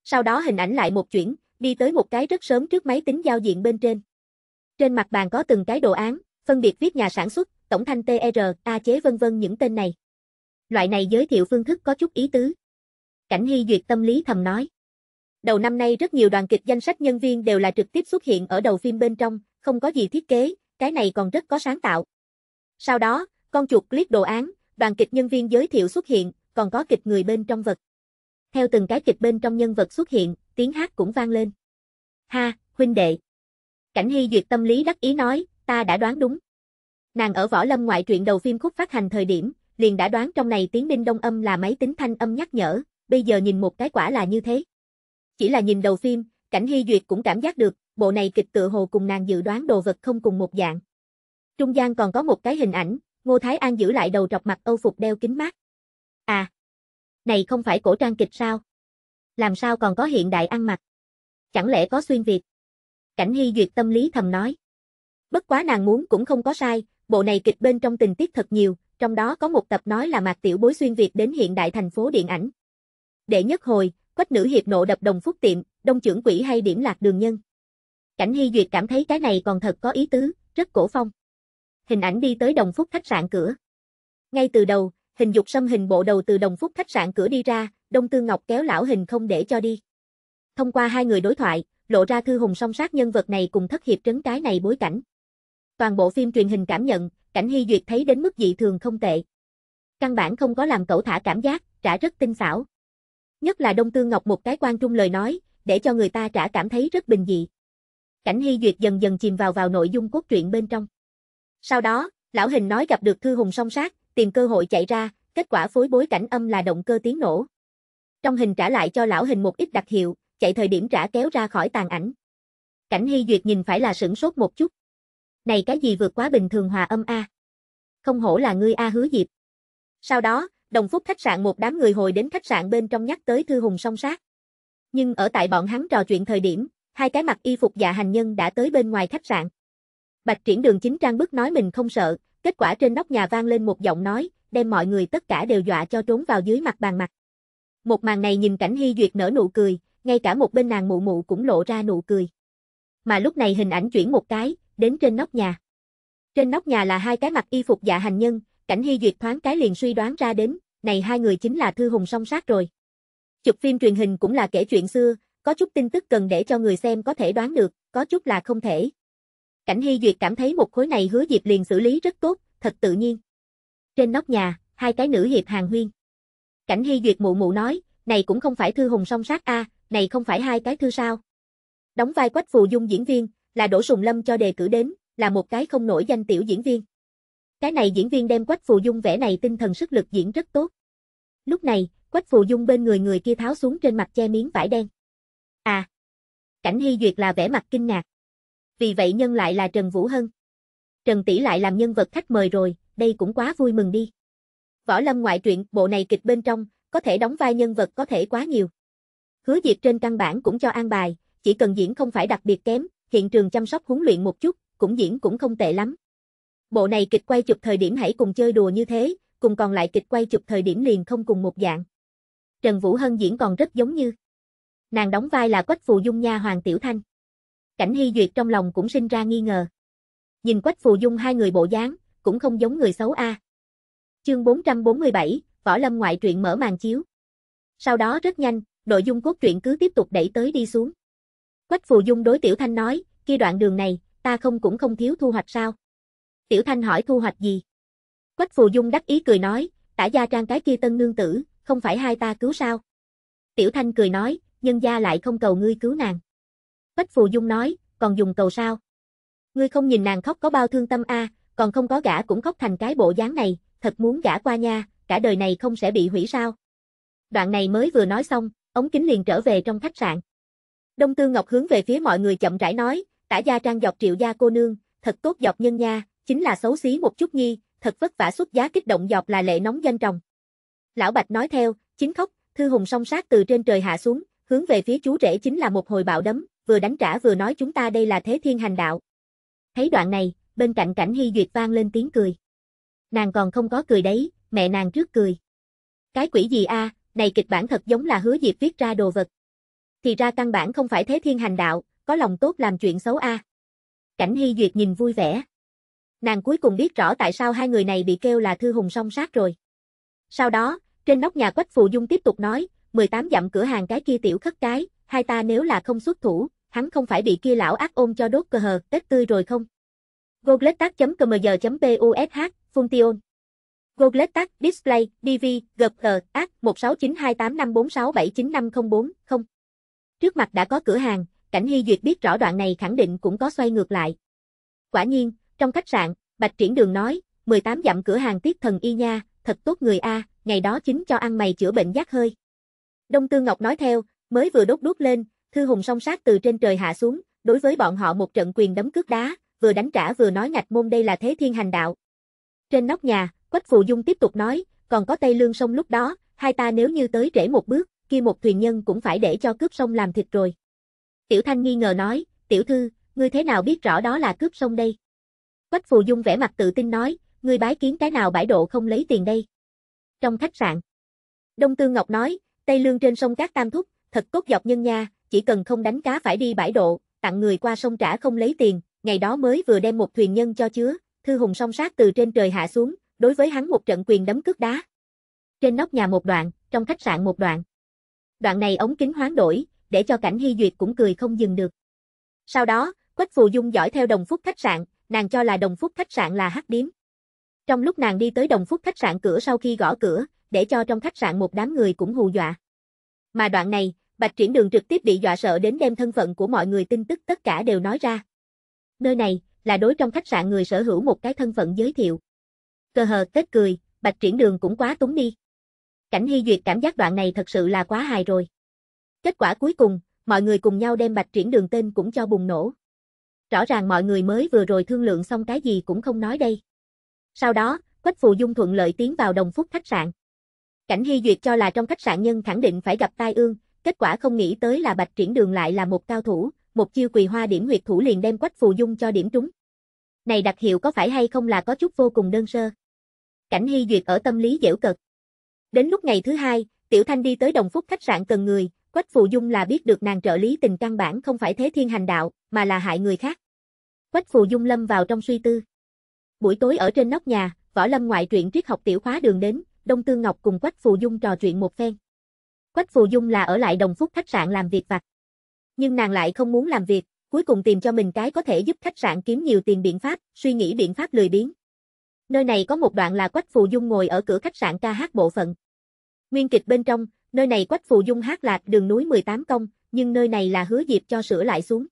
Sau đó hình ảnh lại một chuyển, đi tới một cái rất sớm trước máy tính giao diện bên trên. Trên mặt bàn có từng cái đồ án, phân biệt viết nhà sản xuất, tổng thanh TR, e A chế vân vân những tên này. Loại này giới thiệu phương thức có chút ý tứ. Cảnh Hy Duyệt tâm lý thầm nói. Đầu năm nay rất nhiều đoàn kịch danh sách nhân viên đều là trực tiếp xuất hiện ở đầu phim bên trong, không có gì thiết kế, cái này còn rất có sáng tạo. Sau đó, con chuột click đồ án, đoàn kịch nhân viên giới thiệu xuất hiện, còn có kịch người bên trong vật. Theo từng cái kịch bên trong nhân vật xuất hiện, tiếng hát cũng vang lên. Ha, huynh đệ. Cảnh Hy Duyệt tâm lý đắc ý nói, ta đã đoán đúng. Nàng ở võ lâm ngoại truyện đầu phim khúc phát hành thời điểm, liền đã đoán trong này tiếng binh đông âm là máy tính thanh âm nhắc nhở, bây giờ nhìn một cái quả là như thế. Chỉ là nhìn đầu phim, Cảnh Hy Duyệt cũng cảm giác được, bộ này kịch tự hồ cùng nàng dự đoán đồ vật không cùng một dạng. Trung gian còn có một cái hình ảnh, Ngô Thái An giữ lại đầu trọc mặt Âu Phục đeo kính mát. À, này không phải cổ trang kịch sao? Làm sao còn có hiện đại ăn mặc? Chẳng lẽ có xuyên Việt? Cảnh Hy Duyệt tâm lý thầm nói. Bất quá nàng muốn cũng không có sai, bộ này kịch bên trong tình tiết thật nhiều, trong đó có một tập nói là Mạc Tiểu Bối xuyên Việt đến hiện đại thành phố điện ảnh. Đệ nhất hồi, quách nữ hiệp nộ đập đồng phúc tiệm, đông trưởng quỷ hay điểm lạc đường nhân. Cảnh Hy Duyệt cảm thấy cái này còn thật có ý tứ, rất cổ phong. Hình ảnh đi tới đồng phúc khách sạn cửa. Ngay từ đầu, hình dục xâm hình bộ đầu từ đồng phúc khách sạn cửa đi ra, Đông Tư Ngọc kéo lão hình không để cho đi. Thông qua hai người đối thoại, lộ ra thư hùng song sát nhân vật này cùng thất hiệp trấn cái này bối cảnh. Toàn bộ phim truyền hình cảm nhận, cảnh hy duyệt thấy đến mức dị thường không tệ. Căn bản không có làm cẩu thả cảm giác, trả rất tinh xảo. Nhất là Đông Tương Ngọc một cái quan trung lời nói, để cho người ta trả cảm thấy rất bình dị. Cảnh hy duyệt dần dần chìm vào vào nội dung cốt truyện bên trong. Sau đó, lão hình nói gặp được thư hùng song sát, tìm cơ hội chạy ra, kết quả phối bối cảnh âm là động cơ tiếng nổ. Trong hình trả lại cho lão hình một ít đặc hiệu, chạy thời điểm trả kéo ra khỏi tàn ảnh. Cảnh Hy Duyệt nhìn phải là sửng sốt một chút. Này cái gì vượt quá bình thường hòa âm A. Không hổ là ngươi A hứa dịp. Sau đó, đồng phúc khách sạn một đám người hồi đến khách sạn bên trong nhắc tới Thư Hùng song sát. Nhưng ở tại bọn hắn trò chuyện thời điểm, hai cái mặt y phục dạ hành nhân đã tới bên ngoài khách sạn. Bạch triển đường chính trang bức nói mình không sợ, kết quả trên nóc nhà vang lên một giọng nói, đem mọi người tất cả đều dọa cho trốn vào dưới mặt bàn mặt. Một màn này nhìn cảnh hy duyệt nở nụ cười, ngay cả một bên nàng mụ mụ cũng lộ ra nụ cười. Mà lúc này hình ảnh chuyển một cái, đến trên nóc nhà. Trên nóc nhà là hai cái mặt y phục dạ hành nhân, cảnh hy duyệt thoáng cái liền suy đoán ra đến, này hai người chính là Thư Hùng song sát rồi. Chụp phim truyền hình cũng là kể chuyện xưa, có chút tin tức cần để cho người xem có thể đoán được, có chút là không thể. Cảnh Hy Duyệt cảm thấy một khối này hứa dịp liền xử lý rất tốt, thật tự nhiên. Trên nóc nhà, hai cái nữ hiệp hàng huyên. Cảnh Hy Duyệt mụ mụ nói, này cũng không phải Thư Hùng song sát a, này không phải hai cái thư sao? Đóng vai Quách Phù Dung diễn viên, là Đỗ Sùng Lâm cho đề cử đến, là một cái không nổi danh tiểu diễn viên. Cái này diễn viên đem Quách Phù Dung vẽ này tinh thần sức lực diễn rất tốt. Lúc này, Quách Phù Dung bên người người kia tháo xuống trên mặt che miếng vải đen. À! Cảnh Hy Duyệt là vẻ mặt kinh ngạc. Vì vậy nhân lại là Trần Vũ Hân. Trần Tỷ lại làm nhân vật khách mời rồi, đây cũng quá vui mừng đi. Võ Lâm ngoại truyện, bộ này kịch bên trong, có thể đóng vai nhân vật có thể quá nhiều. Hứa Diệp trên căn bản cũng cho an bài, chỉ cần diễn không phải đặc biệt kém, hiện trường chăm sóc huấn luyện một chút, cũng diễn cũng không tệ lắm. Bộ này kịch quay chụp thời điểm hãy cùng chơi đùa như thế, cùng còn lại kịch quay chụp thời điểm liền không cùng một dạng. Trần Vũ Hân diễn còn rất giống như. Nàng đóng vai là Quách Phù Dung nha Hoàng Tiểu Thanh. Cảnh Hy Duyệt trong lòng cũng sinh ra nghi ngờ. Nhìn Quách Phù Dung hai người bộ dáng, cũng không giống người xấu a. À. Chương 447, Võ Lâm ngoại truyện mở màn chiếu. Sau đó rất nhanh, nội dung cốt truyện cứ tiếp tục đẩy tới đi xuống. Quách Phù Dung đối Tiểu Thanh nói, kia đoạn đường này, ta không cũng không thiếu thu hoạch sao? Tiểu Thanh hỏi thu hoạch gì? Quách Phù Dung đắc ý cười nói, tả gia trang cái kia tân nương tử, không phải hai ta cứu sao? Tiểu Thanh cười nói, nhân gia lại không cầu ngươi cứu nàng. Quách Phù Dung nói, còn dùng cầu sao? Ngươi không nhìn nàng khóc có bao thương tâm a, còn không có gã cũng khóc thành cái bộ dáng này, thật muốn gã qua nha, cả đời này không sẽ bị hủy sao? Đoạn này mới vừa nói xong, ống kính liền trở về trong khách sạn. Đông Tư Ngọc hướng về phía mọi người chậm rãi nói, tả gia trang dọc triệu gia cô nương, thật tốt dọc nhân nha, chính là xấu xí một chút nhi, thật vất vả xuất giá kích động dọc là lệ nóng danh trồng. Lão Bạch nói theo, chính khóc, Thư Hùng song sát từ trên trời hạ xuống, hướng về phía chú rể chính là một hồi bạo đấm, vừa đánh trả vừa nói chúng ta đây là thế thiên hành đạo. Thấy đoạn này, bên cạnh cảnh hy duyệt vang lên tiếng cười. Nàng còn không có cười đấy, mẹ nàng trước cười. Cái quỷ gì a, à, này kịch bản thật giống là hứa Diệp viết ra đồ vật. Thì ra căn bản không phải thế thiên hành đạo, có lòng tốt làm chuyện xấu a. À. Cảnh Hy Duyệt nhìn vui vẻ. Nàng cuối cùng biết rõ tại sao hai người này bị kêu là thư hùng song sát rồi. Sau đó, trên nóc nhà Quách Phù Dung tiếp tục nói, 18 dặm cửa hàng cái kia tiểu khất cái, hai ta nếu là không xuất thủ, hắn không phải bị kia lão ác ôm cho đốt cơ hờ, tết tươi rồi không? Gogletac.cmg.bush, Function Google Tag Display DV GG AT 1692854679504 0. Trước mặt đã có cửa hàng, Cảnh Hy Duyệt biết rõ đoạn này khẳng định cũng có xoay ngược lại. Quả nhiên, trong khách sạn, Bạch Triển Đường nói, 18 dặm cửa hàng tiết thần y nha, thật tốt người A, ngày đó chính cho ăn mày chữa bệnh giác hơi. Đông Tư Ngọc nói theo, mới vừa đốt đốt lên, Thư Hùng song sát từ trên trời hạ xuống, đối với bọn họ một trận quyền đấm cước đá, vừa đánh trả vừa nói ngạch môn đây là thế thiên hành đạo. Trên nóc nhà, Quách Phù Dung tiếp tục nói, còn có Tây Lương sông lúc đó, hai ta nếu như tới trễ một bước, kia một thuyền nhân cũng phải để cho cướp sông làm thịt rồi. Tiểu Thanh nghi ngờ nói, tiểu thư, ngươi thế nào biết rõ đó là cướp sông đây? Quách Phù Dung vẻ mặt tự tin nói, ngươi bái kiến cái nào bãi độ không lấy tiền đây? Trong khách sạn. Đông Tương Ngọc nói, Tây Lương trên sông Cát Tam Thúc, thật cốt dọc nhân nha, chỉ cần không đánh cá phải đi bãi độ, tặng người qua sông trả không lấy tiền, ngày đó mới vừa đem một thuyền nhân cho chứa, Thư Hùng song sát từ trên trời hạ xuống, đối với hắn một trận quyền đấm cước đá. Trên nóc nhà một đoạn, trong khách sạn một đoạn. Đoạn này ống kính hoán đổi, để cho cảnh hy duyệt cũng cười không dừng được. Sau đó, Quách Phù Dung giỏi theo đồng phúc khách sạn, nàng cho là đồng phúc khách sạn là hắc điếm. Trong lúc nàng đi tới đồng phúc khách sạn cửa sau khi gõ cửa, để cho trong khách sạn một đám người cũng hù dọa. Mà đoạn này, Bạch Triển Đường trực tiếp bị dọa sợ đến đem thân phận của mọi người tin tức tất cả đều nói ra. Nơi này, là đối trong khách sạn người sở hữu một cái thân phận giới thiệu. Cơ hờ kết cười, bạch triển đường cũng quá túng đi. Cảnh Hy Duyệt cảm giác đoạn này thật sự là quá hài rồi. Kết quả cuối cùng, mọi người cùng nhau đem bạch triển đường tên cũng cho bùng nổ. Rõ ràng mọi người mới vừa rồi thương lượng xong cái gì cũng không nói đây. Sau đó, Quách Phù Dung thuận lợi tiến vào đồng phúc khách sạn. Cảnh Hy Duyệt cho là trong khách sạn nhân khẳng định phải gặp tai ương, kết quả không nghĩ tới là bạch triển đường lại là một cao thủ, một chiêu quỳ hoa điểm huyệt thủ liền đem Quách Phù Dung cho điểm trúng này đặc hiệu có phải hay không là có chút vô cùng đơn sơ. Cảnh Hy Duyệt ở tâm lý dễu cực. Đến lúc ngày thứ hai, Tiểu Thanh đi tới Đồng Phúc khách sạn cần người, Quách Phù Dung là biết được nàng trợ lý tình căn bản không phải thế thiên hành đạo, mà là hại người khác. Quách Phù Dung lâm vào trong suy tư. Buổi tối ở trên nóc nhà, Võ Lâm ngoại truyện triết học tiểu khóa đường đến, Đông Tương Ngọc cùng Quách Phù Dung trò chuyện một phen. Quách Phù Dung là ở lại Đồng Phúc khách sạn làm việc vặt. Nhưng nàng lại không muốn làm việc, cuối cùng tìm cho mình cái có thể giúp khách sạn kiếm nhiều tiền biện pháp, suy nghĩ biện pháp lười biếng. Nơi này có một đoạn là Quách Phù Dung ngồi ở cửa khách sạn ca hát bộ phận. Nguyên kịch bên trong, nơi này Quách Phù Dung hát lạc đường núi 18 công, nhưng nơi này là hứa dịp cho sửa lại xuống.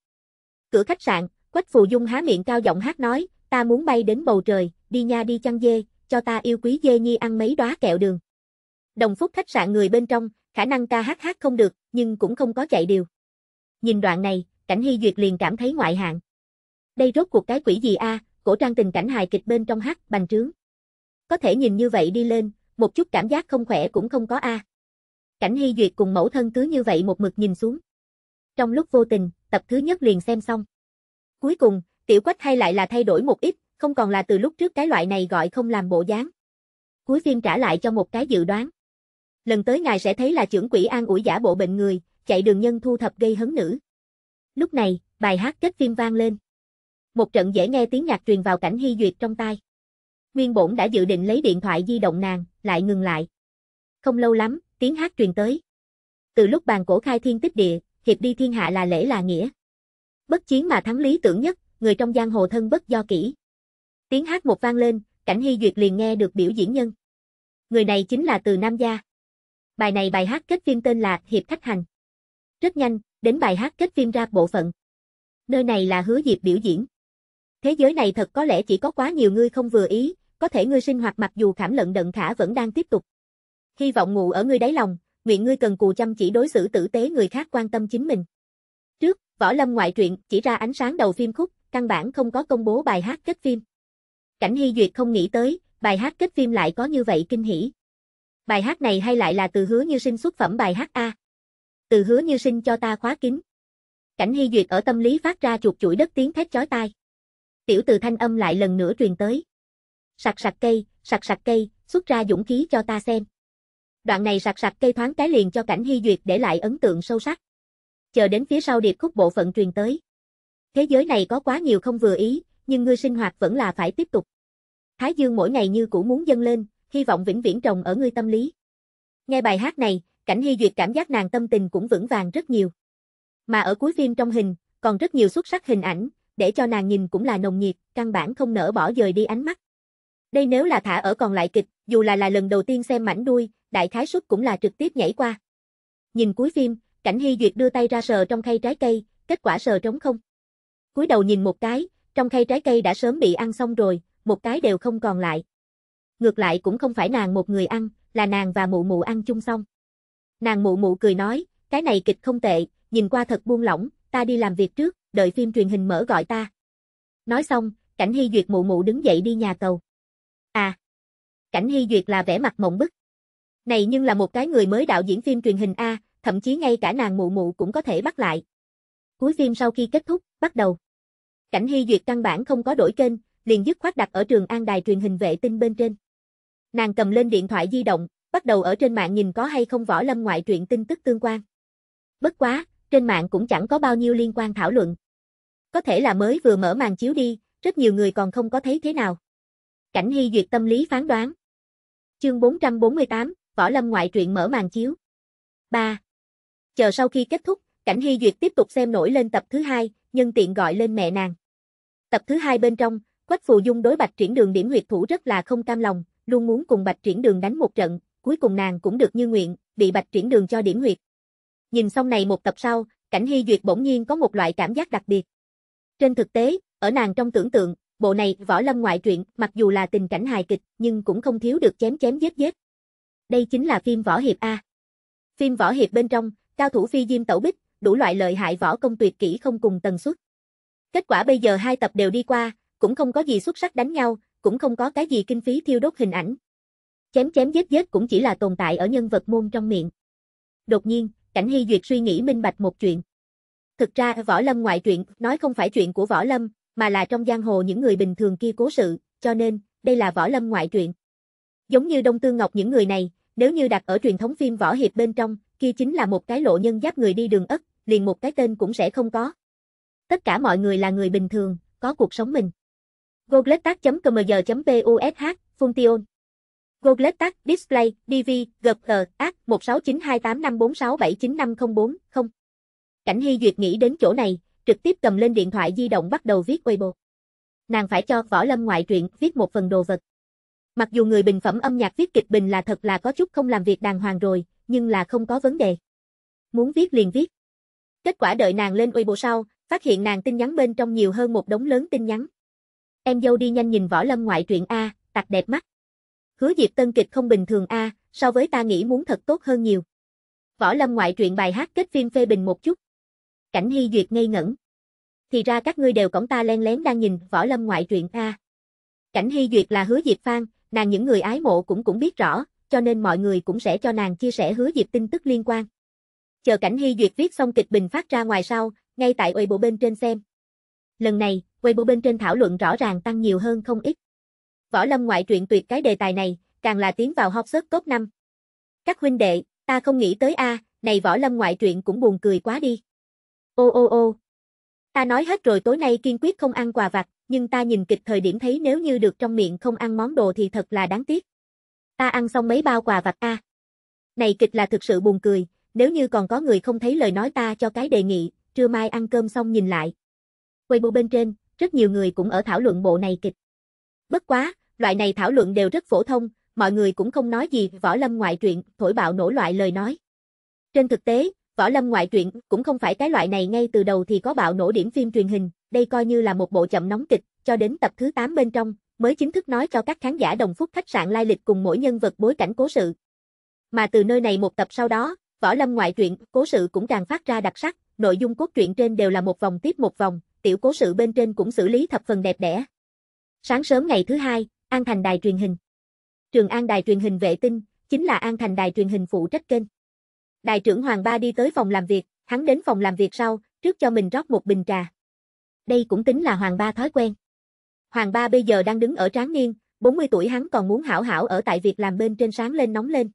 Cửa khách sạn, Quách Phù Dung há miệng cao giọng hát nói, ta muốn bay đến bầu trời, đi nha đi chăn dê, cho ta yêu quý dê nhi ăn mấy đóa kẹo đường. Đồng phúc khách sạn người bên trong, khả năng ca hát hát không được, nhưng cũng không có chạy điều. Nhìn đoạn này, cảnh hy duyệt liền cảm thấy ngoại hạng. Đây rốt cuộc cái quỷ gì a? cổ trang tình cảnh hài kịch bên trong hát bành trướng. Có thể nhìn như vậy đi lên, một chút cảm giác không khỏe cũng không có a. Cảnh hy duyệt cùng mẫu thân cứ như vậy một mực nhìn xuống. Trong lúc vô tình, tập thứ nhất liền xem xong. Cuối cùng, tiểu quách hay lại là thay đổi một ít, không còn là từ lúc trước cái loại này gọi không làm bộ dáng. Cuối phim trả lại cho một cái dự đoán. Lần tới ngài sẽ thấy là trưởng quỷ an ủi giả bộ bệnh người, chạy đường nhân thu thập gây hấn nữ. Lúc này, bài hát kết phim vang lên. Một trận dễ nghe tiếng nhạc truyền vào cảnh hy duyệt trong tai. Nguyên bổn đã dự định lấy điện thoại di động nàng, lại ngừng lại. Không lâu lắm, tiếng hát truyền tới. Từ lúc bàn cổ khai thiên tích địa, hiệp đi thiên hạ là lễ là nghĩa. Bất chiến mà thắng lý tưởng nhất, người trong giang hồ thân bất do kỹ. Tiếng hát một vang lên, cảnh hy duyệt liền nghe được biểu diễn nhân. Người này chính là từ Nam Gia. Bài này bài hát kết phim tên là Hiệp Khách Hành. Rất nhanh, đến bài hát kết phim ra bộ phận. Nơi này là hứa dịp biểu diễn. Thế giới này thật có lẽ chỉ có quá nhiều ngươi không vừa ý, có thể ngươi sinh hoạt mặc dù khảm lận đận khả vẫn đang tiếp tục. Hy vọng ngủ ở ngươi đáy lòng, nguyện ngươi cần cù chăm chỉ đối xử tử tế người khác quan tâm chính mình. Trước, Võ Lâm ngoại truyện chỉ ra ánh sáng đầu phim khúc, căn bản không có công bố bài hát kết phim. Cảnh Hy Duyệt không nghĩ tới, bài hát kết phim lại có như vậy kinh hỉ. Bài hát này hay lại là từ hứa như sinh xuất phẩm bài hát A từ hứa như sinh cho ta khóa kín. Cảnh hy duyệt ở tâm lý phát ra chuột chuỗi đất tiếng thét chói tai. Tiểu từ thanh âm lại lần nữa truyền tới. Sặc sặc cây, sặc sặc cây, xuất ra dũng khí cho ta xem. Đoạn này sặc sặc cây thoáng cái liền cho cảnh hy duyệt để lại ấn tượng sâu sắc. Chờ đến phía sau điệp khúc bộ phận truyền tới. Thế giới này có quá nhiều không vừa ý, nhưng ngươi sinh hoạt vẫn là phải tiếp tục. Thái dương mỗi ngày như cũ muốn dâng lên, hy vọng vĩnh viễn trồng ở ngươi tâm lý. Nghe bài hát này, Cảnh Hy Duyệt cảm giác nàng tâm tình cũng vững vàng rất nhiều. Mà ở cuối phim trong hình, còn rất nhiều xuất sắc hình ảnh, để cho nàng nhìn cũng là nồng nhiệt, căn bản không nỡ bỏ rời đi ánh mắt. Đây nếu là thả ở còn lại kịch, dù là là lần đầu tiên xem mảnh đuôi, đại khái suất cũng là trực tiếp nhảy qua. Nhìn cuối phim, Cảnh Hy Duyệt đưa tay ra sờ trong khay trái cây, kết quả sờ trống không. Cúi đầu nhìn một cái, trong khay trái cây đã sớm bị ăn xong rồi, một cái đều không còn lại. Ngược lại cũng không phải nàng một người ăn, là nàng và mụ mụ ăn chung xong. Nàng mụ mụ cười nói, cái này kịch không tệ, nhìn qua thật buông lỏng, ta đi làm việc trước, đợi phim truyền hình mở gọi ta. Nói xong, Cảnh Hy Duyệt mụ mụ đứng dậy đi nhà cầu. À, Cảnh Hy Duyệt là vẻ mặt mộng bức. Này nhưng là một cái người mới đạo diễn phim truyền hình A, thậm chí ngay cả nàng mụ mụ cũng có thể bắt lại. Cuối phim sau khi kết thúc, bắt đầu. Cảnh Hy Duyệt căn bản không có đổi kênh, liền dứt khoát đặt ở trường an đài truyền hình vệ tinh bên trên. Nàng cầm lên điện thoại di động, bắt đầu ở trên mạng nhìn có hay không võ lâm ngoại truyện tin tức tương quan. Bất quá, trên mạng cũng chẳng có bao nhiêu liên quan thảo luận. Có thể là mới vừa mở màn chiếu đi, rất nhiều người còn không có thấy thế nào. Cảnh Hy duyệt tâm lý phán đoán. Chương 448, Võ Lâm ngoại truyện mở màn chiếu. 3. Chờ sau khi kết thúc, Cảnh Hy duyệt tiếp tục xem nổi lên tập thứ hai, nhân tiện gọi lên mẹ nàng. Tập thứ hai bên trong, Quách Phù Dung đối Bạch Triển Đường điểm huyệt thủ rất là không cam lòng, luôn muốn cùng Bạch Triển Đường đánh một trận, cuối cùng nàng cũng được như nguyện, bị Bạch Triển Đường cho điểm huyệt. Nhìn xong này một tập sau, Cảnh Hy Duyệt bỗng nhiên có một loại cảm giác đặc biệt. Trên thực tế, ở nàng trong tưởng tượng, bộ này võ lâm ngoại truyện, mặc dù là tình cảnh hài kịch, nhưng cũng không thiếu được chém chém giết giết. Đây chính là phim võ hiệp a. Phim võ hiệp bên trong, cao thủ phi diêm tẩu bích, đủ loại lợi hại võ công tuyệt kỹ không cùng tần suất. Kết quả bây giờ hai tập đều đi qua, cũng không có gì xuất sắc đánh nhau, cũng không có cái gì kinh phí thiêu đốt hình ảnh, Chém chém giết giết cũng chỉ là tồn tại ở nhân vật môn trong miệng. Đột nhiên, Cảnh Hy Duyệt suy nghĩ minh bạch một chuyện. Thực ra Võ Lâm ngoại truyện nói không phải chuyện của Võ Lâm, mà là trong giang hồ những người bình thường kia cố sự, cho nên, đây là Võ Lâm ngoại truyện. Giống như Đông Tương Ngọc những người này, nếu như đặt ở truyền thống phim võ hiệp bên trong, kia chính là một cái lộ nhân giáp người đi đường ất, liền một cái tên cũng sẽ không có. Tất cả mọi người là người bình thường, có cuộc sống mình. Gogletac.com.giờ.push, Function Google Tag Display DV GPR AT 16928546795040 Cảnh Hy Duyệt nghĩ đến chỗ này, trực tiếp cầm lên điện thoại di động bắt đầu viết Weibo. Nàng phải cho Võ Lâm ngoại truyện viết một phần đồ vật. Mặc dù người bình phẩm âm nhạc viết kịch bình là thật là có chút không làm việc đàng hoàng rồi, nhưng là không có vấn đề. Muốn viết liền viết. Kết quả đợi nàng lên Weibo sau, phát hiện nàng tin nhắn bên trong nhiều hơn một đống lớn tin nhắn. Em dâu đi nhanh nhìn Võ Lâm ngoại truyện A, tặc đẹp mắt hứa Diệp Tân kịch không bình thường a, à, so với ta nghĩ muốn thật tốt hơn nhiều. Võ Lâm ngoại truyện bài hát kết phim phê bình một chút. Cảnh Hy Duyệt ngây ngẩn. Thì ra các ngươi đều cổng ta len lén đang nhìn Võ Lâm ngoại truyện a. À. Cảnh Hy Duyệt là hứa Diệp Phan, nàng những người ái mộ cũng cũng biết rõ, cho nên mọi người cũng sẽ cho nàng chia sẻ hứa Diệp tin tức liên quan. Chờ Cảnh Hy Duyệt viết xong kịch bình phát ra ngoài sau, ngay tại bộ bên trên xem. Lần này, bộ bên trên thảo luận rõ ràng tăng nhiều hơn không ít. Võ Lâm ngoại truyện tuyệt cái đề tài này, càng là tiến vào học sớt top năm. Các huynh đệ, ta không nghĩ tới a, này Võ Lâm ngoại truyện cũng buồn cười quá đi. Ô ô ô. Ta nói hết rồi tối nay kiên quyết không ăn quà vặt, nhưng ta nhìn kịch thời điểm thấy nếu như được trong miệng không ăn món đồ thì thật là đáng tiếc. Ta ăn xong mấy bao quà vặt a. Này kịch là thực sự buồn cười, nếu như còn có người không thấy lời nói ta cho cái đề nghị, trưa mai ăn cơm xong nhìn lại. Weibo bên trên, rất nhiều người cũng ở thảo luận bộ này kịch. Bất quá, loại này thảo luận đều rất phổ thông, mọi người cũng không nói gì võ lâm ngoại truyện, thổi bạo nổ loại lời nói. Trên thực tế, võ lâm ngoại truyện cũng không phải cái loại này ngay từ đầu thì có bạo nổ điểm phim truyền hình, đây coi như là một bộ chậm nóng kịch, cho đến tập thứ 8 bên trong, mới chính thức nói cho các khán giả đồng phúc khách sạn lai lịch cùng mỗi nhân vật bối cảnh cố sự. Mà từ nơi này một tập sau đó, võ lâm ngoại truyện, cố sự cũng càng phát ra đặc sắc, nội dung cốt truyện trên đều là một vòng tiếp một vòng, tiểu cố sự bên trên cũng xử lý thập phần đẹp đẽ, Sáng sớm ngày thứ hai, An Thành Đài truyền hình. Trường An Đài truyền hình vệ tinh, chính là An Thành Đài truyền hình phụ trách kênh. Đại trưởng Hoàng Ba đi tới phòng làm việc, hắn đến phòng làm việc sau, trước cho mình rót một bình trà. Đây cũng tính là Hoàng Ba thói quen. Hoàng Ba bây giờ đang đứng ở tráng niên, 40 tuổi hắn còn muốn hảo hảo ở tại việc làm bên trên sáng lên nóng lên.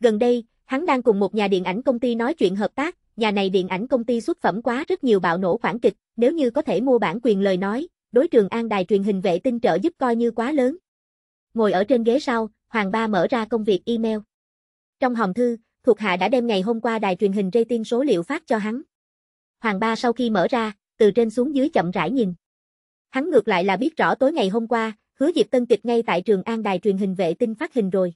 Gần đây, hắn đang cùng một nhà điện ảnh công ty nói chuyện hợp tác, nhà này điện ảnh công ty xuất phẩm quá rất nhiều bạo nổ khoản kịch, nếu như có thể mua bản quyền lời nói, đối Trường An đài truyền hình vệ tinh trợ giúp coi như quá lớn. Ngồi ở trên ghế sau, Hoàng Ba mở ra công việc email. Trong hòm thư, thuộc hạ đã đem ngày hôm qua đài truyền hình rating số liệu phát cho hắn. Hoàng Ba sau khi mở ra, từ trên xuống dưới chậm rãi nhìn. Hắn ngược lại là biết rõ tối ngày hôm qua, hứa Diệp Tân kịch ngay tại Trường An đài truyền hình vệ tinh phát hình rồi.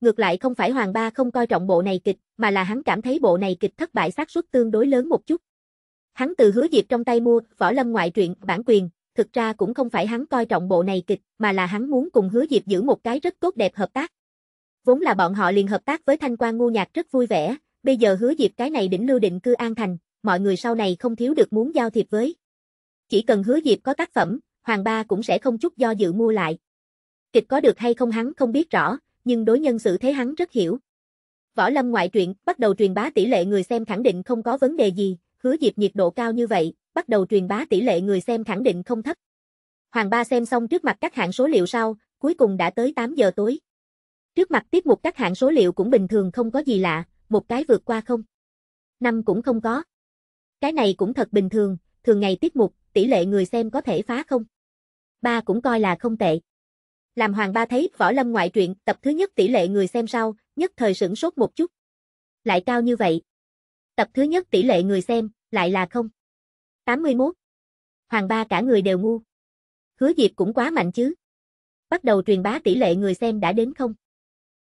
Ngược lại không phải Hoàng Ba không coi trọng bộ này kịch, mà là hắn cảm thấy bộ này kịch thất bại xác suất tương đối lớn một chút. Hắn từ hứa Diệp trong tay mua Võ Lâm ngoại truyện bản quyền, thực ra cũng không phải hắn coi trọng bộ này kịch, mà là hắn muốn cùng hứa Diệp giữ một cái rất tốt đẹp hợp tác. Vốn là bọn họ liền hợp tác với Thanh Quan ngu nhạc rất vui vẻ, bây giờ hứa Diệp cái này đỉnh lưu định cư an thành, mọi người sau này không thiếu được muốn giao thiệp với. Chỉ cần hứa Diệp có tác phẩm, Hoàng Ba cũng sẽ không chút do dự mua lại. Kịch có được hay không hắn không biết rõ, nhưng đối nhân xử thế hắn rất hiểu. Võ Lâm ngoại truyện bắt đầu truyền bá tỷ lệ người xem khẳng định không có vấn đề gì, hứa Diệp nhiệt độ cao như vậy, bắt đầu truyền bá tỷ lệ người xem khẳng định không thấp. Hoàng Ba xem xong trước mặt các hạng số liệu sau, cuối cùng đã tới 8 giờ tối. Trước mặt tiết mục các hạng số liệu cũng bình thường không có gì lạ, một cái vượt qua không. Năm cũng không có. Cái này cũng thật bình thường, thường ngày tiết mục, tỷ lệ người xem có thể phá không. Ba cũng coi là không tệ. Làm Hoàng Ba thấy Võ Lâm ngoại truyện tập thứ nhất tỷ lệ người xem sau, nhất thời sửng sốt một chút. Lại cao như vậy. Tập thứ nhất tỷ lệ người xem, lại là không. 81. Hoàng ba cả người đều ngu. Hứa Diệp cũng quá mạnh chứ. Bắt đầu truyền bá tỷ lệ người xem đã đến không?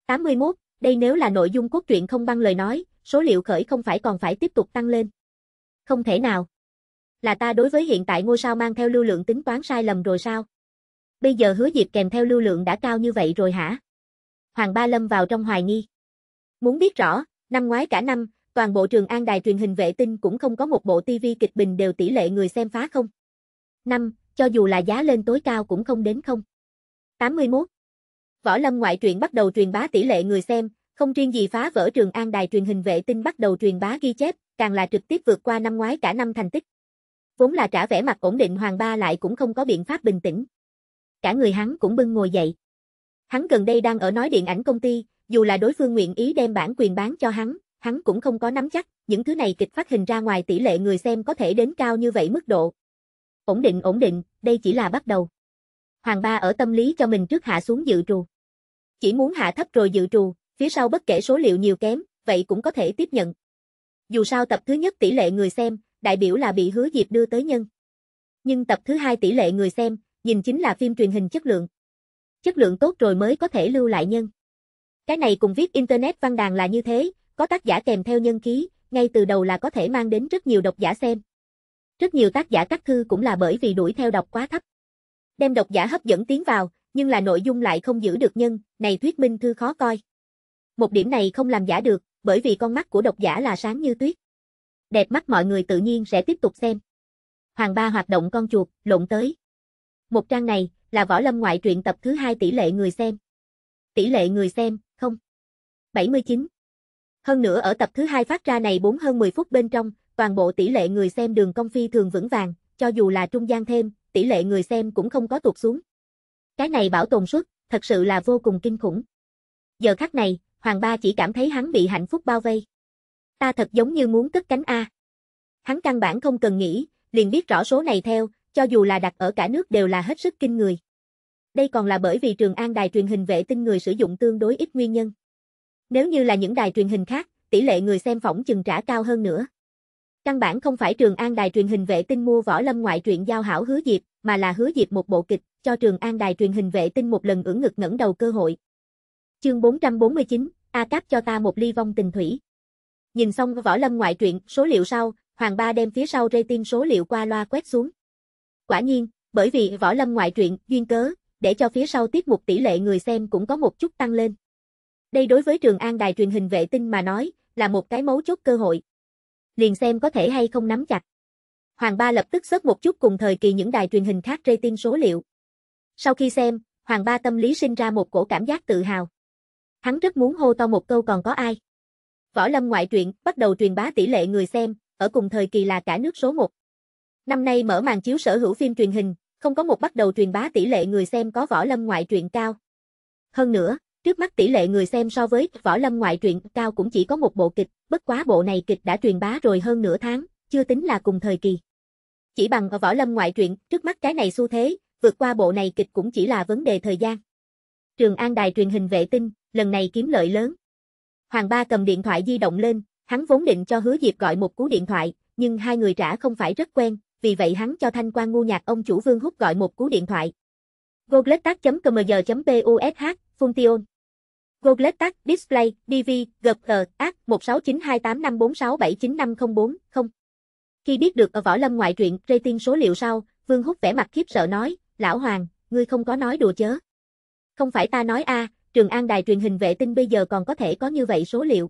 81. Đây nếu là nội dung cốt truyện không băng lời nói, số liệu khởi không phải còn phải tiếp tục tăng lên. Không thể nào. Là ta đối với hiện tại ngôi sao mang theo lưu lượng tính toán sai lầm rồi sao? Bây giờ hứa Diệp kèm theo lưu lượng đã cao như vậy rồi hả? Hoàng Ba Lâm vào trong hoài nghi. Muốn biết rõ, năm ngoái cả năm, toàn bộ Trường An đài truyền hình vệ tinh cũng không có một bộ TV kịch bình đều tỷ lệ người xem phá không. 5. Cho dù là giá lên tối cao cũng không đến không. 81. Võ Lâm ngoại truyện bắt đầu truyền bá tỷ lệ người xem, không riêng gì phá vỡ Trường An đài truyền hình vệ tinh bắt đầu truyền bá ghi chép, càng là trực tiếp vượt qua năm ngoái cả năm thành tích. Vốn là trả vẻ mặt ổn định Hoàng Ba lại cũng không có biện pháp bình tĩnh. Cả người hắn cũng bưng ngồi dậy. Hắn gần đây đang ở nói điện ảnh công ty, dù là đối phương nguyện ý đem bản quyền bán cho hắn, hắn cũng không có nắm chắc, những thứ này kịch phát hình ra ngoài tỷ lệ người xem có thể đến cao như vậy mức độ. Ổn định ổn định, đây chỉ là bắt đầu. Hoàng Ba ở tâm lý cho mình trước hạ xuống dự trù. Chỉ muốn hạ thấp rồi dự trù, phía sau bất kể số liệu nhiều kém, vậy cũng có thể tiếp nhận. Dù sao tập thứ nhất tỷ lệ người xem, đại biểu là bị hứa dịp đưa tới nhân. Nhưng tập thứ hai tỷ lệ người xem, nhìn chính là phim truyền hình chất lượng. Chất lượng tốt rồi mới có thể lưu lại nhân. Cái này cùng viết Internet văn đàn là như thế, có tác giả kèm theo nhân ký ngay từ đầu là có thể mang đến rất nhiều độc giả xem. Rất nhiều tác giả cắt thư cũng là bởi vì đuổi theo đọc quá thấp. Đem độc giả hấp dẫn tiến vào, nhưng là nội dung lại không giữ được nhân, này thuyết minh thư khó coi. Một điểm này không làm giả được, bởi vì con mắt của độc giả là sáng như tuyết. Đẹp mắt mọi người tự nhiên sẽ tiếp tục xem. Hoàng Ba hoạt động con chuột, lộn tới. Một trang này, là võ lâm ngoại truyện tập thứ 2 tỷ lệ người xem. Tỷ lệ người xem, không. 79, hơn nữa ở tập thứ hai phát ra này 4 hơn 10 phút bên trong, toàn bộ tỷ lệ người xem đường công phi thường vững vàng, cho dù là trung gian thêm, tỷ lệ người xem cũng không có tụt xuống. Cái này bảo tồn suất, thật sự là vô cùng kinh khủng. Giờ khắc này, Hoàng Ba chỉ cảm thấy hắn bị hạnh phúc bao vây. Ta thật giống như muốn cất cánh A. Hắn căn bản không cần nghĩ, liền biết rõ số này theo, cho dù là đặt ở cả nước đều là hết sức kinh người. Đây còn là bởi vì Trường An đài truyền hình vệ tinh người sử dụng tương đối ít nguyên nhân. Nếu như là những đài truyền hình khác, tỷ lệ người xem phỏng chừng trả cao hơn nữa. Căn bản không phải Trường An đài truyền hình vệ tinh mua võ lâm ngoại truyện giao hảo hứa diệp, mà là hứa diệp một bộ kịch, cho Trường An đài truyền hình vệ tinh một lần ưỡn ngực ngẩng đầu cơ hội. Chương 449, A Cáp cho ta một ly vong tình thủy. Nhìn xong võ lâm ngoại truyện, số liệu sau, Hoàng Ba đem phía sau rating số liệu qua loa quét xuống. Quả nhiên, bởi vì võ lâm ngoại truyện, duyên cớ, để cho phía sau tiết mục tỷ lệ người xem cũng có một chút tăng lên. Đây đối với Trường An đài truyền hình vệ tinh mà nói, là một cái mấu chốt cơ hội. Liền xem có thể hay không nắm chặt. Hoàng Ba lập tức xuất một chút cùng thời kỳ những đài truyền hình khác rating số liệu. Sau khi xem, Hoàng Ba tâm lý sinh ra một cổ cảm giác tự hào. Hắn rất muốn hô to một câu còn có ai. Võ Lâm ngoại truyện bắt đầu truyền bá tỷ lệ người xem, ở cùng thời kỳ là cả nước số 1. Năm nay mở màn chiếu sở hữu phim truyền hình, không có một bắt đầu truyền bá tỷ lệ người xem có Võ Lâm ngoại truyện cao. Hơn nữa, Trước mắt tỷ lệ người xem so với võ lâm ngoại truyện cao cũng chỉ có một bộ kịch, bất quá bộ này kịch đã truyền bá rồi hơn nửa tháng, chưa tính là cùng thời kỳ. Chỉ bằng ở võ lâm ngoại truyện, trước mắt cái này xu thế, vượt qua bộ này kịch cũng chỉ là vấn đề thời gian. Trường An đài truyền hình vệ tinh, lần này kiếm lợi lớn. Hoàng Ba cầm điện thoại di động lên, hắn vốn định cho Hứa Diệp gọi một cú điện thoại, nhưng hai người trả không phải rất quen, vì vậy hắn cho thanh quan ngu nhạc ông chủ Vương Húc gọi một cú điện thoại. gogletac.com.giờ.push, Funtion Google Tag Display, DV, GPR, AT 1692854679504, 0. Khi biết được ở võ lâm ngoại truyện rating số liệu sau, Vương Húc vẻ mặt khiếp sợ nói, lão hoàng, ngươi không có nói đùa chớ. Không phải ta nói a, à, Trường An đài truyền hình vệ tinh bây giờ còn có thể có như vậy số liệu.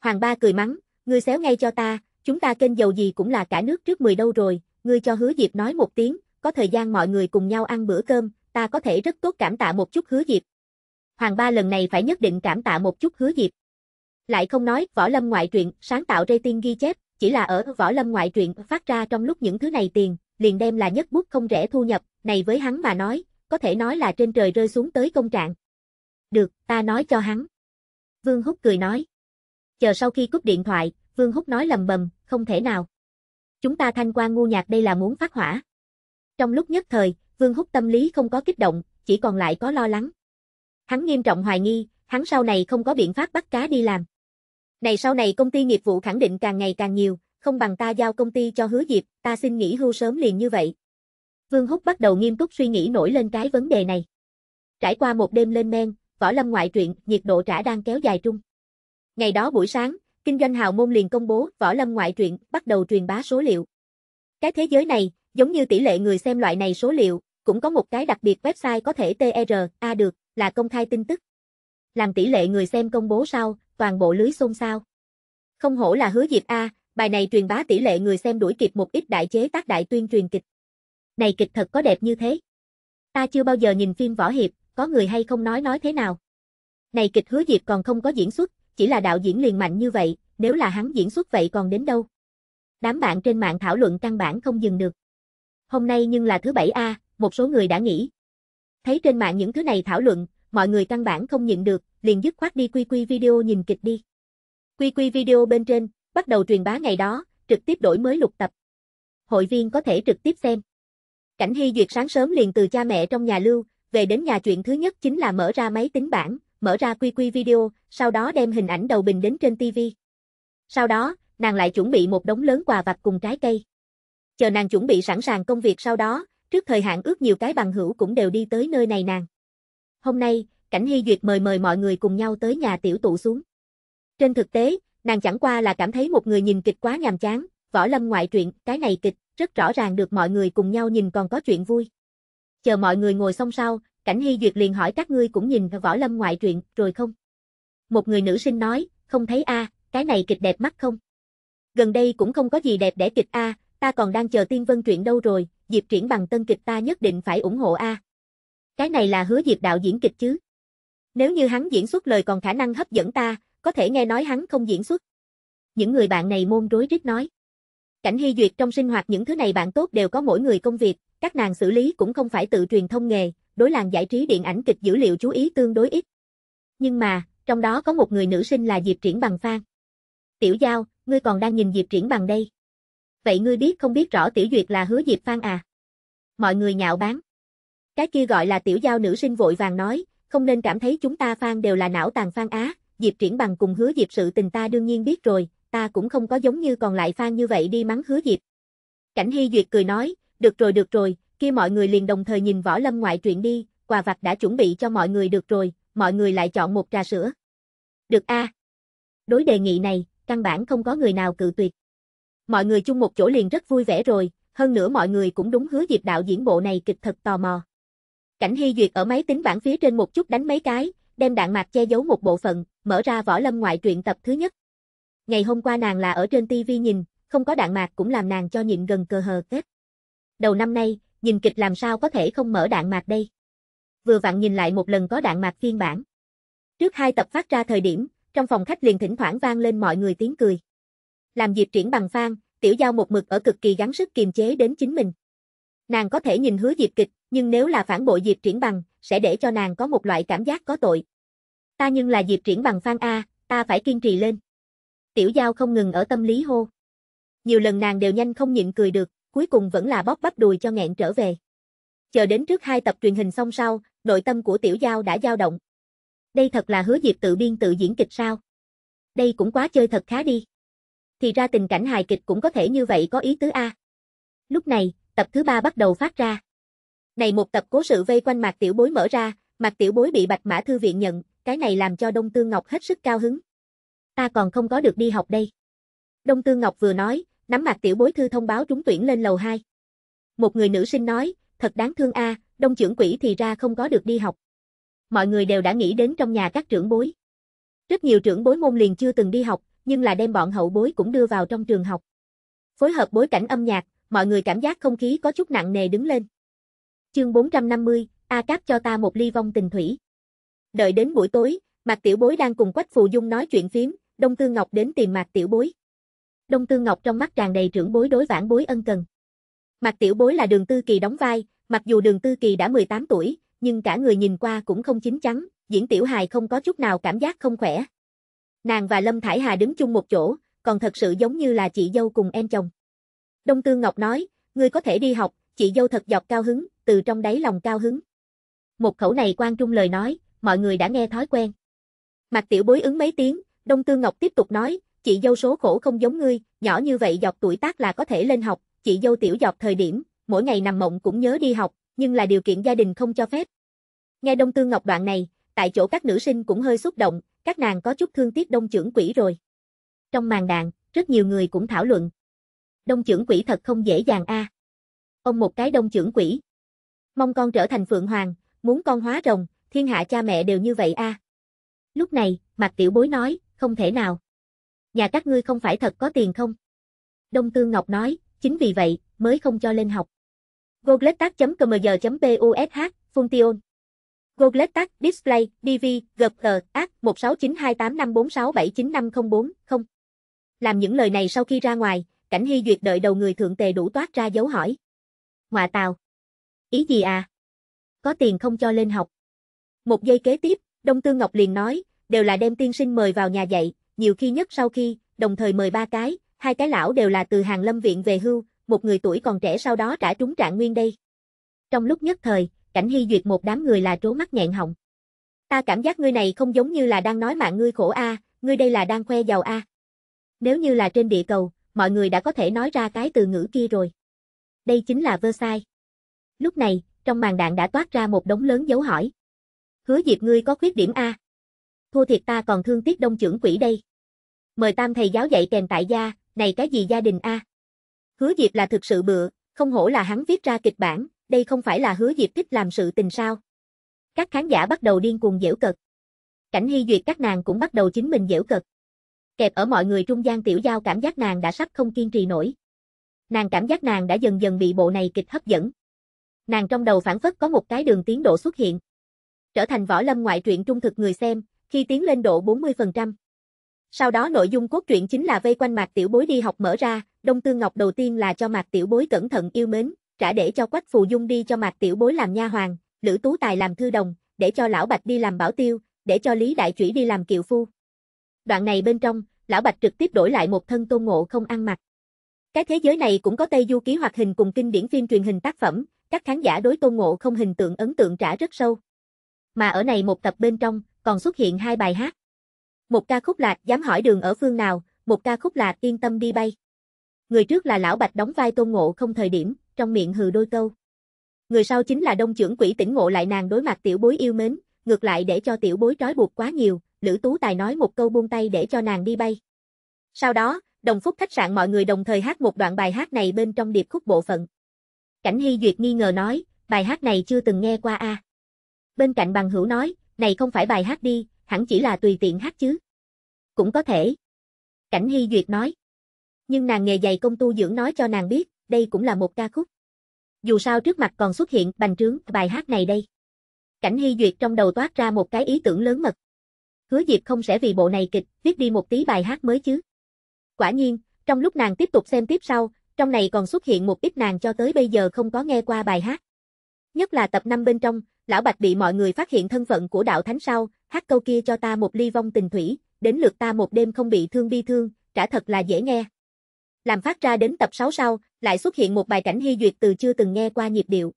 Hoàng ba cười mắng, ngươi xéo ngay cho ta, chúng ta kênh dầu gì cũng là cả nước trước 10 đâu rồi, ngươi cho hứa Diệp nói một tiếng, có thời gian mọi người cùng nhau ăn bữa cơm, ta có thể rất tốt cảm tạ một chút hứa Diệp. Hoàng Ba lần này phải nhất định cảm tạ một chút hứa dịp, Lại không nói, võ lâm ngoại truyện, sáng tạo rating ghi chép, chỉ là ở võ lâm ngoại truyện phát ra trong lúc những thứ này tiền, liền đem là nhất bút không rẻ thu nhập, này với hắn mà nói, có thể nói là trên trời rơi xuống tới công trạng. Được, ta nói cho hắn. Vương Húc cười nói. Chờ sau khi cúp điện thoại, Vương Húc nói lầm bầm, không thể nào. Chúng ta thanh quan ngu nhạc đây là muốn phát hỏa. Trong lúc nhất thời, Vương Húc tâm lý không có kích động, chỉ còn lại có lo lắng. Hắn nghiêm trọng hoài nghi, hắn sau này không có biện pháp bắt cá đi làm. Này sau này công ty nghiệp vụ khẳng định càng ngày càng nhiều, không bằng ta giao công ty cho hứa diệp, ta xin nghỉ hưu sớm liền như vậy. Vương Húc bắt đầu nghiêm túc suy nghĩ nổi lên cái vấn đề này. Trải qua một đêm lên men, võ lâm ngoại truyện, nhiệt độ trả đang kéo dài trung. Ngày đó buổi sáng, kinh doanh hào môn liền công bố võ lâm ngoại truyện bắt đầu truyền bá số liệu. Cái thế giới này, giống như tỷ lệ người xem loại này số liệu, cũng có một cái đặc biệt website có thể a được, là công khai tin tức. Làm tỷ lệ người xem công bố sau, toàn bộ lưới xôn xao. Không hổ là hứa Diệp A, bài này truyền bá tỷ lệ người xem đuổi kịp một ít đại chế tác đại tuyên truyền kịch. Này kịch thật có đẹp như thế. Ta chưa bao giờ nhìn phim võ hiệp, có người hay không nói nói thế nào. Này kịch hứa Diệp còn không có diễn xuất, chỉ là đạo diễn liền mạnh như vậy, nếu là hắn diễn xuất vậy còn đến đâu. Đám bạn trên mạng thảo luận căn bản không dừng được. Hôm nay nhưng là thứ bảy A, một số người đã nghỉ. Thấy trên mạng những thứ này thảo luận, mọi người căn bản không nhịn được, liền dứt khoát đi quy quy video nhìn kịch đi. Quy quy video bên trên, bắt đầu truyền bá ngày đó, trực tiếp đổi mới lục tập. Hội viên có thể trực tiếp xem. Cảnh Hy Duyệt sáng sớm liền từ cha mẹ trong nhà lưu, về đến nhà chuyện thứ nhất chính là mở ra máy tính bảng, mở ra quy quy video, sau đó đem hình ảnh đầu bình đến trên TV. Sau đó, nàng lại chuẩn bị một đống lớn quà vặt cùng trái cây. Chờ nàng chuẩn bị sẵn sàng công việc sau đó, trước thời hạn ước nhiều cái bằng hữu cũng đều đi tới nơi này nàng. Hôm nay, Cảnh Hy Duyệt mời mời mọi người cùng nhau tới nhà tiểu tụ xuống. Trên thực tế, nàng chẳng qua là cảm thấy một người nhìn kịch quá nhàm chán, võ lâm ngoại truyện, cái này kịch, rất rõ ràng được mọi người cùng nhau nhìn còn có chuyện vui. Chờ mọi người ngồi xong sau, Cảnh Hy Duyệt liền hỏi các ngươi cũng nhìn võ lâm ngoại truyện, rồi không? Một người nữ sinh nói, không thấy a, cái này kịch đẹp mắt không? Gần đây cũng không có gì đẹp để kịch a, ta còn đang chờ tiên vân truyện đâu rồi, Diệp Triển bằng tân kịch ta nhất định phải ủng hộ a. Cái này là hứa Diệp đạo diễn kịch chứ. Nếu như hắn diễn xuất lời còn khả năng hấp dẫn ta, có thể nghe nói hắn không diễn xuất. Những người bạn này môn rối rít nói. Cảnh Hy Duyệt trong sinh hoạt những thứ này bạn tốt đều có mỗi người công việc, các nàng xử lý cũng không phải tự truyền thông nghề, đối làng giải trí điện ảnh kịch dữ liệu chú ý tương đối ít. Nhưng mà, trong đó có một người nữ sinh là Diệp Triển Bằng Phan. Tiểu Giao, ngươi còn đang nhìn Diệp Triển Bằng đây vậy ngươi biết không biết rõ tiểu duyệt là hứa Diệp Phan à? Mọi người nhạo báng. Cái kia gọi là tiểu giao nữ sinh vội vàng nói, không nên cảm thấy chúng ta Phan đều là não tàn Phan Á, Diệp triển bằng cùng hứa Diệp sự tình ta đương nhiên biết rồi, ta cũng không có giống như còn lại Phan như vậy đi mắng hứa Diệp. Cảnh Hy Duyệt cười nói, được rồi được rồi, kia mọi người liền đồng thời nhìn võ lâm ngoại truyện đi, quà vặt đã chuẩn bị cho mọi người được rồi, mọi người lại chọn một trà sữa. Được a. À? Đối đề nghị này, căn bản không có người nào cự tuyệt mọi người chung một chỗ liền rất vui vẻ rồi, hơn nữa mọi người cũng đúng hứa dịp đạo diễn bộ này kịch thật tò mò. Cảnh Hy Duyệt ở máy tính bảng phía trên một chút đánh mấy cái, đem đạn mạc che giấu một bộ phận, mở ra võ lâm ngoại truyện tập thứ nhất. Ngày hôm qua nàng là ở trên TV nhìn, không có đạn mạc cũng làm nàng cho nhịn gần cờ hờ kết. Đầu năm nay, nhìn kịch làm sao có thể không mở đạn mạc đây. Vừa vặn nhìn lại một lần có đạn mạc phiên bản. Trước hai tập phát ra thời điểm, trong phòng khách liền thỉnh thoảng vang lên mọi người tiếng cười làm Diệp Tuyển bằng phan, tiểu giao một mực ở cực kỳ gắng sức kiềm chế đến chính mình. Nàng có thể nhìn hứa Diệp kịch, nhưng nếu là phản bội Diệp Tuyển bằng, sẽ để cho nàng có một loại cảm giác có tội. Ta nhưng là Diệp Tuyển bằng phan A, ta phải kiên trì lên. Tiểu giao không ngừng ở tâm lý hô. Nhiều lần nàng đều nhanh không nhịn cười được, cuối cùng vẫn là bóp bắp đùi cho nghẹn trở về. Chờ đến trước hai tập truyền hình xong sau, nội tâm của tiểu giao đã dao động. Đây thật là hứa Diệp tự biên tự diễn kịch sao? Đây cũng quá chơi thật khá đi. Thì ra tình cảnh hài kịch cũng có thể như vậy có ý tứ A. Lúc này, tập thứ ba bắt đầu phát ra. Này một tập cố sự vây quanh Mạc Tiểu Bối mở ra, Mạc Tiểu Bối bị Bạch Mã Thư Viện nhận, cái này làm cho Đông Tương Ngọc hết sức cao hứng. Ta còn không có được đi học đây. Đông Tương Ngọc vừa nói, nắm Mạc Tiểu Bối thư thông báo trúng tuyển lên lầu 2. Một người nữ sinh nói, thật đáng thương a, Đông trưởng quỹ thì ra không có được đi học. Mọi người đều đã nghĩ đến trong nhà các trưởng bối. Rất nhiều trưởng bối môn liền chưa từng đi học, nhưng là đem bọn hậu bối cũng đưa vào trong trường học. Phối hợp bối cảnh âm nhạc, mọi người cảm giác không khí có chút nặng nề đứng lên. Chương 450, A Cáp cho ta một ly vong tình thủy. Đợi đến buổi tối, Mạc Tiểu Bối đang cùng Quách Phù Dung nói chuyện phiếm, Đông Tư Ngọc đến tìm Mạc Tiểu Bối. Đông Tư Ngọc trong mắt tràn đầy trưởng bối đối vãn bối ân cần. Mạc Tiểu Bối là Đường Tư Kỳ đóng vai, mặc dù Đường Tư Kỳ đã 18 tuổi, nhưng cả người nhìn qua cũng không chín chắn, diễn tiểu hài không có chút nào cảm giác không khỏe, Nàng và Lâm Thải Hà đứng chung một chỗ, còn thật sự giống như là chị dâu cùng em chồng. Đông Tương Ngọc nói, ngươi có thể đi học, chị dâu thật dọc cao hứng, từ trong đáy lòng cao hứng. Một khẩu này quan trung lời nói, mọi người đã nghe thói quen. Mặt tiểu bối ứng mấy tiếng, Đông Tương Ngọc tiếp tục nói, chị dâu số khổ không giống ngươi, nhỏ như vậy dọc tuổi tác là có thể lên học, chị dâu tiểu dọc thời điểm, mỗi ngày nằm mộng cũng nhớ đi học, nhưng là điều kiện gia đình không cho phép. Nghe Đông Tương Ngọc đoạn này, tại chỗ các nữ sinh cũng hơi xúc động, các nàng có chút thương tiếc đông trưởng quỷ rồi. Trong màn đạn, rất nhiều người cũng thảo luận. Đông trưởng quỷ thật không dễ dàng a. À. Ông một cái đông trưởng quỷ. Mong con trở thành phượng hoàng, muốn con hóa rồng, thiên hạ cha mẹ đều như vậy a. À. Lúc này, mặt tiểu bối nói, không thể nào. Nhà các ngươi không phải thật có tiền không? Đông Tương Ngọc nói, chính vì vậy, mới không cho lên học. Goglettac.cmg.bush, Funtion Google Tag Display DV GPR AT 1692854679504 0. Làm những lời này sau khi ra ngoài, cảnh hy duyệt đợi đầu người thượng tề đủ toát ra dấu hỏi. Ngoạ tào. Ý gì à? Có tiền không cho lên học. Một giây kế tiếp, Đông Tư Ngọc liền nói, đều là đem tiên sinh mời vào nhà dạy, nhiều khi nhất sau khi, đồng thời mời ba cái, hai cái lão đều là từ hàng lâm viện về hưu, một người tuổi còn trẻ sau đó trả trúng trạng nguyên đây. Trong lúc nhất thời, cảnh hy duyệt một đám người là trố mắt nhẹn họng. Ta cảm giác ngươi này không giống như là đang nói mạng ngươi khổ a, à, ngươi đây là đang khoe giàu a. À. Nếu như là trên địa cầu, mọi người đã có thể nói ra cái từ ngữ kia rồi. Đây chính là Versailles. Lúc này, trong màn đạn đã toát ra một đống lớn dấu hỏi. Hứa Diệp ngươi có khuyết điểm a. Thua thiệt ta còn thương tiếc đông trưởng quỷ đây. Mời tam thầy giáo dạy kèm tại gia, này cái gì gia đình a? Hứa Diệp là thực sự bựa, không hổ là hắn viết ra kịch bản, đây không phải là hứa Diệp thích làm sự tình sao. Các khán giả bắt đầu điên cuồng giễu cợt. Cảnh hy duyệt các nàng cũng bắt đầu chính mình giễu cợt. Kẹp ở mọi người trung gian tiểu giao cảm giác nàng đã sắp không kiên trì nổi. Nàng cảm giác nàng đã dần dần bị bộ này kịch hấp dẫn. Nàng trong đầu phản phất có một cái đường tiến độ xuất hiện. Trở thành võ lâm ngoại truyện trung thực người xem, khi tiến lên độ 40%. Sau đó nội dung cốt truyện chính là vây quanh Mạc Tiểu Bối đi học mở ra, Đông Tương Ngọc đầu tiên là cho Mạc Tiểu Bối cẩn thận yêu mến, trả để cho Quách Phù Dung đi cho Mạc Tiểu Bối làm nha hoàng, Lữ Tú Tài làm thư đồng, để cho lão Bạch đi làm bảo tiêu, để cho Lý Đại Chủy đi làm Kiều phu. Đoạn này bên trong, lão Bạch trực tiếp đổi lại một thân Tôn Ngộ không ăn mặc. Cái thế giới này cũng có Tây Du ký hoạt hình cùng kinh điển phim truyền hình tác phẩm, các khán giả đối Tôn Ngộ không hình tượng ấn tượng trả rất sâu. Mà ở này một tập bên trong, còn xuất hiện hai bài hát. Một ca khúc là dám hỏi đường ở phương nào, một ca khúc là yên tâm đi bay. Người trước là lão Bạch đóng vai Tôn Ngộ không thời điểm, trong miệng hừ đôi câu. Người sau chính là đông trưởng quỷ tỉnh ngộ lại nàng đối mặt tiểu bối yêu mến, ngược lại để cho tiểu bối trói buộc quá nhiều, Lữ Tú Tài nói một câu buông tay để cho nàng đi bay. Sau đó, đồng phúc khách sạn mọi người đồng thời hát một đoạn bài hát này bên trong điệp khúc bộ phận. Cảnh Hy Duyệt nghi ngờ nói, bài hát này chưa từng nghe qua a. Bên cạnh bằng hữu nói, này không phải bài hát đi, hẳn chỉ là tùy tiện hát chứ. Cũng có thể. Cảnh Hy Duyệt nói. Nhưng nàng nghề dày công tu dưỡng nói cho nàng biết, đây cũng là một ca khúc. Dù sao trước mặt còn xuất hiện bành trướng bài hát này đây. Cảnh Hy Duyệt trong đầu toát ra một cái ý tưởng lớn mật. Hứa Diệp không sẽ vì bộ này kịch, viết đi một tí bài hát mới chứ. Quả nhiên, trong lúc nàng tiếp tục xem tiếp sau, trong này còn xuất hiện một ít nàng cho tới bây giờ không có nghe qua bài hát. Nhất là tập 5 bên trong, Lão Bạch bị mọi người phát hiện thân phận của đạo thánh sau, hát câu kia cho ta một ly vong tình thủy, đến lượt ta một đêm không bị thương bi thương, trả thật là dễ nghe. Làm phát ra đến tập 6 sau, lại xuất hiện một bài cảnh hy duyệt từ chưa từng nghe qua nhịp điệu.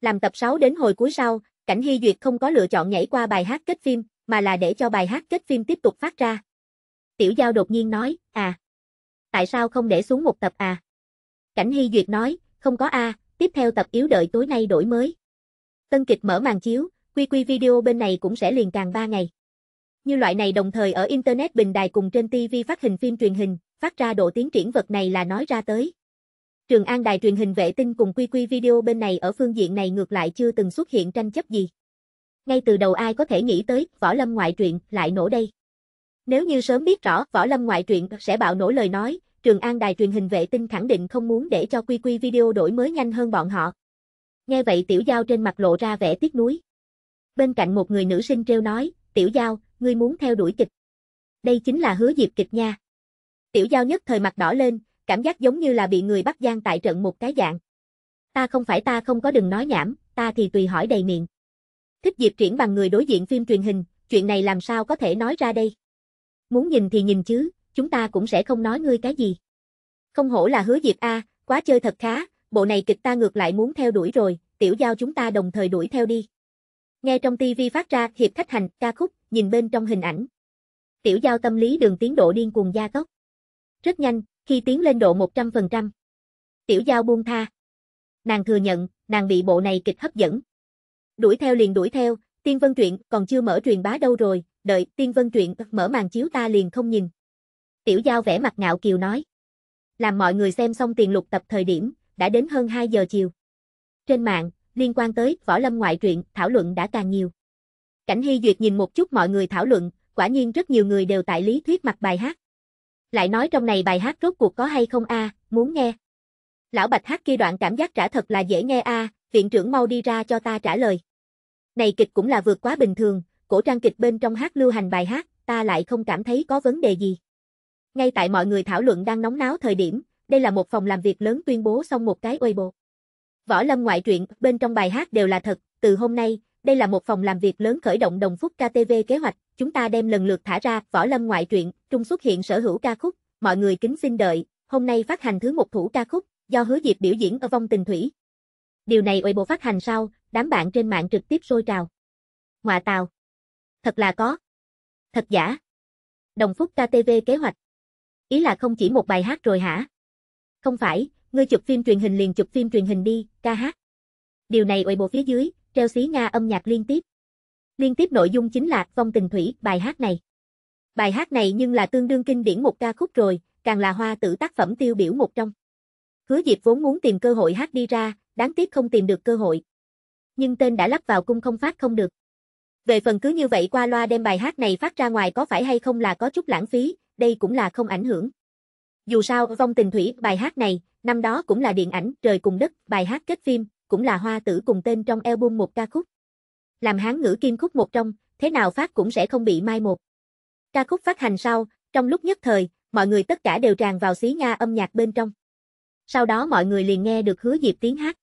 Làm tập 6 đến hồi cuối sau, cảnh hy duyệt không có lựa chọn nhảy qua bài hát kết phim, mà là để cho bài hát kết phim tiếp tục phát ra. Tiểu Giao đột nhiên nói, à, tại sao không để xuống một tập à? Cảnh Hy Duyệt nói, không có a, tiếp theo tập yếu đợi tối nay đổi mới. Tân kịch mở màn chiếu, quy quy video bên này cũng sẽ liền càng 3 ngày. Như loại này đồng thời ở Internet bình đài cùng trên TV phát hình phim truyền hình, phát ra độ tiến triển vật này là nói ra tới. Trường An đài truyền hình vệ tinh cùng quy quy video bên này ở phương diện này ngược lại chưa từng xuất hiện tranh chấp gì. Ngay từ đầu ai có thể nghĩ tới, võ lâm ngoại truyện, lại nổ đây. Nếu như sớm biết rõ, võ lâm ngoại truyện sẽ bạo nổ lời nói, Trường An đài truyền hình vệ tinh khẳng định không muốn để cho quy quy video đổi mới nhanh hơn bọn họ. Nghe vậy tiểu giao trên mặt lộ ra vẻ tiếc nuối. Bên cạnh một người nữ sinh treo nói, tiểu giao, ngươi muốn theo đuổi kịch. Đây chính là hứa diệp kịch nha. Tiểu giao nhất thời mặt đỏ lên, cảm giác giống như là bị người bắt gian tại trận một cái dạng. Ta không phải ta không có đừng nói nhảm, ta thì tùy hỏi đầy miệng. Thích Diệp Triển bằng người đối diện phim truyền hình, chuyện này làm sao có thể nói ra đây? Muốn nhìn thì nhìn chứ, chúng ta cũng sẽ không nói ngươi cái gì. Không hổ là hứa Diệp A, quá chơi thật khá, bộ này kịch ta ngược lại muốn theo đuổi rồi, tiểu giao chúng ta đồng thời đuổi theo đi. Nghe trong TV phát ra hiệp khách hành, ca khúc, nhìn bên trong hình ảnh. Tiểu giao tâm lý đường tiến độ điên cuồng gia tốc. Rất nhanh, khi tiến lên độ 100%. Tiểu giao buông tha. Nàng thừa nhận, nàng bị bộ này kịch hấp dẫn. Đuổi theo liền đuổi theo, tiên vân truyện còn chưa mở truyền bá đâu rồi, đợi tiên vân truyện mở màn chiếu ta liền không nhìn. Tiểu giao vẽ mặt ngạo kiều nói. Làm mọi người xem xong tiền lục tập thời điểm, đã đến hơn 2 giờ chiều. Trên mạng, liên quan tới võ lâm ngoại truyện, thảo luận đã càng nhiều. Cảnh Hy Duyệt nhìn một chút mọi người thảo luận, quả nhiên rất nhiều người đều tại lý thuyết mặt bài hát. Lại nói trong này bài hát rốt cuộc có hay không a, à, muốn nghe. Lão Bạch hát kia đoạn cảm giác trả thật là dễ nghe a, à, viện trưởng mau đi ra cho ta trả lời. Này kịch cũng là vượt quá bình thường, cổ trang kịch bên trong hát lưu hành bài hát, ta lại không cảm thấy có vấn đề gì. Ngay tại mọi người thảo luận đang nóng náo thời điểm, đây là một phòng làm việc lớn tuyên bố xong một cái Weibo. Võ Lâm ngoại truyện, bên trong bài hát đều là thật, từ hôm nay, đây là một phòng làm việc lớn khởi động đồng phúc KTV kế hoạch, chúng ta đem lần lượt thả ra Võ Lâm ngoại truyện, Trung xuất hiện sở hữu ca khúc, mọi người kính xin đợi, hôm nay phát hành thứ một thủ ca khúc, do hứa dịp biểu diễn ở vong tình thủy. Điều này ôi bộ phát hành sau, đám bạn trên mạng trực tiếp sôi trào. Họa tào. Thật là có. Thật giả. Đồng Phúc KTV kế hoạch. Ý là không chỉ một bài hát rồi hả? Không phải, ngươi chụp phim truyền hình liền chụp phim truyền hình đi, ca hát. Điều này ôi bộ phía dưới, treo xí Nga âm nhạc liên tiếp. Liên tiếp nội dung chính là vong tình thủy, bài hát này. Bài hát này nhưng là tương đương kinh điển một ca khúc rồi, càng là hoa tử tác phẩm tiêu biểu một trong. Hứa Diệp vốn muốn tìm cơ hội hát đi ra, đáng tiếc không tìm được cơ hội. Nhưng tên đã lắp vào cung không phát không được. Về phần cứ như vậy qua loa đem bài hát này phát ra ngoài có phải hay không là có chút lãng phí, đây cũng là không ảnh hưởng. Dù sao, Vong Tình Thủy, bài hát này, năm đó cũng là điện ảnh Trời Cùng Đất, bài hát kết phim, cũng là hoa tử cùng tên trong album một ca khúc. Làm hán ngữ kim khúc một trong, thế nào phát cũng sẽ không bị mai một. Ca khúc phát hành sau, trong lúc nhất thời, mọi người tất cả đều tràn vào xí Nga âm nhạc bên trong. Sau đó mọi người liền nghe được Hứa Diệp tiếng hát.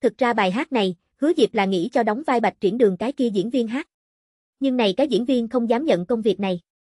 Thực ra bài hát này, Hứa Diệp là nghĩ cho đóng vai Bạch Triển Đường cái kia diễn viên hát. Nhưng này cái diễn viên không dám nhận công việc này.